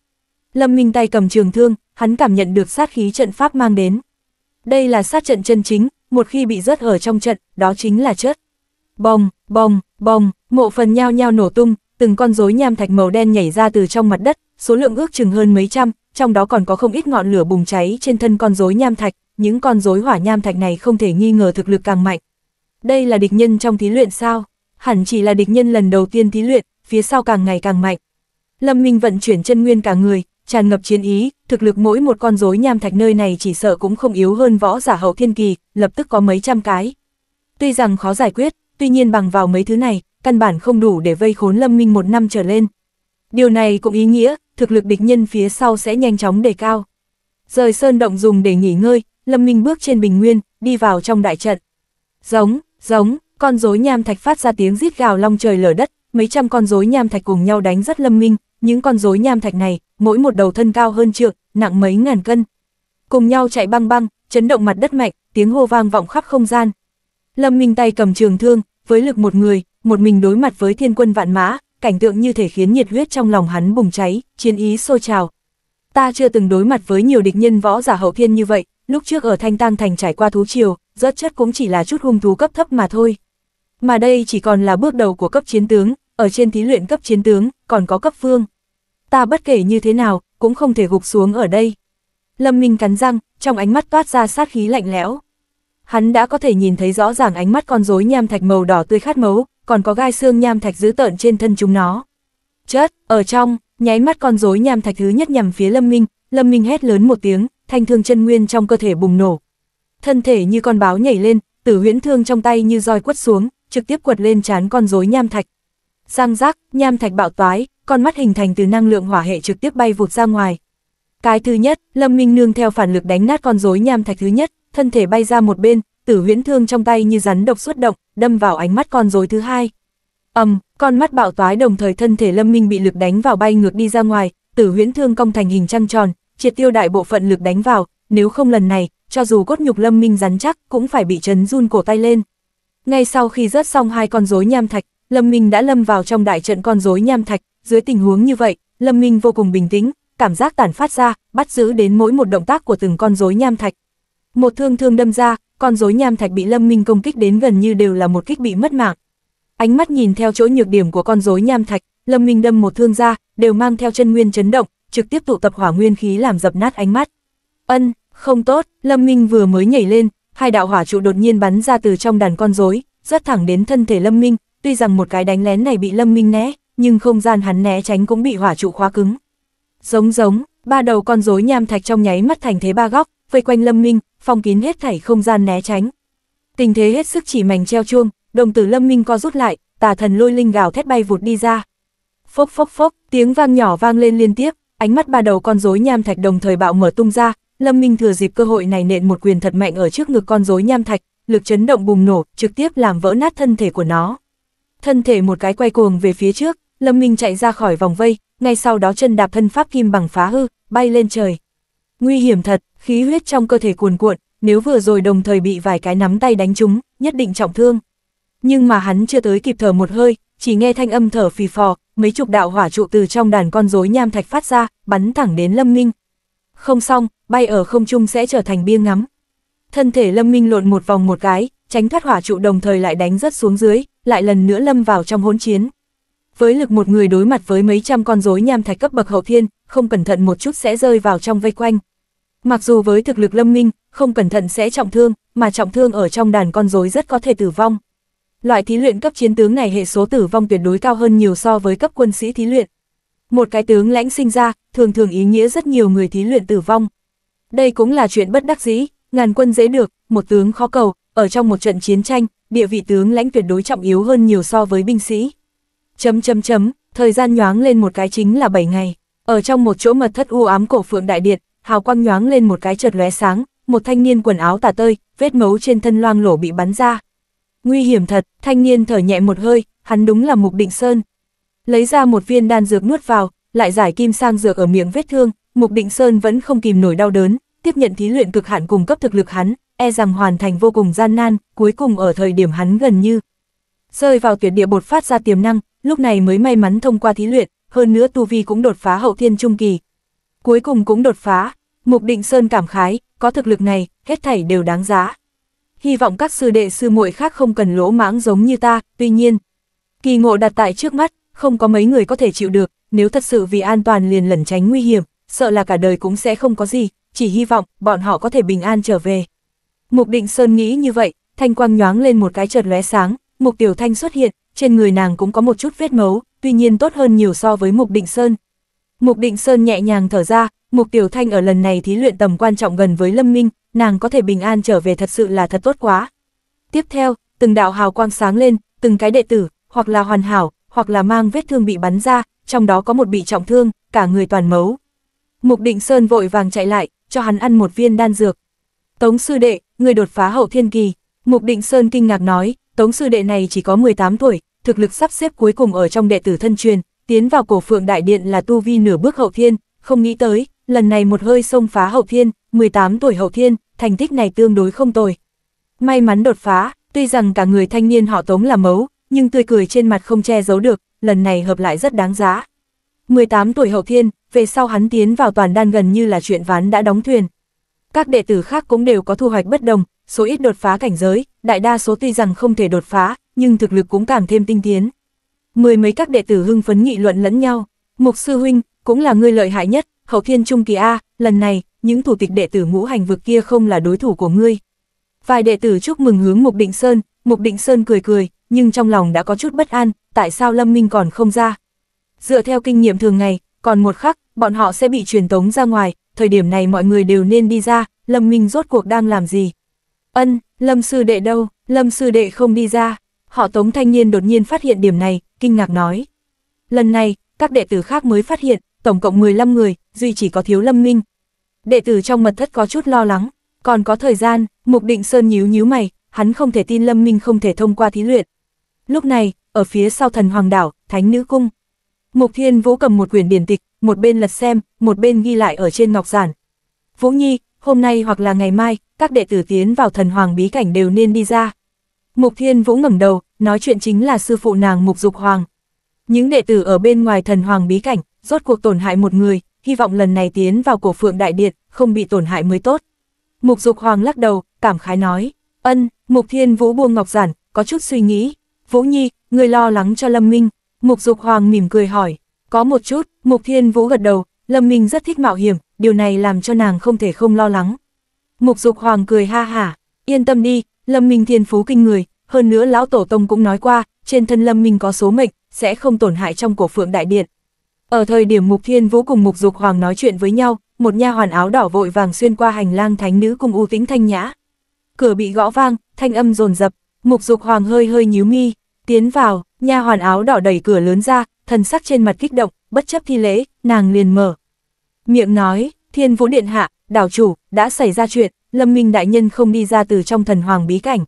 Lâm Minh tay cầm trường thương, hắn cảm nhận được sát khí trận pháp mang đến. Đây là sát trận chân chính, một khi bị rớt ở trong trận, đó chính là chất Bong, bong, bong, mộ phần nhao nhao nổ tung, từng con rối nham thạch màu đen nhảy ra từ trong mặt đất, số lượng ước chừng hơn mấy trăm, trong đó còn có không ít ngọn lửa bùng cháy trên thân con rối nham thạch, những con rối hỏa nham thạch này không thể nghi ngờ thực lực càng mạnh. Đây là địch nhân trong thí luyện sao? Hẳn chỉ là địch nhân lần đầu tiên thí luyện, phía sau càng ngày càng mạnh. Lâm Minh vận chuyển chân nguyên cả người, tràn ngập chiến ý, thực lực mỗi một con rối nham thạch nơi này chỉ sợ cũng không yếu hơn võ giả hậu thiên kỳ, lập tức có mấy trăm cái. Tuy rằng khó giải quyết, tuy nhiên bằng vào mấy thứ này, căn bản không đủ để vây khốn lâm minh một năm trở lên. Điều này cũng ý nghĩa, thực lực địch nhân phía sau sẽ nhanh chóng đề cao. Rời sơn động dùng để nghỉ ngơi, lâm minh bước trên bình nguyên, đi vào trong đại trận. Giống, giống, con rối nham thạch phát ra tiếng rít gào long trời lở đất, mấy trăm con rối nham thạch cùng nhau đánh rất lâm minh, những con rối nham thạch này, mỗi một đầu thân cao hơn trượng, nặng mấy ngàn cân. Cùng nhau chạy băng băng, chấn động mặt đất mạch, tiếng hô vang vọng khắp không gian. Lâm Minh tay cầm trường thương, với lực một người, một mình đối mặt với thiên quân vạn mã, cảnh tượng như thể khiến nhiệt huyết trong lòng hắn bùng cháy, chiến ý sôi trào. Ta chưa từng đối mặt với nhiều địch nhân võ giả hậu thiên như vậy, lúc trước ở Thanh Tang Thành trải qua thú triều, rớt chất cũng chỉ là chút hung thú cấp thấp mà thôi. Mà đây chỉ còn là bước đầu của cấp chiến tướng, ở trên thí luyện cấp chiến tướng, còn có cấp vương. Ta bất kể như thế nào, cũng không thể gục xuống ở đây. Lâm Minh cắn răng, trong ánh mắt toát ra sát khí lạnh lẽo. Hắn đã có thể nhìn thấy rõ ràng ánh mắt con rối nham thạch màu đỏ tươi khát máu, còn có gai xương nham thạch dữ tợn trên thân chúng nó. Chết, ở trong, nháy mắt con rối nham thạch thứ nhất nhằm phía Lâm Minh, Lâm Minh hét lớn một tiếng, thanh thương chân nguyên trong cơ thể bùng nổ. Thân thể như con báo nhảy lên, tử huyễn thương trong tay như roi quất xuống, trực tiếp quật lên trán con rối nham thạch, Giang giác, nham thạch bạo toái, con mắt hình thành từ năng lượng hỏa hệ trực tiếp bay vụt ra ngoài. Cái thứ nhất, Lâm Minh nương theo phản lực đánh nát con rối nham thạch thứ nhất, thân thể bay ra một bên, tử huyễn thương trong tay như rắn độc xuất động, đâm vào ánh mắt con rối thứ hai. Ầm, con mắt bạo toái đồng thời thân thể Lâm Minh bị lực đánh vào bay ngược đi ra ngoài, tử huyễn thương cong thành hình trăng tròn, triệt tiêu đại bộ phận lực đánh vào, nếu không lần này, cho dù cốt nhục Lâm Minh rắn chắc cũng phải bị chấn run cổ tay lên. Ngay sau khi rớt xong hai con rối nham thạch, Lâm Minh đã lâm vào trong đại trận con rối nham thạch, dưới tình huống như vậy, Lâm Minh vô cùng bình tĩnh, cảm giác tản phát ra, bắt giữ đến mỗi một động tác của từng con rối nham thạch. Một thương thương đâm ra, con rối nham thạch bị Lâm Minh công kích đến gần như đều là một kích bị mất mạng. Ánh mắt nhìn theo chỗ nhược điểm của con rối nham thạch, Lâm Minh đâm một thương ra, đều mang theo chân nguyên chấn động, trực tiếp tụ tập hỏa nguyên khí làm dập nát ánh mắt. Ân, không tốt, Lâm Minh vừa mới nhảy lên, hai đạo hỏa trụ đột nhiên bắn ra từ trong đàn con rối, rất thẳng đến thân thể Lâm Minh, tuy rằng một cái đánh lén này bị Lâm Minh né, nhưng không gian hắn né tránh cũng bị hỏa trụ khóa cứng. Giống giống, ba đầu con rối nham thạch trong nháy mắt thành thế ba góc, vây quanh Lâm Minh, phong kín hết thảy không gian né tránh. Tình thế hết sức chỉ mảnh treo chuông, đồng tử Lâm Minh co rút lại, tà thần lôi linh gào thét bay vụt đi ra. Phốc phốc phốc, tiếng vang nhỏ vang lên liên tiếp, ánh mắt ba đầu con rối nham thạch đồng thời bạo mở tung ra, Lâm Minh thừa dịp cơ hội này nện một quyền thật mạnh ở trước ngực con rối nham thạch, lực chấn động bùng nổ, trực tiếp làm vỡ nát thân thể của nó thân thể một cái quay cuồng về phía trước, Lâm Minh chạy ra khỏi vòng vây, ngay sau đó chân đạp thân pháp kim bằng phá hư, bay lên trời. Nguy hiểm thật, khí huyết trong cơ thể cuồn cuộn, nếu vừa rồi đồng thời bị vài cái nắm tay đánh trúng, nhất định trọng thương. Nhưng mà hắn chưa tới kịp thở một hơi, chỉ nghe thanh âm thở phì phò, mấy chục đạo hỏa trụ từ trong đàn con rối nham thạch phát ra, bắn thẳng đến Lâm Minh. Không xong, bay ở không trung sẽ trở thành bia ngắm. Thân thể Lâm Minh lộn một vòng một cái, tránh thoát hỏa trụ đồng thời lại đánh rất xuống dưới, lại lần nữa lâm vào trong hỗn chiến. Với lực một người đối mặt với mấy trăm con rối nham thạch cấp bậc hậu thiên, không cẩn thận một chút sẽ rơi vào trong vây quanh. Mặc dù với thực lực lâm minh, không cẩn thận sẽ trọng thương, mà trọng thương ở trong đàn con rối rất có thể tử vong. Loại thí luyện cấp chiến tướng này hệ số tử vong tuyệt đối cao hơn nhiều so với cấp quân sĩ thí luyện. Một cái tướng lãnh sinh ra, thường thường ý nghĩa rất nhiều người thí luyện tử vong. Đây cũng là chuyện bất đắc dĩ, ngàn quân dễ được, một tướng khó cầu, ở trong một trận chiến tranh, địa vị tướng lãnh tuyệt đối trọng yếu hơn nhiều so với binh sĩ. Chấm chấm chấm, thời gian nhoáng lên một cái chính là 7 ngày. Ở trong một chỗ mật thất u ám cổ phượng đại điện, hào quang nhoáng lên một cái chợt lóe sáng, một thanh niên quần áo tả tơi, vết máu trên thân loang lổ bị bắn ra. Nguy hiểm thật, thanh niên thở nhẹ một hơi, hắn đúng là Mục Định Sơn. Lấy ra một viên đan dược nuốt vào, lại giải kim sang dược ở miệng vết thương, Mục Định Sơn vẫn không kìm nổi đau đớn, tiếp nhận thí luyện cực hạn cùng cấp thực lực hắn, e rằng hoàn thành vô cùng gian nan, cuối cùng ở thời điểm hắn gần như rơi vào tuyệt địa bột phát ra tiềm năng, lúc này mới may mắn thông qua thí luyện, hơn nữa tu vi cũng đột phá hậu thiên trung kỳ. Cuối cùng cũng đột phá, Mục Định Sơn cảm khái, có thực lực này, hết thảy đều đáng giá. Hy vọng các sư đệ sư muội khác không cần lỗ mãng giống như ta, tuy nhiên, kỳ ngộ đặt tại trước mắt, không có mấy người có thể chịu được, nếu thật sự vì an toàn liền lẩn tránh nguy hiểm, sợ là cả đời cũng sẽ không có gì, chỉ hy vọng bọn họ có thể bình an trở về. Mục Định Sơn nghĩ như vậy, thanh quang nhoáng lên một cái chợt lóe sáng, Mục Tiểu Thanh xuất hiện, trên người nàng cũng có một chút vết máu, tuy nhiên tốt hơn nhiều so với Mục Định Sơn. Mục Định Sơn nhẹ nhàng thở ra, Mục Tiểu Thanh ở lần này thí luyện tầm quan trọng gần với Lâm Minh, nàng có thể bình an trở về thật sự là thật tốt quá. Tiếp theo, từng đạo hào quang sáng lên, từng cái đệ tử, hoặc là hoàn hảo, hoặc là mang vết thương bị bắn ra, trong đó có một bị trọng thương, cả người toàn máu. Mục Định Sơn vội vàng chạy lại, cho hắn ăn một viên đan dược, Tống sư đệ, người đột phá hậu thiên kỳ. Mục Định Sơn kinh ngạc nói, Tống sư đệ này chỉ có 18 tuổi, thực lực sắp xếp cuối cùng ở trong đệ tử thân truyền, tiến vào cổ phượng đại điện là tu vi nửa bước hậu thiên, không nghĩ tới, lần này một hơi xông phá hậu thiên, 18 tuổi hậu thiên, thành tích này tương đối không tồi. May mắn đột phá, tuy rằng cả người thanh niên họ Tống là mấu, nhưng tươi cười trên mặt không che giấu được, lần này hợp lại rất đáng giá. 18 tuổi hậu thiên, về sau hắn tiến vào toàn đan gần như là chuyện ván đã đóng thuyền, các đệ tử khác cũng đều có thu hoạch bất đồng, số ít đột phá cảnh giới, đại đa số tuy rằng không thể đột phá, nhưng thực lực cũng càng thêm tinh tiến. Mười mấy các đệ tử hưng phấn nghị luận lẫn nhau, Mục sư huynh, cũng là người lợi hại nhất, hậu thiên trung kỳ A, lần này, những thủ tịch đệ tử ngũ hành vực kia không là đối thủ của ngươi. Vài đệ tử chúc mừng hướng Mục Định Sơn, Mục Định Sơn cười cười, nhưng trong lòng đã có chút bất an, tại sao Lâm Minh còn không ra. Dựa theo kinh nghiệm thường ngày, còn một khắc, bọn họ sẽ bị truyền tống ra ngoài, thời điểm này mọi người đều nên đi ra, Lâm Minh rốt cuộc đang làm gì? Ân, Lâm sư đệ đâu, Lâm sư đệ không đi ra. Họ tống thanh niên đột nhiên phát hiện điểm này, kinh ngạc nói. Lần này, các đệ tử khác mới phát hiện, tổng cộng 15 người, duy chỉ có thiếu Lâm Minh. Đệ tử trong mật thất có chút lo lắng, còn có thời gian, Mục Định Sơn nhíu nhíu mày, hắn không thể tin Lâm Minh không thể thông qua thí luyện. Lúc này, ở phía sau thần hoàng đảo, thánh nữ cung. Mục Thiên Vũ cầm một quyển điển tịch, một bên lật xem, một bên ghi lại ở trên ngọc giản. Vũ Nhi, hôm nay hoặc là ngày mai, các đệ tử tiến vào thần hoàng bí cảnh đều nên đi ra. Mục Thiên Vũ ngẩng đầu, nói chuyện chính là sư phụ nàng Mục Dục Hoàng. Những đệ tử ở bên ngoài thần hoàng bí cảnh, rốt cuộc tổn hại một người, hy vọng lần này tiến vào cổ phượng đại điện, không bị tổn hại mới tốt. Mục Dục Hoàng lắc đầu, cảm khái nói, ân, Mục Thiên Vũ buông ngọc giản, có chút suy nghĩ. Vũ Nhi, người lo lắng cho Lâm Minh. Mục Dục Hoàng mỉm cười hỏi, có một chút, Mục Thiên Vũ gật đầu, Lâm Minh rất thích mạo hiểm, điều này làm cho nàng không thể không lo lắng. Mục Dục Hoàng cười ha hả, yên tâm đi, Lâm Minh thiên phú kinh người, hơn nữa lão tổ tông cũng nói qua, trên thân Lâm Minh có số mệnh, sẽ không tổn hại trong cổ phượng đại điện. Ở thời điểm Mục Thiên Vũ cùng Mục Dục Hoàng nói chuyện với nhau, một nha hoàn áo đỏ vội vàng xuyên qua hành lang thánh nữ cùng u tĩnh thanh nhã. Cửa bị gõ vang, thanh âm rồn rập, Mục Dục Hoàng hơi hơi nhíu mi, tiến vào, Nha hoàn áo đỏ đẩy cửa lớn ra, thần sắc trên mặt kích động, bất chấp thi lễ, nàng liền mở. Miệng nói, thiên vũ điện hạ, đảo chủ, đã xảy ra chuyện, lâm minh đại nhân không đi ra từ trong thần hoàng bí cảnh.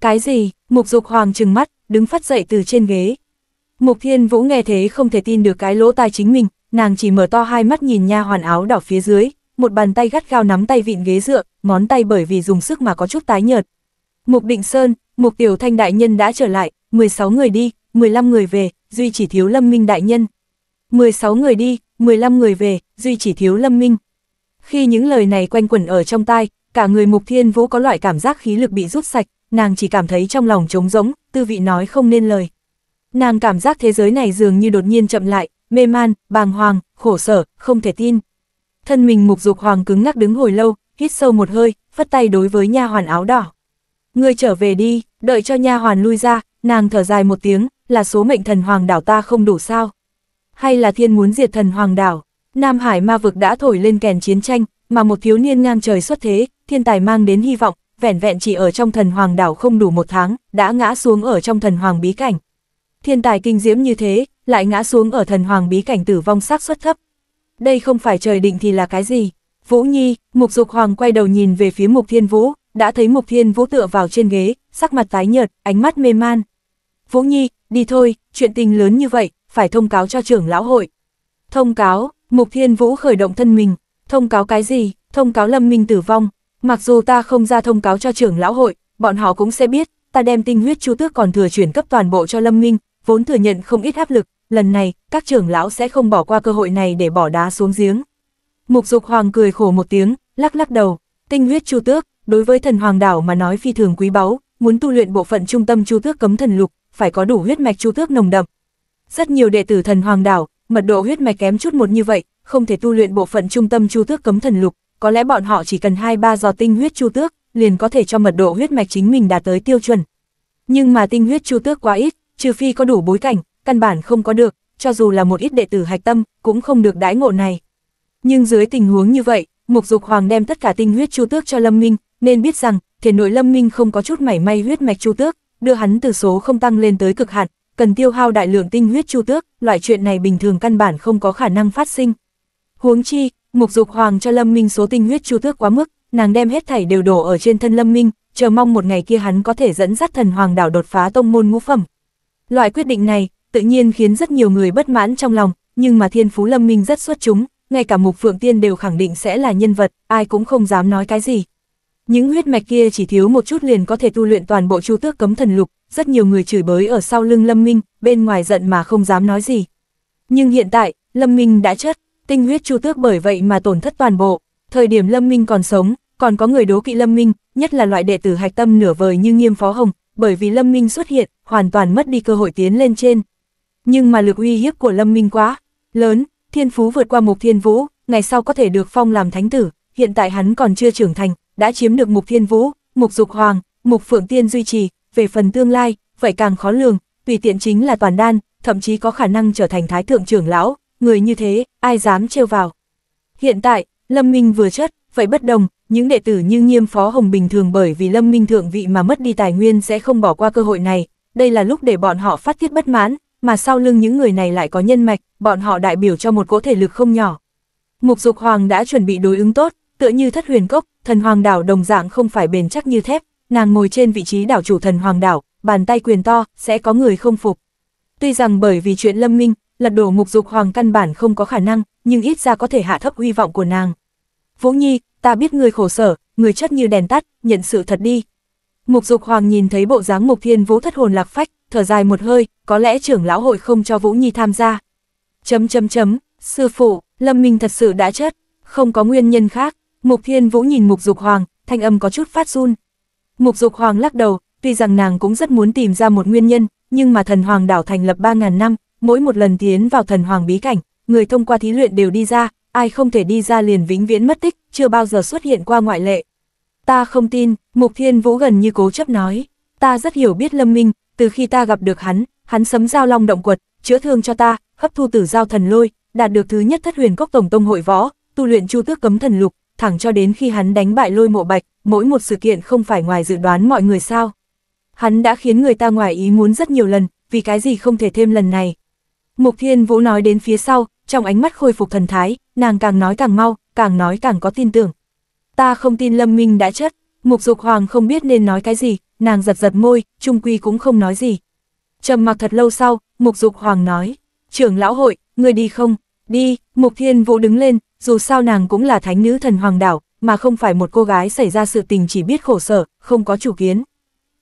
Cái gì, mục dục hoàng trừng mắt, đứng phát dậy từ trên ghế. Mục thiên vũ nghe thế không thể tin được cái lỗ tai chính mình, nàng chỉ mở to hai mắt nhìn nha hoàn áo đỏ phía dưới, một bàn tay gắt gao nắm tay vịn ghế dựa, ngón tay bởi vì dùng sức mà có chút tái nhợt. Mục định sơn, mục tiểu thanh đại nhân đã trở lại, 16 người đi, 15 người về, duy chỉ thiếu lâm minh đại nhân. 16 người đi, 15 người về, duy chỉ thiếu lâm minh. Khi những lời này quanh quẩn ở trong tai, cả người mục thiên vũ có loại cảm giác khí lực bị rút sạch, nàng chỉ cảm thấy trong lòng trống rỗng, tư vị nói không nên lời. Nàng cảm giác thế giới này dường như đột nhiên chậm lại, mê man, bàng hoàng, khổ sở, không thể tin. Thân mình mục dục hoàng cứng ngắc đứng hồi lâu, hít sâu một hơi, phất tay đối với nha hoàn áo đỏ. người trở về đi, đợi cho nha hoàn lui ra, Nàng thở dài một tiếng, là số mệnh thần hoàng đảo ta không đủ sao? Hay là thiên muốn diệt thần hoàng đảo? Nam Hải ma vực đã thổi lên kèn chiến tranh, mà một thiếu niên ngang trời xuất thế, thiên tài mang đến hy vọng, vẻn vẹn chỉ ở trong thần hoàng đảo không đủ một tháng, đã ngã xuống ở trong thần hoàng bí cảnh. Thiên tài kinh diễm như thế, lại ngã xuống ở thần hoàng bí cảnh tử vong xác suất thấp. Đây không phải trời định thì là cái gì? Vũ Nhi, Mục Dục Hoàng quay đầu nhìn về phía Mục Thiên Vũ, đã thấy Mục Thiên Vũ tựa vào trên ghế, sắc mặt tái nhợt, ánh mắt mê man, Vũ Nhi, đi thôi, chuyện tình lớn như vậy, phải thông cáo cho trưởng lão hội. Thông cáo, Mục Thiên Vũ khởi động thân mình, thông cáo cái gì, thông cáo Lâm Minh tử vong, mặc dù ta không ra thông cáo cho trưởng lão hội, bọn họ cũng sẽ biết, ta đem tinh huyết chu tước còn thừa chuyển cấp toàn bộ cho Lâm Minh, vốn thừa nhận không ít áp lực, lần này, các trưởng lão sẽ không bỏ qua cơ hội này để bỏ đá xuống giếng. Mục Dục Hoàng cười khổ một tiếng, lắc lắc đầu, tinh huyết chu tước, đối với thần hoàng đảo mà nói phi thường quý báu, muốn tu luyện bộ phận trung tâm chu tước cấm thần lục, phải có đủ huyết mạch chu tước nồng đậm. Rất nhiều đệ tử thần hoàng đảo, mật độ huyết mạch kém chút một như vậy, không thể tu luyện bộ phận trung tâm chu tước cấm thần lục, có lẽ bọn họ chỉ cần 2-3 giò tinh huyết chu tước, liền có thể cho mật độ huyết mạch chính mình đạt tới tiêu chuẩn. Nhưng mà tinh huyết chu tước quá ít, trừ phi có đủ bối cảnh, căn bản không có được, cho dù là một ít đệ tử hạch tâm, cũng không được đãi ngộ này. Nhưng dưới tình huống như vậy, Mục Dục Hoàng đem tất cả tinh huyết chu tước cho Lâm Minh, nên biết rằng, thể nội Lâm Minh không có chút mảy may huyết mạch chu tước, đưa hắn từ số không tăng lên tới cực hạn, cần tiêu hao đại lượng tinh huyết chu tước, loại chuyện này bình thường căn bản không có khả năng phát sinh. Huống chi, Mục Dục Hoàng cho Lâm Minh số tinh huyết chu tước quá mức, nàng đem hết thảy đều đổ ở trên thân Lâm Minh, chờ mong một ngày kia hắn có thể dẫn dắt thần hoàng đảo đột phá tông môn ngũ phẩm. Loại quyết định này, tự nhiên khiến rất nhiều người bất mãn trong lòng, nhưng mà thiên phú Lâm Minh rất xuất chúng, ngay cả Mục Phượng Tiên đều khẳng định sẽ là nhân vật, ai cũng không dám nói cái gì. Những huyết mạch kia chỉ thiếu một chút liền có thể tu luyện toàn bộ chu tước cấm thần lục, rất nhiều người chửi bới ở sau lưng Lâm Minh, bên ngoài giận mà không dám nói gì. Nhưng hiện tại, Lâm Minh đã chết, tinh huyết chu tước bởi vậy mà tổn thất toàn bộ. Thời điểm Lâm Minh còn sống, còn có người đố kỵ Lâm Minh, nhất là loại đệ tử hạch tâm nửa vời như Nghiêm Phó Hồng, bởi vì Lâm Minh xuất hiện, hoàn toàn mất đi cơ hội tiến lên trên. Nhưng mà lực uy hiếp của Lâm Minh quá lớn, thiên phú vượt qua Mục Thiên Vũ, ngày sau có thể được phong làm thánh tử, hiện tại hắn còn chưa trưởng thành, đã chiếm được mục thiên vũ, mục dục hoàng, mục phượng tiên duy trì, về phần tương lai, vậy càng khó lường, tùy tiện chính là toàn đan, thậm chí có khả năng trở thành thái thượng trưởng lão, người như thế, ai dám trêu vào. Hiện tại, Lâm Minh vừa chất, vậy bất đồng, những đệ tử như nghiêm phó hồng bình thường bởi vì Lâm Minh thượng vị mà mất đi tài nguyên sẽ không bỏ qua cơ hội này, đây là lúc để bọn họ phát tiết bất mãn, mà sau lưng những người này lại có nhân mạch, bọn họ đại biểu cho một cỗ thể lực không nhỏ. Mục Dục Hoàng đã chuẩn bị đối ứng tốt, tựa như thất huyền cốc, thần hoàng đảo đồng dạng không phải bền chắc như thép, nàng ngồi trên vị trí đảo chủ thần hoàng đảo, bàn tay quyền to, sẽ có người không phục. Tuy rằng bởi vì chuyện lâm minh, lật đổ mục dục hoàng căn bản không có khả năng, nhưng ít ra có thể hạ thấp hy vọng của nàng. Vũ Nhi, ta biết người khổ sở, người chất như đèn tắt, nhận sự thật đi. Mục dục hoàng nhìn thấy bộ dáng mục thiên vũ thất hồn lạc phách, thở dài một hơi, có lẽ trưởng lão hội không cho Vũ Nhi tham gia. Chấm chấm chấm, sư phụ, Lâm Minh thật sự đã chết, không có nguyên nhân khác. Mục Thiên Vũ nhìn Mục Dục Hoàng, thanh âm có chút phát run. Mục Dục Hoàng lắc đầu, tuy rằng nàng cũng rất muốn tìm ra một nguyên nhân, nhưng mà thần hoàng đảo thành lập 3.000 năm, mỗi một lần tiến vào thần hoàng bí cảnh, người thông qua thí luyện đều đi ra, ai không thể đi ra liền vĩnh viễn mất tích, chưa bao giờ xuất hiện qua ngoại lệ. Ta không tin, Mục Thiên Vũ gần như cố chấp nói, ta rất hiểu biết Lâm Minh, từ khi ta gặp được hắn, hắn sấm giao long động quật, chữa thương cho ta, hấp thu tử giao thần lôi, đạt được thứ nhất thất huyền cốc tổng tông hội võ, tu luyện chu tước cấm thần lục, thẳng cho đến khi hắn đánh bại lôi mộ bạch, mỗi một sự kiện không phải ngoài dự đoán mọi người sao. Hắn đã khiến người ta ngoài ý muốn rất nhiều lần, vì cái gì không thể thêm lần này. Mục Thiên Vũ nói đến phía sau, trong ánh mắt khôi phục thần thái, nàng càng nói càng mau, càng nói càng có tin tưởng. Ta không tin Lâm Minh đã chết, Mục Dục Hoàng không biết nên nói cái gì, nàng giật giật môi, trung quy cũng không nói gì. Trầm mặc thật lâu sau, Mục Dục Hoàng nói, trưởng lão hội, người đi không? Đi, Mục Thiên Vũ đứng lên, dù sao nàng cũng là thánh nữ thần hoàng đảo, mà không phải một cô gái xảy ra sự tình chỉ biết khổ sở, không có chủ kiến.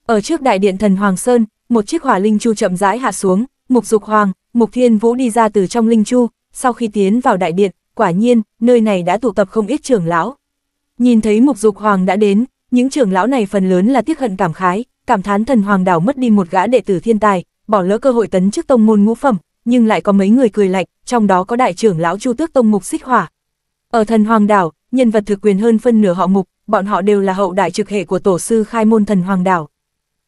Ở trước đại điện thần Hoàng Sơn, một chiếc hỏa linh chu chậm rãi hạ xuống, Mục Dục Hoàng, Mục Thiên Vũ đi ra từ trong linh chu, sau khi tiến vào đại điện, quả nhiên, nơi này đã tụ tập không ít trưởng lão. Nhìn thấy Mục Dục Hoàng đã đến, những trưởng lão này phần lớn là tiếc hận cảm khái, cảm thán thần Hoàng đảo mất đi một gã đệ tử thiên tài, bỏ lỡ cơ hội tấn chức tông môn ngũ phẩm, nhưng lại có mấy người cười lạnh, trong đó có đại trưởng lão Chu Tước Tông Mục Xích Hỏa, ở thần hoàng đảo, nhân vật thực quyền hơn phân nửa họ mục, bọn họ đều là hậu đại trực hệ của tổ sư khai môn thần hoàng đảo.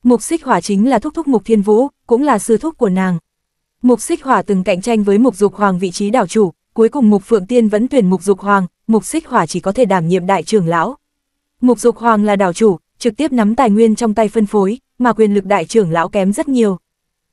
Mục xích hỏa chính là thúc thúc mục thiên vũ, cũng là sư thúc của nàng. Mục xích hỏa từng cạnh tranh với mục dục hoàng vị trí đảo chủ, cuối cùng mục phượng tiên vẫn tuyển mục dục hoàng, mục xích hỏa chỉ có thể đảm nhiệm đại trưởng lão. Mục dục hoàng là đảo chủ, trực tiếp nắm tài nguyên trong tay phân phối, mà quyền lực đại trưởng lão kém rất nhiều.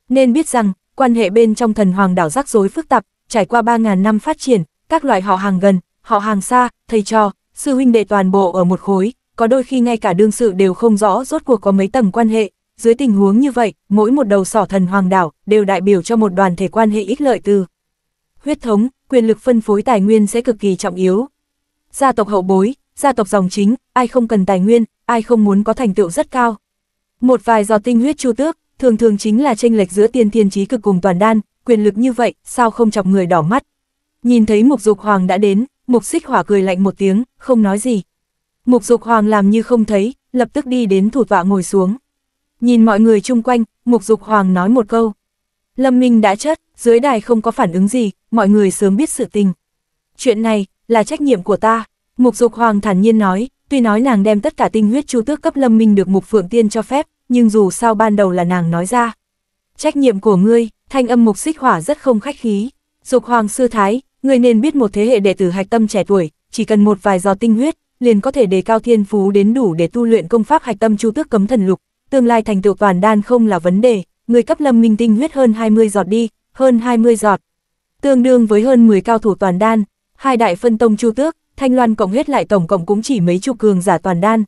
Nên biết rằng, quan hệ bên trong thần hoàng đảo rắc rối phức tạp, trải qua 3.000 năm phát triển, các loại họ hàng gần, họ hàng xa, thầy trò, sư huynh đệ toàn bộ ở một khối, có đôi khi ngay cả đương sự đều không rõ rốt cuộc có mấy tầng quan hệ. Dưới tình huống như vậy, mỗi một đầu sỏ thần hoàng đảo đều đại biểu cho một đoàn thể quan hệ ích lợi từ. Huyết thống, quyền lực phân phối tài nguyên sẽ cực kỳ trọng yếu. Gia tộc hậu bối, gia tộc dòng chính, ai không cần tài nguyên, ai không muốn có thành tựu rất cao. Một vài giọt tinh huyết chu tước, thường thường chính là tranh lệch giữa tiên thiên trí cực cùng toàn đan, quyền lực như vậy, sao không chọc người đỏ mắt. Nhìn thấy mục dục hoàng đã đến, Mục xích hỏa cười lạnh một tiếng, không nói gì. Mục dục hoàng làm như không thấy, lập tức đi đến thủ vạ ngồi xuống. Nhìn mọi người chung quanh, mục dục hoàng nói một câu. Lâm Minh đã chất, dưới đài không có phản ứng gì, mọi người sớm biết sự tình. Chuyện này, là trách nhiệm của ta. Mục dục hoàng thản nhiên nói, tuy nói nàng đem tất cả tinh huyết chu tước cấp Lâm Minh được mục phượng tiên cho phép, nhưng dù sao ban đầu là nàng nói ra. Trách nhiệm của ngươi, thanh âm mục xích hỏa rất không khách khí. Dục hoàng sư thái, Người nên biết một thế hệ đệ tử hạch tâm trẻ tuổi, chỉ cần một vài giọt tinh huyết, liền có thể đề cao thiên phú đến đủ để tu luyện công pháp hạch tâm chu tước cấm thần lục, tương lai thành tựu toàn đan không là vấn đề, người cấp lâm minh tinh huyết hơn 20 giọt đi, hơn 20 giọt. Tương đương với hơn 10 cao thủ toàn đan, hai đại phân tông chu tước, thanh loan cộng huyết lại tổng cộng cũng chỉ mấy chục cường giả toàn đan,